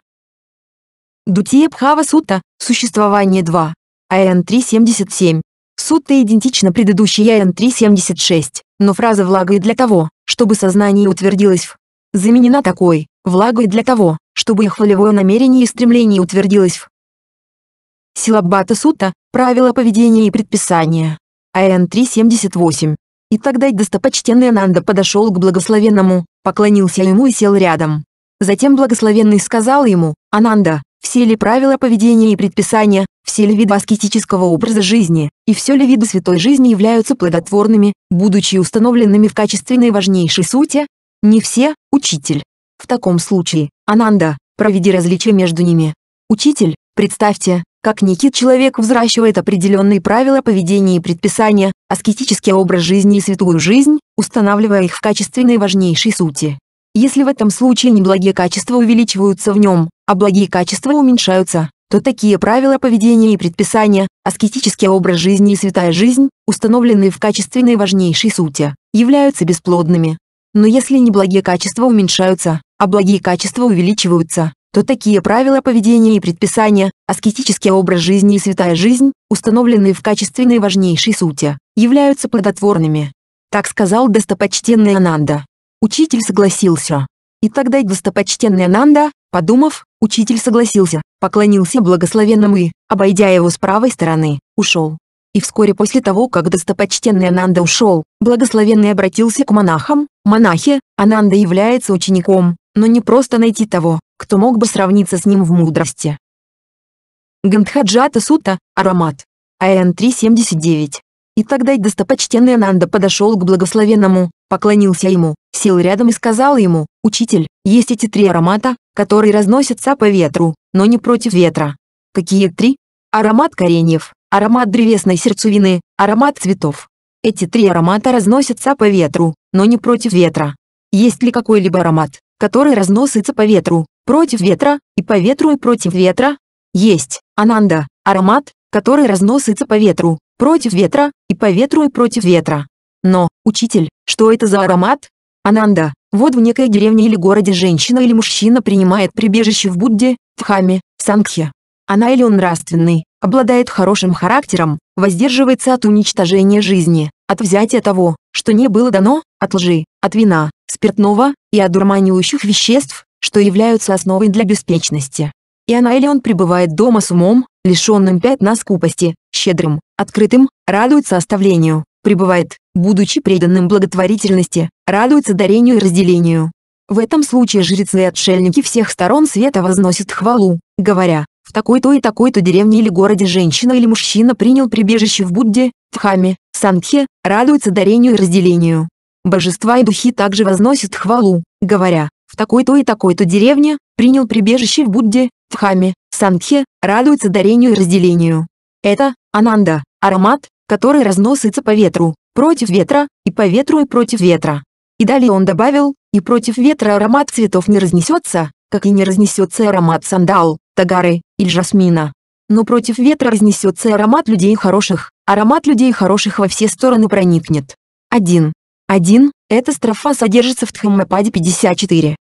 [SPEAKER 1] Дутия Бхава Сута – существование 2. АН 377. Сутта идентична предыдущей АН 376, но фраза влагает для того, чтобы сознание утвердилось в заменена такой, влагой для того, чтобы их волевое намерение и стремление утвердилось в Силаббата Сута, правила поведения и предписания. АН 378. И тогда достопочтенный Ананда подошел к благословенному, поклонился ему и сел рядом. Затем благословенный сказал ему, «Ананда, все ли правила поведения и предписания, все ли виды аскетического образа жизни, и все ли виды святой жизни являются плодотворными, будучи установленными в качественной важнейшей сути, не все, учитель. В таком случае, Ананда, проведи различие между ними. Учитель, представьте, как некий человек взращивает определенные правила поведения и предписания, аскетический образ жизни и святую жизнь, устанавливая их в качестве наиважнейшей сути. Если в этом случае неблагие качества увеличиваются в нем, а благие качества уменьшаются, то такие правила поведения и предписания, аскетический образ жизни и святая жизнь, установленные в качестве наиважнейшей сути, являются бесплодными, но если неблагие качества уменьшаются, а благие качества увеличиваются, то такие правила поведения и предписания, аскетический образ жизни и святая жизнь, установленные в качестве наиважнейшей сути, являются плодотворными. Так сказал достопочтенный Ананда. Учитель согласился. И тогда достопочтенный Ананда, подумав, учитель согласился, поклонился благословенному и, обойдя его с правой стороны, ушел. И вскоре после того, как достопочтенный Ананда ушел, благословенный обратился к монахам, монахи, Ананда является учеником, но не просто найти того, кто мог бы сравниться с ним в мудрости. Гандхаджата Сута, Аромат. АН 379. И тогда достопочтенный Ананда подошел к благословенному, поклонился ему, сел рядом и сказал ему, «Учитель, есть эти три аромата, которые разносятся по ветру, но не против ветра». «Какие три?» «Аромат кореньев, аромат древесной сердцевины, аромат цветов. Эти три аромата разносятся по ветру, но не против ветра. Есть ли какой-либо аромат, который разносится по ветру, против ветра, и по ветру и против ветра? Есть, ананда, аромат, который разносится по ветру, против ветра, и по ветру и против ветра. Но, учитель, что это за аромат? Ананда, вот в некой деревне или городе женщина или мужчина принимает прибежище в Будде, в Хаме, Сангхе, она или он нравственный, обладает хорошим характером, воздерживается от уничтожения жизни, от взятия того, что не было дано, от лжи, от вина, спиртного и одурманивающих веществ, что являются основой для беспечности. И она или он пребывает дома с умом, лишенным пятна скупости, щедрым, открытым, радуется оставлению, пребывает, будучи преданным благотворительности, радуется дарению и разделению. В этом случае жрецы и отшельники всех сторон света возносят хвалу, говоря, в такой-то и такой-то деревне или городе женщина или мужчина принял прибежище в Будде, тхаме, Сангхе, радуется дарению и разделению. Божества и духи также возносят хвалу, говоря, в такой-то и такой-то деревне, принял прибежище в Будде, тхаме, Сангхе, радуется дарению и разделению. Это, Ананда, аромат, который разносится по ветру, против ветра, и по ветру и против ветра. И далее он добавил, и против ветра аромат цветов не разнесется, как и не разнесется аромат сандал. Тагары, или жасмина. Но против ветра разнесется аромат людей хороших, аромат людей хороших во все стороны проникнет. 1. 1. Эта строфа содержится в Тхаммападе 54.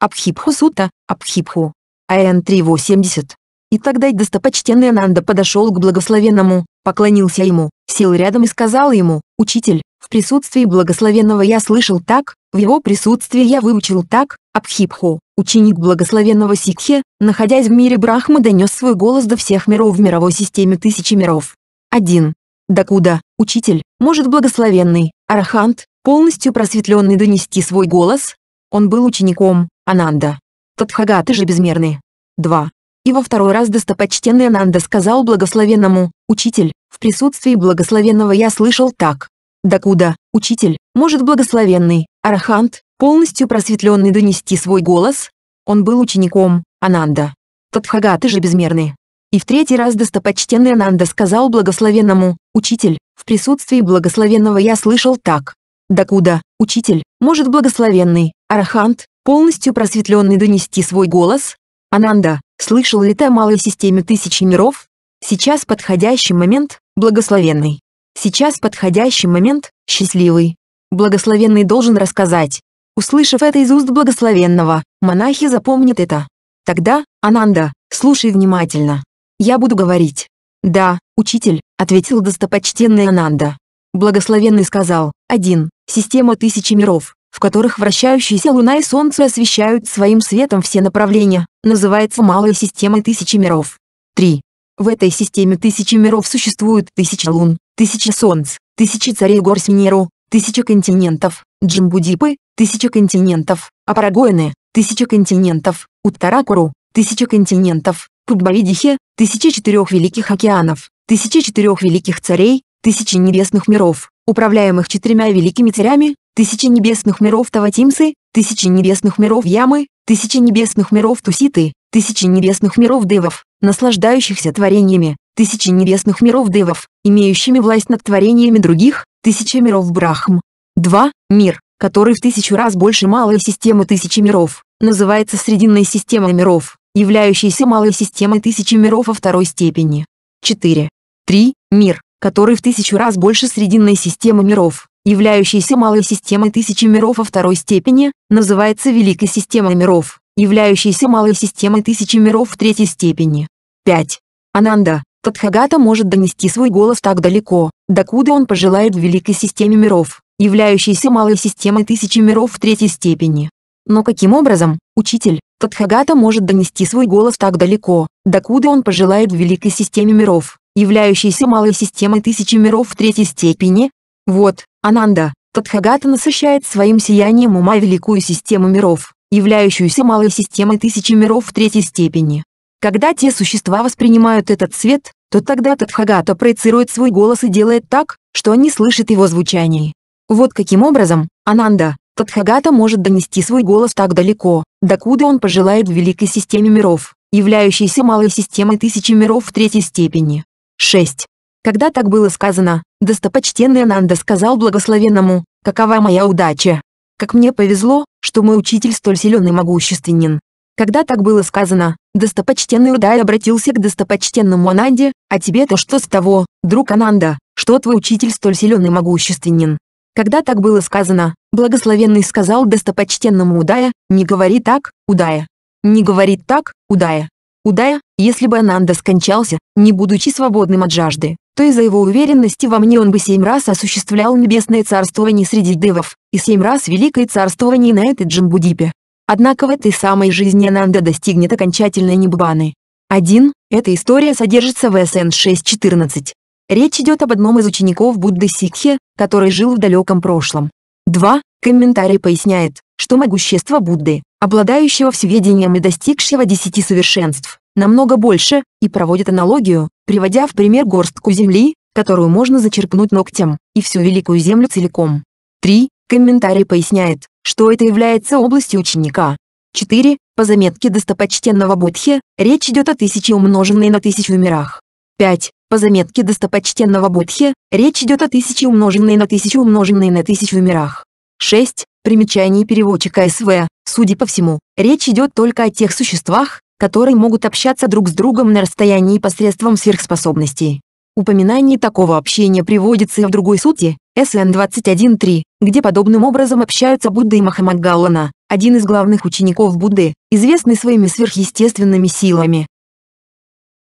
[SPEAKER 1] Абхипху сута, Абхипху. АН 380. И тогда достопочтенный Ананда подошел к благословенному, поклонился ему, сел рядом и сказал ему, «Учитель, в присутствии благословенного я слышал так, в его присутствии я выучил так, Абхипху, ученик благословенного Сикхи, находясь в мире Брахма донес свой голос до всех миров в мировой системе тысячи миров. 1. Докуда, учитель, может благословенный, арахант, полностью просветленный донести свой голос? Он был учеником, Ананда. Тадхагаты же безмерны. 2. И во второй раз достопочтенный Ананда сказал благословенному, «Учитель, в присутствии благословенного я слышал так, Докуда, учитель, может благословенный, арахант, полностью просветленный донести свой голос? Он был учеником, Ананда. Тадхагаты же безмерны. И в третий раз достопочтенный Ананда сказал благословенному, «Учитель, в присутствии благословенного я слышал так. Докуда, учитель, может благословенный, арахант, полностью просветленный донести свой голос? Ананда, слышал ли ты о малой системе тысячи миров? Сейчас подходящий момент, благословенный. Сейчас подходящий момент, счастливый. Благословенный должен рассказать. Услышав это из уст благословенного, монахи запомнят это. Тогда, Ананда, слушай внимательно. Я буду говорить. Да, учитель, ответил достопочтенный Ананда. Благословенный сказал, один, Система тысячи миров, в которых вращающиеся Луна и Солнце освещают своим светом все направления, называется малой системой тысячи миров. Три. В этой системе тысячи миров существуют, тысяча лун, тысяча солнц, тысячи царей гор Смиру, тысяча континентов, Джимбудипы, тысяча континентов, Апарагоины, тысяча континентов, Уттаракуру, тысяча континентов, Пуббавидихе, тысяча четырех великих океанов, тысяча четырех великих царей, тысячи небесных миров, управляемых четырьмя великими царями, тысячи небесных миров Таватимсы, тысячи небесных миров Ямы, тысячи небесных миров Туситы, тысячи небесных миров Девов, наслаждающихся творениями, тысячи небесных миров девов, имеющими власть над творениями других, тысяча миров Брахм. 2. Мир, который в тысячу раз больше малой системы тысячи миров, называется срединной системой миров, являющейся малой системой тысячи миров во второй степени. 4. 3. Мир, который в тысячу раз больше срединной системы миров, являющейся малой системой тысячи миров во второй степени, называется великой системой миров, являющейся малой системой тысячи миров в третьей степени. 5. Ананда, Тадхагата может донести свой голос так далеко, докуда он пожелает в великой системе миров, являющейся малой системой тысячи миров в третьей степени. Но каким образом, учитель, Тадхагата может донести свой голос так далеко, докуда он пожелает в великой системе миров, являющейся малой системой тысячи миров в третьей степени? Вот, Ананда, Тадхагата насыщает своим сиянием ума великую систему миров, являющуюся малой системой тысячи миров в третьей степени. Когда те существа воспринимают этот свет, то тогда Тадхагата проецирует свой голос и делает так, что они слышат его звучание. Вот каким образом, Ананда, Тадхагата может донести свой голос так далеко, докуда он пожелает в великой системе миров, являющейся малой системой тысячи миров в третьей степени. 6. Когда так было сказано, достопочтенный Ананда сказал благословенному, «Какова моя удача? Как мне повезло, что мой учитель столь силен и могущественен. Когда так было сказано, достопочтенный Удай обратился к достопочтенному Ананде, «А тебе-то что с того, друг Ананда, что твой учитель столь силен и могущественен?» Когда так было сказано, благословенный сказал достопочтенному Удая, «Не говори так, Удая! Не говори так, Удая!» Удая, если бы Ананда скончался, не будучи свободным от жажды, то из-за его уверенности во мне он бы семь раз осуществлял небесное царствование среди девов, и семь раз великое царствование на этой Джамбудипе. Однако в этой самой жизни Ананда достигнет окончательной небубаны. 1. Эта история содержится в СН 6.14. Речь идет об одном из учеников Будды Сикхе, который жил в далеком прошлом. 2. Комментарий поясняет, что могущество Будды, обладающего всеведением и достигшего десяти совершенств, намного больше, и проводит аналогию, приводя в пример горстку земли, которую можно зачерпнуть ногтем, и всю Великую Землю целиком. 3. Комментарий поясняет, что это является областью ученика. 4. По заметке достопочтенного Будхи, речь идет о тысяче умноженной на тысячу мирах. 5. По заметке достопочтенного Будхи, речь идет о тысяче умноженной на тысячу умноженной на тысячу мирах. 6. Примечание переводчика СВ. Судя по всему, речь идет только о тех существах, которые могут общаться друг с другом на расстоянии посредством сверхспособностей. Упоминание такого общения приводится и в другой сути, СН 21.3, где подобным образом общаются Будда и Махамад Галлана, один из главных учеников Будды, известный своими сверхъестественными силами.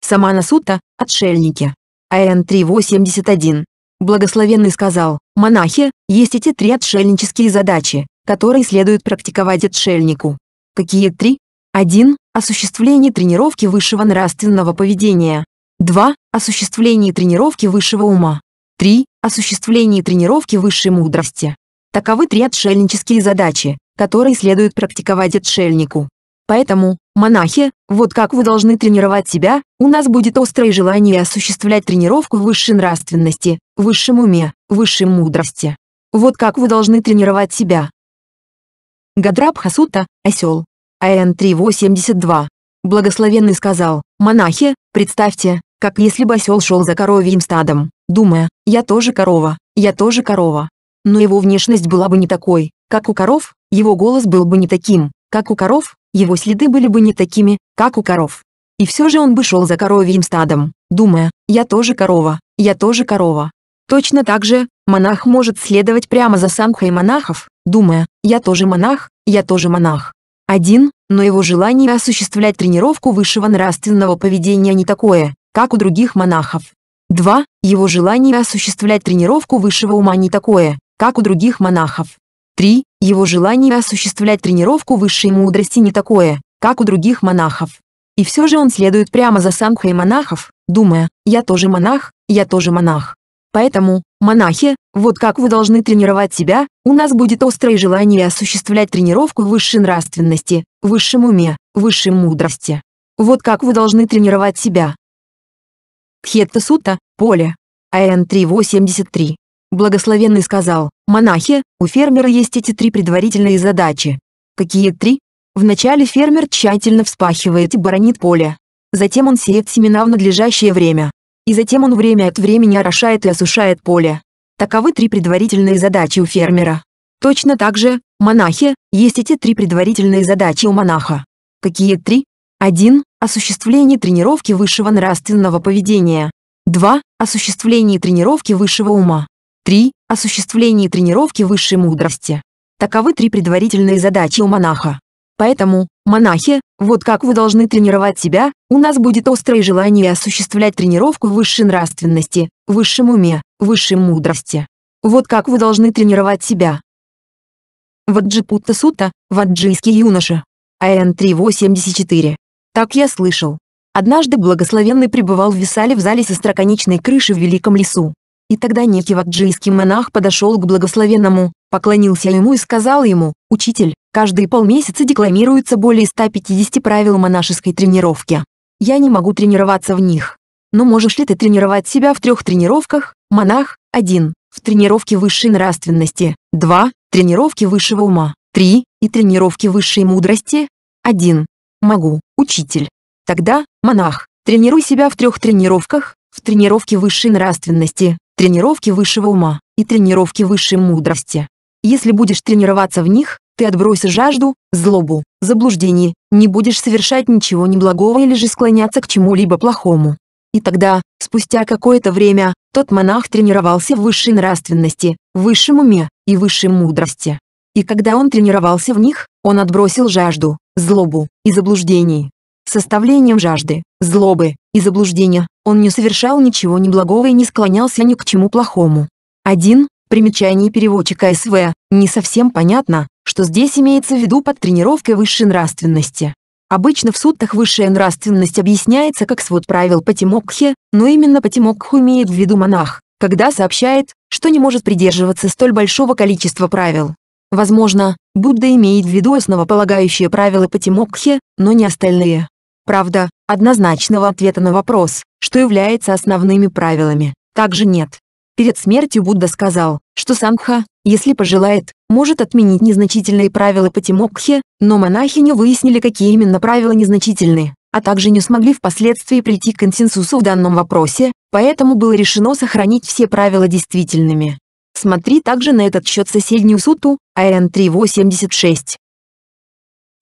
[SPEAKER 1] Самана Сута, отшельники. АН 3.81. Благословенный сказал, монахи, есть эти три отшельнические задачи, которые следует практиковать отшельнику. Какие три? 1. Осуществление тренировки высшего нравственного поведения. 2. Осуществление тренировки высшего ума. 3. Осуществление тренировки высшей мудрости. Таковы три отшельнические задачи, которые следует практиковать отшельнику. Поэтому, монахи, вот как вы должны тренировать себя, у нас будет острое желание осуществлять тренировку высшей нравственности, высшем уме, высшей мудрости. Вот как вы должны тренировать себя. Гадрабха осел. АН 382. Благословенный сказал, монахи, представьте, как если бы осел шел за коровьим стадом, думая, «Я тоже корова, я тоже корова». Но его внешность была бы не такой, как у коров, его голос был бы не таким, как у коров, его следы были бы не такими, как у коров. И все же он бы шел за коровьим стадом, думая, «Я тоже корова, я тоже корова». Точно так же, монах может следовать прямо за сангхой монахов, думая, «Я тоже монах, я тоже монах». Один, но его желание осуществлять тренировку высшего нравственного поведения не такое, как у других монахов. 2. Его желание осуществлять тренировку высшего ума не такое, как у других монахов. 3. Его желание осуществлять тренировку высшей мудрости не такое, как у других монахов. И все же он следует прямо за сангхой монахов, думая, я тоже монах, я тоже монах. Поэтому, монахи, вот как вы должны тренировать себя, у нас будет острое желание осуществлять тренировку высшей нравственности, высшем уме, высшей мудрости. Вот как вы должны тренировать себя, Пхеттасута, поле. АН 383. Благословенный сказал, монахи, у фермера есть эти три предварительные задачи. Какие три? Вначале фермер тщательно вспахивает и боронит поле. Затем он сеет семена в надлежащее время. И затем он время от времени орошает и осушает поле. Таковы три предварительные задачи у фермера. Точно так же, монахи, есть эти три предварительные задачи у монаха. Какие три? 1. Осуществление тренировки высшего нравственного поведения. 2. Осуществление тренировки высшего ума. 3. Осуществление тренировки высшей мудрости. Таковы три предварительные задачи у монаха. Поэтому, монахи, вот как вы должны тренировать себя, у нас будет острое желание осуществлять тренировку высшей нравственности, высшем уме, высшей мудрости. Вот как вы должны тренировать себя. Ваджипутта Сута, Ваджийский юноша. АН 384. Так я слышал. Однажды благословенный пребывал в Висале в зале со строконечной крыши в Великом лесу. И тогда некий вакджийский монах подошел к благословенному, поклонился ему и сказал ему, «Учитель, каждые полмесяца декламируется более 150 правил монашеской тренировки. Я не могу тренироваться в них. Но можешь ли ты тренировать себя в трех тренировках? Монах, Один. В тренировке высшей нравственности, Два. Тренировки высшего ума, Три. И тренировки высшей мудрости, Один. Могу, учитель. Тогда, монах, тренируй себя в трех тренировках, в тренировке высшей нравственности, тренировке высшего ума и тренировке высшей мудрости. Если будешь тренироваться в них, ты отбросишь жажду, злобу, заблуждение, не будешь совершать ничего неблагого или же склоняться к чему-либо плохому. И тогда, спустя какое-то время, тот монах тренировался в высшей нравственности, высшем уме и высшей мудрости. И когда он тренировался в них, он отбросил жажду, злобу и заблуждений. Составлением жажды, злобы и заблуждения он не совершал ничего неблагого и не склонялся ни к чему плохому. 1. Примечание переводчика СВ. Не совсем понятно, что здесь имеется в виду под тренировкой высшей нравственности. Обычно в суттах высшая нравственность объясняется как свод правил Патимокхе, но именно Патимокху имеет в виду монах, когда сообщает, что не может придерживаться столь большого количества правил. Возможно, Будда имеет в виду основополагающие правила Патимокхи, но не остальные. Правда, однозначного ответа на вопрос, что является основными правилами, также нет. Перед смертью Будда сказал, что Сангха, если пожелает, может отменить незначительные правила Патимокхи, но монахи не выяснили какие именно правила незначительны, а также не смогли впоследствии прийти к консенсусу в данном вопросе, поэтому было решено сохранить все правила действительными. Смотри также на этот счет соседнюю суту, АН 3.86.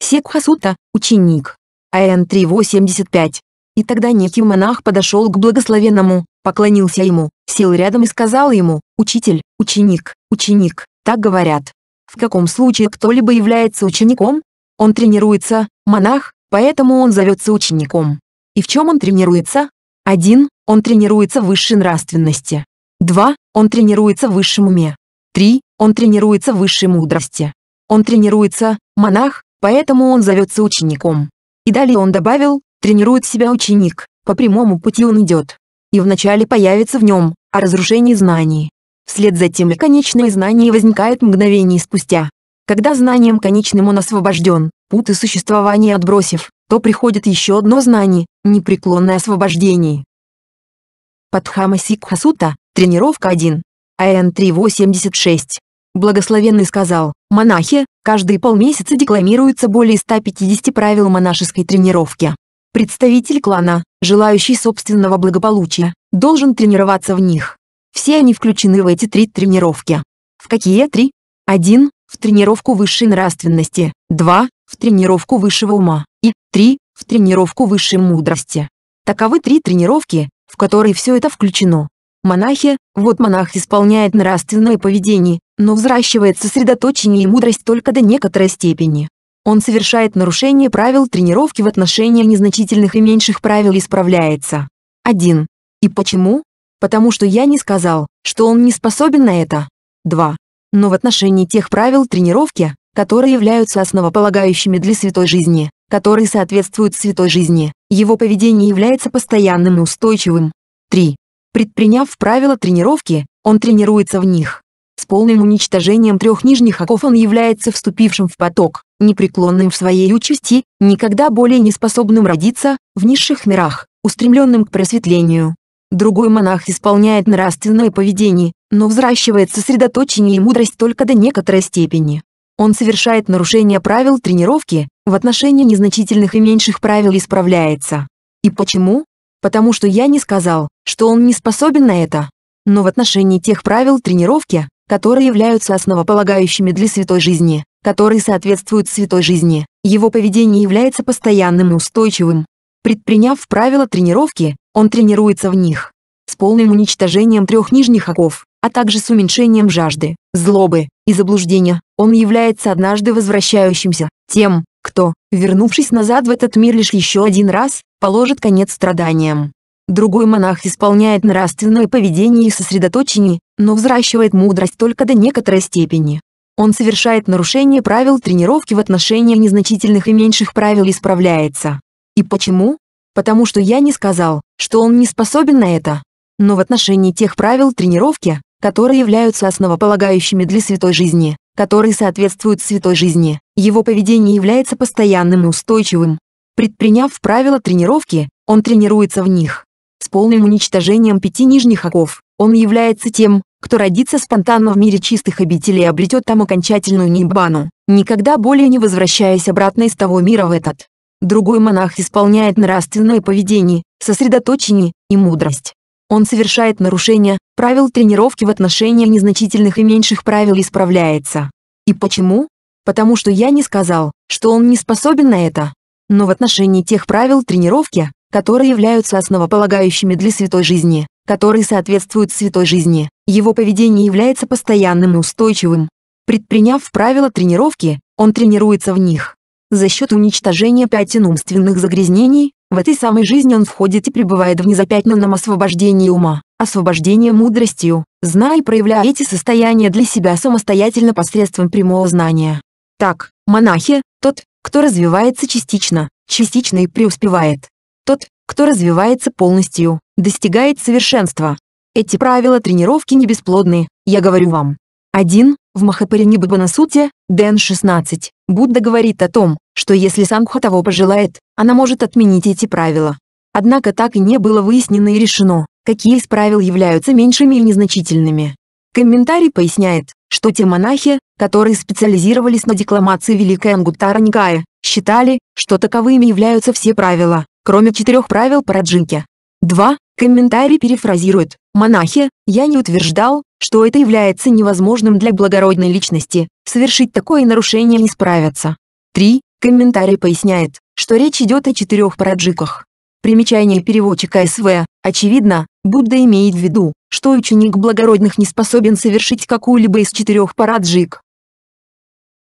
[SPEAKER 1] Секхасута, ученик. АН 3.85. И тогда некий монах подошел к благословенному, поклонился ему, сел рядом и сказал ему, «Учитель, ученик, ученик, так говорят. В каком случае кто-либо является учеником? Он тренируется, монах, поэтому он зовется учеником. И в чем он тренируется? Один, он тренируется в высшей нравственности. 2. Он тренируется в высшем уме. 3. Он тренируется в высшей мудрости. Он тренируется, монах, поэтому он зовется учеником. И далее он добавил, тренирует себя ученик, по прямому пути он идет. И вначале появится в нем, о разрушении знаний. Вслед за тем и конечное знание возникает мгновение спустя. Когда знанием конечным он освобожден, путы существования отбросив, то приходит еще одно знание, непреклонное освобождение. Падхама Сикхасута, Тренировка 1. АН-386. Благословенный сказал, монахи, каждые полмесяца декламируются более 150 правил монашеской тренировки. Представитель клана, желающий собственного благополучия, должен тренироваться в них. Все они включены в эти три тренировки. В какие три? 1. В тренировку высшей нравственности, 2. В тренировку высшего ума и 3. В тренировку высшей мудрости. Таковы три тренировки, в которые все это включено. Монахи, вот монах исполняет нравственное поведение, но взращивает сосредоточение и мудрость только до некоторой степени. Он совершает нарушение правил тренировки в отношении незначительных и меньших правил и справляется. 1. И почему? Потому что я не сказал, что он не способен на это. 2. Но в отношении тех правил тренировки, которые являются основополагающими для святой жизни, которые соответствуют святой жизни, его поведение является постоянным и устойчивым. 3. Предприняв правила тренировки, он тренируется в них. С полным уничтожением трех нижних оков он является вступившим в поток, непреклонным в своей участи, никогда более не способным родиться, в низших мирах, устремленным к просветлению. Другой монах исполняет нравственное поведение, но взращивает сосредоточение и мудрость только до некоторой степени. Он совершает нарушение правил тренировки, в отношении незначительных и меньших правил исправляется. И почему? потому что я не сказал, что он не способен на это. Но в отношении тех правил тренировки, которые являются основополагающими для святой жизни, которые соответствуют святой жизни, его поведение является постоянным и устойчивым. Предприняв правила тренировки, он тренируется в них. С полным уничтожением трех нижних оков, а также с уменьшением жажды, злобы и заблуждения, он является однажды возвращающимся, тем, кто, вернувшись назад в этот мир лишь еще один раз, положит конец страданиям. Другой монах исполняет нравственное поведение и сосредоточение, но взращивает мудрость только до некоторой степени. Он совершает нарушение правил тренировки в отношении незначительных и меньших правил и справляется. И почему? Потому что я не сказал, что он не способен на это. Но в отношении тех правил тренировки, которые являются основополагающими для святой жизни, которые соответствуют святой жизни. Его поведение является постоянным и устойчивым. Предприняв правила тренировки, он тренируется в них. С полным уничтожением пяти нижних оков, он является тем, кто родится спонтанно в мире чистых обителей и обретет там окончательную ниббану, никогда более не возвращаясь обратно из того мира в этот. Другой монах исполняет нравственное поведение, сосредоточение и мудрость он совершает нарушения правил тренировки в отношении незначительных и меньших правил и справляется. И почему? Потому что я не сказал, что он не способен на это. Но в отношении тех правил тренировки, которые являются основополагающими для святой жизни, которые соответствуют святой жизни, его поведение является постоянным и устойчивым. Предприняв правила тренировки, он тренируется в них. За счет уничтожения пятен умственных загрязнений, в этой самой жизни он входит и пребывает в незапятнанном освобождении ума, освобождении мудростью, зная и проявляя эти состояния для себя самостоятельно посредством прямого знания. Так, монахи, тот, кто развивается частично, частично и преуспевает. Тот, кто развивается полностью, достигает совершенства. Эти правила тренировки не бесплодны, я говорю вам. 1. В Махапаринибхана бабанасуте Дэн 16, Будда говорит о том, что если Сангха того пожелает, она может отменить эти правила. Однако так и не было выяснено и решено, какие из правил являются меньшими и незначительными. Комментарий поясняет, что те монахи, которые специализировались на декламации Великой Ангуттара Нигая, считали, что таковыми являются все правила, кроме четырех правил Параджинки. 2. Комментарий перефразирует «Монахи, я не утверждал, что это является невозможным для благородной личности, совершить такое нарушение и справиться». 3. Комментарий поясняет, что речь идет о четырех параджиках. Примечание переводчика СВ. Очевидно, Будда имеет в виду, что ученик благородных не способен совершить какую-либо из четырех параджик.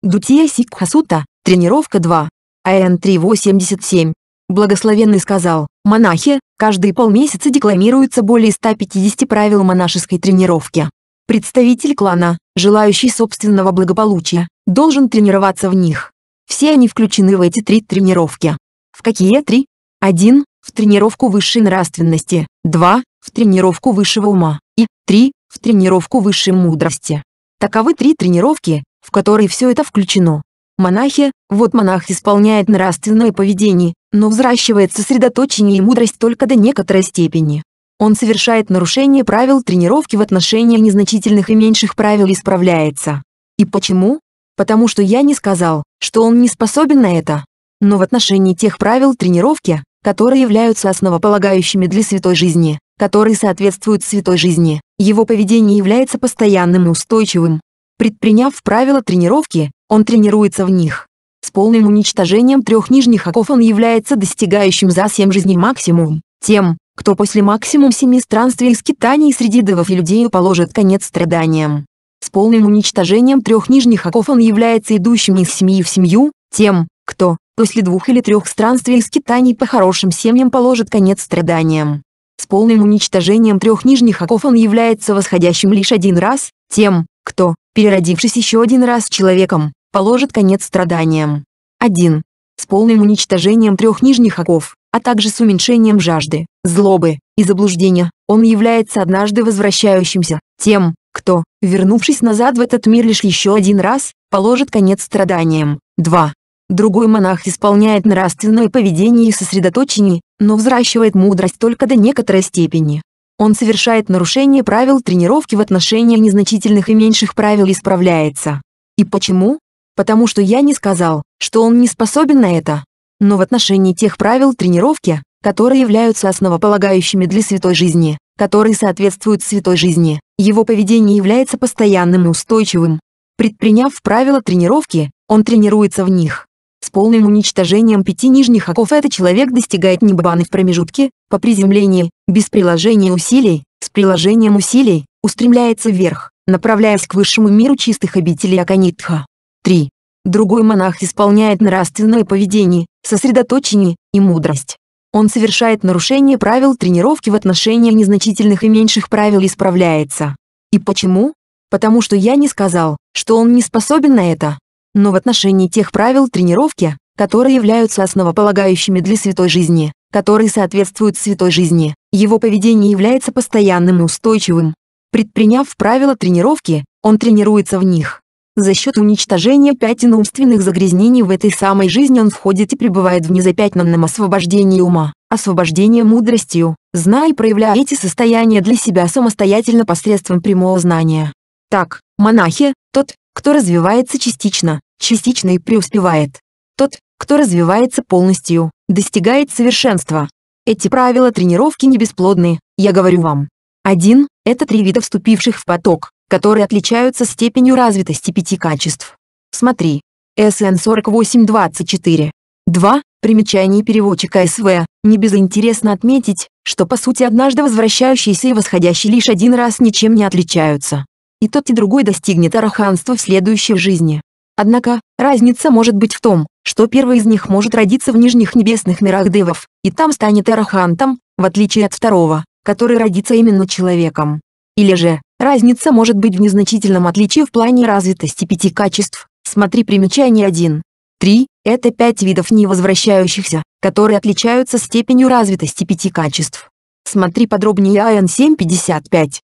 [SPEAKER 1] Дутия Сикхасута, тренировка 2. АН 387. Благословенный сказал, монахи, каждые полмесяца декламируются более 150 правил монашеской тренировки. Представитель клана, желающий собственного благополучия, должен тренироваться в них. Все они включены в эти три тренировки. В какие три? Один В тренировку высшей нравственности, два В тренировку высшего ума и три В тренировку высшей мудрости. Таковы три тренировки, в которые все это включено. Монахи, вот монах исполняет нравственное поведение, но взращивает сосредоточение и мудрость только до некоторой степени. Он совершает нарушение правил тренировки в отношении незначительных и меньших правил и справляется. И почему? потому что я не сказал, что он не способен на это. Но в отношении тех правил тренировки, которые являются основополагающими для святой жизни, которые соответствуют святой жизни, его поведение является постоянным и устойчивым. Предприняв правила тренировки, он тренируется в них. С полным уничтожением трех нижних оков он является достигающим за семь жизней максимум, тем, кто после максимум семи странствий и скитаний среди девов и людей положит конец страданиям. С полным уничтожением трех нижних оков он является идущим из семьи в семью, тем, кто, после двух или трех странствий и скитаний по хорошим семьям положит конец страданиям. С полным уничтожением трех нижних оков он является восходящим лишь один раз, тем, кто, переродившись еще один раз человеком, положит конец страданиям. 1. С полным уничтожением трех нижних оков, а также с уменьшением жажды, злобы и заблуждения, он является однажды возвращающимся, тем, кто, вернувшись назад в этот мир лишь еще один раз, положит конец страданиям. 2. Другой монах исполняет нравственное поведение и сосредоточение, но взращивает мудрость только до некоторой степени. Он совершает нарушение правил тренировки в отношении незначительных и меньших правил и справляется. И почему? Потому что я не сказал, что он не способен на это. Но в отношении тех правил тренировки, которые являются основополагающими для святой жизни, который соответствует святой жизни. Его поведение является постоянным и устойчивым. Предприняв правила тренировки, он тренируется в них. С полным уничтожением пяти нижних оков этот человек достигает небаны в промежутке, по приземлении, без приложения усилий, с приложением усилий, устремляется вверх, направляясь к высшему миру чистых обителей Аканитха. 3. Другой монах исполняет нравственное поведение, сосредоточение и мудрость. Он совершает нарушение правил тренировки в отношении незначительных и меньших правил и справляется. И почему? Потому что я не сказал, что он не способен на это. Но в отношении тех правил тренировки, которые являются основополагающими для святой жизни, которые соответствуют святой жизни, его поведение является постоянным и устойчивым. Предприняв правила тренировки, он тренируется в них. За счет уничтожения пятен умственных загрязнений в этой самой жизни он входит и пребывает в незапятнанном освобождении ума, освобождении мудростью, зная и проявляя эти состояния для себя самостоятельно посредством прямого знания. Так, монахи, тот, кто развивается частично, частично и преуспевает. Тот, кто развивается полностью, достигает совершенства. Эти правила тренировки не бесплодны, я говорю вам. Один – Это три вида вступивших в поток которые отличаются степенью развитости пяти качеств. Смотри. СН 4824. 2. Примечание переводчика СВ. Не безинтересно отметить, что по сути однажды возвращающийся и восходящий лишь один раз ничем не отличаются. И тот и другой достигнет араханства в следующей жизни. Однако, разница может быть в том, что первый из них может родиться в нижних небесных мирах девов, и там станет арахантом, в отличие от второго, который родится именно человеком. Или же, Разница может быть в незначительном отличии в плане развитости пяти качеств. Смотри примечание 1. 3. Это пять видов невозвращающихся, которые отличаются степенью развитости пяти качеств. Смотри подробнее АН 7.55.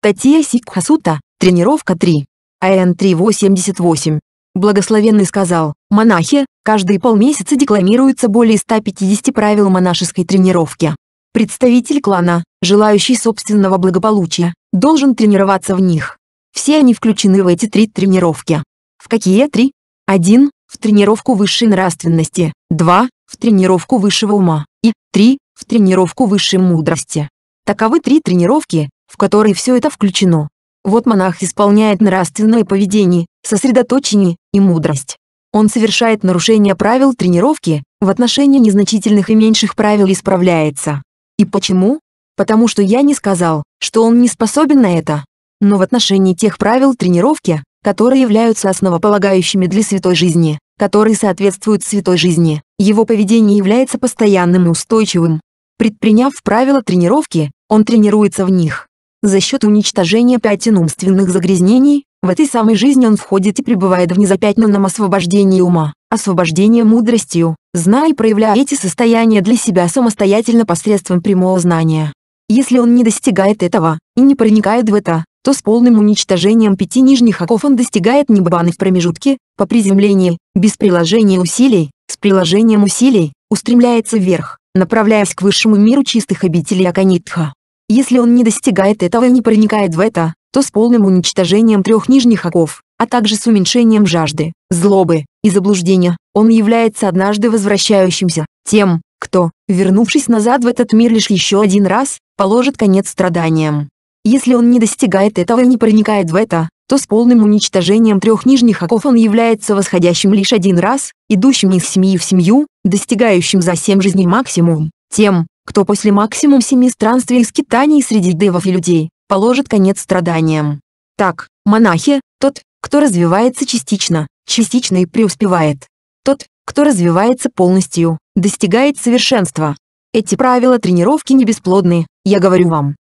[SPEAKER 1] Татья Сикхасута, тренировка 3. АН 3.88. Благословенный сказал, монахи, каждые полмесяца декламируются более 150 правил монашеской тренировки. Представитель клана, желающий собственного благополучия, должен тренироваться в них. Все они включены в эти три тренировки. В какие три? 1. В тренировку высшей нравственности, 2. В тренировку высшего ума и 3. В тренировку высшей мудрости. Таковы три тренировки, в которые все это включено. Вот монах исполняет нравственное поведение, сосредоточение и мудрость. Он совершает нарушение правил тренировки, в отношении незначительных и меньших правил исправляется. И почему? потому что я не сказал, что он не способен на это. Но в отношении тех правил тренировки, которые являются основополагающими для святой жизни, которые соответствуют святой жизни, его поведение является постоянным и устойчивым. Предприняв правила тренировки, он тренируется в них. За счет уничтожения пятен умственных загрязнений, в этой самой жизни он входит и пребывает в незапятнанном освобождении ума, освобождении мудростью, зная и проявляя эти состояния для себя самостоятельно посредством прямого знания. Если он не достигает этого, и не проникает в это, то с полным уничтожением пяти нижних оков он достигает небаны в промежутке, по приземлении, без приложения усилий, с приложением усилий, устремляется вверх, направляясь к высшему миру чистых обителей Аканитха. Если он не достигает этого и не проникает в это, то с полным уничтожением трех нижних оков, а также с уменьшением жажды, злобы и заблуждения, он является однажды возвращающимся, тем, кто, вернувшись назад в этот мир лишь еще один раз, положит конец страданиям. Если он не достигает этого и не проникает в это, то с полным уничтожением трех нижних оков он является восходящим лишь один раз, идущим из семьи в семью, достигающим за семь жизней максимум, тем, кто после максимум семи странствий и скитаний среди девов и людей, положит конец страданиям. Так, монахи, тот, кто развивается частично, частично и преуспевает. Тот, кто развивается полностью, достигает совершенства. Эти правила тренировки не бесплодны, я говорю вам.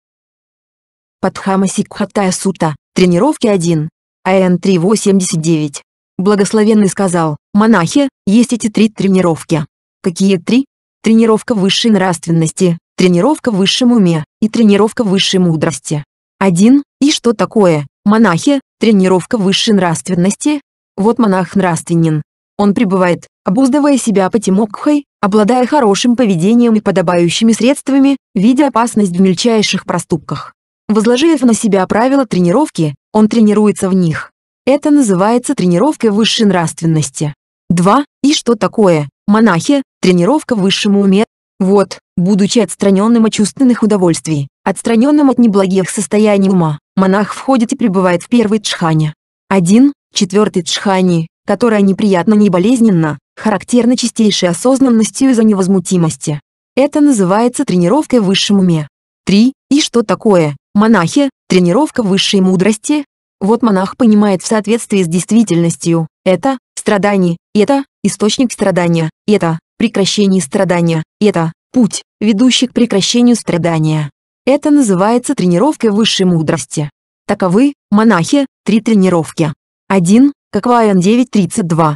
[SPEAKER 1] Падхама Сикхатая Сута, тренировки 1, АН 3.89. Благословенный сказал, монахи, есть эти три тренировки. Какие три? Тренировка высшей нравственности, тренировка в высшем уме и тренировка высшей мудрости. 1. И что такое, монахи, тренировка высшей нравственности? Вот монах нравственен. Он пребывает, обуздывая себя по патимокхой, обладая хорошим поведением и подобающими средствами, видя опасность в мельчайших проступках. Возложив на себя правила тренировки, он тренируется в них. Это называется тренировкой высшей нравственности. 2. И что такое, монахи, тренировка высшему уме? Вот, будучи отстраненным от чувственных удовольствий, отстраненным от неблагих состояний ума, монах входит и пребывает в первой джхане. 1. Четвертый джхани, которая неприятно, не болезненно, характерна чистейшей осознанностью из-за невозмутимости. Это называется тренировкой в высшем уме. 3. И что такое, монахи, тренировка высшей мудрости? Вот монах понимает в соответствии с действительностью, это страдание, это источник страдания, это прекращение страдания, это путь, ведущий к прекращению страдания. Это называется тренировкой высшей мудрости. Таковы, монахи, три тренировки. 1. Каква АН-932.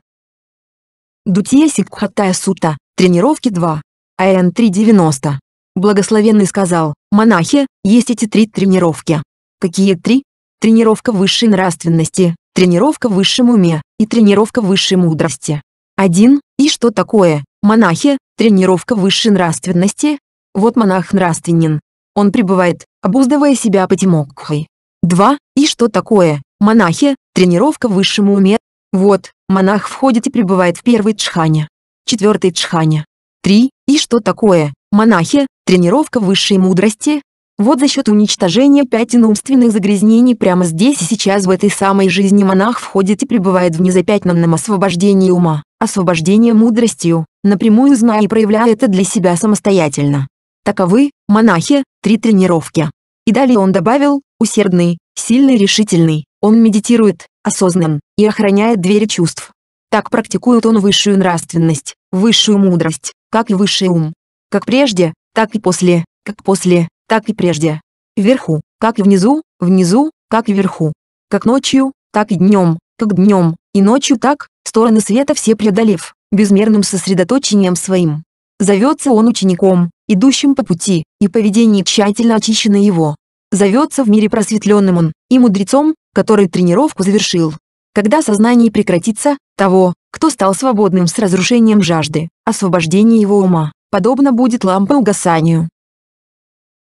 [SPEAKER 1] Дутия Сикхаттая Сута, тренировки 2, АН-390. Благословенный сказал, монахи, есть эти три тренировки. Какие три? Тренировка высшей нравственности, тренировка в высшем уме и тренировка высшей мудрости. Один. И что такое, монахи, тренировка высшей нравственности? Вот монах нравственен. Он пребывает, обуздывая себя потемокхой. Два. И что такое, монахи, Тренировка высшему уме. Вот, монах входит и пребывает в первой джхане. Четвертой джхане. три. И что такое, монахи, тренировка высшей мудрости? Вот за счет уничтожения пяти умственных загрязнений прямо здесь и сейчас в этой самой жизни монах входит и пребывает в незапятнанном освобождении ума, освобождении мудростью, напрямую зная и проявляя это для себя самостоятельно. Таковы, монахи, три тренировки. И далее он добавил, усердный, сильный решительный, он медитирует, осознан, и охраняет двери чувств. Так практикует он высшую нравственность, высшую мудрость, как и высший ум. Как прежде, так и после, как после, так и прежде. Вверху, как и внизу, внизу, как и вверху. Как ночью, так и днем, как днем, и ночью так, стороны света все преодолев, безмерным сосредоточением своим. Зовется он учеником, идущим по пути, и поведение тщательно очищено его зовется в мире просветленным он и мудрецом, который тренировку завершил. Когда сознание прекратится, того, кто стал свободным с разрушением жажды, освобождение его ума, подобно будет лампа угасанию.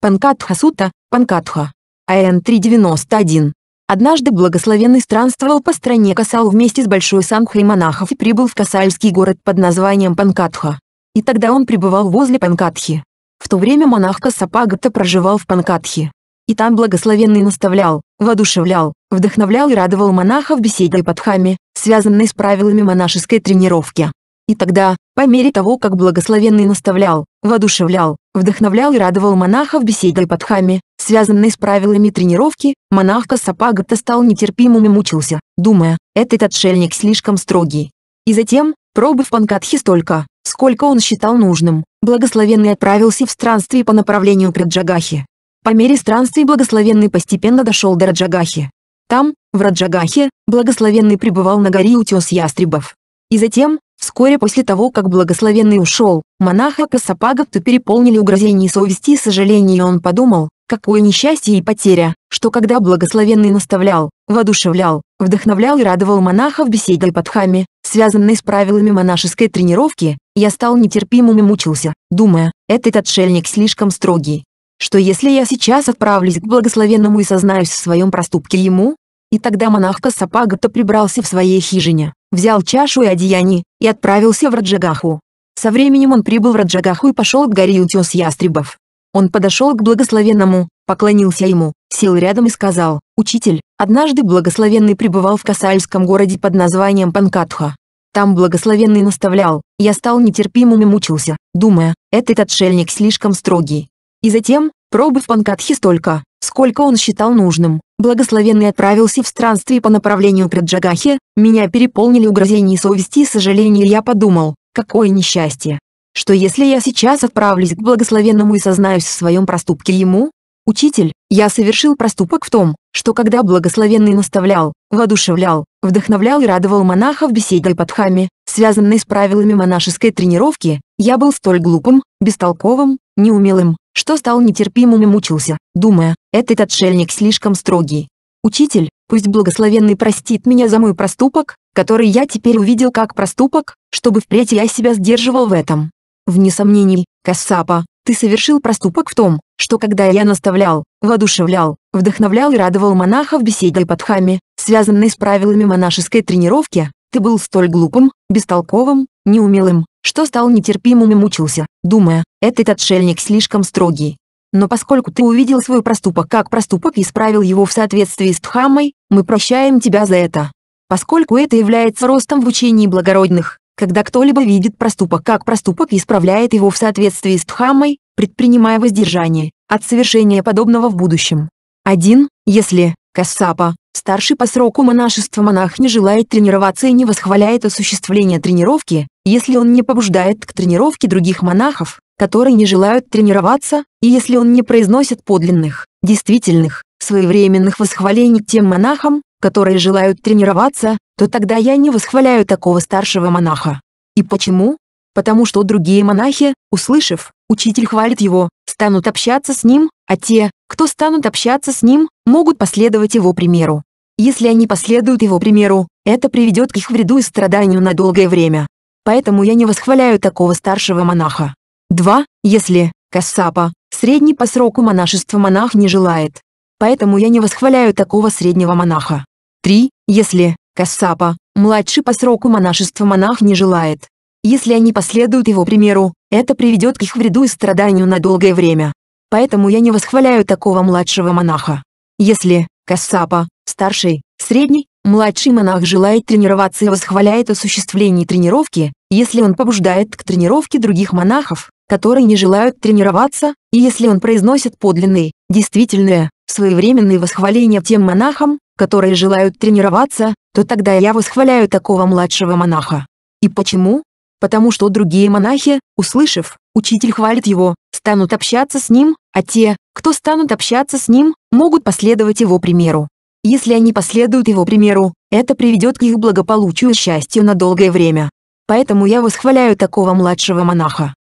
[SPEAKER 1] Панкатха Сута, Панкатха. АН 391. Однажды благословенный странствовал по стране Касал вместе с большой сангхой монахов и прибыл в Касальский город под названием Панкатха. И тогда он пребывал возле Панкатхи. В то время монах Касапагата проживал в Панкатхе. И там благословенный наставлял, воодушевлял, вдохновлял и радовал монахов беседой под хами, связанной с правилами монашеской тренировки. И тогда, по мере того, как благословенный наставлял, воодушевлял, вдохновлял и радовал монахов беседой под хами, связанной с правилами тренировки, монах Кассапагата стал нетерпимым и мучился, думая, этот отшельник слишком строгий. И затем, пробыв в Панкатхе столько, сколько он считал нужным, благословенный отправился в странствие по направлению к Раджагахе, по мере странствий благословенный постепенно дошел до Раджагахи. Там, в Раджагахе, благословенный пребывал на горе утес ястребов. И затем, вскоре после того, как благословенный ушел, монаха Касапагов-то переполнили угрозений совести и сожаления. и он подумал, какое несчастье и потеря, что когда благословенный наставлял, воодушевлял, вдохновлял и радовал монахов беседой под хами, связанной с правилами монашеской тренировки, я стал нетерпимым и мучился, думая, этот отшельник слишком строгий, что если я сейчас отправлюсь к благословенному и сознаюсь в своем проступке ему, и тогда монах Кассапагата прибрался в своей хижине, взял чашу и одеяние, и отправился в Раджагаху. Со временем он прибыл в Раджагаху и пошел к горе утес ястребов. Он подошел к благословенному, поклонился ему, сел рядом и сказал, «Учитель, однажды благословенный пребывал в Касальском городе под названием Панкатха. Там благословенный наставлял, я стал нетерпимым и мучился, думая, этот отшельник слишком строгий, и затем, пробыв Панкатхи столько, сколько он считал нужным, благословенный отправился в странствие по направлению к Джагахе, меня переполнили угрозения совести и сожаления, я подумал, какое несчастье. Что если я сейчас отправлюсь к благословенному и сознаюсь в своем проступке ему? Учитель, я совершил проступок в том, что когда благословенный наставлял, воодушевлял, вдохновлял и радовал монахов беседой под хами, связанной с правилами монашеской тренировки, я был столь глупым, бестолковым, неумелым, что стал нетерпимым и мучился, думая, этот отшельник слишком строгий. «Учитель, пусть благословенный простит меня за мой проступок, который я теперь увидел как проступок, чтобы впредь я себя сдерживал в этом». Вне сомнений, Кассапа, ты совершил проступок в том, что когда я наставлял, воодушевлял, вдохновлял и радовал монахов беседой под хами, связанной с правилами монашеской тренировки, ты был столь глупым, бестолковым, неумелым, что стал нетерпимым и мучился, думая, этот отшельник слишком строгий. Но поскольку ты увидел свой проступок как проступок и исправил его в соответствии с Дхаммой, мы прощаем тебя за это. Поскольку это является ростом в учении благородных, когда кто-либо видит проступок как проступок и исправляет его в соответствии с Дхаммой, предпринимая воздержание от совершения подобного в будущем. 1. Если, Кассапа, Старший по сроку монашества монах не желает тренироваться и не восхваляет осуществление тренировки, если он не побуждает к тренировке других монахов, которые не желают тренироваться, и если он не произносит подлинных, действительных, своевременных восхвалений тем монахам, которые желают тренироваться, то тогда я не восхваляю такого старшего монаха. И почему? Потому что другие монахи, услышав, учитель хвалит его, станут общаться с ним, а те, кто станут общаться с ним, могут последовать его примеру. Если они последуют его примеру, это приведет к их вреду и страданию на долгое время. Поэтому я не восхваляю такого старшего монаха. 2. Если, Кассапа, средний по сроку монашества монах не желает. Поэтому я не восхваляю такого среднего монаха. 3. Если, Кассапа, младший по сроку монашества монах не желает. Если они последуют его примеру, это приведет к их вреду и страданию на долгое время. Поэтому я не восхваляю такого младшего монаха. Если, Кассапа, Старший, средний, младший монах желает тренироваться и восхваляет осуществление тренировки, если он побуждает к тренировке других монахов, которые не желают тренироваться, и если он произносит подлинные, действительные, своевременные восхваления тем монахам, которые желают тренироваться, то тогда я восхваляю такого младшего монаха. И почему? Потому что другие монахи, услышав, учитель хвалит его, станут общаться с ним, а те, кто станут общаться с ним, могут последовать его примеру. Если они последуют его примеру, это приведет к их благополучию и счастью на долгое время. Поэтому я восхваляю такого младшего монаха.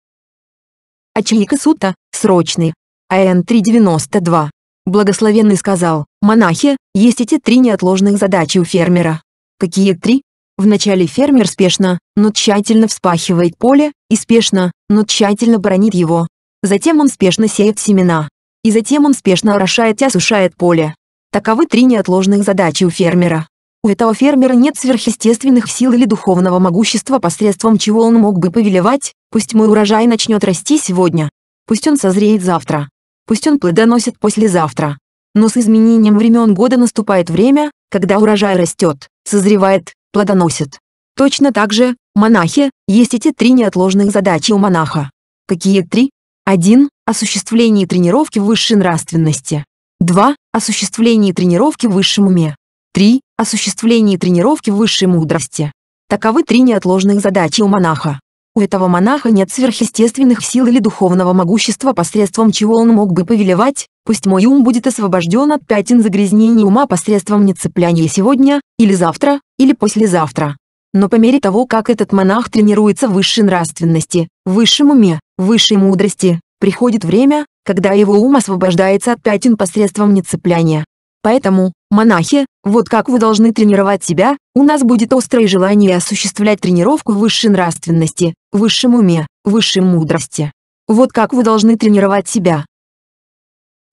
[SPEAKER 1] Ачиика Сута, срочный. АН 392. Благословенный сказал, монахи, есть эти три неотложных задачи у фермера. Какие три? Вначале фермер спешно, но тщательно вспахивает поле, и спешно, но тщательно бронит его. Затем он спешно сеет семена. И затем он спешно орошает и осушает поле. Таковы три неотложных задачи у фермера. У этого фермера нет сверхъестественных сил или духовного могущества, посредством чего он мог бы повелевать, пусть мой урожай начнет расти сегодня, пусть он созреет завтра, пусть он плодоносит послезавтра. Но с изменением времен года наступает время, когда урожай растет, созревает, плодоносит. Точно так же, монахи, есть эти три неотложных задачи у монаха. Какие три? Один Осуществление тренировки высшей нравственности. 2. Осуществление тренировки в высшем уме. 3. Осуществление тренировки в высшей мудрости. Таковы три неотложных задачи у монаха. У этого монаха нет сверхъестественных сил или духовного могущества посредством чего он мог бы повелевать, пусть мой ум будет освобожден от пятен загрязнений ума посредством нецепляния сегодня, или завтра, или послезавтра. Но по мере того, как этот монах тренируется в высшей нравственности, в высшем уме, в высшей мудрости, приходит время, когда его ум освобождается от пятен посредством нецепляния. Поэтому, монахи, вот как вы должны тренировать себя, у нас будет острое желание осуществлять тренировку высшей нравственности, высшем уме, высшей мудрости. Вот как вы должны тренировать себя.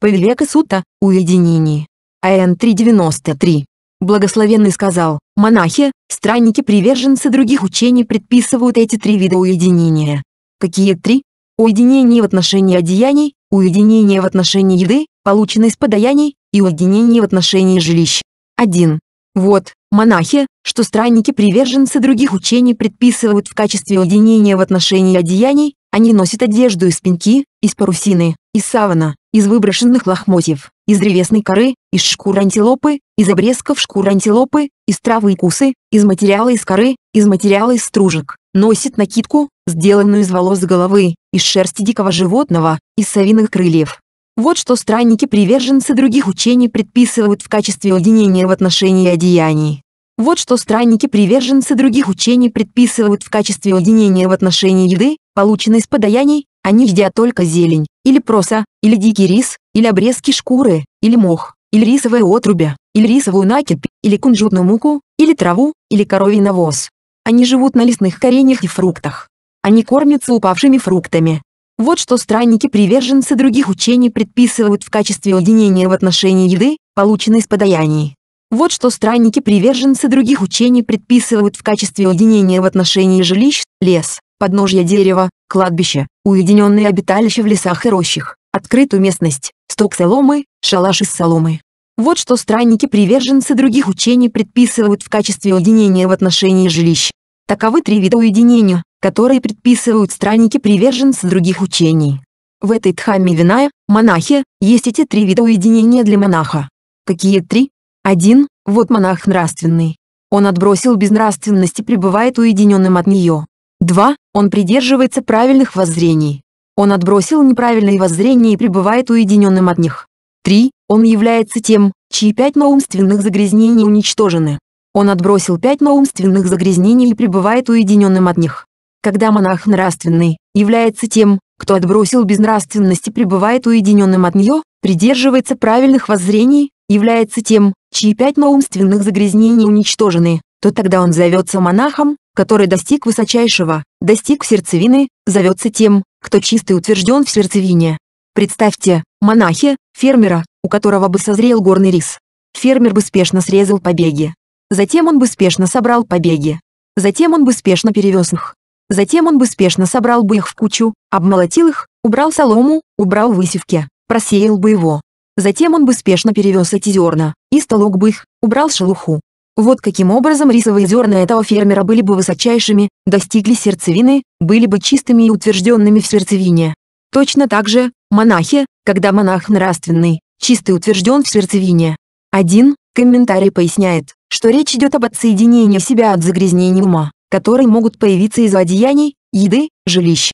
[SPEAKER 1] Повелека Сута, уединение. АН 393. Благословенный сказал, монахи, странники-приверженцы других учений предписывают эти три вида уединения. Какие три? Уединение в отношении одеяний, Уединение в отношении еды, полученной с подаяний, и уединение в отношении жилищ. 1. Вот, монахи, что странники-приверженцы других учений предписывают в качестве уединения в отношении одеяний, они носят одежду из пеньки, из парусины, из савана, из выброшенных лохмотьев, из древесной коры, из шкур антилопы, из обрезков шкур антилопы, из травы и кусы, из материала из коры, из материала из стружек. Носит накидку, сделанную из волос головы, из шерсти дикого животного, из совиных крыльев. Вот что странники-приверженцы других учений предписывают в качестве уединения в отношении одеяний. Вот что странники-приверженцы других учений предписывают в качестве уединения в отношении еды, полученной с подаяний, они а едят только зелень, или проса, или дикий рис, или обрезки шкуры, или мох, или рисовое отрубя, или рисовую накипь, или кунжутную муку, или траву, или коровий навоз. Они живут на лесных кореньях и фруктах. Они кормятся упавшими фруктами. Вот что странники-приверженцы других учений предписывают в качестве уединения в отношении еды, полученной с подаяний. Вот что странники-приверженцы других учений предписывают в качестве уединения в отношении жилищ, лес, подножья дерева, кладбище, уединенные обиталища в лесах и рощах, открытую местность, сток соломы, шалаш из соломы. Вот что странники-приверженцы других учений предписывают в качестве уединения в отношении жилищ. Таковы три вида уединения, которые предписывают странники-приверженцы других учений. В этой Дхамме Виная, монахи есть эти три вида уединения для монаха. Какие три? Один, Вот монах нравственный. Он отбросил безнравственность и пребывает уединенным от нее. Два. Он придерживается правильных воззрений. Он отбросил неправильные воззрения и пребывает уединенным от них. 3. Он является тем, чьи пять наумственных загрязнений уничтожены. Он отбросил пять наумственных загрязнений и пребывает уединенным от них. Когда монах нравственный, является тем, кто отбросил безнравственность и пребывает уединенным от нее, придерживается правильных воззрений, является тем, чьи пять наумственных загрязнений уничтожены, то тогда он зовется монахом, который достиг высочайшего, достиг сердцевины, зовется тем, кто чистый утвержден в сердцевине. Представьте, монахи, фермера, у которого бы созрел горный рис. Фермер бы спешно срезал побеги. Затем он бы спешно собрал побеги. Затем он бы спешно перевез их. Затем он бы спешно собрал бы их в кучу, обмолотил их, убрал солому, убрал высевки, просеял бы его. Затем он бы спешно перевез эти зерна, и столок бы их, убрал шелуху, вот каким образом рисовые зерна этого фермера были бы высочайшими, достигли сердцевины, были бы чистыми и утвержденными в сердцевине. Точно так же, монахи, когда монах нравственный, чистый утвержден в сердцевине. Один комментарий поясняет, что речь идет об отсоединении себя от загрязнений ума, которые могут появиться из-за одеяний, еды, жилищ.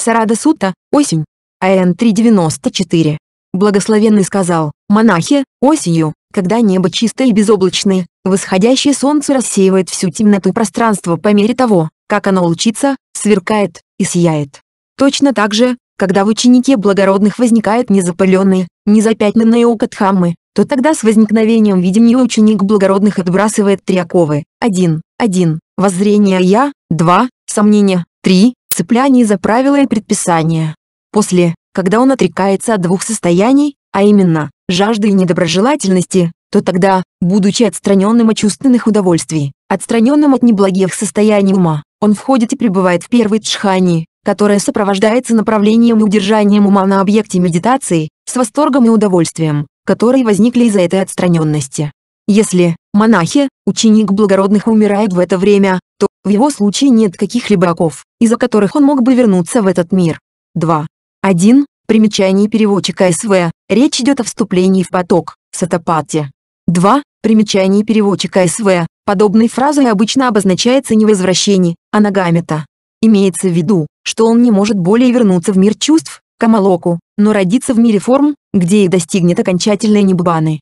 [SPEAKER 1] Сарада Сута, осень. АН 394. Благословенный сказал, монахи, осенью, когда небо чистое и безоблачное, восходящее солнце рассеивает всю темноту пространства по мере того, как оно лучится, сверкает и сияет. Точно так же, когда в ученике благородных возникает незапыленное, незапятнанное око Дхаммы, то тогда с возникновением видения ученик благородных отбрасывает три оковы. один, 1. Воззрение «я», два, Сомнение, три, Цепляние за правила и предписания. После, когда он отрекается от двух состояний, а именно, жажды и недоброжелательности, то тогда, будучи отстраненным от чувственных удовольствий, отстраненным от неблагих состояний ума, он входит и пребывает в первой тшхани, которая сопровождается направлением и удержанием ума на объекте медитации, с восторгом и удовольствием, которые возникли из-за этой отстраненности. Если монахи, ученик благородных умирает в это время, то в его случае нет каких-либо оков, из-за которых он мог бы вернуться в этот мир. 2. 1. Примечание переводчика СВ. Речь идет о вступлении в поток, сатапатти. 2. Примечание переводчика СВ. Подобной фразой обычно обозначается не возвращение, а нагамета. Имеется в виду, что он не может более вернуться в мир чувств, камалоку, но родиться в мире форм, где и достигнет окончательной небабаны.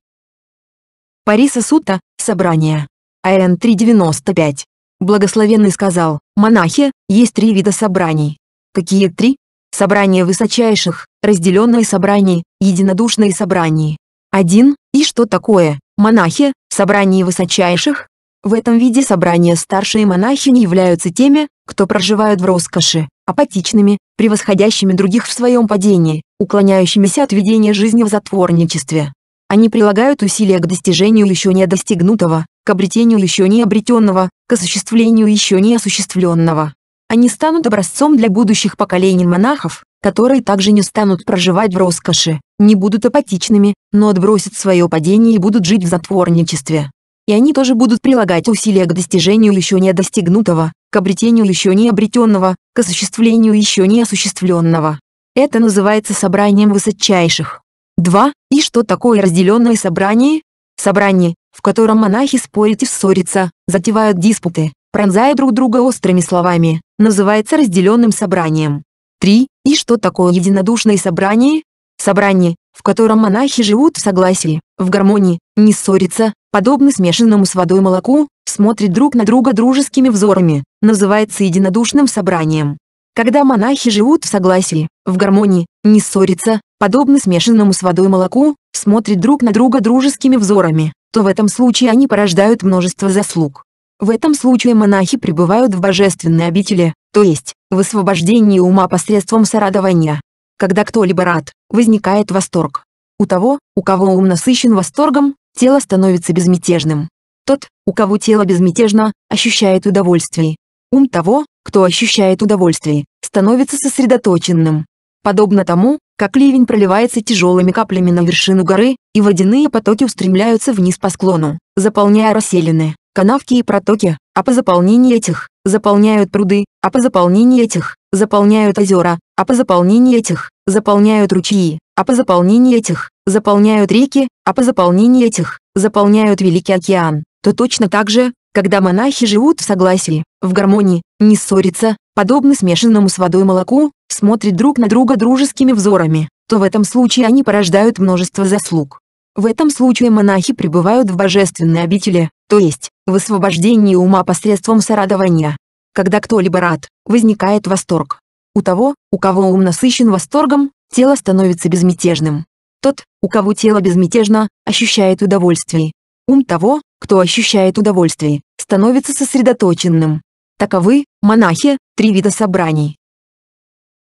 [SPEAKER 1] Париса Сута, собрание. АН 395. Благословенный сказал, монахи, есть три вида собраний. Какие три? собрание высочайших, разделенное собрание, единодушное собрание. Один И что такое, монахи, собрание высочайших? В этом виде собрания старшие монахи не являются теми, кто проживают в роскоши, апатичными, превосходящими других в своем падении, уклоняющимися от ведения жизни в затворничестве. Они прилагают усилия к достижению еще не достигнутого, к обретению еще не обретенного, к осуществлению еще не осуществленного. Они станут образцом для будущих поколений монахов, которые также не станут проживать в роскоши, не будут апатичными, но отбросят свое падение и будут жить в затворничестве. И они тоже будут прилагать усилия к достижению еще не достигнутого, к обретению еще не обретенного, к осуществлению еще не осуществленного. Это называется собранием высочайших. 2. И что такое разделенное собрание? Собрание, в котором монахи спорят и ссорятся, затевают диспуты, пронзая друг друга острыми словами, называется разделенным собранием. 3. И что такое единодушное собрание? Собрание, в котором монахи живут в согласии, в гармонии, не ссорятся, подобно смешанному с водой молоку, смотрят друг на друга дружескими взорами, называется единодушным собранием. Когда монахи живут в согласии, в гармонии, не ссорятся, подобно смешанному с водой молоку, смотрят друг на друга дружескими взорами, то в этом случае они порождают множество заслуг. В этом случае монахи пребывают в божественной обители, то есть, в освобождении ума посредством сорадования. Когда кто-либо рад, возникает восторг. У того, у кого ум насыщен восторгом, тело становится безмятежным. Тот, у кого тело безмятежно, ощущает удовольствие. Ум того, кто ощущает удовольствие, становится сосредоточенным. Подобно тому, как ливень проливается тяжелыми каплями на вершину горы, и водяные потоки устремляются вниз по склону, заполняя расселины. Канавки и протоки, а по заполнению этих, заполняют пруды, а по заполнению этих, заполняют озера, а по заполнению этих, заполняют ручьи, а по заполнению этих, заполняют реки, а по заполнению этих, заполняют Великий океан, то точно так же, когда монахи живут в согласии, в гармонии, не ссорятся, подобно смешанному с водой молоку, смотрят друг на друга дружескими взорами, то в этом случае они порождают множество заслуг. В этом случае монахи пребывают в божественной обители, то есть, в освобождении ума посредством сорадования. Когда кто-либо рад, возникает восторг. У того, у кого ум насыщен восторгом, тело становится безмятежным. Тот, у кого тело безмятежно, ощущает удовольствие. Ум того, кто ощущает удовольствие, становится сосредоточенным. Таковы, монахи, три вида собраний.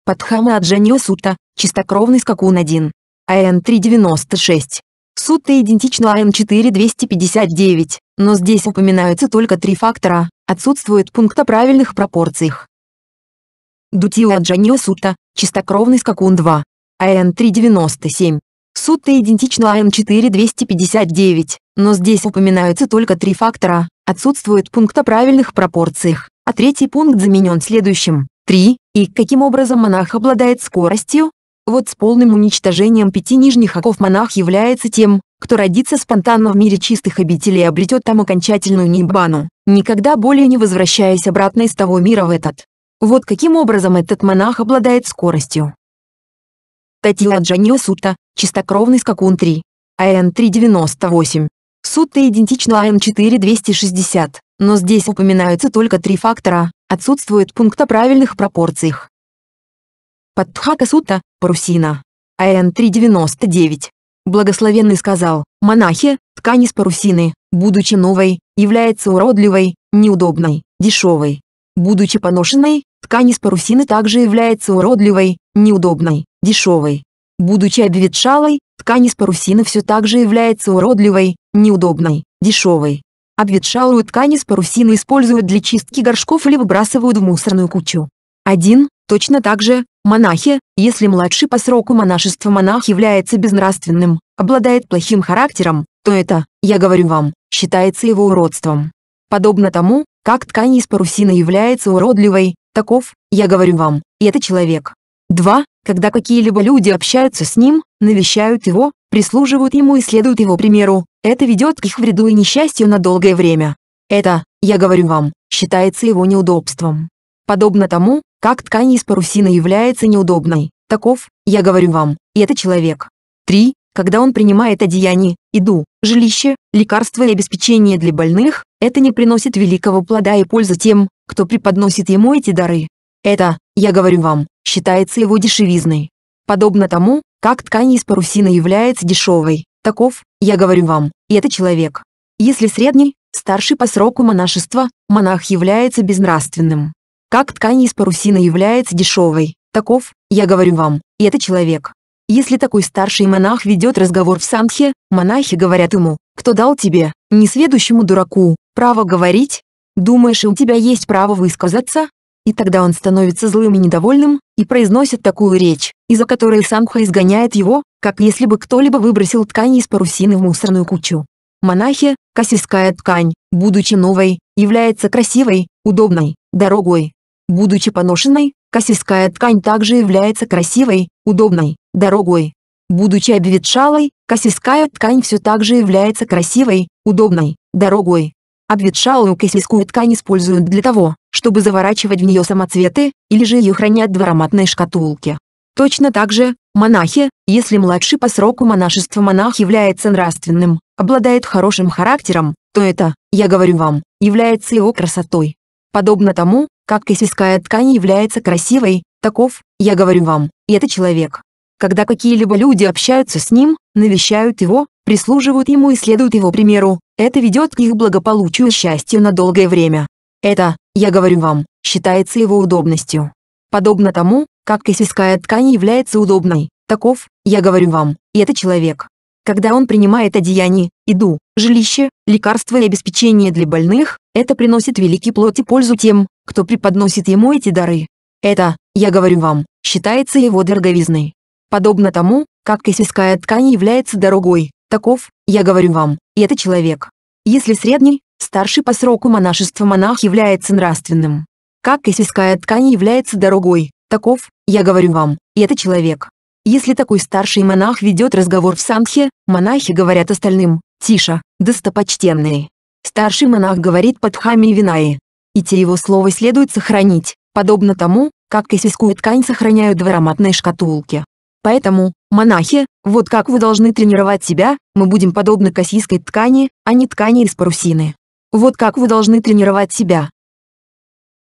[SPEAKER 1] Падхама Аджанио Сута, чистокровный скакун 1. АН 396. Сутта идентична АН 4259 но здесь упоминаются только три фактора, отсутствует пункт о правильных пропорциях. Дутио Джанио Сута, чистокровный скакун 2. АН-397. Сута идентично АН-4259, но здесь упоминаются только три фактора, отсутствует пункт о правильных пропорциях, а третий пункт заменен следующим. 3. И каким образом монах обладает скоростью? Вот с полным уничтожением пяти нижних оков монах является тем, кто родится спонтанно в мире чистых обителей и обретет там окончательную ниббану, никогда более не возвращаясь обратно из того мира в этот. Вот каким образом этот монах обладает скоростью. Татила Джанио Сутта, чистокровный скакун 3. АН 398. Сутта идентично АН 4260, но здесь упоминаются только три фактора, отсутствует пункт о правильных пропорциях. Патхака Сутта, Парусина. АН 399. Благословенный сказал, монахи, ткань из парусины, будучи новой, является уродливой, неудобной, дешевой. Будучи поношенной, ткань из парусины также является уродливой, неудобной, дешевой. Будучи обветшалой, ткань из парусины все так же является уродливой, неудобной, дешевой. Обветшалую ткань из парусины используют для чистки горшков или выбрасывают в мусорную кучу. 1. Точно так же, Монахи, если младший по сроку монашества монах является безнравственным, обладает плохим характером, то это, я говорю вам, считается его уродством. Подобно тому, как ткань из парусины является уродливой, таков, я говорю вам, и это человек. 2. Когда какие-либо люди общаются с ним, навещают его, прислуживают ему и следуют его примеру, это ведет к их вреду и несчастью на долгое время. Это, я говорю вам, считается его неудобством. Подобно тому, как ткань из парусина является неудобной. Таков, я говорю вам, и это человек. 3. Когда он принимает одеяние, еду, жилище, лекарства и обеспечение для больных, это не приносит великого плода и пользы тем, кто преподносит ему эти дары. Это, я говорю вам, считается его дешевизной. Подобно тому, как ткань из парусина является дешевой, таков, я говорю вам, и это человек. Если средний, старший по сроку монашества, монах является безнравственным. Как ткань из парусины является дешевой, таков, я говорю вам, и это человек. Если такой старший монах ведет разговор в Санхе, монахи говорят ему, кто дал тебе, несведущему дураку, право говорить? Думаешь, у тебя есть право высказаться? И тогда он становится злым и недовольным, и произносит такую речь, из-за которой Санха изгоняет его, как если бы кто-либо выбросил ткань из парусины в мусорную кучу. Монахи, кассийская ткань, будучи новой, является красивой, удобной, дорогой, Будучи поношенной, кассийская ткань также является красивой, удобной, дорогой. Будучи обветшалой, кассийская ткань все так же является красивой, удобной, дорогой. Обветшалую кассийскую ткань используют для того, чтобы заворачивать в нее самоцветы, или же ее хранят в ароматной шкатулке. Точно так же, монахи, если младший по сроку монашества монах является нравственным, обладает хорошим характером, то это, я говорю вам, является его красотой. Подобно тому, как кисийская ткань является красивой, таков, я говорю вам, и это человек. Когда какие-либо люди общаются с ним, навещают его, прислуживают ему и следуют его примеру, это ведет к их благополучию и счастью на долгое время. Это, я говорю вам, считается его удобностью. Подобно тому, как кисийская ткань является удобной, таков, я говорю вам, и это человек. Когда он принимает одеяние, еду, жилище, лекарства и обеспечение для больных, это приносит великий плод и пользу тем, кто преподносит ему эти дары. Это, я говорю вам, считается его дороговизной. Подобно тому, как косиская ткань является дорогой, таков, я говорю вам, и это человек. Если средний, старший по сроку монашества монах является нравственным. Как косиская ткань является дорогой, таков, я говорю вам, и это человек. Если такой старший монах ведет разговор в санхе, монахи говорят остальным, «Тише, достопочтенные». Старший монах говорит Падхами Винаи, и те его слова следует сохранить, подобно тому, как косиску ткань сохраняют в ароматной шкатулке. Поэтому, монахи, вот как вы должны тренировать себя, мы будем подобны косийской ткани, а не ткани из парусины. Вот как вы должны тренировать себя.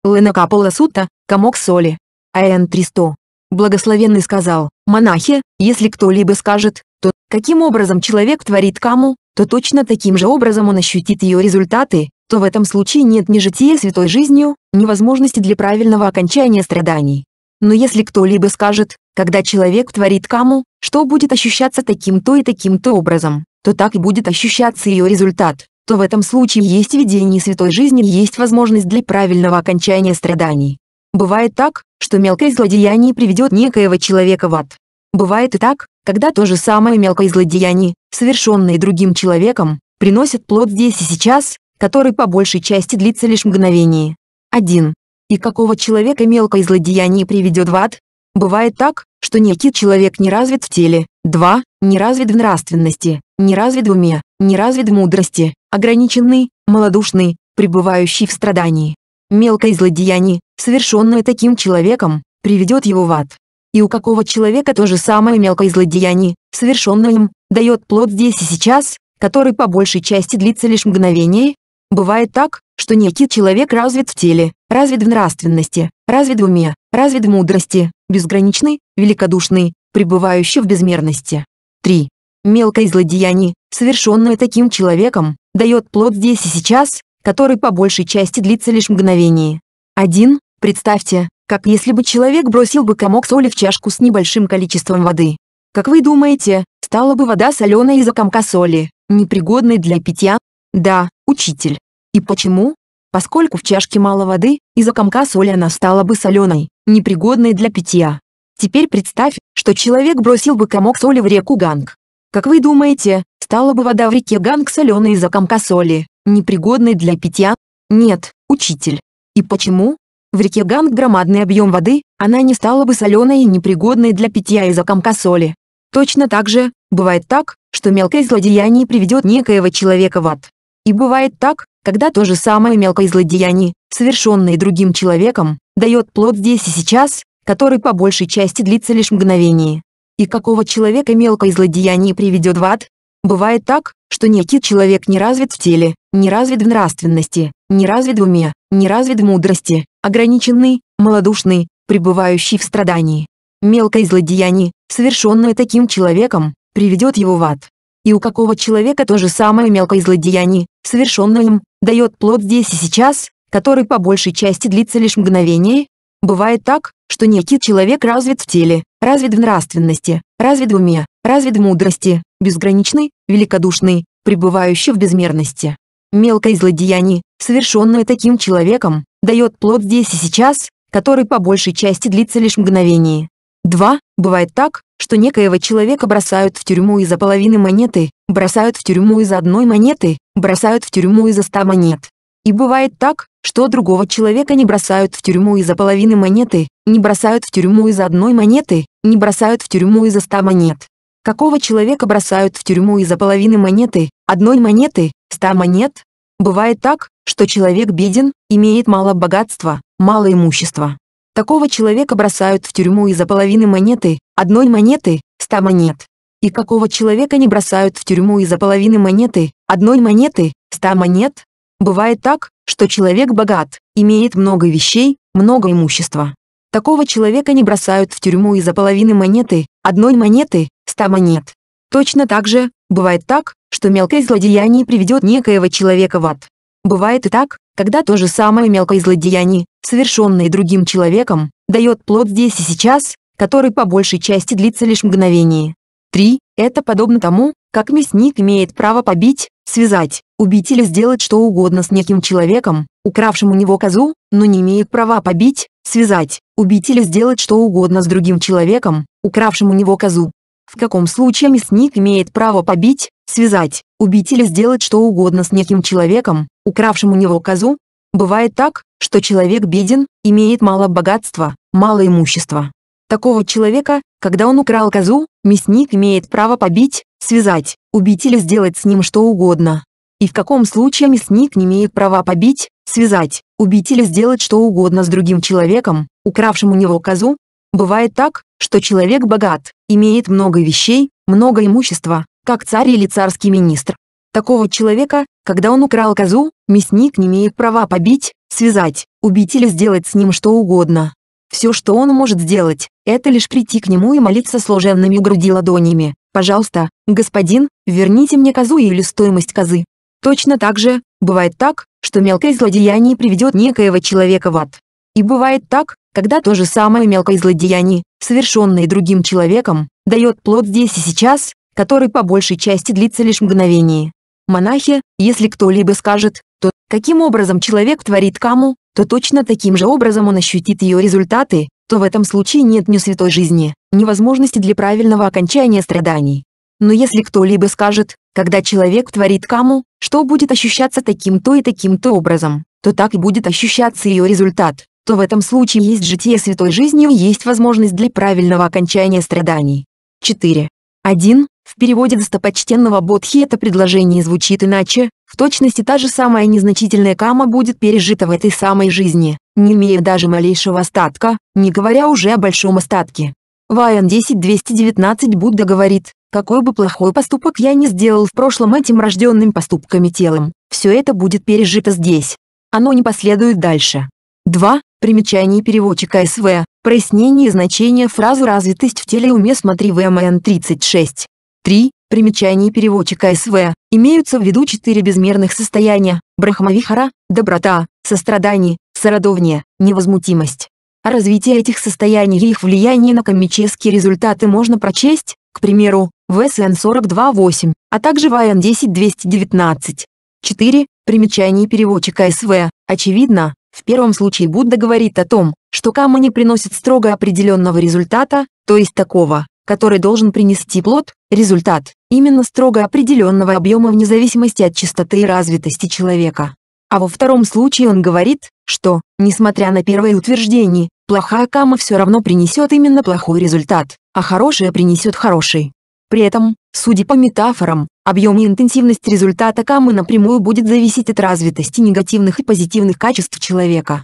[SPEAKER 1] Лена капала сута, комок соли. АН 300. Благословенный сказал, монахи, если кто-либо скажет, то, каким образом человек творит каму, то точно таким же образом он ощутит ее результаты, то в этом случае нет ни жития святой жизнью, ни возможности для правильного окончания страданий. Но если кто-либо скажет, когда человек творит каму, что будет ощущаться таким-то и таким-то образом, то так и будет ощущаться ее результат, то в этом случае есть видение святой жизни и есть возможность для правильного окончания страданий. Бывает так, что мелкое злодеяние приведет некоего человека в ад. Бывает и так, когда то же самое мелкое злодеяние, совершенное другим человеком, приносит плод здесь и сейчас, который по большей части длится лишь мгновение. 1. И какого человека мелкое злодеяние приведет в ад? Бывает так, что некий человек не развит в теле, 2. Не развит в нравственности, не развит в уме, не развит в мудрости, ограниченный, малодушный, пребывающий в страдании. Мелкое злодеяние, совершенное таким человеком, приведет его в ад. И у какого человека то же самое мелкое злодеяние, совершенное им, дает плод здесь и сейчас, который по большей части длится лишь мгновение, Бывает так, что некий человек развит в теле, развит в нравственности, развит в уме, развит в мудрости, безграничный, великодушный, пребывающий в безмерности. 3. Мелкое злодеяние, совершенное таким человеком, дает плод здесь и сейчас, который по большей части длится лишь мгновение. 1. Представьте, как если бы человек бросил бы комок соли в чашку с небольшим количеством воды. Как вы думаете, стала бы вода соленой из-за комка соли, непригодной для питья, да, учитель. И почему? Поскольку в чашке мало воды, из-за комка соли она стала бы соленой, непригодной для питья. Теперь представь, что человек бросил бы комок соли в реку Ганг. Как вы думаете, стала бы вода в реке Ганг соленой из-за комка соли, непригодной для питья? Нет, учитель. И почему? В реке Ганг громадный объем воды, она не стала бы соленой и непригодной для питья из-за комка соли. Точно так же, бывает так, что мелкое злодеяние приведет некоего человека в ад. И бывает так, когда то же самое мелкое злодеяние, совершенное другим человеком, дает плод здесь и сейчас, который по большей части длится лишь мгновение. И какого человека мелкое злодеяние приведет в ад? Бывает так, что некий человек не развит в теле, не развит в нравственности, не развит в уме, не развит в мудрости, ограниченный, малодушный, пребывающий в страдании. Мелкое злодеяние, совершенное таким человеком, приведет его в ад. И у какого человека то же самое мелкое злодеяние, совершенное им, дает плод здесь и сейчас, который по большей части длится лишь мгновение. Бывает так, что некий человек развит в теле, развит в нравственности, развит в уме, развит в мудрости, безграничный, великодушный, пребывающий в безмерности. Мелкое злодеяние, совершенное таким человеком, дает плод здесь и сейчас, который по большей части длится лишь мгновение. 2. Бывает так, что некоего человека бросают в тюрьму из-за половины монеты, бросают в тюрьму из-за одной монеты, бросают в тюрьму из-за ста монет. И бывает так, что другого человека не бросают в тюрьму из-за половины монеты, не бросают в тюрьму из-за одной монеты, не бросают в тюрьму из-за ста монет. Какого человека бросают в тюрьму из-за половины монеты, одной монеты, ста монет? Бывает так, что человек беден, имеет мало богатства, мало имущества. Такого человека бросают в тюрьму из-за половины монеты, одной монеты, ста монет. И какого человека не бросают в тюрьму из-за половины монеты, одной монеты, ста монет? Бывает так, что человек богат, имеет много вещей, много имущества. Такого человека не бросают в тюрьму из-за половины монеты, одной монеты, ста монет. Точно так же, бывает так, что мелкое злодеяние приведет некоего человека в ад. Бывает и так, когда то же самое мелкое злодеяние, совершенное другим человеком, дает плод здесь и сейчас, который по большей части длится лишь мгновение. 3. Это подобно тому, как мясник имеет право побить, связать, убить или сделать что угодно с неким человеком, укравшим у него козу, но не имеет права побить, связать, убить или сделать что угодно с другим человеком, укравшим у него козу. В каком случае мясник имеет право побить, связать, убить или сделать что угодно с неким человеком, укравшим у него козу, бывает так, что человек беден, имеет мало богатства, мало имущества. Такого человека, когда он украл козу, мясник имеет право побить, связать, убить или сделать с ним что угодно. И в каком случае мясник не имеет права побить, связать, убить или сделать что угодно с другим человеком, укравшим у него козу, бывает так, что человек богат, имеет много вещей, много имущества, как царь или царский министр, Такого человека, когда он украл козу, мясник не имеет права побить, связать, убить или сделать с ним что угодно. Все, что он может сделать, это лишь прийти к нему и молиться сложенными груди ладонями. «Пожалуйста, господин, верните мне козу или стоимость козы». Точно так же, бывает так, что мелкое злодеяние приведет некоего человека в ад. И бывает так, когда то же самое мелкое злодеяние, совершенное другим человеком, дает плод здесь и сейчас, который по большей части длится лишь мгновение. Монахи, если кто-либо скажет, то, каким образом человек творит каму, то точно таким же образом он ощутит ее результаты, то в этом случае нет ни святой жизни, ни возможности для правильного окончания страданий. Но если кто-либо скажет, когда человек творит каму, что будет ощущаться таким-то и таким-то образом, то так и будет ощущаться ее результат, то в этом случае есть житие святой жизни и есть возможность для правильного окончания страданий. 4. 1. В переводе достопочтенного Бодхи это предложение звучит иначе, в точности та же самая незначительная кама будет пережита в этой самой жизни, не имея даже малейшего остатка, не говоря уже о большом остатке. Ваян 10.219 Будда говорит, какой бы плохой поступок я ни сделал в прошлом этим рожденным поступками телом, все это будет пережито здесь. Оно не последует дальше. 2. Примечание переводчика СВ. Прояснение значения фразы «развитость в теле уме» смотри ВМН 36. 3. Примечание переводчика СВ. Имеются в виду четыре безмерных состояния – брахмавихара, доброта, сострадание, сородовнее, невозмутимость. О развитии этих состояний и их влиянии на комические результаты можно прочесть, к примеру, в СН 42.8, а также в АН 10.219. 4. Примечание переводчика СВ. Очевидно, в первом случае Будда говорит о том, что кама не приносит строго определенного результата, то есть такого, который должен принести плод, результат, именно строго определенного объема вне зависимости от чистоты и развитости человека. А во втором случае он говорит, что, несмотря на первое утверждение, плохая кама все равно принесет именно плохой результат, а хорошая принесет хороший. При этом, судя по метафорам, объем и интенсивность результата камы напрямую будет зависеть от развитости негативных и позитивных качеств человека.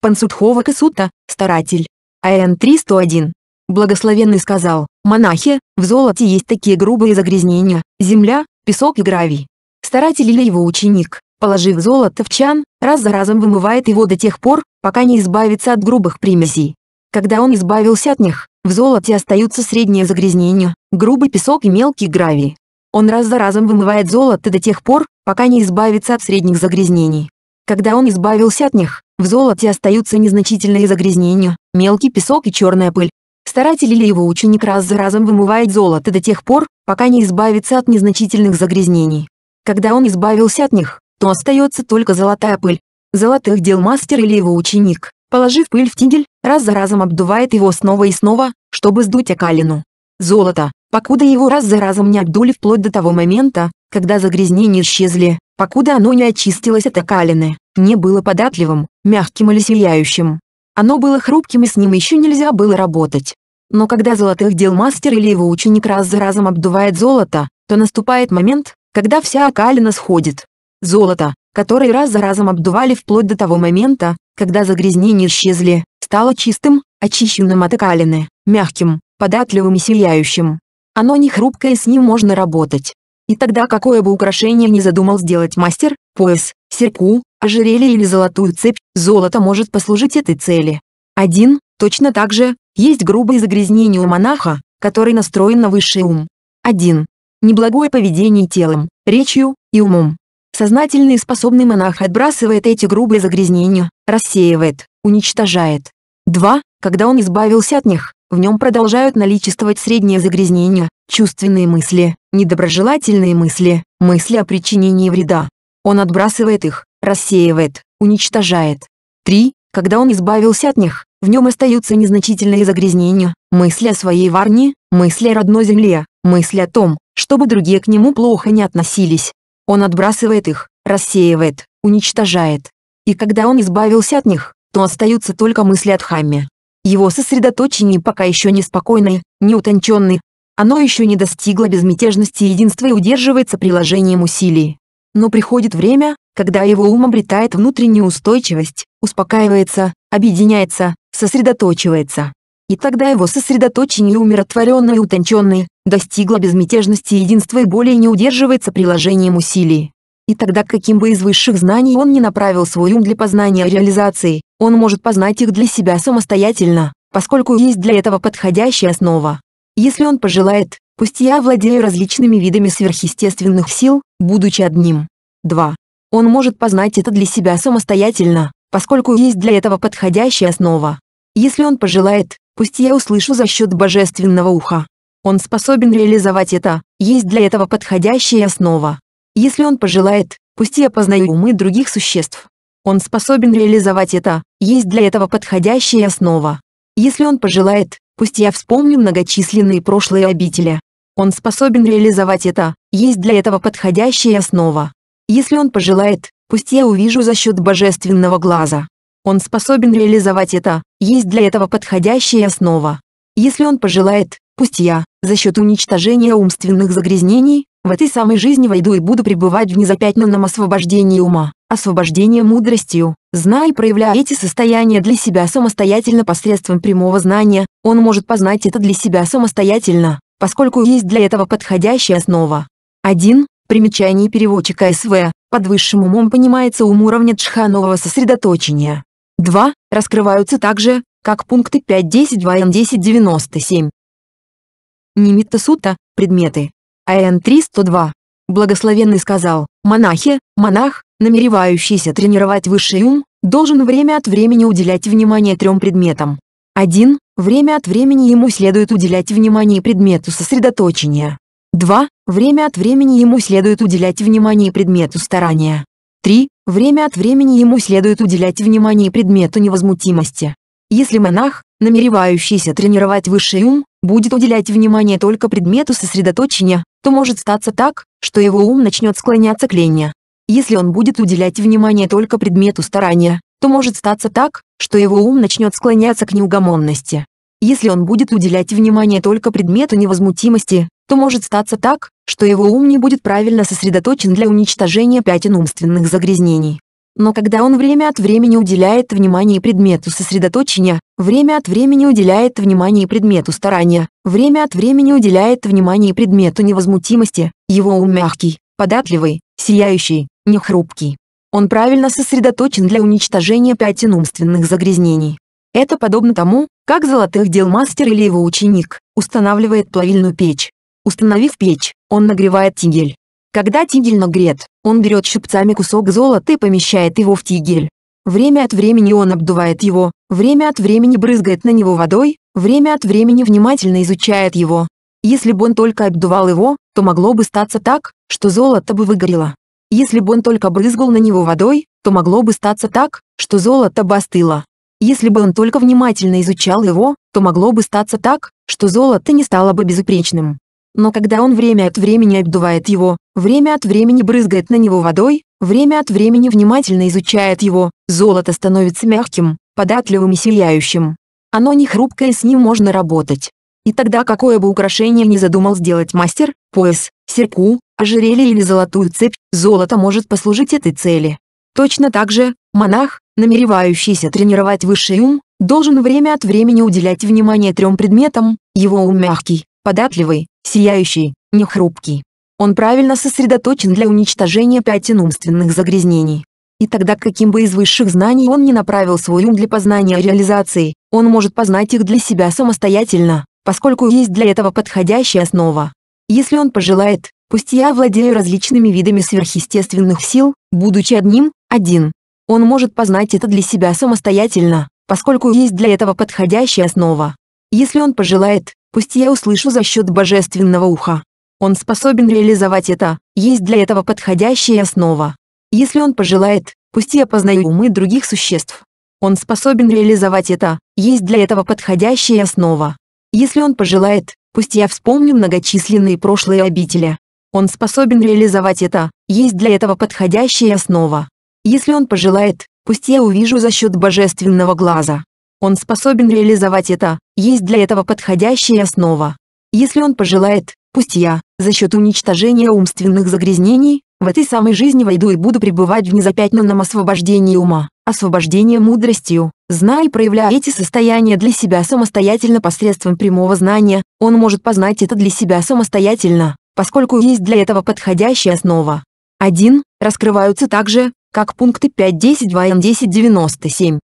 [SPEAKER 1] Пансудхова Касута, старатель. АН 301. Благословенный сказал, «Монахи, в золоте есть такие грубые загрязнения, земля, песок и гравий». Старатель или его ученик, положив золото в чан, раз за разом вымывает его до тех пор, пока не избавится от грубых примесей. Когда он избавился от них, в золоте остаются средние загрязнения, грубый песок и мелкий гравий. Он раз за разом вымывает золото до тех пор, пока не избавится от средних загрязнений. Когда он избавился от них, в золоте остаются незначительные загрязнения, мелкий песок и черная пыль. Старатель или его ученик раз за разом вымывает золото до тех пор, пока не избавится от незначительных загрязнений. Когда он избавился от них, то остается только золотая пыль. Золотых дел мастер или его ученик, положив пыль в тигель, раз за разом обдувает его снова и снова, чтобы сдуть окалину. Золото, покуда его раз за разом не обдули вплоть до того момента, когда загрязнения исчезли, покуда оно не очистилось от окалины, не было податливым, мягким или сияющим. Оно было хрупким и с ним еще нельзя было работать. Но когда золотых дел мастер или его ученик раз за разом обдувает золото, то наступает момент, когда вся окалина сходит. Золото, которое раз за разом обдували вплоть до того момента, когда загрязнения исчезли, стало чистым, очищенным от окалины, мягким, податливым и сияющим. Оно не хрупкое и с ним можно работать. И тогда какое бы украшение ни задумал сделать мастер, пояс, серку, ожерелье или золотую цепь, золото может послужить этой цели. Один, точно так же, есть грубое загрязнение у монаха, который настроен на высший ум. 1. Неблагое поведение телом, речью и умом. Сознательный и способный монах отбрасывает эти грубые загрязнения, рассеивает, уничтожает. 2. Когда он избавился от них, в нем продолжают наличествовать средние загрязнения, чувственные мысли, недоброжелательные мысли, мысли о причинении вреда. Он отбрасывает их, рассеивает, уничтожает. 3. Когда он избавился от них, в нем остаются незначительные загрязнения, мысли о своей варне, мысли о родной земле, мысли о том, чтобы другие к нему плохо не относились. Он отбрасывает их, рассеивает, уничтожает. И когда он избавился от них, то остаются только мысли от Хамми. Его сосредоточение пока еще неспокойное, неутонченное. Оно еще не достигло безмятежности и единства и удерживается приложением усилий. Но приходит время, когда его ум обретает внутреннюю устойчивость, успокаивается, объединяется, сосредоточивается. И тогда его сосредоточение умиротворенное и утонченное, достигло безмятежности и единства и более не удерживается приложением усилий. И тогда каким бы из высших знаний он ни направил свой ум для познания и реализации, он может познать их для себя самостоятельно, поскольку есть для этого подходящая основа. Если он пожелает, пусть я владею различными видами сверхъестественных сил, будучи одним. 2. Он может познать это для себя самостоятельно, поскольку есть для этого подходящая основа. Если он пожелает, пусть я услышу за счет божественного уха. Он способен реализовать это, есть для этого подходящая основа. Если он пожелает, пусть я познаю умы других существ. Он способен реализовать это, есть для этого подходящая основа. Если он пожелает, пусть я вспомню многочисленные прошлые обители. Он способен реализовать это, есть для этого подходящая основа. Если он пожелает, пусть я увижу за счет божественного глаза он способен реализовать это, есть для этого подходящая основа. Если он пожелает, пусть я, за счет уничтожения умственных загрязнений, в этой самой жизни войду и буду пребывать в незапятнанном освобождении ума, освобождении мудростью, зная и проявляя эти состояния для себя самостоятельно посредством прямого знания, он может познать это для себя самостоятельно, поскольку есть для этого подходящая основа. 1. Примечание переводчика СВ. Под высшим умом понимается ум уровня джханового сосредоточения. 2 раскрываются также, как пункты 5.10 в АН-1097. Нимитта сута, предметы. АН-302. Благословенный сказал, монахи, монах, намеревающийся тренировать высший ум, должен время от времени уделять внимание трем предметам. 1. Время от времени ему следует уделять внимание предмету сосредоточения. 2. Время от времени ему следует уделять внимание предмету старания. 3. Время от времени ему следует уделять внимание предмету невозмутимости. Если монах, намеревающийся тренировать высший ум, будет уделять внимание только предмету сосредоточения, то может статься так, что его ум начнет склоняться к лени. Если он будет уделять внимание только предмету старания, то может статься так, что его ум начнет склоняться к неугомонности. Если он будет уделять внимание только предмету невозмутимости, то может статься так, что его ум не будет правильно сосредоточен для уничтожения пятен умственных загрязнений. Но когда он время от времени уделяет внимание предмету сосредоточения, время от времени уделяет внимание предмету старания, время от времени уделяет внимание предмету невозмутимости, его ум мягкий, податливый, сияющий, нехрупкий. Он правильно сосредоточен для уничтожения пятен умственных загрязнений. Это подобно тому, как золотых дел мастер или его ученик устанавливает плавильную печь. Установив печь, он нагревает тигель. Когда тигель нагрет, он берет щипцами кусок золота и помещает его в тигель. Время от времени он обдувает его, время от времени брызгает на него водой, время от времени внимательно изучает его. Если бы он только обдувал его, то могло бы статься так, что золото бы выгорело. Если бы он только брызгал на него водой, то могло бы статься так, что золото бы остыло. Если бы он только внимательно изучал его, то могло бы статься так, что золото не стало бы безупречным. Но когда он время от времени обдувает его, время от времени брызгает на него водой, время от времени внимательно изучает его, золото становится мягким, податливым и сияющим. Оно не хрупкое, с ним можно работать. И тогда какое бы украшение ни задумал сделать мастер, пояс, серку, ожерелье или золотую цепь, золото может послужить этой цели. Точно так же, монах, намеревающийся тренировать высший ум, должен время от времени уделять внимание трем предметам, его ум мягкий, податливый, сияющий, нехрупкий. Он правильно сосредоточен для уничтожения пятен умственных загрязнений. И тогда каким бы из высших знаний он ни направил свой ум для познания реализации, он может познать их для себя самостоятельно, поскольку есть для этого подходящая основа. Если он пожелает, пусть я владею различными видами сверхъестественных сил, будучи одним, один, он может познать это для себя самостоятельно, поскольку есть для этого подходящая основа. Если он пожелает, пусть я услышу за счет божественного уха. Он способен реализовать это, есть для этого подходящая основа. Если он пожелает, пусть я познаю умы других существ. Он способен реализовать это, есть для этого подходящая основа. Если он пожелает, пусть я вспомню многочисленные прошлые обители. Он способен реализовать это, есть для этого подходящая основа. Если он пожелает, пусть я увижу за счет божественного глаза. Он способен реализовать это, есть для этого подходящая основа. Если он пожелает, пусть я, за счет уничтожения умственных загрязнений, в этой самой жизни войду и буду пребывать в незапятнанном освобождении ума, освобождении мудростью, зная и проявляя эти состояния для себя самостоятельно посредством прямого знания, он может познать это для себя самостоятельно, поскольку есть для этого подходящая основа. 1. Раскрываются также, как пункты 5.10 ВАМ 10.97.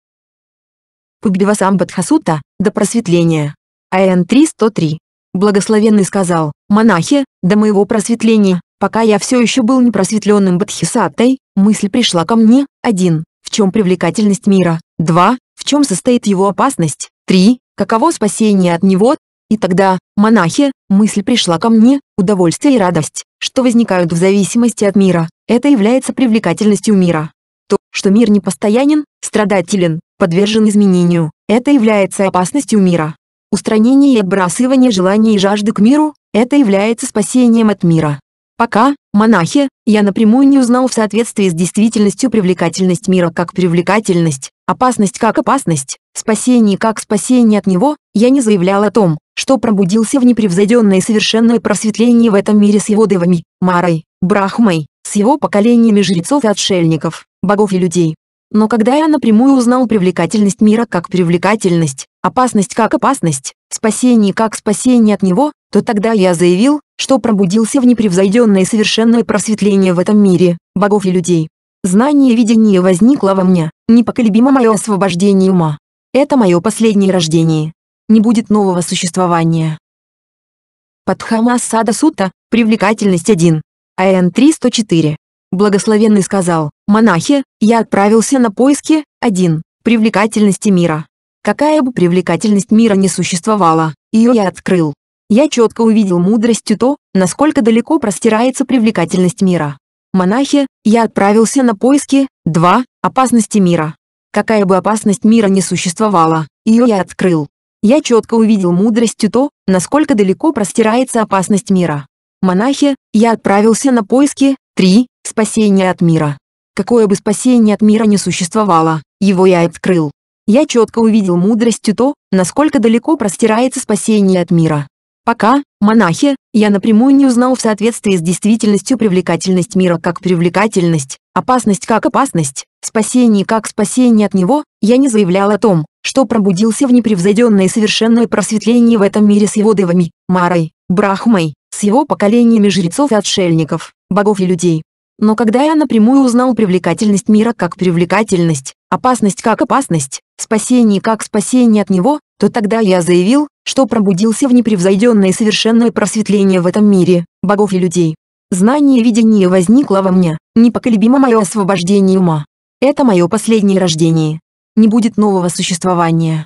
[SPEAKER 1] Пугбивасам Бадхасута, до просветления. АН 3.103. Благословенный сказал, монахи, до моего просветления, пока я все еще был непросветленным Бадхисатой, мысль пришла ко мне, 1. В чем привлекательность мира? 2. В чем состоит его опасность? 3. Каково спасение от него? И тогда, монахи, мысль пришла ко мне, удовольствие и радость, что возникают в зависимости от мира, это является привлекательностью мира. То, что мир непостоянен, страдателен, подвержен изменению, это является опасностью мира. Устранение и отбрасывание желаний и жажды к миру – это является спасением от мира. Пока, монахи, я напрямую не узнал в соответствии с действительностью привлекательность мира как привлекательность, опасность как опасность, спасение как спасение от него, я не заявлял о том, что пробудился в непревзойденное совершенное просветление в этом мире с его девами, Марой, Брахмой, его поколениями жрецов и отшельников, богов и людей. Но когда я напрямую узнал привлекательность мира как привлекательность, опасность как опасность, спасение как спасение от него, то тогда я заявил, что пробудился в непревзойденное и совершенное просветление в этом мире, богов и людей. Знание и видение возникло во мне, непоколебимо мое освобождение ума. Это мое последнее рождение. Не будет нового существования. Падхама Сада Сута, привлекательность 1, АН 304. Благословенный сказал, «Монахи, я отправился на поиски, один, привлекательности мира. Какая бы привлекательность мира не существовала, ее я открыл. Я четко увидел мудростью то, насколько далеко простирается привлекательность мира. Монахи, я отправился на поиски, два опасности мира. Какая бы опасность мира не существовала, ее я открыл. Я четко увидел мудростью то, насколько далеко простирается опасность мира монахи, я отправился на поиски, 3. спасения от мира. Какое бы спасение от мира не существовало, его я открыл. Я четко увидел мудростью то, насколько далеко простирается спасение от мира. Пока, монахи, я напрямую не узнал в соответствии с действительностью привлекательность мира как привлекательность, опасность как опасность, спасение как спасение от него, я не заявлял о том, что пробудился в непревзойденное совершенное просветление в этом мире с его девами, Марой, Брахмой, с его поколениями жрецов и отшельников, богов и людей. Но когда я напрямую узнал привлекательность мира как привлекательность, опасность как опасность, спасение как спасение от него, то тогда я заявил, что пробудился в непревзойденное совершенное просветление в этом мире, богов и людей. Знание и видение возникло во мне, непоколебимо мое освобождение ума. Это мое последнее рождение. Не будет нового существования.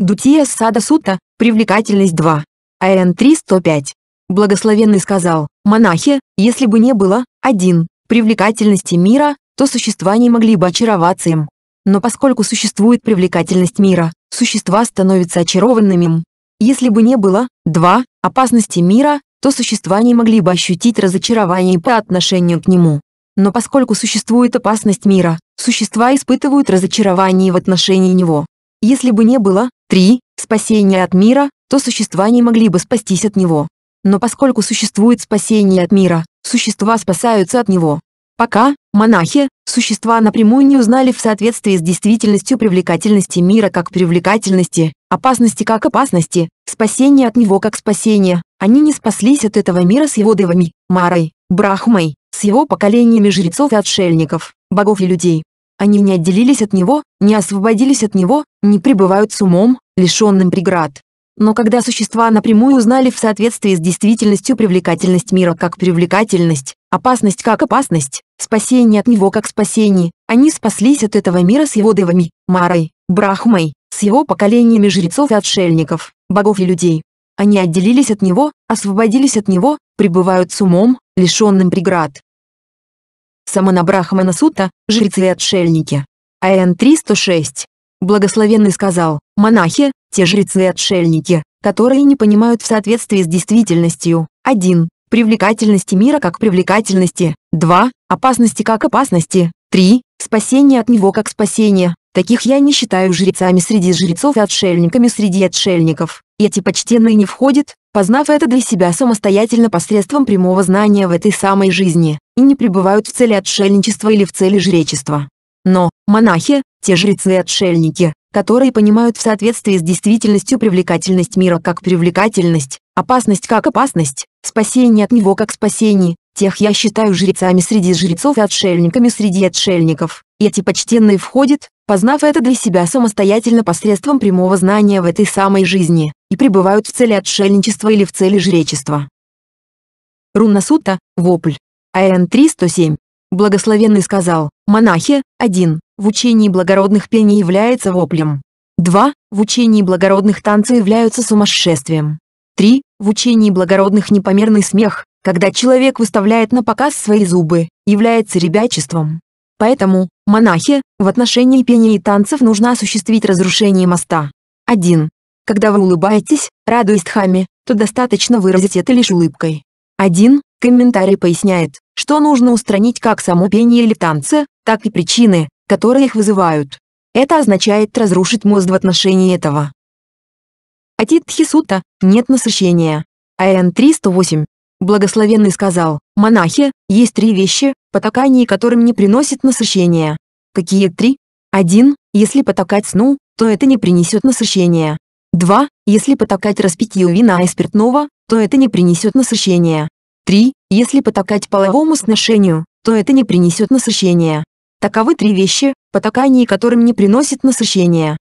[SPEAKER 1] Дутия Сада Сута, привлекательность 2. АН 305. Благословенный сказал, «Монахи, если бы не было, один, привлекательности мира, то существа не могли бы очароваться им. Но поскольку существует привлекательность мира, существа становятся очарованными им. Если бы не было, два, опасности мира, то существа не могли бы ощутить разочарование по отношению к нему. Но поскольку существует опасность мира, существа испытывают разочарование в отношении него. Если бы не было, три, спасения от мира, то существа не могли бы спастись от него. Но поскольку существует спасение от мира, существа спасаются от него. Пока, монахи, существа напрямую не узнали в соответствии с действительностью привлекательности мира как привлекательности, опасности как опасности, спасения от него как спасения, они не спаслись от этого мира с его девами, Марой, Брахмой, с его поколениями жрецов и отшельников, богов и людей. Они не отделились от него, не освободились от него, не пребывают с умом, лишенным преград. Но когда существа напрямую узнали в соответствии с действительностью привлекательность мира как привлекательность, опасность как опасность, спасение от него как спасение, они спаслись от этого мира с его девами, Марой, Брахмой, с его поколениями жрецов и отшельников, богов и людей. Они отделились от него, освободились от него, пребывают с умом, лишенным преград. Самана Брахмана Сута, жрецы и отшельники. АН 306. Благословенный сказал, монахи, те жрецы и отшельники, которые не понимают в соответствии с действительностью. 1. Привлекательности мира как привлекательности. 2. Опасности как опасности. 3. Спасение от него как спасение. Таких я не считаю жрецами среди жрецов и отшельниками среди отшельников. Эти почтенные не входят, познав это для себя самостоятельно посредством прямого знания в этой самой жизни, и не пребывают в цели отшельничества или в цели жречества. Но, монахи, те жрецы-отшельники, и которые понимают в соответствии с действительностью привлекательность мира как привлекательность, опасность как опасность, спасение от него как спасение, тех я считаю жрецами среди жрецов и отшельниками среди отшельников. Эти почтенные входят, познав это для себя самостоятельно посредством прямого знания в этой самой жизни, и пребывают в цели отшельничества или в цели жречества. Рунна Сутта, Вопль. АН 307. Благословенный сказал, монахи, 1. В учении благородных пение является воплем. 2. В учении благородных танцы являются сумасшествием. 3. В учении благородных непомерный смех, когда человек выставляет на показ свои зубы, является ребячеством. Поэтому, монахи, в отношении пения и танцев нужно осуществить разрушение моста. 1. Когда вы улыбаетесь, радуясь дхами, то достаточно выразить это лишь улыбкой. 1. Комментарий поясняет, что нужно устранить как само пение или танцы, так и причины, которые их вызывают. Это означает разрушить мозг в отношении этого. Атитхи Сута «Нет насыщения». АН 308. Благословенный сказал, монахи, есть три вещи, потакание которым не приносит насыщения. Какие три? Один, Если потакать сну, то это не принесет насыщения. Два, Если потакать распитию вина и спиртного, то это не принесет насыщения. 3. Если потакать половому сношению, то это не принесет насыщения. Таковы три вещи, потакание которым не приносит насыщения.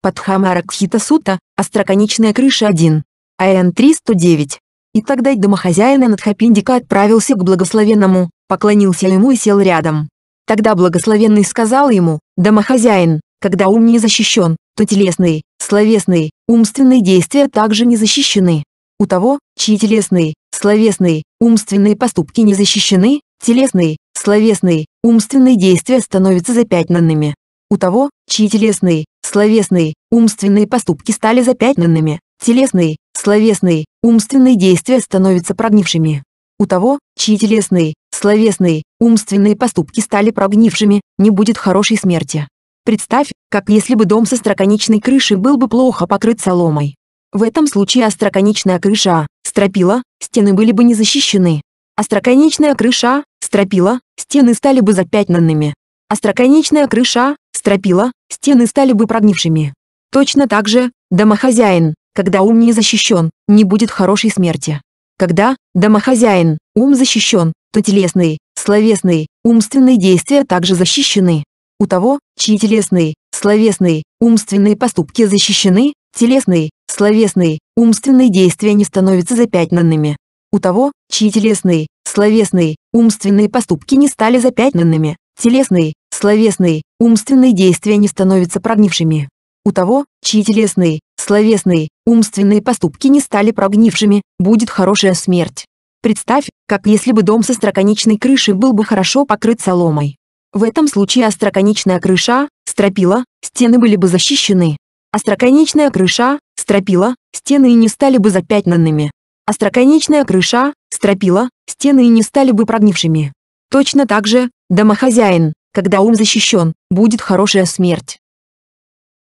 [SPEAKER 1] Падхамаракхита Сута, остроконечная крыша 1. АН 309. И тогда домохозяин Анатхапиндика отправился к благословенному, поклонился ему и сел рядом. Тогда благословенный сказал ему, «Домохозяин, когда ум не защищен, то телесные, словесные, умственные действия также не защищены. У того, чьи телесные, словесные, умственные поступки не защищены, телесные, словесные, умственные действия становятся запятнанными. У того, чьи телесные, словесные, умственные поступки стали запятнанными, телесные, словесные, умственные действия становятся прогнившими. У того, чьи телесные, словесные, умственные поступки стали прогнившими, не будет хорошей смерти. Представь, как если бы дом со строконечной крышей был бы плохо покрыт соломой. В этом случае остроконечная крыша, стропила, стены были бы не защищены. Остроконечная крыша, стропила, стены стали бы запятнанными. Остроконечная крыша, стропила, стены стали бы прогнившими. Точно так же, домохозяин, когда ум не защищен, не будет хорошей смерти. Когда, домохозяин, ум защищен, то телесные, словесные, умственные действия также защищены. У того, чьи телесные, словесные, умственные поступки защищены, телесные, словесные, умственные действия не становятся запятнанными. У того, чьи телесные, словесные, умственные поступки не стали запятнанными, телесные, словесные, умственные действия не становятся прогнившими. У того, чьи телесные, словесные, умственные поступки не стали прогнившими, будет хорошая смерть. Представь, как если бы дом со строконечной крышей был бы хорошо покрыт соломой. В этом случае остроконечная крыша, стропила, стены были бы защищены, Остроконечная крыша, стропила, стены и не стали бы запятнанными. Остроконечная крыша, стропила, стены и не стали бы прогнившими. Точно так же, домохозяин, когда ум защищен, будет хорошая смерть.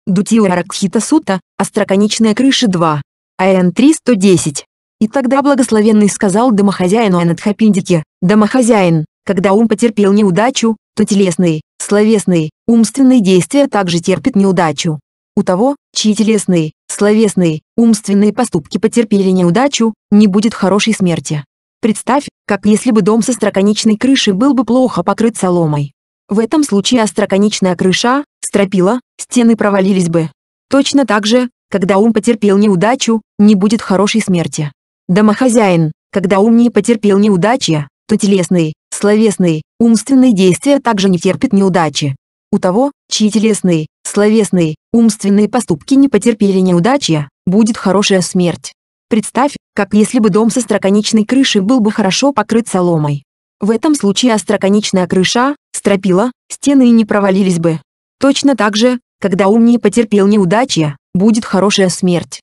[SPEAKER 1] Дутио Ракхита Сута, остроконечная крыша 2, АН 310. И тогда благословенный сказал домохозяину Анадхапиндике, «Домохозяин, когда ум потерпел неудачу, то телесные, словесные, умственные действия также терпят неудачу. У того, чьи телесные, словесные, умственные поступки потерпели неудачу, не будет хорошей смерти. Представь, как если бы дом со остроконечной крышей был бы плохо покрыт соломой. В этом случае остроконечная крыша, стропила, стены провалились бы. Точно так же, когда ум потерпел неудачу, не будет хорошей смерти. Домохозяин, когда ум не потерпел неудачи, то телесные, словесные, умственные действия также не терпят неудачи. У того, чьи телесные, словесные, умственные поступки не потерпели неудачи, будет хорошая смерть. Представь, как если бы дом со строконечной крышей был бы хорошо покрыт соломой. В этом случае остроконечная крыша, стропила, стены не провалились бы. Точно так же, когда ум не потерпел неудачи, будет хорошая смерть.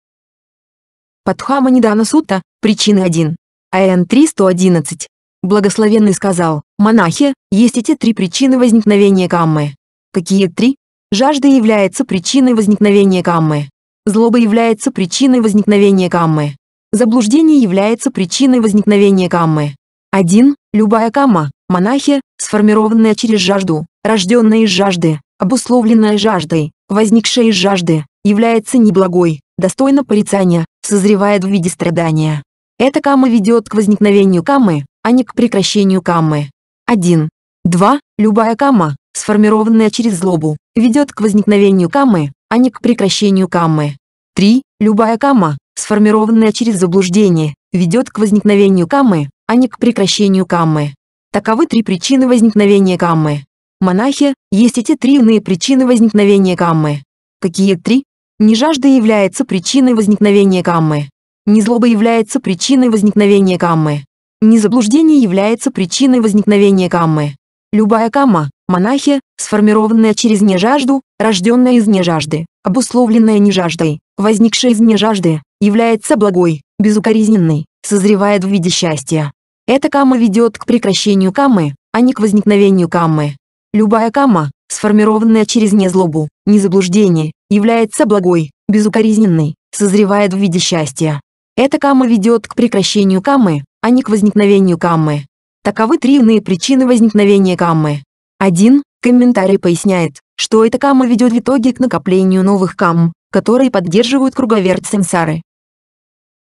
[SPEAKER 1] Патхама Нидана сутта. Причины 1. АН 311. Благословенный сказал, монахи, есть эти три причины возникновения каммы. Какие три? Жажда является причиной возникновения каммы. Злоба является причиной возникновения каммы. Заблуждение является причиной возникновения каммы. 1. Любая камма, монахи, сформированная через жажду, рожденная из жажды, обусловленная жаждой, возникшая из жажды, является неблагой, достойна порицания, созревает в виде страдания. Эта камма ведет к возникновению каммы, а не к прекращению каммы. 1. 2. Любая камма, сформированная через злобу, ведет к возникновению каммы, а не к прекращению каммы. 3. Любая камма, сформированная через заблуждение, ведет к возникновению каммы, а не к прекращению каммы. Таковы три причины возникновения каммы. Монахи, есть эти три иные причины возникновения каммы. Какие три? Нежажда является причиной возникновения каммы. Незлоба является причиной возникновения каммы. Незаблуждение является причиной возникновения каммы. Любая камма, Монахи, сформированная через нежажду, рожденная из нежажды, обусловленная нежаждой, возникшая из нежажды, является благой, безукоризненной, созревает в виде счастья. Эта кама ведет к прекращению камы, а не к возникновению камы. Любая кама, сформированная через незлобу, незаблуждение, является благой, безукоризненной, созревает в виде счастья. Эта кама ведет к прекращению камы, а не к возникновению камы. Таковы три иные причины возникновения камы. Один комментарий поясняет, что эта камма ведет в итоге к накоплению новых камм, которые поддерживают круговерть сенсары.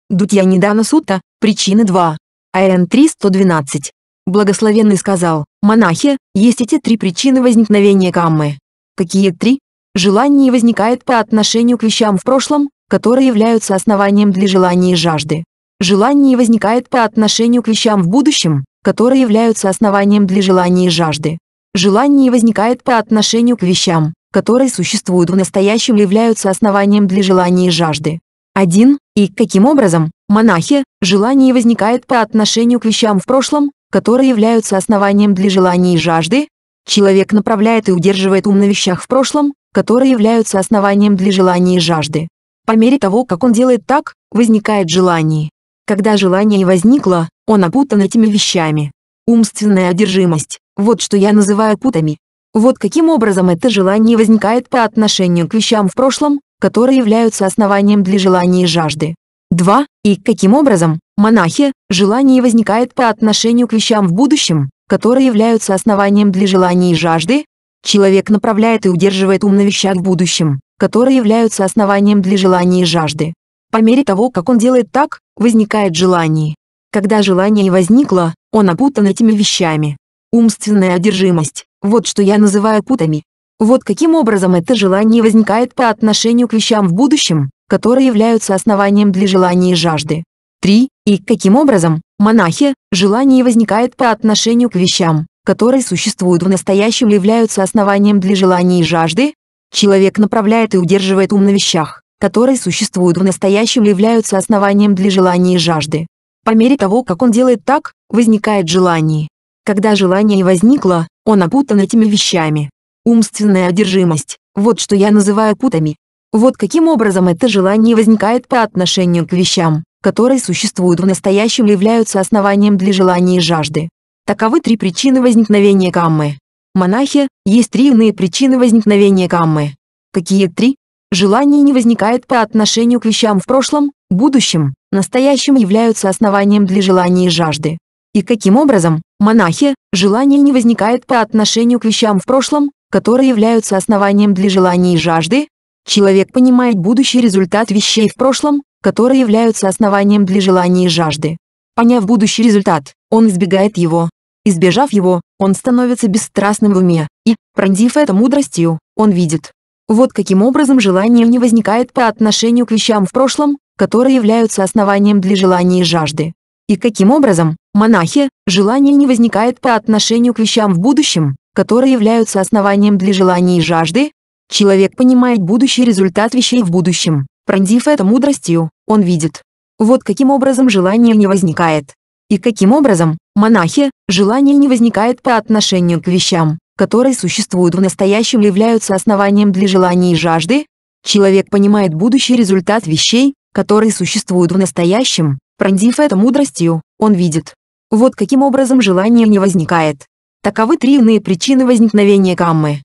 [SPEAKER 1] Дутья Нидана Сута, причины 2. АН 312. Благословенный сказал, монахи, есть эти три причины возникновения каммы. Какие три? Желание возникает по отношению к вещам в прошлом, которые являются основанием для желания и жажды. Желание возникает по отношению к вещам в будущем, которые являются основанием для желания и жажды. Желание возникает по отношению к вещам, которые существуют в настоящем и являются основанием для желания и жажды. 1. И каким образом, монахи, желание возникает по отношению к вещам в прошлом, которые являются основанием для желания и жажды? Человек направляет и удерживает ум на вещах в прошлом, которые являются основанием для желания и жажды. По мере того, как он делает так, возникает желание. Когда желание возникло, он опутан этими вещами. Умственная одержимость. Вот что я называю путами. Вот каким образом это желание возникает по отношению к вещам в прошлом, которые являются основанием для желания и жажды. 2. И каким образом, монахи, желание возникает по отношению к вещам в будущем, которые являются основанием для желания и жажды? Человек направляет и удерживает ум на вещах в будущем, которые являются основанием для желания и жажды. По мере того, как он делает так, возникает желание. Когда желание и возникло, он опутан этими вещами. Умственная одержимость – вот что я называю путами. Вот каким образом это желание возникает по отношению к вещам в будущем, которые являются основанием для желания и жажды. 3. И каким образом, монахи, желание возникает по отношению к вещам, которые существуют в настоящем и являются основанием для желания и жажды? Человек направляет и удерживает ум на вещах, которые существуют в настоящем и являются основанием для желания и жажды. По мере того, как он делает так, возникает желание, когда желание и возникло, он опутан этими вещами. Умственная одержимость, вот что я называю путами. Вот каким образом это желание возникает по отношению к вещам, которые существуют в настоящем и являются основанием для желания и жажды. Таковы три причины возникновения каммы. Монахи, есть три иные причины возникновения каммы. Какие три? Желание не возникает по отношению к вещам в прошлом, будущем, настоящем являются основанием для желания и жажды и каким образом, монахи, желание не возникает по отношению к вещам в прошлом, которые являются основанием для желаний и жажды. Человек понимает будущий результат вещей в прошлом, которые являются основанием для желаний и жажды. Поняв будущий результат, он избегает его. Избежав его, он становится бесстрастным в уме, и, пронзив это мудростью, он видит. Вот каким образом желание не возникает по отношению к вещам в прошлом, которые являются основанием для желаний и жажды и каким образом, монахи, желание не возникает по отношению к вещам в будущем, которые являются основанием для желаний и жажды. Человек понимает будущий результат вещей в будущем, пронзив это мудростью, он видит. Вот каким образом желание не возникает. И каким образом, монахи, желание не возникает по отношению к вещам, которые существуют в настоящем и являются основанием для желаний и жажды. Человек понимает будущий результат вещей, которые существуют в настоящем, Пронзив это мудростью, он видит. Вот каким образом желание не возникает. Таковы три иные причины возникновения каммы.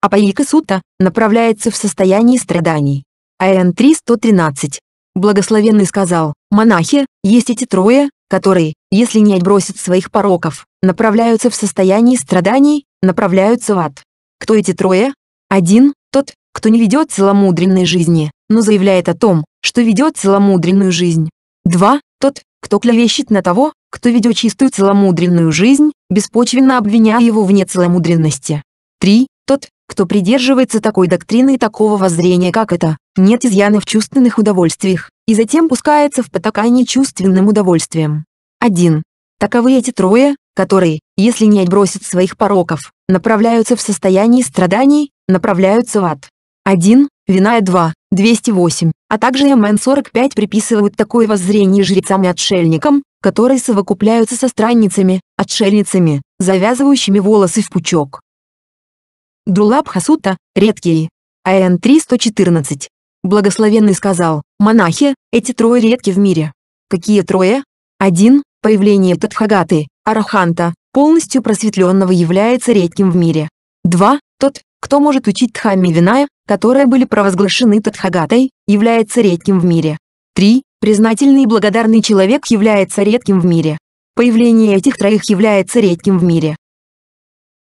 [SPEAKER 1] Апаика Сута направляется в состоянии страданий. АН 313. Благословенный сказал, монахи, есть эти трое, которые, если не отбросят своих пороков, направляются в состоянии страданий, направляются в ад. Кто эти трое? Один, тот, кто не ведет целомудренной жизни, но заявляет о том, что ведет целомудренную жизнь. 2. Тот, кто клевещет на того, кто ведет чистую целомудренную жизнь, беспочвенно обвиняя его в нецеломудренности. 3. Тот, кто придерживается такой доктрины и такого воззрения, как это, нет изъяна в чувственных удовольствиях, и затем пускается в потакание чувственным удовольствием. 1. Таковы эти трое, которые, если не отбросят своих пороков, направляются в состоянии страданий, направляются в ад. 1. Виная 2, 208, а также МН-45 приписывают такое воззрение жрецам и отшельникам, которые совокупляются со странницами, отшельницами, завязывающими волосы в пучок. Дулаб Хасута, редкие. АН-314. Благословенный сказал, монахи, эти трое редки в мире. Какие трое? Один, Появление Тадхагаты, Араханта, полностью просветленного является редким в мире. Два, Тот, кто может учить тхами Виная, которые были провозглашены Тадхагатой, является редким в мире. 3. Признательный и благодарный человек является редким в мире. Появление этих троих является редким в мире.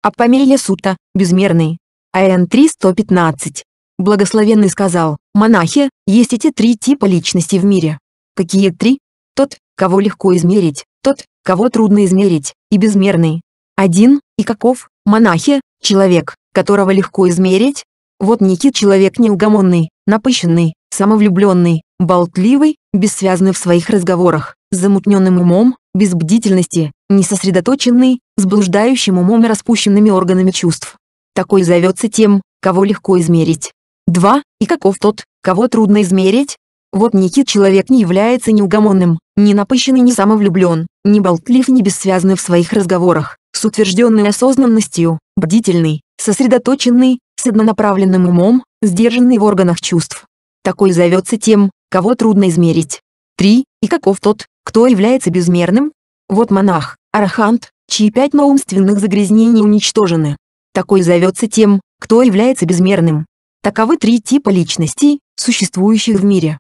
[SPEAKER 1] Апамея Сута, безмерный. АН 3.115. Благословенный сказал, монахи, есть эти три типа личности в мире. Какие три? Тот, кого легко измерить, тот, кого трудно измерить, и безмерный. Один, и каков, монахи, человек, которого легко измерить? Вот Никит человек неугомонный, напыщенный, самовлюбленный, болтливый, бессвязный в своих разговорах, замутненным умом, без бдительности, несосредоточенный, с блуждающим умом и распущенными органами чувств. Такой зовется тем, кого легко измерить. 2. И каков тот, кого трудно измерить? Вот Никит человек не является неугомонным, не напыщенный, не самовлюблен, не болтлив, не бессвязный в своих разговорах, с утвержденной осознанностью, бдительный, сосредоточенный, с однонаправленным умом, сдержанный в органах чувств. Такой зовется тем, кого трудно измерить. 3. И каков тот, кто является безмерным? Вот монах, арахант, чьи пять умственных загрязнений уничтожены. Такой зовется тем, кто является безмерным. Таковы три типа личностей, существующих в мире.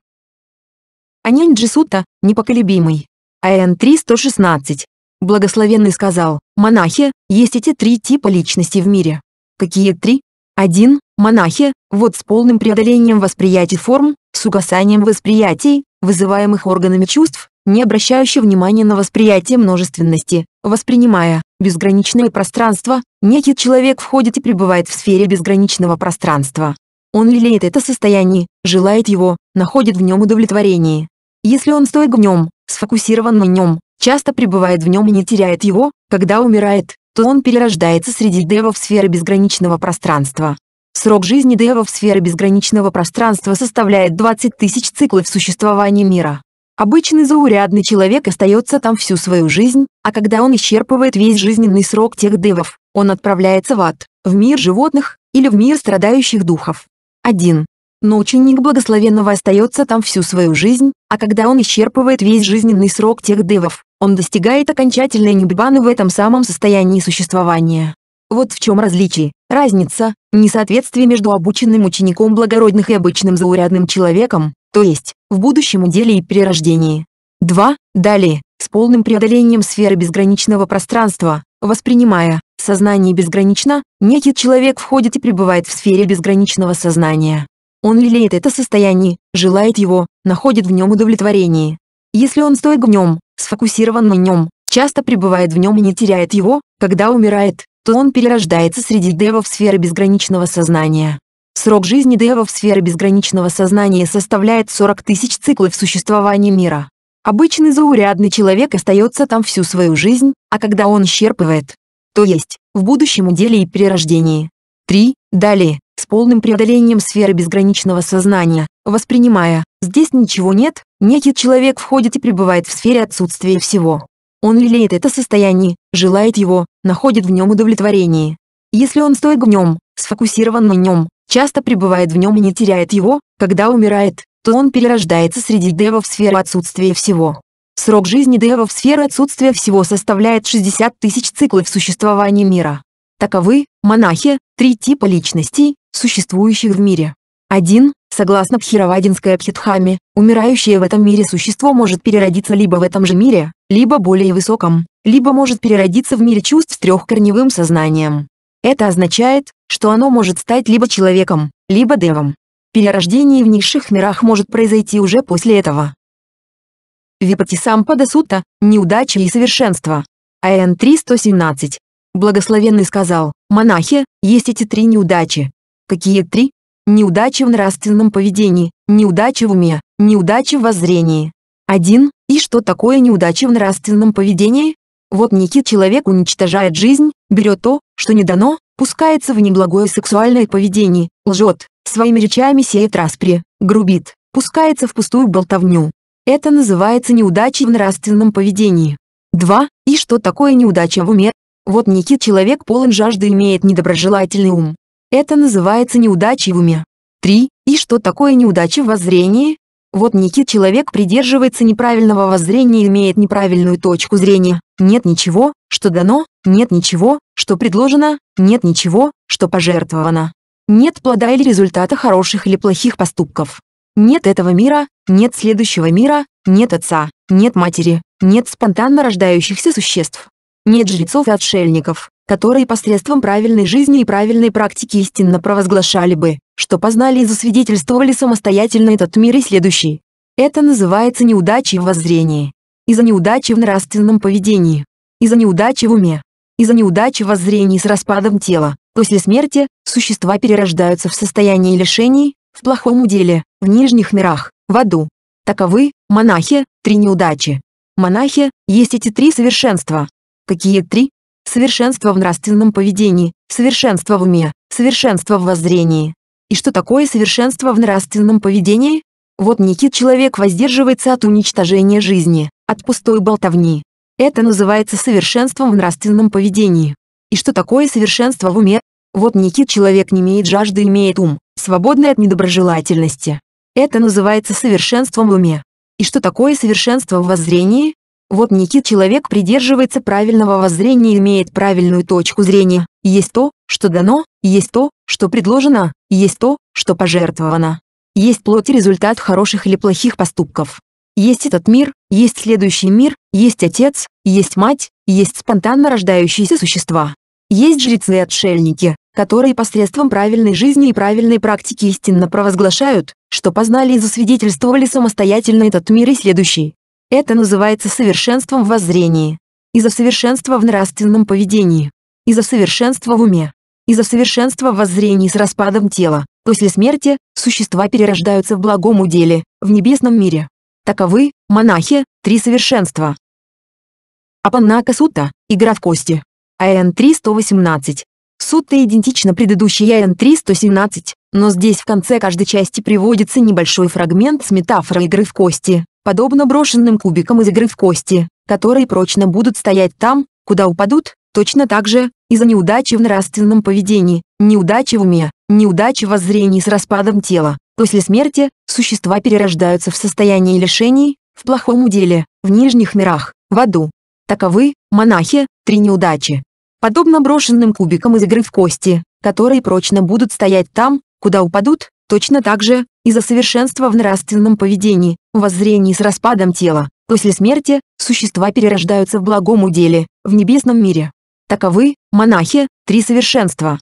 [SPEAKER 1] Анянь Джисута, непоколебимый. АН 316. Благословенный сказал, монахи, есть эти три типа личностей в мире какие три? 1. Монахи, вот с полным преодолением восприятий форм, с угасанием восприятий, вызываемых органами чувств, не обращающий внимания на восприятие множественности, воспринимая безграничное пространство, некий человек входит и пребывает в сфере безграничного пространства. Он лелеет это состояние, желает его, находит в нем удовлетворение. Если он стоит в нем, сфокусирован на нем, часто пребывает в нем и не теряет его, когда умирает, то он перерождается среди в сферы безграничного пространства. Срок жизни в сферы безграничного пространства составляет 20 тысяч циклов существования мира. Обычный заурядный человек остается там всю свою жизнь, а когда он исчерпывает весь жизненный срок тех девов, он отправляется в ад, в мир животных или в мир страдающих духов. 1 но ученик благословенного остается там всю свою жизнь, а когда он исчерпывает весь жизненный срок тех девов, он достигает окончательной ниббаны в этом самом состоянии существования. Вот в чем различие, разница, несоответствие между обученным учеником благородных и обычным заурядным человеком, то есть, в будущем уделе и перерождении. 2. Далее, с полным преодолением сферы безграничного пространства, воспринимая сознание безгранично, некий человек входит и пребывает в сфере безграничного сознания. Он лелеет это состояние, желает его, находит в нем удовлетворение. Если он стоит в нем, сфокусирован на нем, часто пребывает в нем и не теряет его, когда умирает, то он перерождается среди девов сферы безграничного сознания. Срок жизни девов сферы безграничного сознания составляет 40 тысяч циклов существования мира. Обычный заурядный человек остается там всю свою жизнь, а когда он исчерпывает, то есть, в будущем уделе и перерождении. 3. Далее, с полным преодолением сферы безграничного сознания, воспринимая «здесь ничего нет», некий человек входит и пребывает в сфере отсутствия всего. Он лелеет это состояние, желает его, находит в нем удовлетворение. Если он стоит в нем, сфокусирован на нем, часто пребывает в нем и не теряет его, когда умирает, то он перерождается среди девов в сферу отсутствия всего. Срок жизни девов в сферы отсутствия всего составляет 60 тысяч циклов существования мира. Таковы, монахи, три типа личностей, существующих в мире. 1. Согласно Пхировадинской Абхитхаме, умирающее в этом мире существо может переродиться либо в этом же мире, либо более высоком, либо может переродиться в мире чувств с трехкорневым сознанием. Это означает, что оно может стать либо человеком, либо девом. Перерождение в низших мирах может произойти уже после этого. Випатисампада Сутта – неудача и совершенство. АН 317 Благословенный сказал, монахи, есть эти три неудачи. Какие три? Неудачи в нравственном поведении, неудачи в уме, неудачи в воззрении. Один, и что такое неудачи в нравственном поведении? Вот некий человек уничтожает жизнь, берет то, что не дано, пускается в неблагое сексуальное поведение, лжет, своими речами сеет распри, грубит, пускается в пустую болтовню. Это называется неудачей в нравственном поведении. 2. И что такое неудача в уме? Вот Никит человек полон жажды имеет недоброжелательный ум. Это называется неудачей в уме. 3. И что такое неудача в воззрении? Вот Никит человек придерживается неправильного воззрения и имеет неправильную точку зрения. Нет ничего, что дано, нет ничего, что предложено, нет ничего, что пожертвовано. Нет плода или результата хороших или плохих поступков. Нет этого мира, нет следующего мира, нет отца, нет матери, нет спонтанно рождающихся существ, нет жрецов и отшельников, которые посредством правильной жизни и правильной практики истинно провозглашали бы, что познали и засвидетельствовали самостоятельно этот мир и следующий. Это называется неудачей в воззрении. Из-за неудачи в нравственном поведении. Из-за неудачи в уме. Из-за неудачи в воззрении с распадом тела, после смерти, существа перерождаются в состоянии лишений, в плохом уделе, в нижних мирах, в аду. Таковы, монахи, три неудачи. Монахи, есть эти три совершенства, Какие три? Совершенство в нравственном поведении, совершенство в уме, совершенство в воззрении. И что такое совершенство в нравственном поведении? Вот некий человек воздерживается от уничтожения жизни, от пустой болтовни. Это называется совершенством в нравственном поведении. И что такое совершенство в уме? Вот некий человек не имеет жажды, имеет ум, свободный от недоброжелательности. Это называется совершенством в уме. И что такое совершенство в воззрении? Вот некий человек придерживается правильного воззрения имеет правильную точку зрения. Есть то, что дано, есть то, что предложено, есть то, что пожертвовано. Есть плоть и результат хороших или плохих поступков. Есть этот мир, есть следующий мир, есть отец, есть мать, есть спонтанно рождающиеся существа. Есть жрецы и отшельники, которые посредством правильной жизни и правильной практики истинно провозглашают, что познали и засвидетельствовали самостоятельно этот мир и следующий. Это называется совершенством в воззрении. Из-за совершенства в нравственном поведении. Из-за совершенства в уме. Из-за совершенства в воззрении с распадом тела. После смерти существа перерождаются в благом уделе, в небесном мире. Таковы, монахи, три совершенства. Апаннака Сутта, игра в кости. АН 318. Сутта идентична предыдущей АН 317, но здесь в конце каждой части приводится небольшой фрагмент с метафорой игры в кости, подобно брошенным кубикам из игры в кости, которые прочно будут стоять там, куда упадут, точно так же, из-за неудачи в нравственном поведении, неудачи в уме, неудачи в воззрении с распадом тела. После смерти, существа перерождаются в состоянии лишений, в плохом уделе, в нижних мирах, в аду. Таковы, монахи, три неудачи. Подобно брошенным кубикам из игры в кости, которые прочно будут стоять там, куда упадут, точно так же, из-за совершенства в нравственном поведении, воззрении с распадом тела. После смерти существа перерождаются в благом уделе, в небесном мире. Таковы, монахи, три совершенства.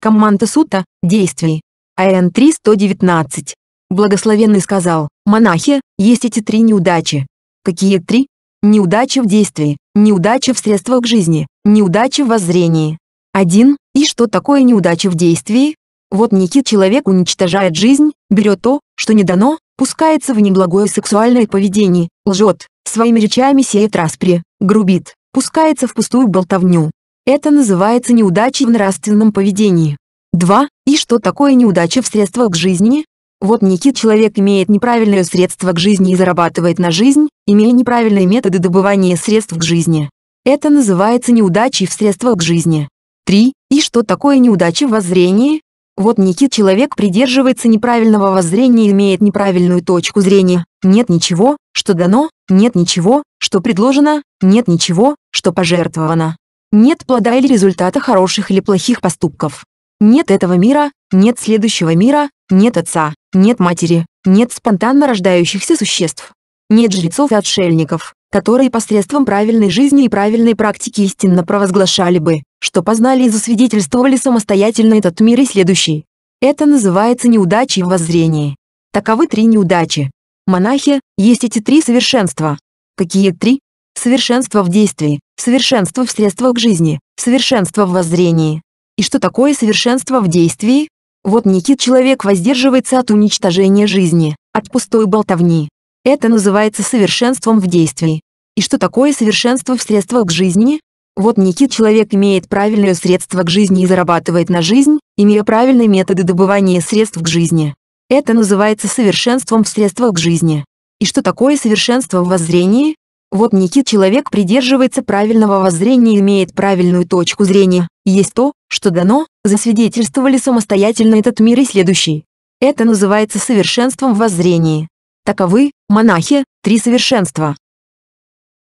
[SPEAKER 1] Комманта Сута, действий. АН 3.119. Благословенный сказал, монахи, есть эти три неудачи. Какие три? Неудача в действии, неудача в средствах к жизни, неудача в воззрении. 1. И что такое неудача в действии? Вот некий человек уничтожает жизнь, берет то, что не дано, пускается в неблагое сексуальное поведение, лжет, своими речами сеет распри, грубит, пускается в пустую болтовню. Это называется неудачей в нравственном поведении. 2. И что такое неудача в средствах к жизни? Вот некий человек имеет неправильное средство к жизни и зарабатывает на жизнь, имея неправильные методы добывания средств к жизни. Это называется неудачей в средствах к жизни. 3. И что такое неудача в воззрении? Вот Никит человек придерживается неправильного воззрения имеет неправильную точку зрения. Нет ничего, что дано, нет ничего, что предложено, нет ничего, что пожертвовано. Нет плода или результата хороших или плохих поступков. Нет этого мира, нет следующего мира, нет отца, нет матери, нет спонтанно рождающихся существ. Нет жрецов и отшельников, которые посредством правильной жизни и правильной практики истинно провозглашали бы что познали и засвидетельствовали самостоятельно этот мир и следующий. Это называется неудачей в воззрении. Таковы три неудачи. Монахи, есть эти три совершенства. Какие три? Совершенство в действии, совершенство в средствах к жизни, совершенство в воззрении. И что такое совершенство в действии? Вот Никит человек воздерживается от уничтожения жизни, от пустой болтовни. Это называется совершенством в действии. И что такое совершенство в средствах к жизни? Вот некий человек имеет правильное средство к жизни и зарабатывает на жизнь, имея правильные методы добывания средств к жизни. Это называется совершенством в средствах к жизни. И что такое совершенство в воззрении? Вот некий человек придерживается правильного воззрения и имеет правильную точку зрения, есть то, что дано, засвидетельствовали самостоятельно этот мир и следующий. Это называется совершенством в воззрении. Таковы, монахи, три совершенства.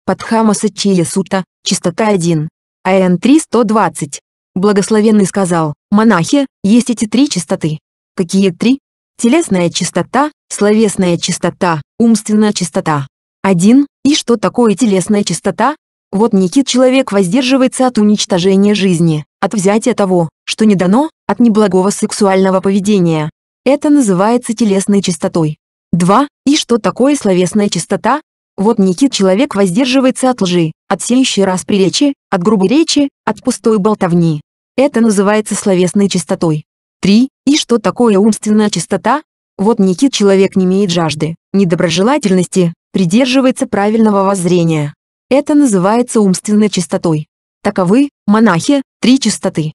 [SPEAKER 1] Падхамаса Чия Сута, частота 1. АН-3-120. Благословенный сказал, монахи, есть эти три чистоты. Какие три? Телесная чистота, словесная чистота, умственная чистота. Один. И что такое телесная чистота? Вот некий человек воздерживается от уничтожения жизни, от взятия того, что не дано, от неблагого сексуального поведения. Это называется телесной чистотой. 2. И что такое словесная чистота? Вот Никит человек воздерживается от лжи, от сеющей распри речи, от грубой речи, от пустой болтовни. Это называется словесной чистотой. 3. И что такое умственная чистота? Вот Никит человек не имеет жажды, недоброжелательности, придерживается правильного воззрения. Это называется умственной чистотой. Таковы, монахи, три чистоты.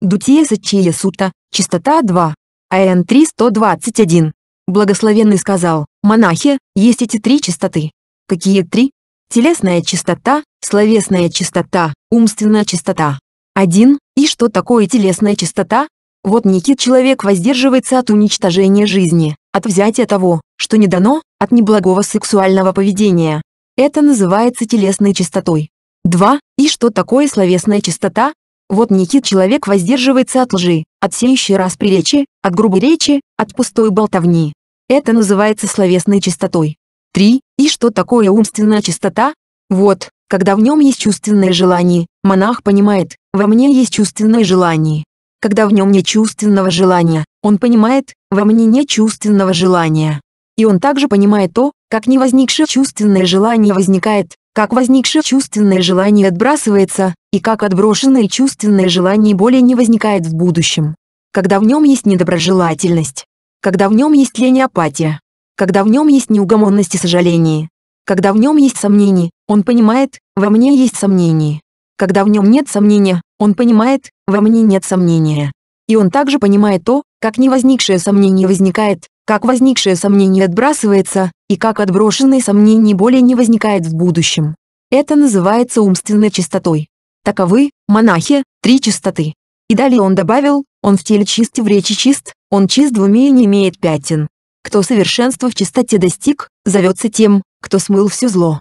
[SPEAKER 1] Дутия Сачия Сута, чистота 2, АН 321. Благословенный сказал, монахи, есть эти три чистоты. Какие три? Телесная чистота, словесная чистота, умственная чистота. Один, и что такое телесная чистота? Вот некий человек воздерживается от уничтожения жизни, от взятия того, что не дано, от неблагого сексуального поведения. Это называется телесной чистотой. Два. И что такое словесная чистота? Вот некий человек воздерживается от лжи, от сеющей расприлечи, от грубой речи, от пустой болтовни. Это называется словесной чистотой. 3. И что такое умственная чистота? Вот, когда в нем есть чувственное желание, монах понимает, во мне есть чувственное желание. Когда в нем нет чувственного желания, он понимает, во мне нет чувственного желания. И он также понимает то, как невозникшее чувственное желание возникает, как возникшее чувственное желание отбрасывается, и как отброшенное чувственное желание более не возникает в будущем. Когда в нем есть недоброжелательность. Когда в нем есть лень и апатия. Когда в нем есть неугомонность и сожаление. Когда в нем есть сомнения, он понимает, во мне есть сомнения; Когда в нем нет сомнения, он понимает, во мне нет сомнения. И он также понимает то, как невозникшее сомнение возникает, как возникшее сомнение отбрасывается, и как отброшенные сомнения более не возникает в будущем. Это называется умственной чистотой. Таковы, монахи, три чистоты. И далее он добавил, он в теле чист и в речи чист, он чист в и не имеет пятен. Кто совершенство в чистоте достиг, зовется тем, кто смыл все зло.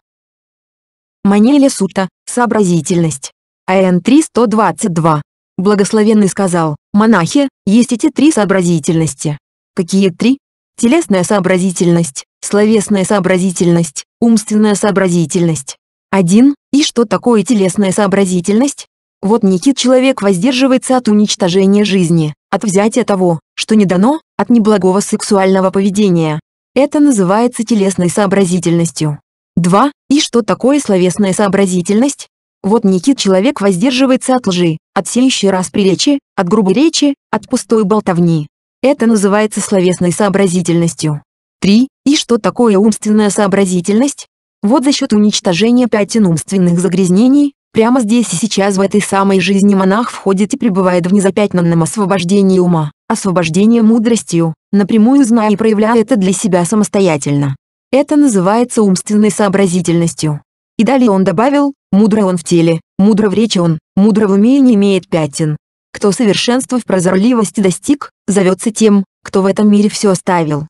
[SPEAKER 1] Манеля Сута, сообразительность. АН 3.122. Благословенный сказал, монахи, есть эти три сообразительности. Какие три? Телесная сообразительность, словесная сообразительность, умственная сообразительность. Один И что такое телесная сообразительность? Вот Никит человек воздерживается от уничтожения жизни, от взятия того, что не дано, от неблагого сексуального поведения. Это называется телесной сообразительностью. 2. И что такое словесная сообразительность? Вот Никит человек воздерживается от лжи, от сеющей расприлечи, от грубой речи, от пустой болтовни. Это называется словесной сообразительностью. 3. И что такое умственная сообразительность? Вот за счет уничтожения пятен умственных загрязнений, прямо здесь и сейчас в этой самой жизни монах входит и пребывает в незапятнанном освобождении ума, освобождении мудростью, напрямую зная и проявляя это для себя самостоятельно. Это называется умственной сообразительностью. И далее он добавил, мудро он в теле, мудро в речи он, мудро в уме и не имеет пятен. Кто совершенство в прозорливости достиг, зовется тем, кто в этом мире все оставил.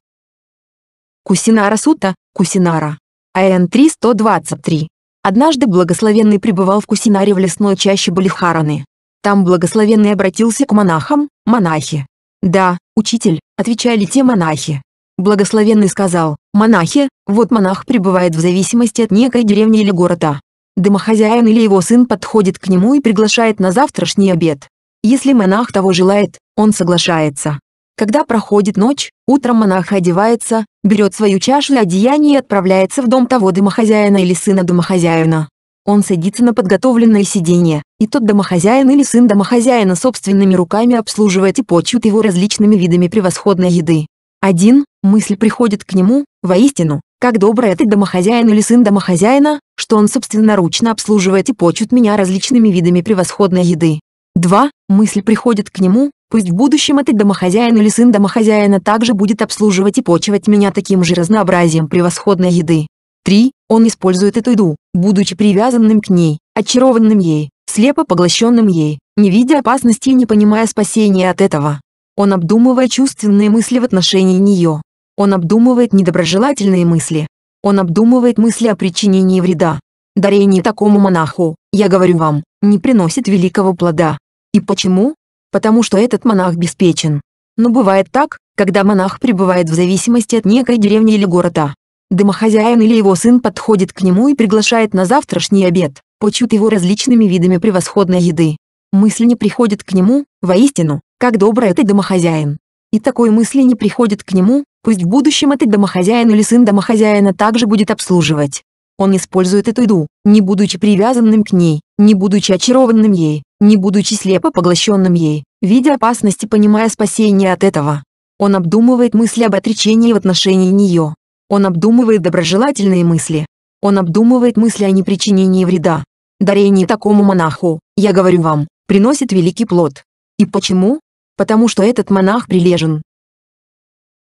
[SPEAKER 1] Кусинара Сута, Кусинара. АН 323. Однажды благословенный пребывал в Кусинаре в лесной чаще Балихараны. Там благословенный обратился к монахам, монахи. «Да, учитель», — отвечали те монахи. Благословенный сказал, «Монахи, вот монах пребывает в зависимости от некой деревни или города. Домохозяин или его сын подходит к нему и приглашает на завтрашний обед. Если монах того желает, он соглашается. Когда проходит ночь, утром монах одевается, берет свою чашу и одеяние и отправляется в дом того домохозяина или сына домохозяина. Он садится на подготовленное сиденье, и тот домохозяин или сын домохозяина собственными руками обслуживает и почует его различными видами превосходной еды. Один, мысль приходит к нему, воистину, как добро этот домохозяин или сын домохозяина, что он собственноручно обслуживает и почует меня различными видами превосходной еды. Два, Мысль приходит к нему, пусть в будущем этот домохозяин или сын домохозяина также будет обслуживать и почивать меня таким же разнообразием превосходной еды. Три, Он использует эту еду, будучи привязанным к ней, очарованным ей, слепо поглощенным ей, не видя опасности и не понимая спасения от этого. Он обдумывает чувственные мысли в отношении нее. Он обдумывает недоброжелательные мысли. Он обдумывает мысли о причинении вреда. Дарение такому монаху, я говорю вам, не приносит великого плода. И почему? Потому что этот монах обеспечен. Но бывает так, когда монах пребывает в зависимости от некой деревни или города. Домохозяин или его сын подходит к нему и приглашает на завтрашний обед, почут его различными видами превосходной еды. Мысль не приходит к нему, воистину, как добрый этот домохозяин. И такой мысли не приходит к нему, пусть в будущем этот домохозяин или сын домохозяина также будет обслуживать. Он использует эту еду, не будучи привязанным к ней, не будучи очарованным ей, не будучи слепо поглощенным ей, видя опасность и понимая спасение от этого. Он обдумывает мысли об отречении в отношении нее. Он обдумывает доброжелательные мысли. Он обдумывает мысли о непричинении вреда. Дарение такому монаху, я говорю вам, приносит великий плод. И почему? Потому что этот монах прилежен.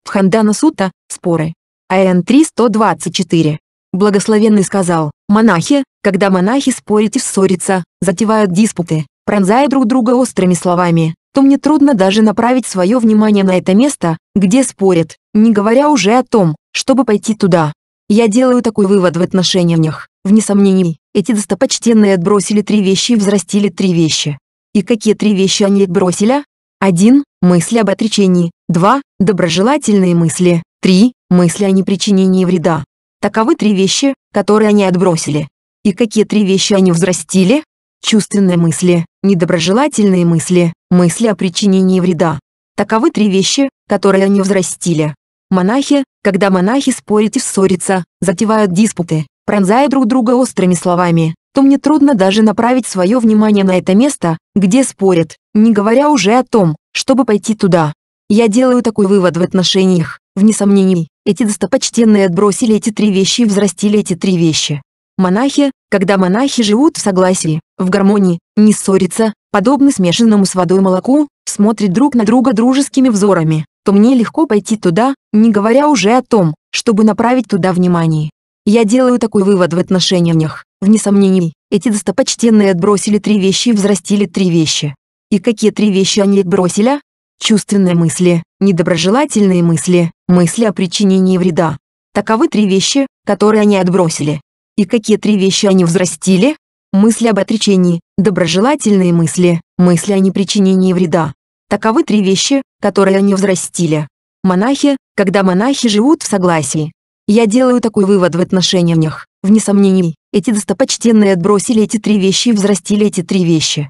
[SPEAKER 1] В Хандана Сута, споры. АН 324. Благословенный сказал, «Монахи, когда монахи спорят и ссорятся, затевают диспуты, пронзая друг друга острыми словами, то мне трудно даже направить свое внимание на это место, где спорят, не говоря уже о том, чтобы пойти туда. Я делаю такой вывод в отношениях, вне сомнений, эти достопочтенные отбросили три вещи и взрастили три вещи. И какие три вещи они отбросили? Один, Мысли об отречении. два, Доброжелательные мысли. три, Мысли о непричинении вреда. Таковы три вещи, которые они отбросили. И какие три вещи они взрастили? Чувственные мысли, недоброжелательные мысли, мысли о причинении вреда. Таковы три вещи, которые они взрастили. Монахи, когда монахи спорят и ссорятся, затевают диспуты, пронзая друг друга острыми словами, то мне трудно даже направить свое внимание на это место, где спорят, не говоря уже о том, чтобы пойти туда. Я делаю такой вывод в отношениях, вне сомнений, эти достопочтенные отбросили эти три вещи и взрастили эти три вещи. Монахи, когда монахи живут в согласии, в гармонии, не ссорятся, подобно смешанному с водой молоку, смотрят друг на друга дружескими взорами, то мне легко пойти туда, не говоря уже о том, чтобы направить туда внимание. Я делаю такой вывод в отношениях, вне сомнений, эти достопочтенные отбросили три вещи и взрастили три вещи. И какие три вещи они отбросили? чувственные мысли, недоброжелательные мысли, мысли о причинении вреда. Таковы три вещи, которые они отбросили. И какие три вещи они взрастили? Мысли об отречении, доброжелательные мысли, мысли о непричинении вреда. Таковы три вещи, которые они взрастили. Монахи, когда монахи живут в согласии. Я делаю такой вывод в отношении них. вне сомнений, эти достопочтенные отбросили эти три вещи и взрастили эти три вещи.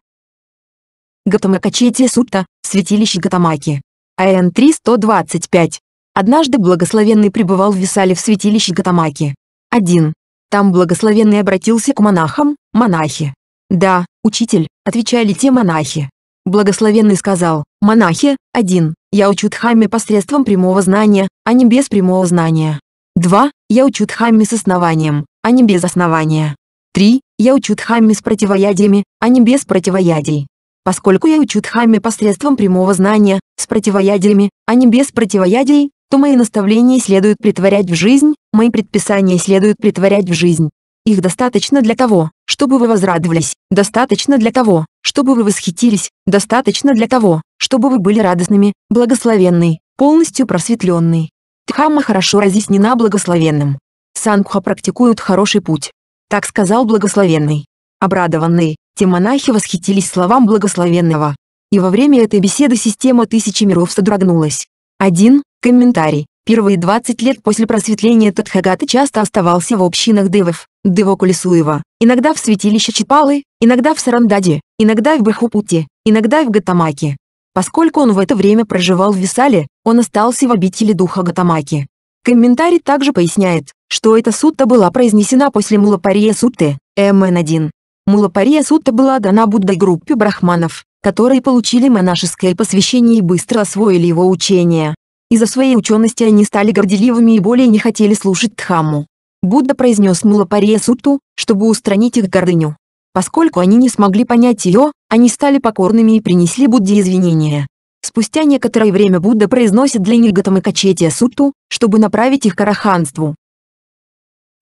[SPEAKER 1] Гатама Качети Сутта, святилище Гатамаки. АН 3-125. Однажды благословенный пребывал в Висале в святилище Гатамаки. 1. Там благословенный обратился к монахам, монахи. «Да, учитель», — отвечали те монахи. Благословенный сказал, «Монахи, один, я учу Дхамме посредством прямого знания, а не без прямого знания. Два, я учу Дхамме с основанием, а не без основания. Три, я учу Дхамме с противоядиями, а не без противоядий. Поскольку я учу Дхамме посредством прямого знания, с противоядиями, а не без противоядий, то мои наставления следует притворять в жизнь, мои предписания следует притворять в жизнь. Их достаточно для того, чтобы вы возрадовались, достаточно для того, чтобы вы восхитились, достаточно для того, чтобы вы были радостными, благословенны, полностью просветленны. Дхамма хорошо разъяснена благословенным. Сангха практикуют хороший путь. Так сказал благословенный. Обрадованные, те монахи восхитились словам благословенного. И во время этой беседы система тысячи миров содрогнулась. Один Комментарий. Первые 20 лет после просветления Тадхагата часто оставался в общинах девов, девоку иногда в святилище Чипалы, иногда в Сарандаде, иногда в Бахупуте, иногда в Гатамаке. Поскольку он в это время проживал в Висале, он остался в обители духа Гатамаки. Комментарий также поясняет, что эта сутта была произнесена после Мулапария сутты, МН1, Мулапария Сутта была дана Буддой группе брахманов, которые получили монашеское посвящение и быстро освоили его учение. Из-за своей учености они стали горделивыми и более не хотели слушать Дхамму. Будда произнес Мулапария Сутту, чтобы устранить их гордыню. Поскольку они не смогли понять ее, они стали покорными и принесли Будде извинения. Спустя некоторое время Будда произносит для них Гатамы Сутту, чтобы направить их к араханству.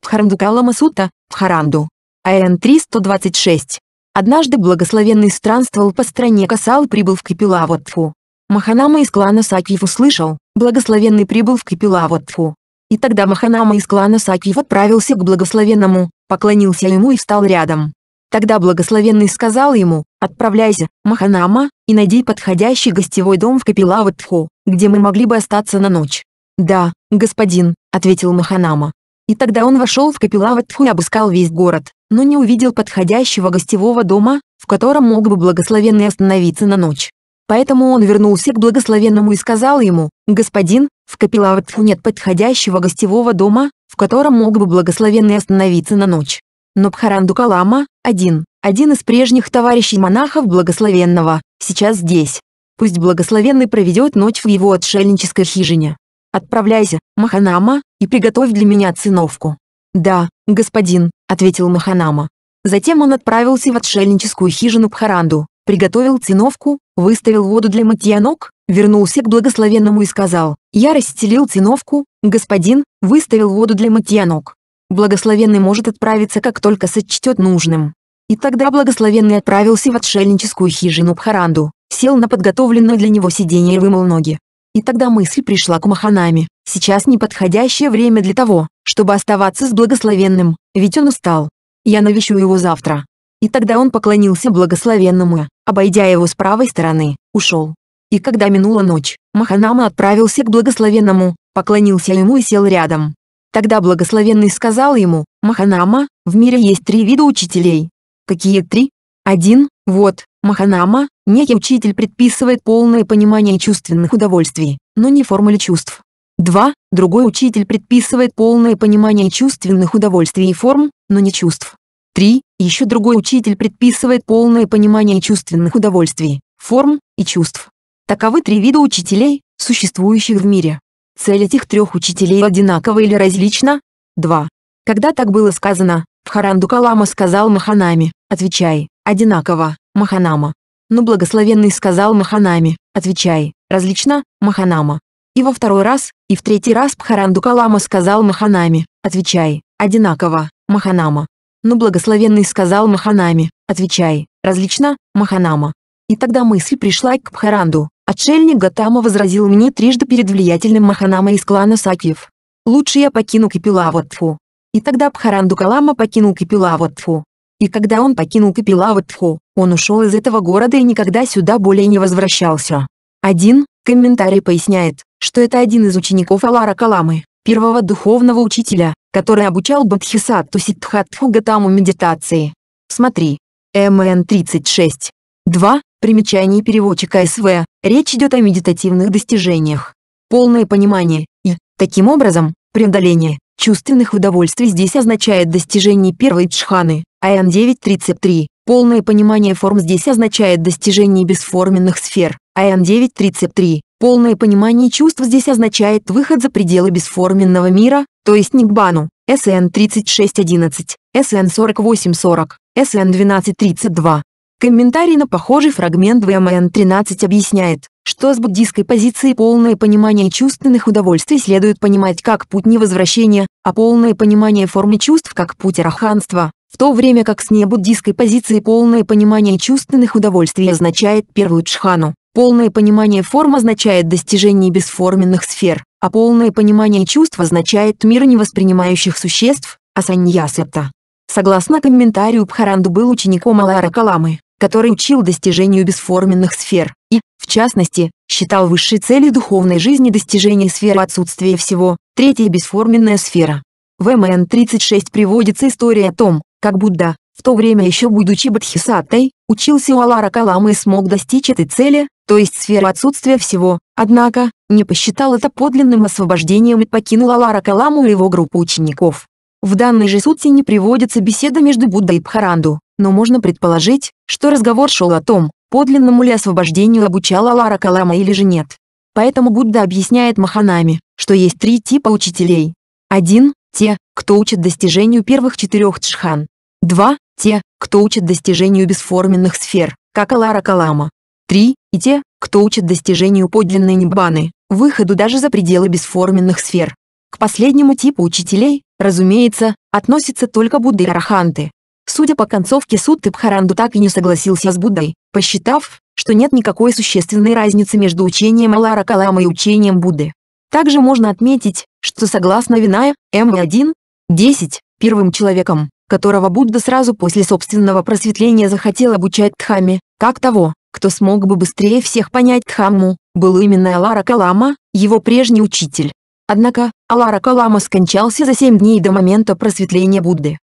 [SPEAKER 1] Харандукалама Сутта, Харанду. АН-326. Однажды благословенный странствовал по стране Касал прибыл в Капилаватфу. Маханама из клана Сакьев услышал, благословенный прибыл в Капилаватфу. И тогда Маханама из клана Сакьев отправился к благословенному, поклонился ему и встал рядом. Тогда благословенный сказал ему, «Отправляйся, Маханама, и найди подходящий гостевой дом в Капилаватху, где мы могли бы остаться на ночь». «Да, господин», — ответил Маханама. И тогда он вошел в Капилаватху и обыскал весь город но не увидел подходящего гостевого дома, в котором мог бы благословенный остановиться на ночь. Поэтому он вернулся к благословенному и сказал ему, «Господин, в Капилаватху нет подходящего гостевого дома, в котором мог бы благословенный остановиться на ночь». Но Бхаранду Калама, один, один из прежних товарищей монахов благословенного, сейчас здесь. Пусть благословенный проведет ночь в его отшельнической хижине. Отправляйся, Маханама, и приготовь для меня циновку. Да, «Господин», — ответил Маханама. Затем он отправился в отшельническую хижину Бхаранду, приготовил циновку, выставил воду для мытья ног, вернулся к благословенному и сказал, «Я расстелил циновку, господин, выставил воду для мытья ног». Благословенный может отправиться, как только сочтет нужным. И тогда благословенный отправился в отшельническую хижину Бхаранду, сел на подготовленное для него сиденье и вымыл ноги. И тогда мысль пришла к Маханами. Сейчас неподходящее время для того, чтобы оставаться с благословенным, ведь он устал. Я навещу его завтра. И тогда он поклонился благословенному, обойдя его с правой стороны, ушел. И когда минула ночь, Маханама отправился к благословенному, поклонился ему и сел рядом. Тогда благословенный сказал ему, «Маханама, в мире есть три вида учителей». «Какие три?» «Один, вот, Маханама, некий учитель предписывает полное понимание чувственных удовольствий, но не формуле чувств. 2. Другой учитель предписывает полное понимание чувственных удовольствий и форм, но не чувств. 3. Еще другой учитель предписывает полное понимание чувственных удовольствий, форм и чувств. Таковы три вида учителей, существующих в мире. Цель этих трех учителей одинакова или различна? 2. Когда так было сказано, в Харанду Калама сказал Маханами, отвечай, одинаково, Маханама. Но «Ну, благословенный сказал Маханами, отвечай, различно, Маханама. И во второй раз, и в третий раз Пхаранду Калама сказал Маханами, отвечай, одинаково, Маханама. Но «Ну, благословенный сказал Маханами, отвечай, различно, Маханама. И тогда мысль пришла к Пхаранду. Отшельник Гатама возразил мне трижды перед влиятельным Маханама из клана Сакьев. Лучше я покину Кипилаватфу. И тогда Пхаранду Калама покинул Кипилаватфу. И когда он покинул Капилаватху, он ушел из этого города и никогда сюда более не возвращался. Один комментарий поясняет, что это один из учеников Алара Каламы, первого духовного учителя, который обучал Бадхисатту Сиддхатху Гатаму медитации. Смотри. МН 36. 2. Примечание переводчика СВ. Речь идет о медитативных достижениях. Полное понимание и, таким образом, преодоление чувственных удовольствий здесь означает достижение первой джханы, АМ-933. Полное понимание форм здесь означает достижение бесформенных сфер. АМ-933. Полное понимание чувств здесь означает выход за пределы бесформенного мира, то есть Нигбану. СН-3611, СН-4840, СН-1232. Комментарий на похожий фрагмент в МН-13 объясняет, что с буддийской позиции полное понимание чувственных удовольствий следует понимать как путь невозвращения, а полное понимание формы чувств как путь араханства в то время как с небуддийской позиции полное понимание чувственных удовольствий означает первую джхану, полное понимание форм означает достижение бесформенных сфер, а полное понимание чувств означает мир невоспринимающих существ, асаньясепта. Согласно комментарию Бхаранду был учеником Алара Каламы, который учил достижению бесформенных сфер, и, в частности, считал высшей целью духовной жизни достижение сферы отсутствия всего, третья бесформенная сфера. В МН-36 приводится история о том, как Будда, в то время еще будучи бодхисаттой, учился у Алара Каламы и смог достичь этой цели, то есть сферы отсутствия всего, однако, не посчитал это подлинным освобождением и покинул Алара Каламу и его группу учеников. В данной же сути не приводится беседа между Буддой и Бхаранду, но можно предположить, что разговор шел о том, подлинному ли освобождению обучал Лара Калама или же нет. Поэтому Будда объясняет Маханами, что есть три типа учителей. Один те, кто учат достижению первых четырех джхан. 2. Те, кто учат достижению бесформенных сфер, как Алара Калама. 3. И те, кто учат достижению подлинной небаны, выходу даже за пределы бесформенных сфер. К последнему типу учителей, разумеется, относятся только Будды и Араханты. Судя по концовке Сутты Бхаранду так и не согласился с Буддой, посчитав, что нет никакой существенной разницы между учением Алара Калама и учением Будды. Также можно отметить, что согласно Виная, М1, 10, первым человеком, которого Будда сразу после собственного просветления захотел обучать Дхамме, как того, кто смог бы быстрее всех понять Дхамму, был именно Алара Калама, его прежний учитель. Однако, Алара Калама скончался за 7 дней до момента просветления Будды.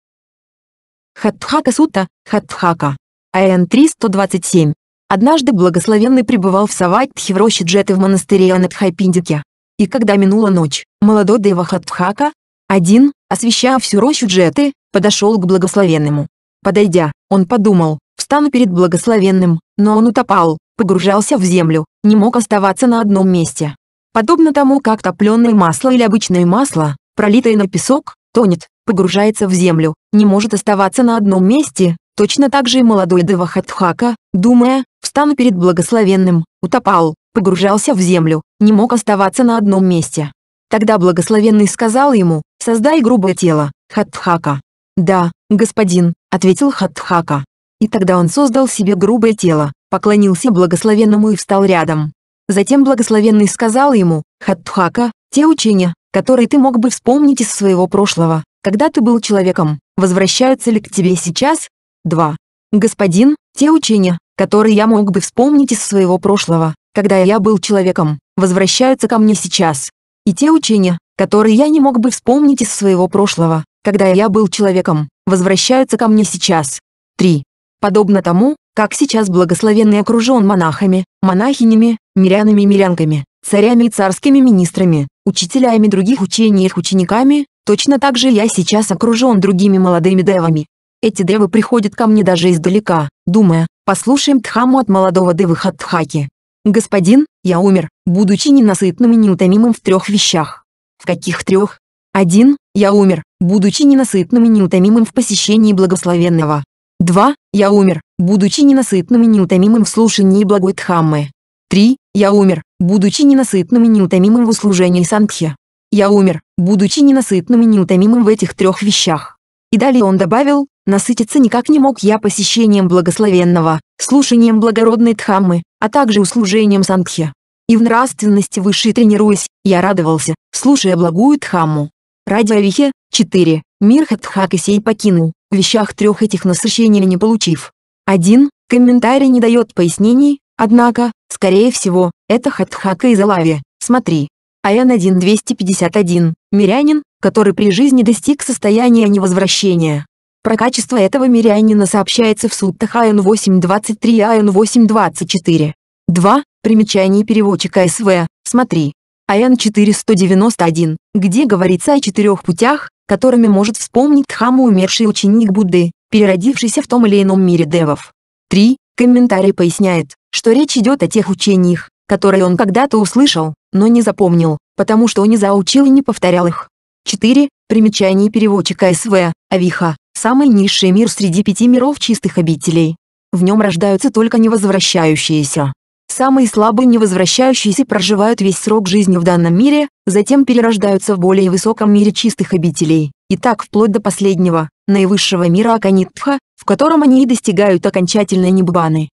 [SPEAKER 1] Хатхака Сута, Хатхака. АН 327. Однажды благословенный пребывал в Саватхи в роще Джеты в монастыре Анатхайпиндике. И когда минула ночь, молодой Девахатхака, один, освещая всю рощу Джеты, подошел к благословенному. Подойдя, он подумал, встану перед благословенным, но он утопал, погружался в землю, не мог оставаться на одном месте. Подобно тому, как топленое масло или обычное масло, пролитое на песок, тонет, погружается в землю, не может оставаться на одном месте, точно так же и молодой Девахатхака, думая, встану перед благословенным, утопал, погружался в землю, не мог оставаться на одном месте. Тогда благословенный сказал ему, «Создай грубое тело, Хатхака». «Да, господин», — ответил Хатхака. И тогда он создал себе грубое тело, поклонился благословенному и встал рядом. Затем благословенный сказал ему, «Хатхака, те учения, которые ты мог бы вспомнить из своего прошлого, когда ты был человеком, возвращаются ли к тебе сейчас?» 2. «Господин, те учения, которые я мог бы вспомнить из своего прошлого, когда я был человеком, возвращаются ко мне сейчас. И те учения, которые я не мог бы вспомнить из своего прошлого, когда я был человеком, возвращаются ко мне сейчас. 3. Подобно тому, как сейчас благословенный окружен монахами, монахинями, мирянами и мирянками, царями и царскими министрами, учителями других учений и их учениками, точно так же я сейчас окружен другими молодыми девами. Эти девы приходят ко мне даже издалека, думая, послушаем Дхаму от молодого девы Хатхаки. «Господин, я умер, будучи ненасытным и неутомимым в трех вещах». «В каких трех?» «Один, я умер, будучи ненасытным и неутомимым в посещении благословенного». «Два, я умер, будучи ненасытным и неутомимым в слушании благой Дхаммы». «Три, я умер, будучи ненасытным и неутомимым в услужении Сандхи». «Я умер, будучи ненасытным и неутомимым в этих трех вещах». И далее он добавил, «Насытиться никак не мог я посещением благословенного, слушанием благородной Дхаммы, а также услужением Сангхе. И в нравственности высшей тренируясь, я радовался, слушая благую Дхамму. Ради Авихе, 4, хатхак и Сей покинул, в вещах трех этих насыщения не получив. 1. Комментарий не дает пояснений, однако, скорее всего, это Хатхака из Алави, смотри. Аян 1.251, мирянин, который при жизни достиг состояния невозвращения, про качество этого мирянина сообщается в суттах АН-823 и АН-824. 2. Примечание переводчика СВ. Смотри. АН-491, где говорится о четырех путях, которыми может вспомнить Дхаму умерший ученик Будды, переродившийся в том или ином мире девов. 3. Комментарий поясняет, что речь идет о тех учениях, которые он когда-то услышал, но не запомнил, потому что он не заучил и не повторял их. 4. Примечание переводчика СВ, Авиха, самый низший мир среди пяти миров чистых обителей. В нем рождаются только невозвращающиеся. Самые слабые невозвращающиеся проживают весь срок жизни в данном мире, затем перерождаются в более высоком мире чистых обителей, и так вплоть до последнего, наивысшего мира Аканитха, в котором они и достигают окончательной небганы.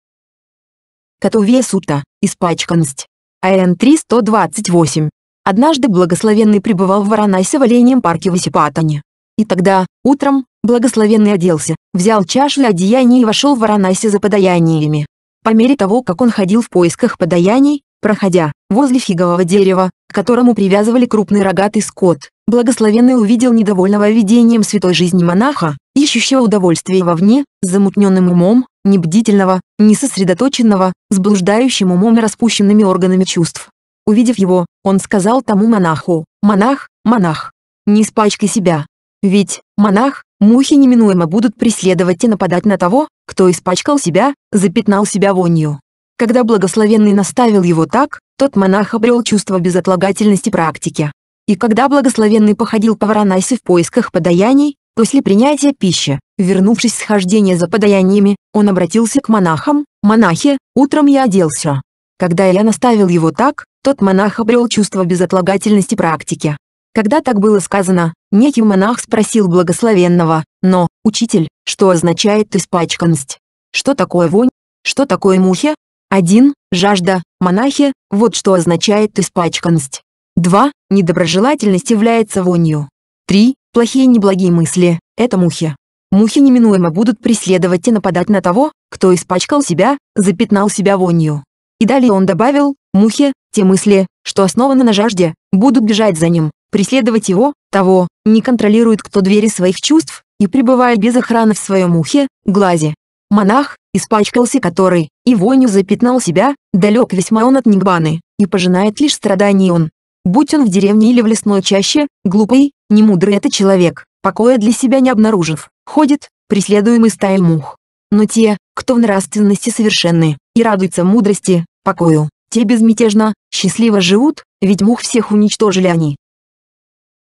[SPEAKER 1] Катуве Сута, испачканность. АН 328. Однажды благословенный пребывал в Варанасе в оленем парке Васипатане, И тогда, утром, Благословенный оделся, взял чашу и одеяние и вошел в Варанаси за подаяниями. По мере того, как он ходил в поисках подаяний, проходя возле фигового дерева, к которому привязывали крупный рогатый скот, благословенный увидел недовольного видением святой жизни монаха, ищущего удовольствия вовне, с замутненным умом, небдительного, несосредоточенного, с блуждающим умом и распущенными органами чувств. Увидев его, он сказал тому монаху, «Монах, монах, не испачкай себя, ведь, монах, мухи неминуемо будут преследовать и нападать на того, кто испачкал себя, запятнал себя вонью. Когда благословенный наставил его так, тот монах обрел чувство безотлагательности практики. И когда благословенный походил по Варанасе в поисках подаяний, после принятия пищи, вернувшись с хождения за подаяниями, он обратился к монахам, «Монахи, утром я оделся». Когда я наставил его так, тот монах обрел чувство безотлагательности практики. Когда так было сказано, некий монах спросил благословенного, но, учитель, что означает испачканность? Что такое вонь? Что такое мухи? 1. Жажда, монахи, вот что означает испачканность. 2. Недоброжелательность является вонью. 3. Плохие неблагие мысли – это мухи. Мухи неминуемо будут преследовать и нападать на того, кто испачкал себя, запятнал себя вонью. И далее он добавил, мухи, те мысли, что основаны на жажде, будут бежать за ним, преследовать его, того, не контролирует кто двери своих чувств, и пребывает без охраны в своем ухе, глазе. Монах, испачкался который, и вонью запятнал себя, далек весьма он от Нигбаны, и пожинает лишь страданий он. Будь он в деревне или в лесной чаще, глупый, немудрый это человек, покоя для себя не обнаружив, ходит, преследуемый стаей мух. Но те, кто в нравственности совершенны, и радуются мудрости, покою, те безмятежно, счастливо живут, ведь мух всех уничтожили они.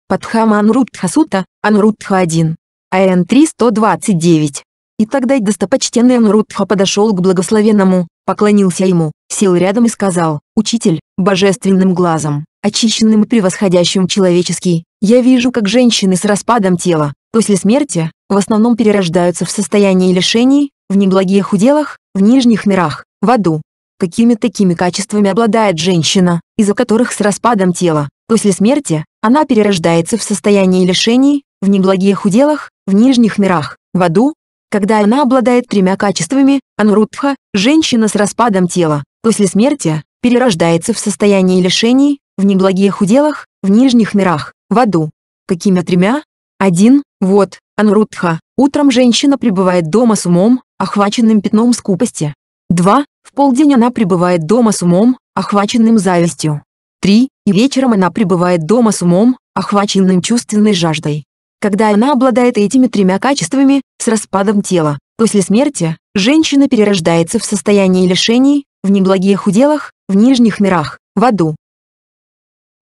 [SPEAKER 1] Падхама Анрутха Сута, Анрутха 1, АН 329. И тогда достопочтенный Анрутха подошел к благословенному, поклонился ему, сел рядом и сказал, «Учитель, божественным глазом, очищенным и превосходящим человеческий, я вижу, как женщины с распадом тела, после смерти, в основном перерождаются в состоянии лишений, в неблагих уделах, в нижних мирах, в аду. Какими такими качествами обладает женщина, из-за которых с распадом тела, после смерти, она перерождается в состоянии лишений, в неблагих уделах, в нижних мирах, в аду. Когда она обладает тремя качествами, анурудха, женщина с распадом тела, после смерти, перерождается в состоянии лишений, в неблагих уделах, в нижних мирах, в аду. Какими тремя? Один, вот, анурудха, утром женщина пребывает дома с умом, охваченным пятном скупости. Два, в полдень она пребывает дома с умом, охваченным завистью. 3, и вечером она пребывает дома с умом, охваченным чувственной жаждой. Когда она обладает этими тремя качествами, с распадом тела, после смерти, женщина перерождается в состоянии лишений, в неблагих уделах, в нижних мирах, в аду.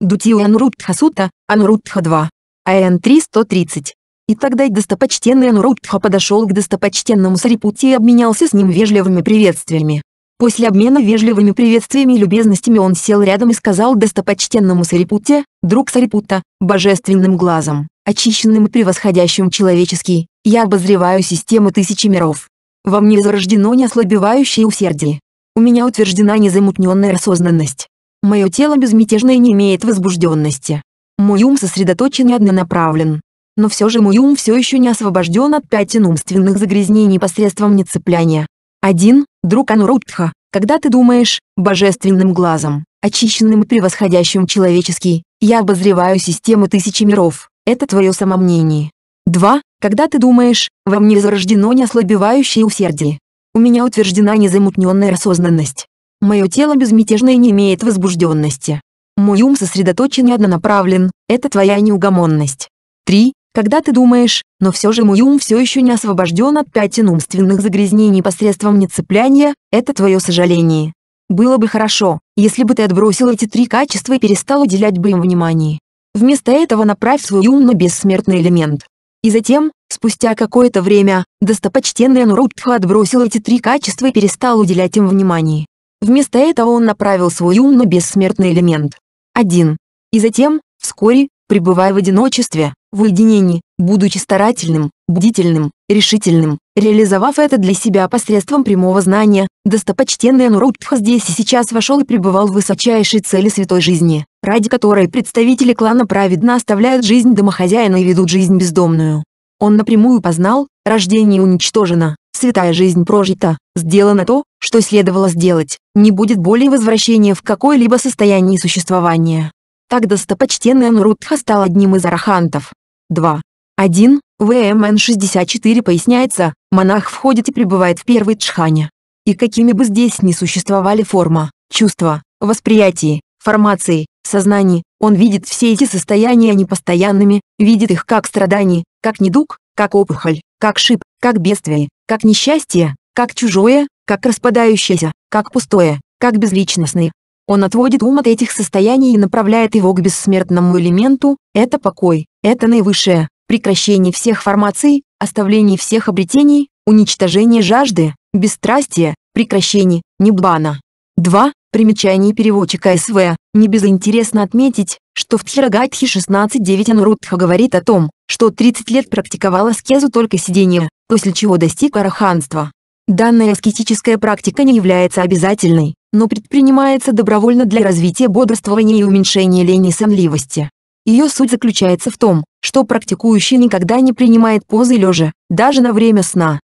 [SPEAKER 1] Дутио Анурудха Сута, Анурудха 2, АН 330. И тогда достопочтенный Анурудха подошел к достопочтенному Сарипути и обменялся с ним вежливыми приветствиями. После обмена вежливыми приветствиями и любезностями он сел рядом и сказал достопочтенному Сарипутте, друг Сарипутта, божественным глазом, очищенным и превосходящим человеческий, я обозреваю систему тысячи миров. Во мне зарождено неослабевающее усердие. У меня утверждена незамутненная осознанность. Мое тело безмятежно и не имеет возбужденности. Мой ум сосредоточен и однонаправлен. Но все же мой ум все еще не освобожден от пятен умственных загрязнений посредством нецепляния. 1 друг Анурудха, когда ты думаешь, божественным глазом, очищенным и превосходящим человеческий, я обозреваю систему тысячи миров, это твое самомнение. 2. Когда ты думаешь, во мне зарождено неослабевающее усердие. У меня утверждена незамутненная осознанность. Мое тело безмятежно и не имеет возбужденности. Мой ум сосредоточен и однонаправлен, это твоя неугомонность. 3. Когда ты думаешь, но все же мой ум все еще не освобожден от пятен умственных загрязнений посредством нецепляния, это твое сожаление. Было бы хорошо, если бы ты отбросил эти три качества и перестал уделять бы им внимание. Вместо этого направь свой ум на бессмертный элемент. И затем, спустя какое-то время, достопочтенный Анурудха отбросил эти три качества и перестал уделять им внимание. Вместо этого он направил свой ум на бессмертный элемент. 1. И затем, вскоре, пребывая в одиночестве, в уединении, будучи старательным, бдительным, решительным, реализовав это для себя посредством прямого знания, достопочтенный Анурудха здесь и сейчас вошел и пребывал в высочайшей цели святой жизни, ради которой представители клана праведно оставляют жизнь домохозяина и ведут жизнь бездомную. Он напрямую познал, рождение уничтожено, святая жизнь прожита, сделано то, что следовало сделать, не будет более возвращения в какое-либо состояние существования. Так достопочтенный Анурудха стал одним из арахантов. 2. 1. ВМН 64 поясняется, монах входит и пребывает в первой джхане. И какими бы здесь ни существовали форма, чувства, восприятие, формации, сознание, он видит все эти состояния непостоянными, видит их как страдание, как недуг, как опухоль, как шип, как бедствие, как несчастье, как чужое, как распадающееся, как пустое, как безличностное. Он отводит ум от этих состояний и направляет его к бессмертному элементу, это покой, это наивысшее, прекращение всех формаций, оставление всех обретений, уничтожение жажды, бесстрастие, прекращение, небана. 2. Примечание переводчика СВ. Не безинтересно отметить, что в Тхирагатхе 16.9 Анурудха говорит о том, что 30 лет практиковала скезу только сидения, после чего достиг араханства. Данная аскетическая практика не является обязательной, но предпринимается добровольно для развития бодрствования и уменьшения лени и сонливости. Ее суть заключается в том, что практикующий никогда не принимает позы лежа, даже на время сна.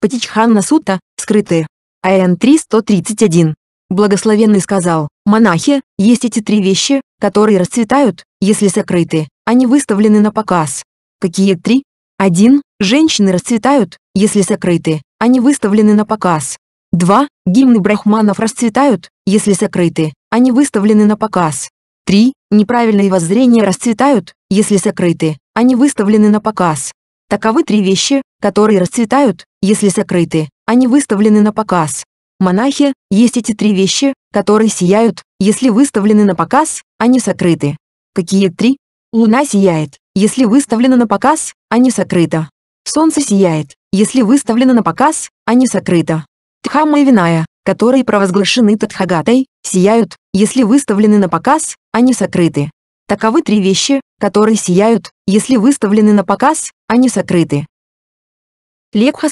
[SPEAKER 1] Патичханна Сута, скрытые. АН 331. Благословенный сказал, монахи, есть эти три вещи, которые расцветают, если сокрыты, они выставлены на показ. Какие три? Один: Женщины расцветают, если сокрыты, они выставлены на показ. 2. Гимны брахманов расцветают, если сокрыты, они выставлены на показ. 3. Неправильные воззрения расцветают, если сокрыты, они выставлены на показ. Таковы три вещи, которые расцветают, если сокрыты, они выставлены на показ. Монахи, есть эти три вещи, которые сияют, если выставлены на показ, они сокрыты. Какие три? Луна сияет, если выставлена на показ, а не сокрыта. Солнце сияет, если выставлена на показ, а не сокрыта. Дхамма и Виная, которые провозглашены Тадхагатой, сияют, если выставлены на показ, а не сокрыты. Таковы три вещи, которые сияют, если выставлены на показ, а не сокрыты. лепха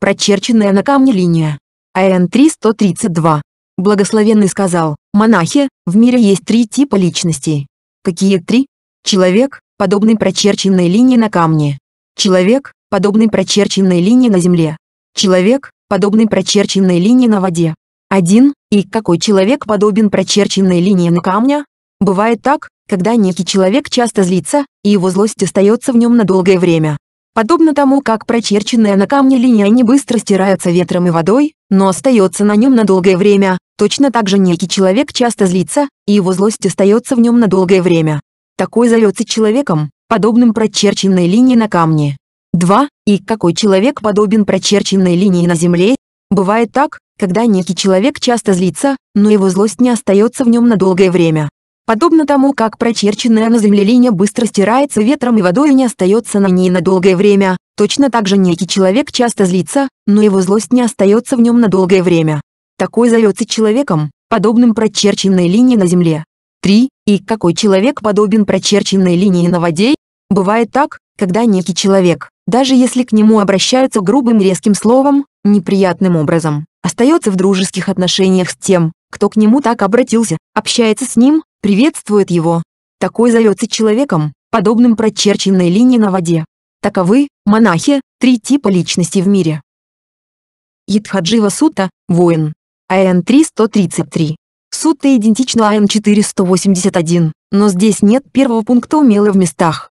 [SPEAKER 1] прочерченная на камне линия. АН 332. Благословенный сказал, монахи, в мире есть три типа личностей. Какие три? Человек, подобный прочерченной линии на камне. Человек, подобный прочерченной линии на земле. Человек, подобный прочерченной линии на воде. один И какой человек подобен прочерченной линии на камне? Бывает так, когда некий человек часто злится, и его злость остается в нем на долгое время. Подобно тому, как прочерченная на камне линия не быстро стирается ветром и водой, но остается на нем на долгое время, точно так же некий человек часто злится, и его злость остается в нем на долгое время. Такой зовется человеком, подобным прочерченной линии на камне. 2. И какой человек подобен прочерченной линии на Земле? Бывает так, когда некий человек часто злится, но его злость не остается в нем на долгое время. Подобно тому, как прочерченная на Земле линия быстро стирается ветром и водой и не остается на ней на долгое время, точно так же некий человек часто злится, но его злость не остается в нем на долгое время. Такой зовется человеком, подобным прочерченной линии на Земле. 3. И какой человек подобен прочерченной линии на воде? Бывает так, когда некий человек даже если к нему обращаются грубым резким словом, неприятным образом, остается в дружеских отношениях с тем, кто к нему так обратился, общается с ним, приветствует его. Такой зовется человеком, подобным прочерченной линии на воде. Таковы, монахи, три типа личности в мире. Идхаджива Сута, воин. АН-3-133. Сута идентична АН-481, но здесь нет первого пункта умелы в местах.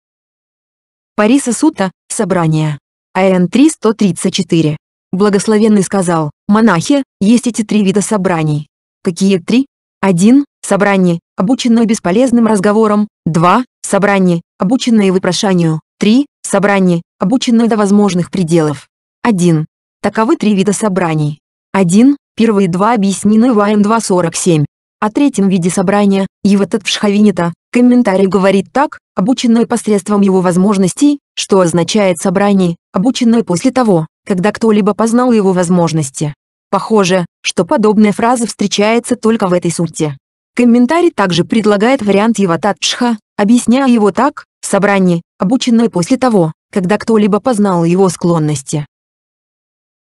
[SPEAKER 1] Париса Сута, собрание. АН 334. Благословенный сказал, монахи, есть эти три вида собраний. Какие три? Один, Собрание, обученное бесполезным разговором. Два, Собрание, обученное выпрошанию. Три, Собрание, обученное до возможных пределов. Один, Таковы три вида собраний. Один, Первые два объяснены в АН 247. О третьем виде собрания, Еватат Пшхавинита, комментарий говорит так, обученное посредством его возможностей, что означает собрание, обученное после того, когда кто-либо познал его возможности. Похоже, что подобная фраза встречается только в этой сути. Комментарий также предлагает вариант Евататшха, объясняя его так, собрание, обученное после того, когда кто-либо познал его склонности.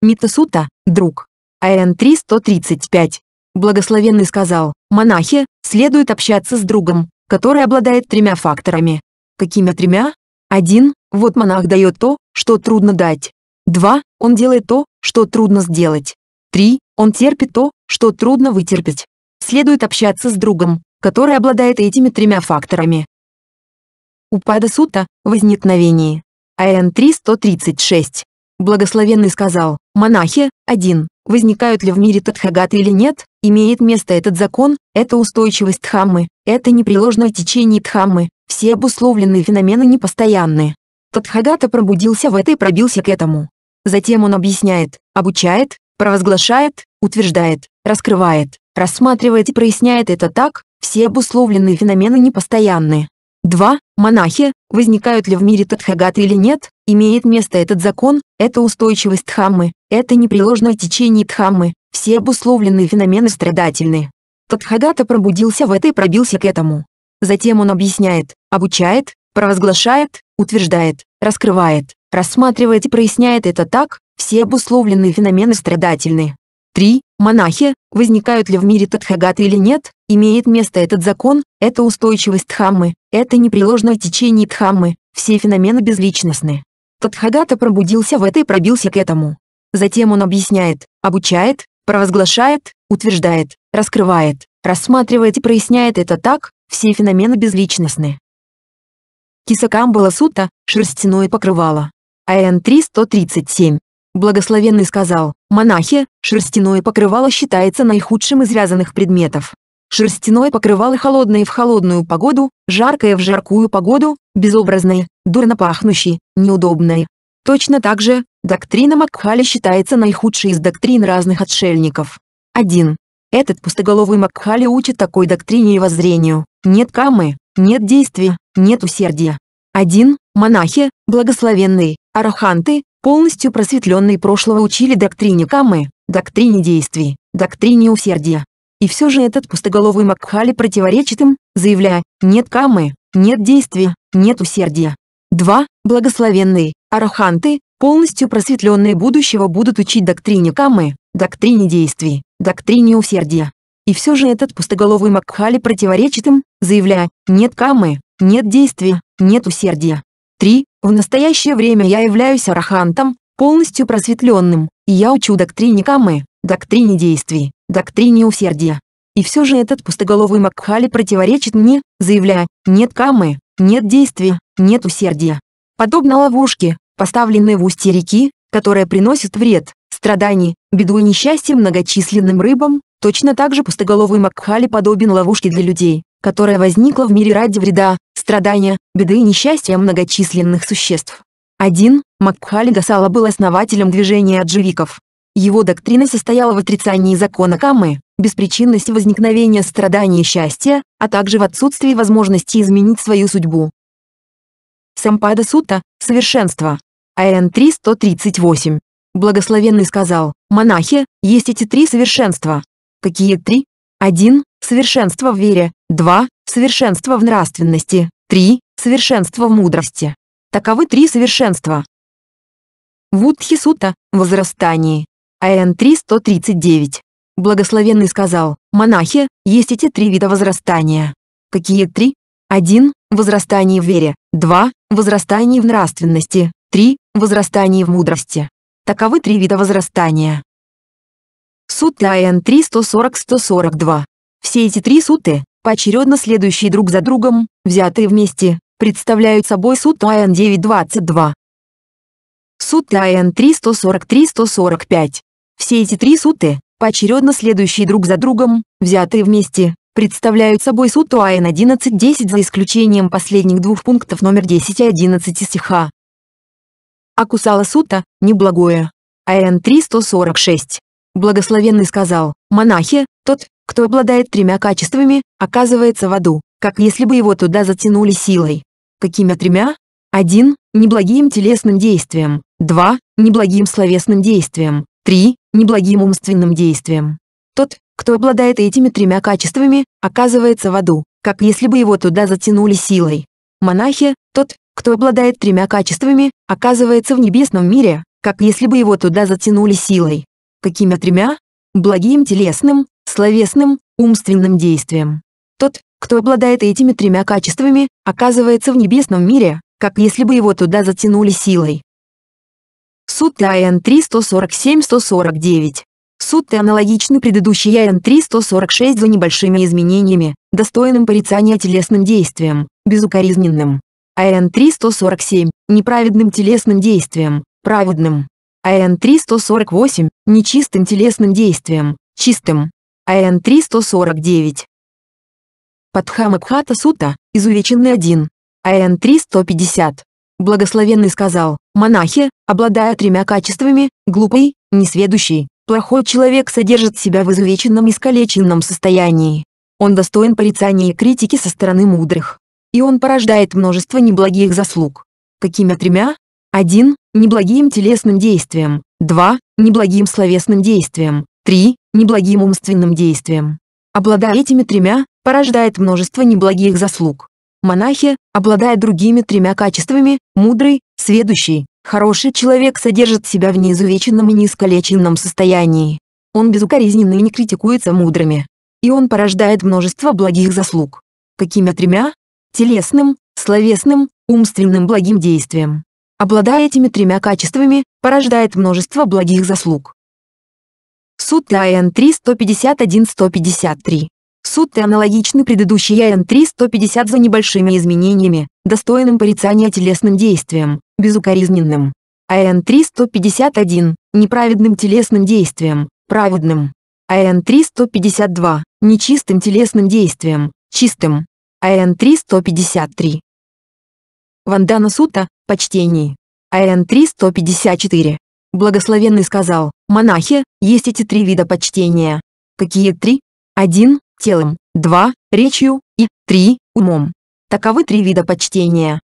[SPEAKER 1] Митасута, друг. АН 335. Благословенный сказал, Монахе следует общаться с другом, который обладает тремя факторами. Какими тремя? Один, Вот монах дает то, что трудно дать. Два, Он делает то, что трудно сделать. Три, Он терпит то, что трудно вытерпеть. Следует общаться с другом, который обладает этими тремя факторами. Упада Сутта, Возникновение. АН 336. Благословенный сказал, монахи, один, возникают ли в мире тадхагаты или нет, имеет место этот закон, это устойчивость дхаммы, это непреложное течение дхаммы, все обусловленные феномены непостоянны. Тадхагата пробудился в это и пробился к этому. Затем он объясняет, обучает, провозглашает, утверждает, раскрывает, рассматривает и проясняет это так, все обусловленные феномены непостоянны. 2. Монахи, возникают ли в мире Тадхагаты или нет, имеет место этот закон, это устойчивость Дхаммы, это непреложное течение Дхаммы, все обусловленные феномены страдательны. Тадхагата пробудился в это и пробился к этому. Затем он объясняет, обучает, провозглашает, утверждает, раскрывает, рассматривает и проясняет это так, все обусловленные феномены страдательны. 3. Монахи, возникают ли в мире Тадхагаты или нет, имеет место этот закон, это устойчивость Дхаммы, это непреложное течение Дхаммы, все феномены безличностны. Тадхагата пробудился в это и пробился к этому. Затем он объясняет, обучает, провозглашает, утверждает, раскрывает, рассматривает и проясняет это так, все феномены безличностны. Кисакамбала сута, шерстяное покрывало. АН 337. Благословенный сказал, монахи, шерстяное покрывало считается наихудшим из вязаных предметов. Шерстяное покрывало холодное в холодную погоду, жаркое в жаркую погоду, безобразное, дурно пахнущее, неудобное. Точно так же, доктрина Макхали считается наихудшей из доктрин разных отшельников. 1. Этот пустоголовый Макхали учит такой доктрине и воззрению. Нет камы, нет действия, нет усердия. 1. Монахи, благословенные, араханты, полностью просветленные прошлого учили доктрине камы, доктрине действий, доктрине усердия. И все же этот пустоголовый Макхали противоречит им, заявляя «нет камы, нет действия, нет усердия». Два Благословенные, араханты, полностью просветленные будущего будут учить доктрине камы, доктрине действий, доктрине усердия. И все же этот пустоголовый Макхали противоречит им, заявляя «нет камы, нет действия, нет усердия». 3. В настоящее время я являюсь арахантом, полностью просветленным, и я учу доктрине Камы, доктрине действий, доктрине усердия. И все же этот пустоголовый Макхали противоречит мне, заявляя, нет Камы, нет действия, нет усердия. Подобно ловушке, поставленной в устье реки, которая приносит вред, страдания, беду и несчастье многочисленным рыбам, точно так же пустоголовый Макхали подобен ловушке для людей, которая возникла в мире ради вреда, страдания, беды и несчастья многочисленных существ. 1. Макхали Гасала был основателем движения адживиков. Его доктрина состояла в отрицании закона Камы, беспричинности возникновения страданий и счастья, а также в отсутствии возможности изменить свою судьбу. Сампада Сута – совершенство. АН 3.138. Благословенный сказал, монахи, есть эти три совершенства. Какие три? 1 совершенство в вере, 2. совершенство в нравственности, 3. совершенство в мудрости. Таковы три совершенства. Вудхисута, Возрастание, АН 339. Благословенный сказал, монахи, есть эти три вида возрастания. Какие три? 1. Возрастание в вере. 2. Возрастание в нравственности. 3. Возрастание в мудрости. Таковы три вида возрастания. Сутта АН 340-142. Все эти три суты, поочередно следующие друг за другом, взятые вместе, представляют собой сут АН-922. Сут АН-343-145. Все эти три сутты, поочередно следующие друг за другом, взятые вместе, представляют собой суту АН-1110 за исключением последних двух пунктов номер 10 и 11 стиха. Акусала сута, неблагое. АН-346. Благословенный сказал, монахи, тот, кто обладает тремя качествами, оказывается в аду, как если бы его туда затянули силой. Какими тремя? 1. Неблагим телесным действием. 2. Неблагим словесным действием. 3. Неблагим умственным действием. Тот, кто обладает этими тремя качествами, оказывается в аду, как если бы его туда затянули силой. Монахи, тот, кто обладает тремя качествами, оказывается в небесном мире, как если бы его туда затянули силой. Какими тремя? Благим телесным, словесным, умственным действием. Тот, кто обладает этими тремя качествами, оказывается в небесном мире, как если бы его туда затянули силой. Сутта АН 347-149. Сутты аналогичны предыдущей АН 346 за небольшими изменениями, достойным порицания телесным действием, безукоризненным. АН 347 – неправедным телесным действием, праведным. АН 348 – нечистым телесным действием, чистым. АН-349. Падхамабхата Сута, изувеченный один. АН-350. Благословенный сказал, монахи, обладая тремя качествами, глупый, несведущий, плохой человек содержит себя в изувеченном и искалеченном состоянии. Он достоин порицания и критики со стороны мудрых. И он порождает множество неблагих заслуг. Какими тремя? Один, Неблагим телесным действием. Два, Неблагим словесным действием. Три неблагим умственным действиям. Обладая этими тремя, порождает множество неблагих заслуг. Монахи, обладая другими тремя качествами, мудрый, сведущий, хороший человек содержит себя в неизувеченном и неискалеченном состоянии. Он безукоризненный и не критикуется мудрыми. И он порождает множество благих заслуг. Какими тремя? Телесным, словесным, умственным благим действием. Обладая этими тремя качествами, порождает множество благих заслуг. Суд ТАН 3-151-153. Суд аналогичны предыдущей АН 3-150 за небольшими изменениями, достойным порицания телесным действием, безукоризненным. АН 3-151 – неправедным телесным действием, праведным. АН 3-152 – нечистым телесным действием, чистым. АН 3-153. Вандана Сута – почтений. АН 3-154. Благословенный сказал, монахи, есть эти три вида почтения. Какие три? Один – телом, два – речью и три – умом. Таковы три вида почтения.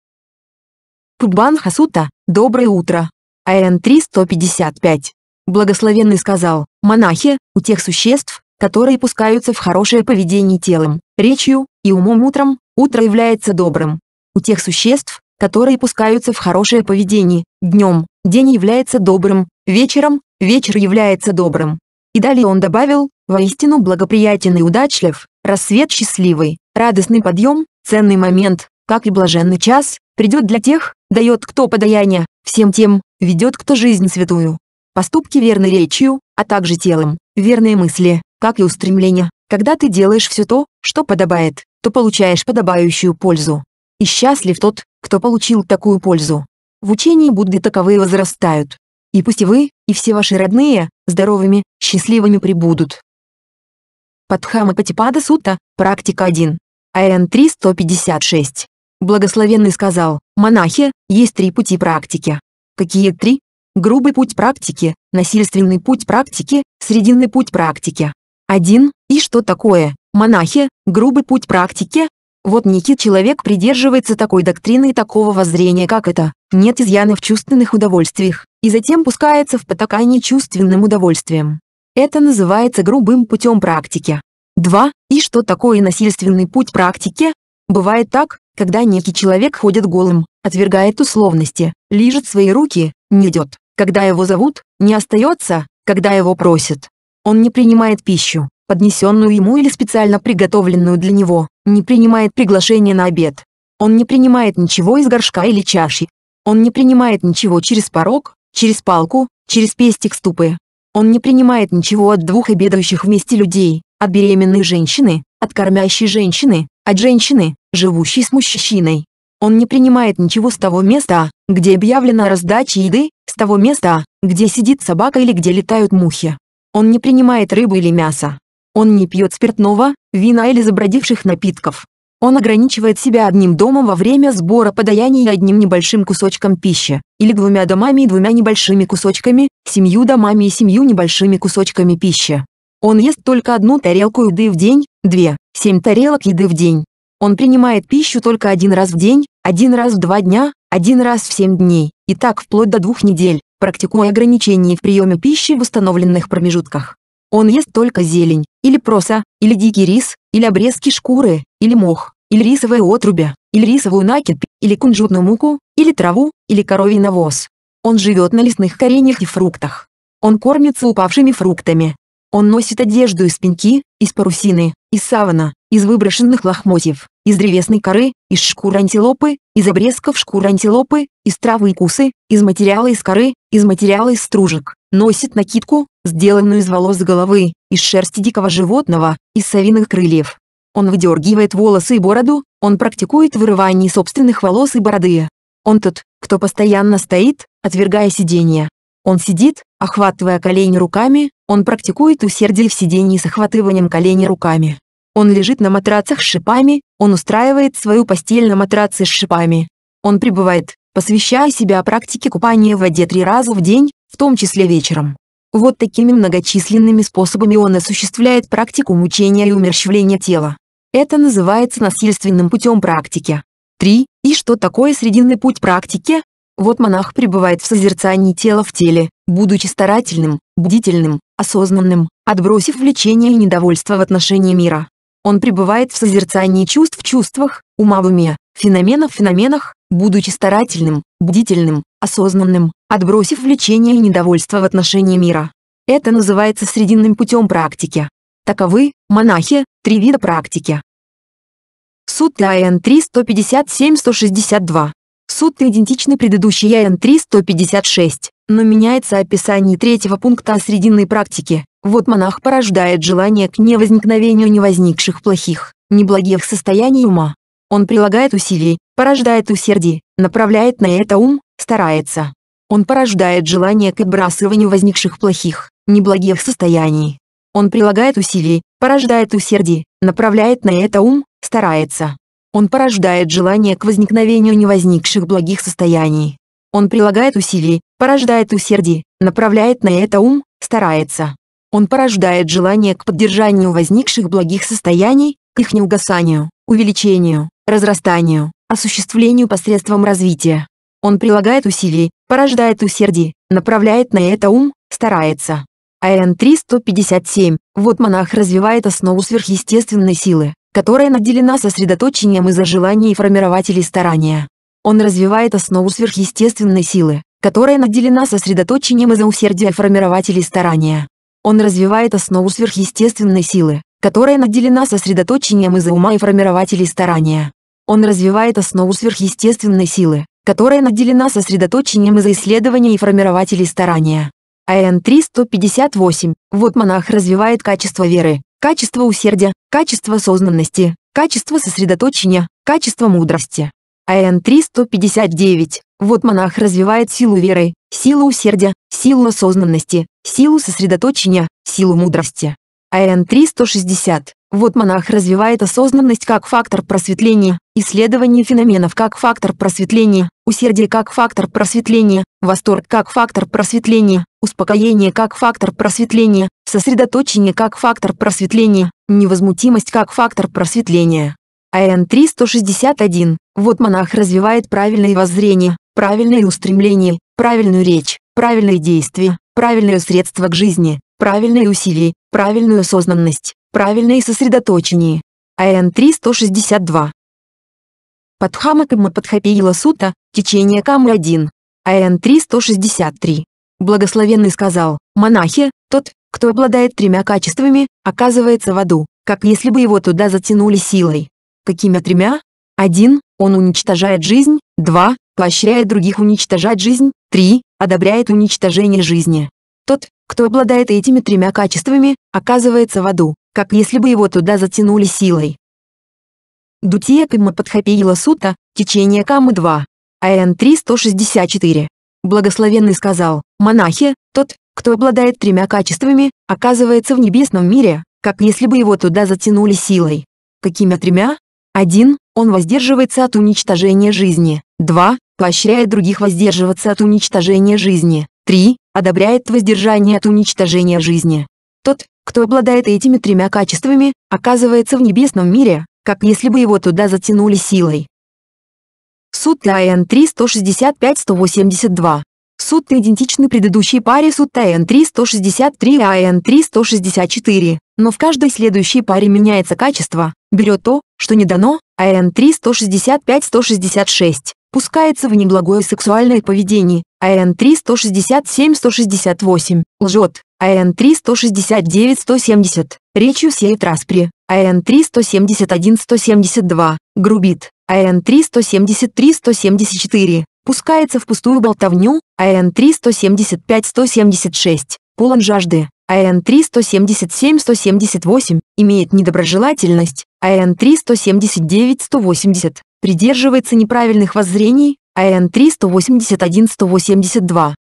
[SPEAKER 1] Пубан Хасута, доброе утро. АН 355. Благословенный сказал, монахи, у тех существ, которые пускаются в хорошее поведение телом, речью и умом утром, утро является добрым. У тех существ, которые пускаются в хорошее поведение, днем, День является добрым, вечером, вечер является добрым. И далее он добавил, воистину благоприятен и удачлив, рассвет счастливый, радостный подъем, ценный момент, как и блаженный час, придет для тех, дает кто подаяние, всем тем, ведет кто жизнь святую. Поступки верны речью, а также телом, верные мысли, как и устремления. Когда ты делаешь все то, что подобает, то получаешь подобающую пользу. И счастлив тот, кто получил такую пользу. В учении Будды таковые возрастают. И пусть и вы, и все ваши родные, здоровыми, счастливыми прибудут. Падхама Патипада Сута, практика 1. АН 356. Благословенный сказал, монахи, есть три пути практики. Какие три? Грубый путь практики, насильственный путь практики, срединный путь практики. 1. И что такое, монахи, грубый путь практики, вот некий человек придерживается такой доктрины и такого воззрения, как это, нет изъяна в чувственных удовольствиях, и затем пускается в потакание чувственным удовольствием. Это называется грубым путем практики. 2. И что такое насильственный путь практики? Бывает так, когда некий человек ходит голым, отвергает условности, лижет свои руки, не идет, когда его зовут, не остается, когда его просят. Он не принимает пищу, поднесенную ему или специально приготовленную для него, не принимает приглашение на обед. Он не принимает ничего из горшка или чаши. Он не принимает ничего через порог, через палку, через пестик ступы. Он не принимает ничего от двух обедающих вместе людей, от беременной женщины, от кормящей женщины, от женщины, живущей с мужчиной. Он не принимает ничего с того места, где объявлена раздача еды, с того места, где сидит собака или где летают мухи. Он не принимает рыбу или мясо. Он не пьет спиртного, вина или забродивших напитков. Он ограничивает себя одним домом во время сбора подаяний и одним небольшим кусочком пищи, или двумя домами и двумя небольшими кусочками, семью домами и семью небольшими кусочками пищи. Он ест только одну тарелку еды в день, две, семь тарелок еды в день. Он принимает пищу только один раз в день, один раз в два дня, один раз в семь дней, и так вплоть до двух недель, практикуя ограничения в приеме пищи в установленных промежутках. Он ест только зелень, или проса, или дикий рис, или обрезки шкуры, или мох, или рисовое отрубя, или рисовую накипь, или кунжутную муку, или траву, или коровий навоз. Он живет на лесных кореньях и фруктах. Он кормится упавшими фруктами. Он носит одежду из пеньки, из парусины, из савана, из выброшенных лохмотьев, из древесной коры, из шкур антилопы, из обрезков шкур антилопы, из травы и кусы, из материала из коры, из материала из стружек. Носит накидку, сделанную из волос головы, из шерсти дикого животного, из совиных крыльев. Он выдергивает волосы и бороду, он практикует вырывание собственных волос и бороды. Он тот, кто постоянно стоит, отвергая сидение. Он сидит, охватывая колени руками, он практикует усердие в сидении с охватыванием колени руками. Он лежит на матрацах с шипами, он устраивает свою постель на матраце с шипами. Он пребывает, посвящая себя практике купания в воде три раза в день, в том числе вечером. Вот такими многочисленными способами он осуществляет практику мучения и умерщвления тела. Это называется насильственным путем практики. 3. И что такое срединный путь практики? Вот монах пребывает в созерцании тела в теле, будучи старательным, бдительным, осознанным, отбросив влечение и недовольство в отношении мира. Он пребывает в созерцании чувств в чувствах, ума в уме, феноменов в феноменах, будучи старательным, бдительным, осознанным, отбросив влечение и недовольство в отношении мира. Это называется срединным путем практики. Таковы, монахи, три вида практики. Сутта АН 3 157-162. Сутты идентичны предыдущей АН 3 156, но меняется описание третьего пункта о срединной практике. Вот монах порождает желание к невозникновению невозникших плохих, неблагих состояний ума. Он прилагает усилий, порождает усердие, направляет на это ум, старается. Он порождает желание к отбрасыванию возникших плохих, неблагих состояний. Он прилагает усилий, порождает усердие, направляет на это ум, старается. Он порождает желание к возникновению невозникших благих состояний. Он прилагает усилий, порождает усердие, направляет на это ум, старается. Он порождает желание к поддержанию возникших благих состояний, к их неугасанию, увеличению, разрастанию, осуществлению посредством развития. Он прилагает усилий, порождает усердие, направляет на это ум, старается. АН 357. Вот монах развивает основу сверхъестественной силы, которая наделена сосредоточением из-за желаний и формирователей старания. Он развивает основу сверхъестественной силы, которая наделена сосредоточением из-за усердия формирователей старания. Он развивает основу сверхъестественной силы, которая наделена сосредоточением из-за ума и формирователей старания. Он развивает основу сверхъестественной силы, которая наделена сосредоточением из-за исследования и формирователей старания. АН-358. Вот монах развивает качество веры, качество усердия, качество осознанности, качество сосредоточения, качество мудрости. АН-359. Вот монах развивает силу веры, силу усердия, силу осознанности, силу сосредоточения, силу мудрости. АН-360. Вот монах развивает осознанность как фактор просветления, исследование феноменов как фактор просветления, усердие как фактор просветления, восторг как фактор просветления, успокоение как фактор просветления, сосредоточение как фактор просветления, невозмутимость как фактор просветления. АН 361. Вот монах развивает правильное воззрение, правильное устремление, правильную речь, правильные действия, правильное средство к жизни, правильные усилия, правильную осознанность, правильно и сосредоточеннее. АН-3 162. Под Хамакама Падхапиила Сута, течение Камы-1. АН-3 163. Благословенный сказал, монахи, тот, кто обладает тремя качествами, оказывается в аду, как если бы его туда затянули силой. Какими тремя? Один, Он уничтожает жизнь. Два, Поощряет других уничтожать жизнь. Три, Одобряет уничтожение жизни. Тот, кто обладает этими тремя качествами, оказывается в аду, как если бы его туда затянули силой. Дутия Кама Падхапиила Сута, течение Камы 2. АН 364. Благословенный сказал, монахи, тот, кто обладает тремя качествами, оказывается в небесном мире, как если бы его туда затянули силой. Какими тремя? Один, Он воздерживается от уничтожения жизни. Два, Поощряет других воздерживаться от уничтожения жизни. Три, Одобряет воздержание от уничтожения жизни. Тот, кто обладает этими тремя качествами, оказывается в небесном мире, как если бы его туда затянули силой. Сутта АН-3 165-182. Сутты идентичны предыдущей паре Сутта АН-3 163 и АН-3 164, но в каждой следующей паре меняется качество, берет то, что не дано, АН-3 165-166 пускается в неблагое сексуальное поведение, АН-3 167-168, лжет, АН-369-170, речью сеет распри, АН-371-172, грубит, АН-373-174, пускается в пустую болтовню, АН-375-176, полон жажды, АН-377-178, имеет недоброжелательность, АН-379-180, придерживается неправильных воззрений, АН-381-182,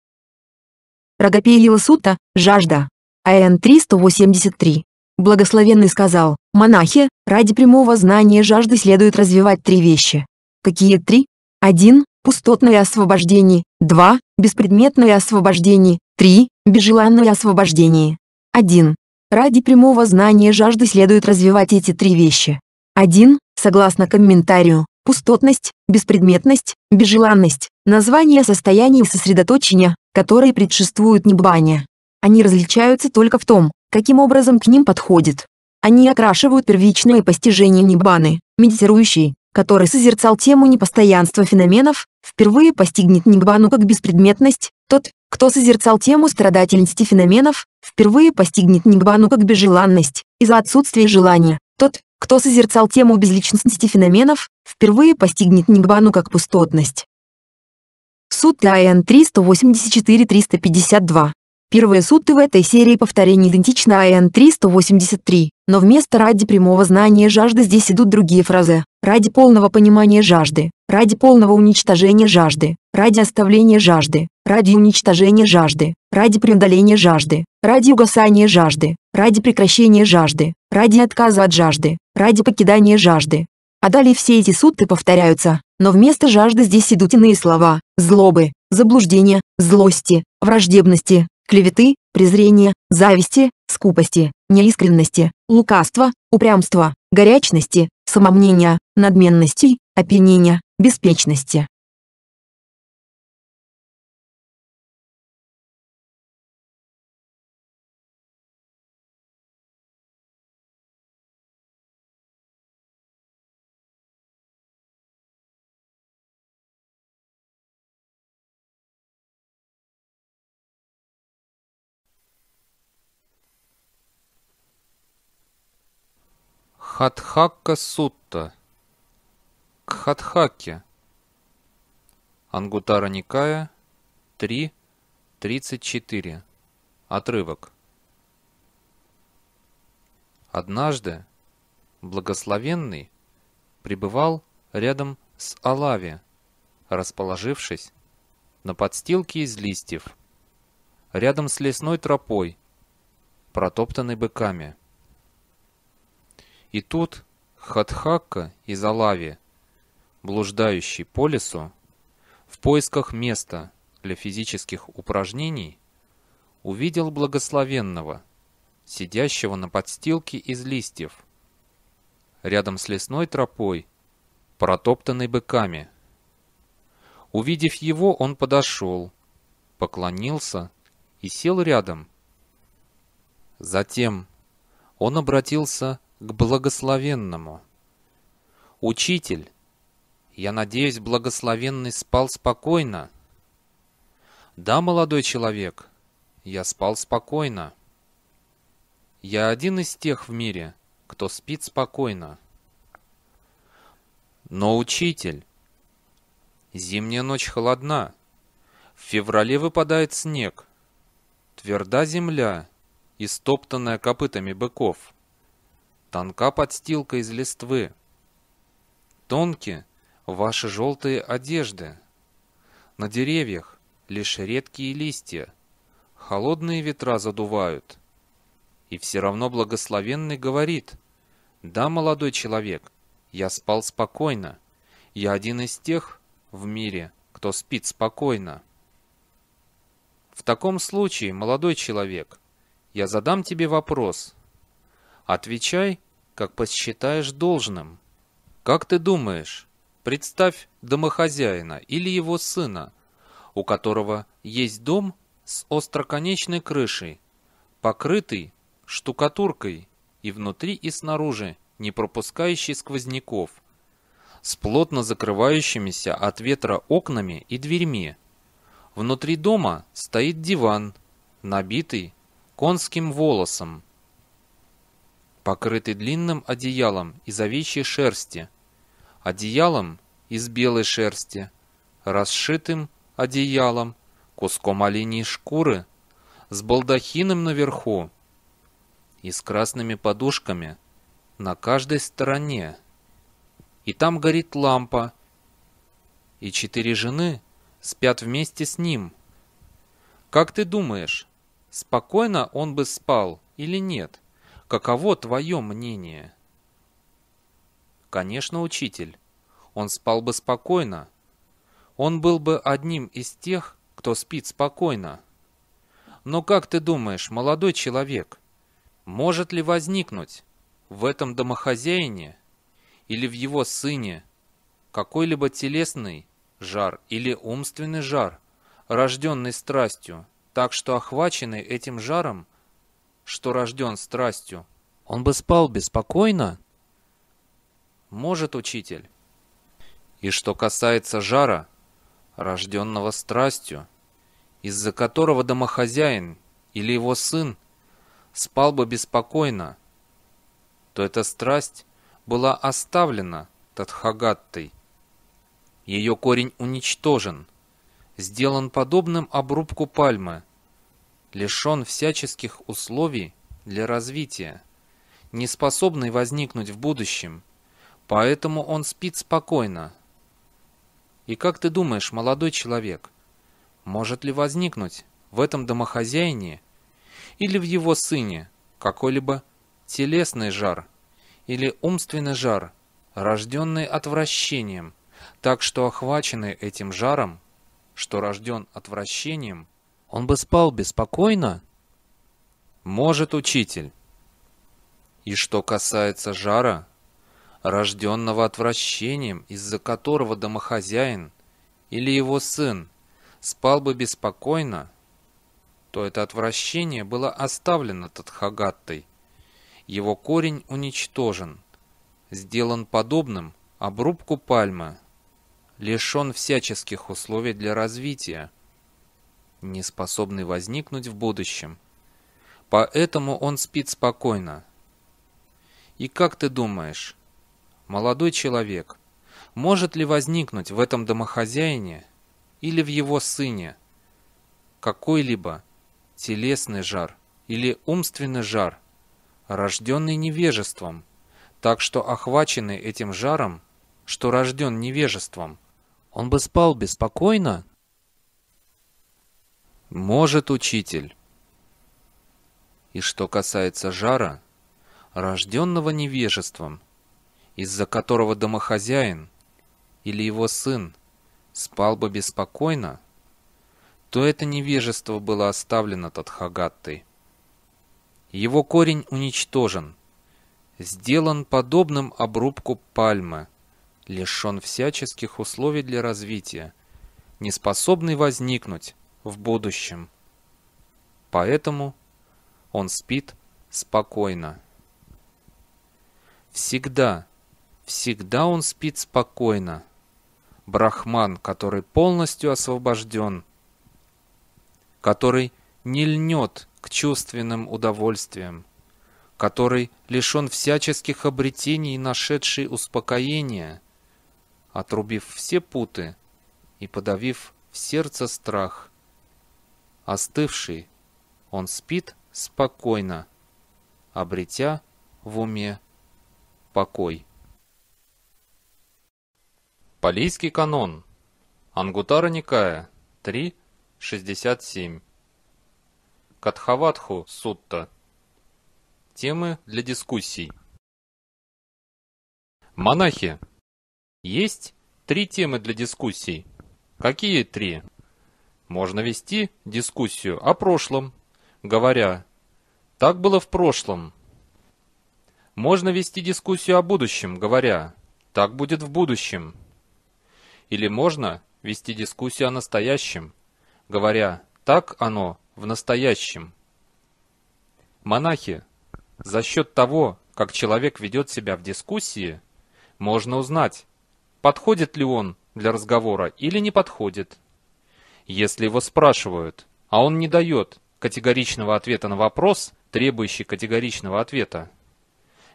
[SPEAKER 1] Рагопеила Сута, жажда. АН 383. Благословенный сказал, монахи, ради прямого знания жажды следует развивать три вещи. Какие три? Один, Пустотное освобождение. Два, Беспредметное освобождение. Три, Безжеланное освобождение. Один, Ради прямого знания жажды следует развивать эти три вещи. Один, Согласно комментарию, пустотность, беспредметность, безжеланность Название состояний сосредоточения, которые предшествуют небане. Они различаются только в том, каким образом к ним подходит. Они окрашивают первичное постижение небаны, медитирующий, который созерцал тему непостоянства феноменов, впервые постигнет небану как беспредметность, тот, кто созерцал тему страдательности феноменов, впервые постигнет небану как безжеланность, из-за отсутствия желания, тот, кто созерцал тему безличности феноменов, впервые постигнет небану как пустотность. Суд АН 384-352. Первые сутты в этой серии повторений идентичны АН 383, но вместо «ради прямого знания жажды» здесь идут другие фразы. «Ради полного понимания жажды», «ради полного уничтожения жажды», «ради оставления жажды», «ради уничтожения жажды», «ради преодоления жажды», «ради угасания жажды», «ради прекращения жажды», «ради отказа от жажды», «ради покидания жажды». А далее все эти сутты повторяются. Но вместо жажды здесь идут иные слова – злобы, заблуждения, злости, враждебности, клеветы, презрения, зависти, скупости, неискренности, лукавства, упрямства, горячности, самомнения, надменности, опьянения, беспечности.
[SPEAKER 3] Хатхакка Сутта. К Хатхаке. Ангутара Никая 3, 34. Отрывок. Однажды благословенный пребывал рядом с Алави, расположившись на подстилке из листьев, рядом с лесной тропой, протоптанной быками. И тут Хатхакка из Алави, блуждающий по лесу, в поисках места для физических упражнений, увидел благословенного, сидящего на подстилке из листьев, рядом с лесной тропой, протоптанной быками. Увидев его, он подошел, поклонился и сел рядом. Затем он обратился к благословенному. Учитель, я надеюсь, благословенный спал спокойно? Да, молодой человек, я спал спокойно. Я один из тех в мире, кто спит спокойно. Но, учитель, зимняя ночь холодна. В феврале выпадает снег. Тверда земля, истоптанная копытами быков. Тонка подстилка из листвы. Тонкие ваши желтые одежды. На деревьях лишь редкие листья. Холодные ветра задувают. И все равно благословенный говорит, «Да, молодой человек, я спал спокойно. Я один из тех в мире, кто спит спокойно». В таком случае, молодой человек, я задам тебе вопрос, Отвечай, как посчитаешь должным. Как ты думаешь, представь домохозяина или его сына, у которого есть дом с остроконечной крышей, покрытый штукатуркой и внутри и снаружи, не пропускающий сквозняков, с плотно закрывающимися от ветра окнами и дверьми. Внутри дома стоит диван, набитый конским волосом, покрытый длинным одеялом из овечьей шерсти, одеялом из белой шерсти, расшитым одеялом, куском оленей шкуры, с балдахином наверху и с красными подушками на каждой стороне. И там горит лампа, и четыре жены спят вместе с ним. Как ты думаешь, спокойно он бы спал или нет?» Каково твое мнение?» «Конечно, учитель. Он спал бы спокойно. Он был бы одним из тех, кто спит спокойно. Но как ты думаешь, молодой человек, может ли возникнуть в этом домохозяине или в его сыне какой-либо телесный жар или умственный жар, рожденный страстью, так что охваченный этим жаром – что рожден страстью, он бы спал беспокойно? Может, учитель. И что касается жара, рожденного страстью, из-за которого домохозяин или его сын спал бы беспокойно, то эта страсть была оставлена Тадхагаттой. Ее корень уничтожен, сделан подобным обрубку пальмы, лишен всяческих условий для развития, не способный возникнуть в будущем, поэтому он спит спокойно. И как ты думаешь, молодой человек, может ли возникнуть в этом домохозяине или в его сыне какой-либо телесный жар или умственный жар, рожденный отвращением, так что охваченный этим жаром, что рожден отвращением – он бы спал беспокойно? Может, учитель. И что касается жара, рожденного отвращением, из-за которого домохозяин или его сын спал бы беспокойно, то это отвращение было оставлено Тадхагаттой. Его корень уничтожен, сделан подобным обрубку пальмы, лишен всяческих условий для развития – не способный возникнуть в будущем. Поэтому он спит спокойно. И как ты думаешь, молодой человек, может ли возникнуть в этом домохозяине или в его сыне какой-либо телесный жар или умственный жар, рожденный невежеством, так что охваченный этим жаром, что рожден невежеством, он бы спал беспокойно может учитель. И что касается жара, рожденного невежеством, из-за которого домохозяин или его сын спал бы беспокойно, то это невежество было оставлено Тадхагаттой. Его корень уничтожен, сделан подобным обрубку пальмы, лишен всяческих условий для развития, не способный возникнуть, в будущем. Поэтому он спит спокойно. Всегда, всегда он спит спокойно. Брахман, который полностью освобожден, который не льнет к чувственным удовольствиям, который лишен всяческих обретений и нашедший успокоение, отрубив все путы и подавив в сердце страх – остывший, он спит спокойно, обретя в уме покой. Палийский канон. Ангутара Никая. 3.67. Катхаватху Сутта. Темы для дискуссий. Монахи. Есть три темы для дискуссий. Какие три? Можно вести дискуссию о прошлом, говоря «так было в прошлом». Можно вести дискуссию о будущем, говоря «так будет в будущем». Или можно вести дискуссию о настоящем, говоря «так оно в настоящем». Монахи, за счет того, как человек ведет себя в дискуссии, можно узнать, подходит ли он для разговора или не подходит если его спрашивают, а он не дает категоричного ответа на вопрос, требующий категоричного ответа.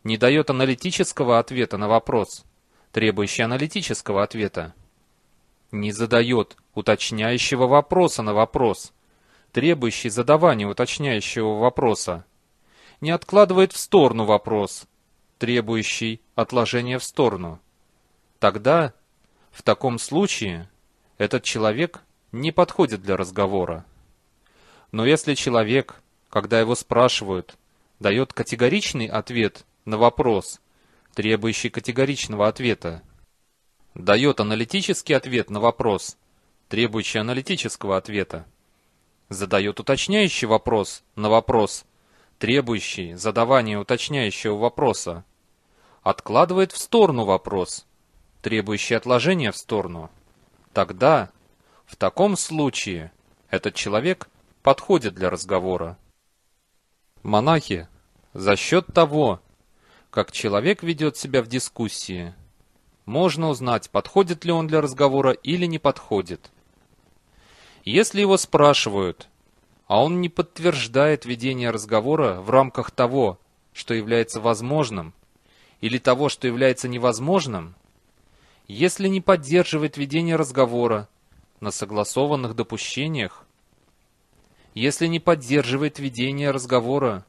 [SPEAKER 3] Не дает аналитического ответа на вопрос, требующий аналитического ответа. Не задает уточняющего вопроса на вопрос, требующий задавания уточняющего вопроса. Не откладывает в сторону вопрос, требующий отложения в сторону. Тогда, в таком случае, этот человек не подходит для разговора. Но если человек, когда его спрашивают, дает категоричный ответ на вопрос, требующий категоричного ответа, дает аналитический ответ на вопрос, требующий аналитического ответа, задает уточняющий вопрос на вопрос, требующий задавания уточняющего вопроса, откладывает в сторону вопрос, требующий отложения в сторону, тогда в таком случае этот человек подходит для разговора. Монахи за счет того, как человек ведет себя в дискуссии, можно узнать, подходит ли он для разговора или не подходит. Если его спрашивают, а он не подтверждает ведение разговора в рамках того, что является возможным, или того, что является невозможным, если не поддерживает ведение разговора, на согласованных допущениях, если не поддерживает ведение разговора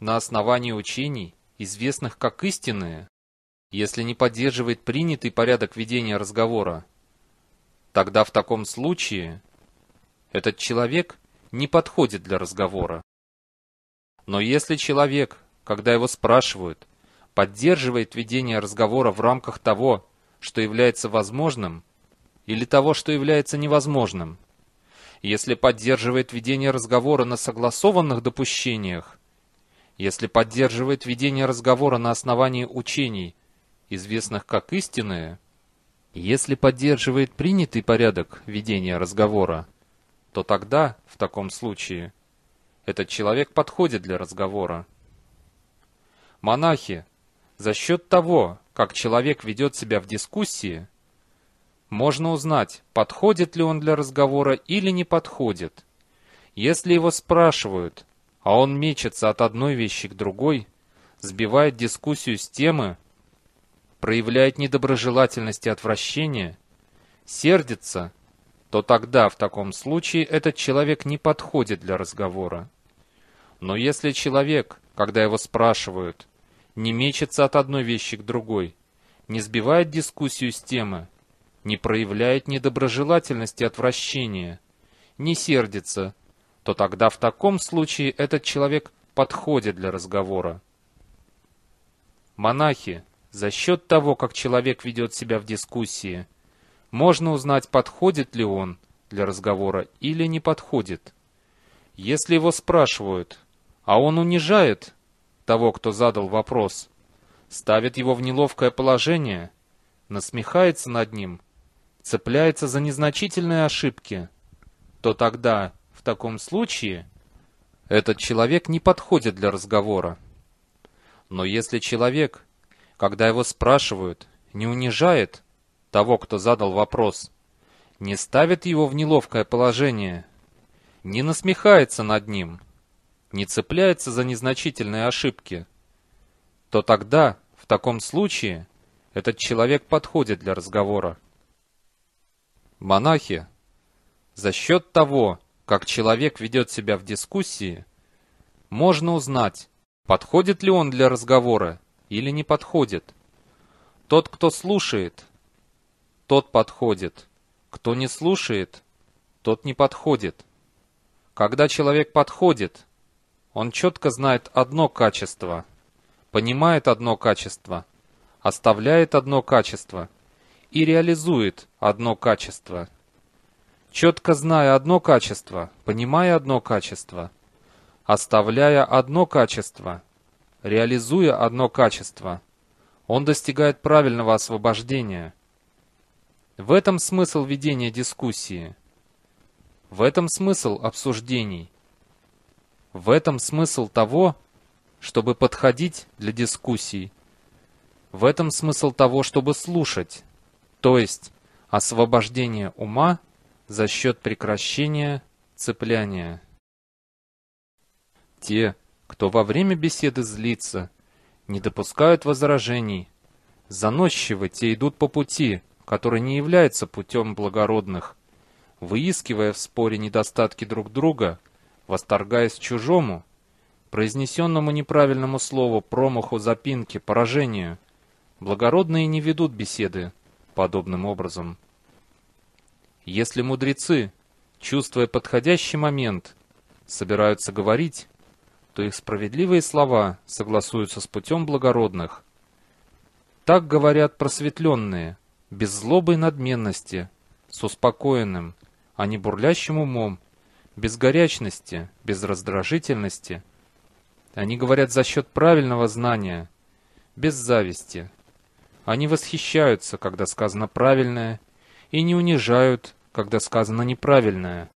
[SPEAKER 3] на основании учений, известных как истинные, если не поддерживает принятый порядок ведения разговора, тогда в таком случае этот человек не подходит для разговора. Но если человек, когда его спрашивают, поддерживает ведение разговора в рамках того, что является возможным, или того, что является невозможным. Если поддерживает ведение разговора на согласованных допущениях, если поддерживает ведение разговора на основании учений, известных как истинные, если поддерживает принятый порядок ведения разговора, то тогда, в таком случае, этот человек подходит для разговора. Монахи, за счет того, как человек ведет себя в дискуссии, можно узнать, подходит ли он для разговора или не подходит. Если его спрашивают, а он мечется от одной вещи к другой, сбивает дискуссию с темы, проявляет недоброжелательность и отвращение, сердится, то тогда в таком случае этот человек не подходит для разговора. Но если человек, когда его спрашивают, не мечется от одной вещи к другой, не сбивает дискуссию с темы, не проявляет недоброжелательности и отвращения, не сердится, то тогда в таком случае этот человек подходит для разговора. Монахи, за счет того, как человек ведет себя в дискуссии, можно узнать, подходит ли он для разговора или не подходит. Если его спрашивают, а он унижает того, кто задал вопрос, ставит его в неловкое положение, насмехается над ним – цепляется за незначительные ошибки, то тогда, в таком случае, этот человек не подходит для разговора. Но если человек, когда его спрашивают, не унижает того, кто задал вопрос, не ставит его в неловкое положение, не насмехается над ним, не цепляется за незначительные ошибки, то тогда, в таком случае, этот человек подходит для разговора монахи, за счет того, как человек ведет себя в дискуссии, можно узнать, подходит ли он для разговора или не подходит. Тот, кто слушает, тот подходит. Кто не слушает, тот не подходит. Когда человек подходит, он четко знает одно качество, понимает одно качество, оставляет одно качество – и реализует одно качество. Четко зная одно качество, понимая одно качество, оставляя одно качество, реализуя одно качество, он достигает правильного освобождения. В этом смысл ведения дискуссии. В этом смысл обсуждений. В этом смысл того, чтобы подходить для дискуссий. В этом смысл того, чтобы слушать то есть освобождение ума за счет прекращения цепляния. Те, кто во время беседы злится, не допускают возражений. Заносчивы те идут по пути, который не является путем благородных, выискивая в споре недостатки друг друга, восторгаясь чужому, произнесенному неправильному слову, промаху, запинке, поражению. Благородные не ведут беседы, подобным образом. Если мудрецы, чувствуя подходящий момент, собираются говорить, то их справедливые слова согласуются с путем благородных. Так говорят просветленные, без злобы и надменности, с успокоенным, а не бурлящим умом, без горячности, без раздражительности. Они говорят за счет правильного знания, без зависти, они восхищаются, когда сказано правильное, и не унижают, когда сказано неправильное.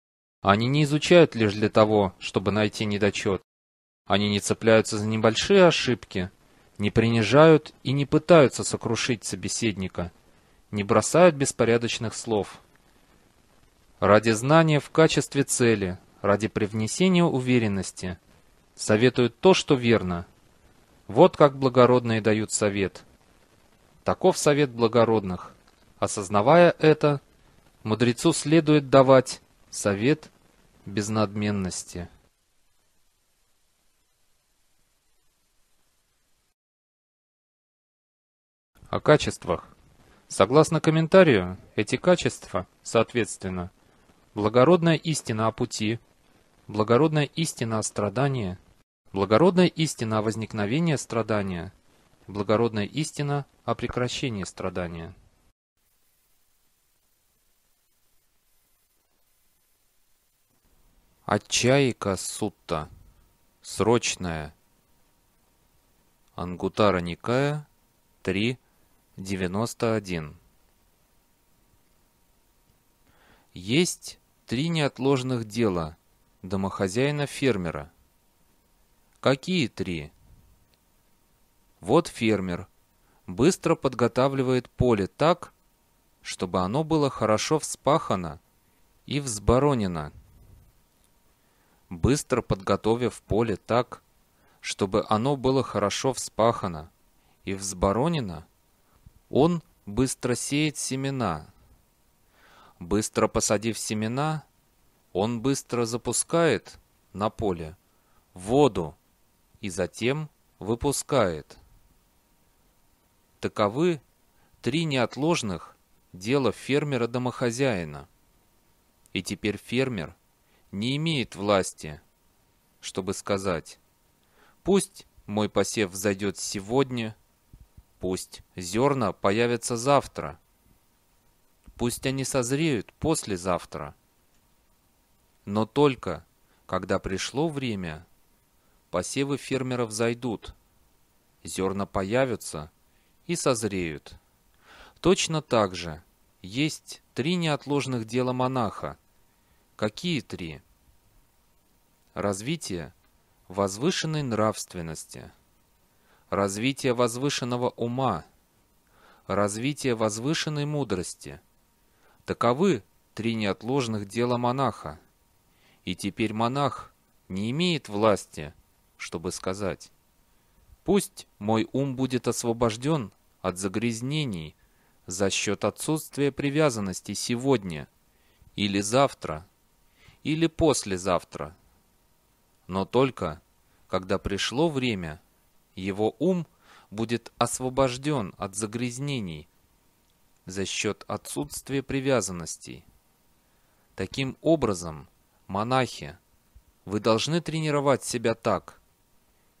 [SPEAKER 3] Они не изучают лишь для того, чтобы найти недочет. Они не цепляются за небольшие ошибки, не принижают и не пытаются сокрушить собеседника, не бросают беспорядочных слов. Ради знания в качестве цели, ради привнесения уверенности, советуют то, что верно. Вот как благородные дают совет, Таков совет благородных. Осознавая это, мудрецу следует давать совет без надменности. О качествах. Согласно комментарию, эти качества, соответственно, благородная истина о пути, благородная истина о страдании, благородная истина о возникновении страдания, благородная истина о прекращении страдания. Отчаика сутта. Срочная. Ангутара Никая 3.91 Есть три неотложных дела домохозяина-фермера. Какие три? Вот фермер быстро подготавливает поле так, чтобы оно было хорошо вспахано и взборонено. Быстро подготовив поле так, чтобы оно было хорошо вспахано и взборонено, он быстро сеет семена. Быстро посадив семена, он быстро запускает на поле воду и затем выпускает. Таковы три неотложных дела фермера-домохозяина. И теперь фермер не имеет власти, чтобы сказать «Пусть мой посев взойдет сегодня», «Пусть зерна появятся завтра», «Пусть они созреют послезавтра». Но только, когда пришло время, посевы фермеров зайдут, зерна появятся – и созреют. Точно так же есть три неотложных дела монаха. Какие три? Развитие возвышенной нравственности, развитие возвышенного ума, развитие возвышенной мудрости. Таковы три неотложных дела монаха. И теперь монах не имеет власти, чтобы сказать Пусть мой ум будет освобожден от загрязнений за счет отсутствия привязанности сегодня или завтра или послезавтра. Но только когда пришло время, его ум будет освобожден от загрязнений за счет отсутствия привязанностей. Таким образом, монахи, вы должны тренировать себя так,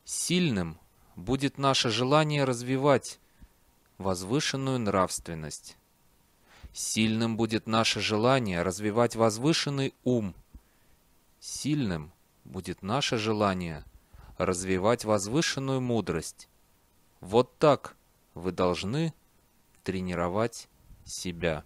[SPEAKER 3] сильным будет наше желание развивать возвышенную нравственность. Сильным будет наше желание развивать возвышенный ум. Сильным будет наше желание развивать возвышенную мудрость. Вот так вы должны тренировать себя.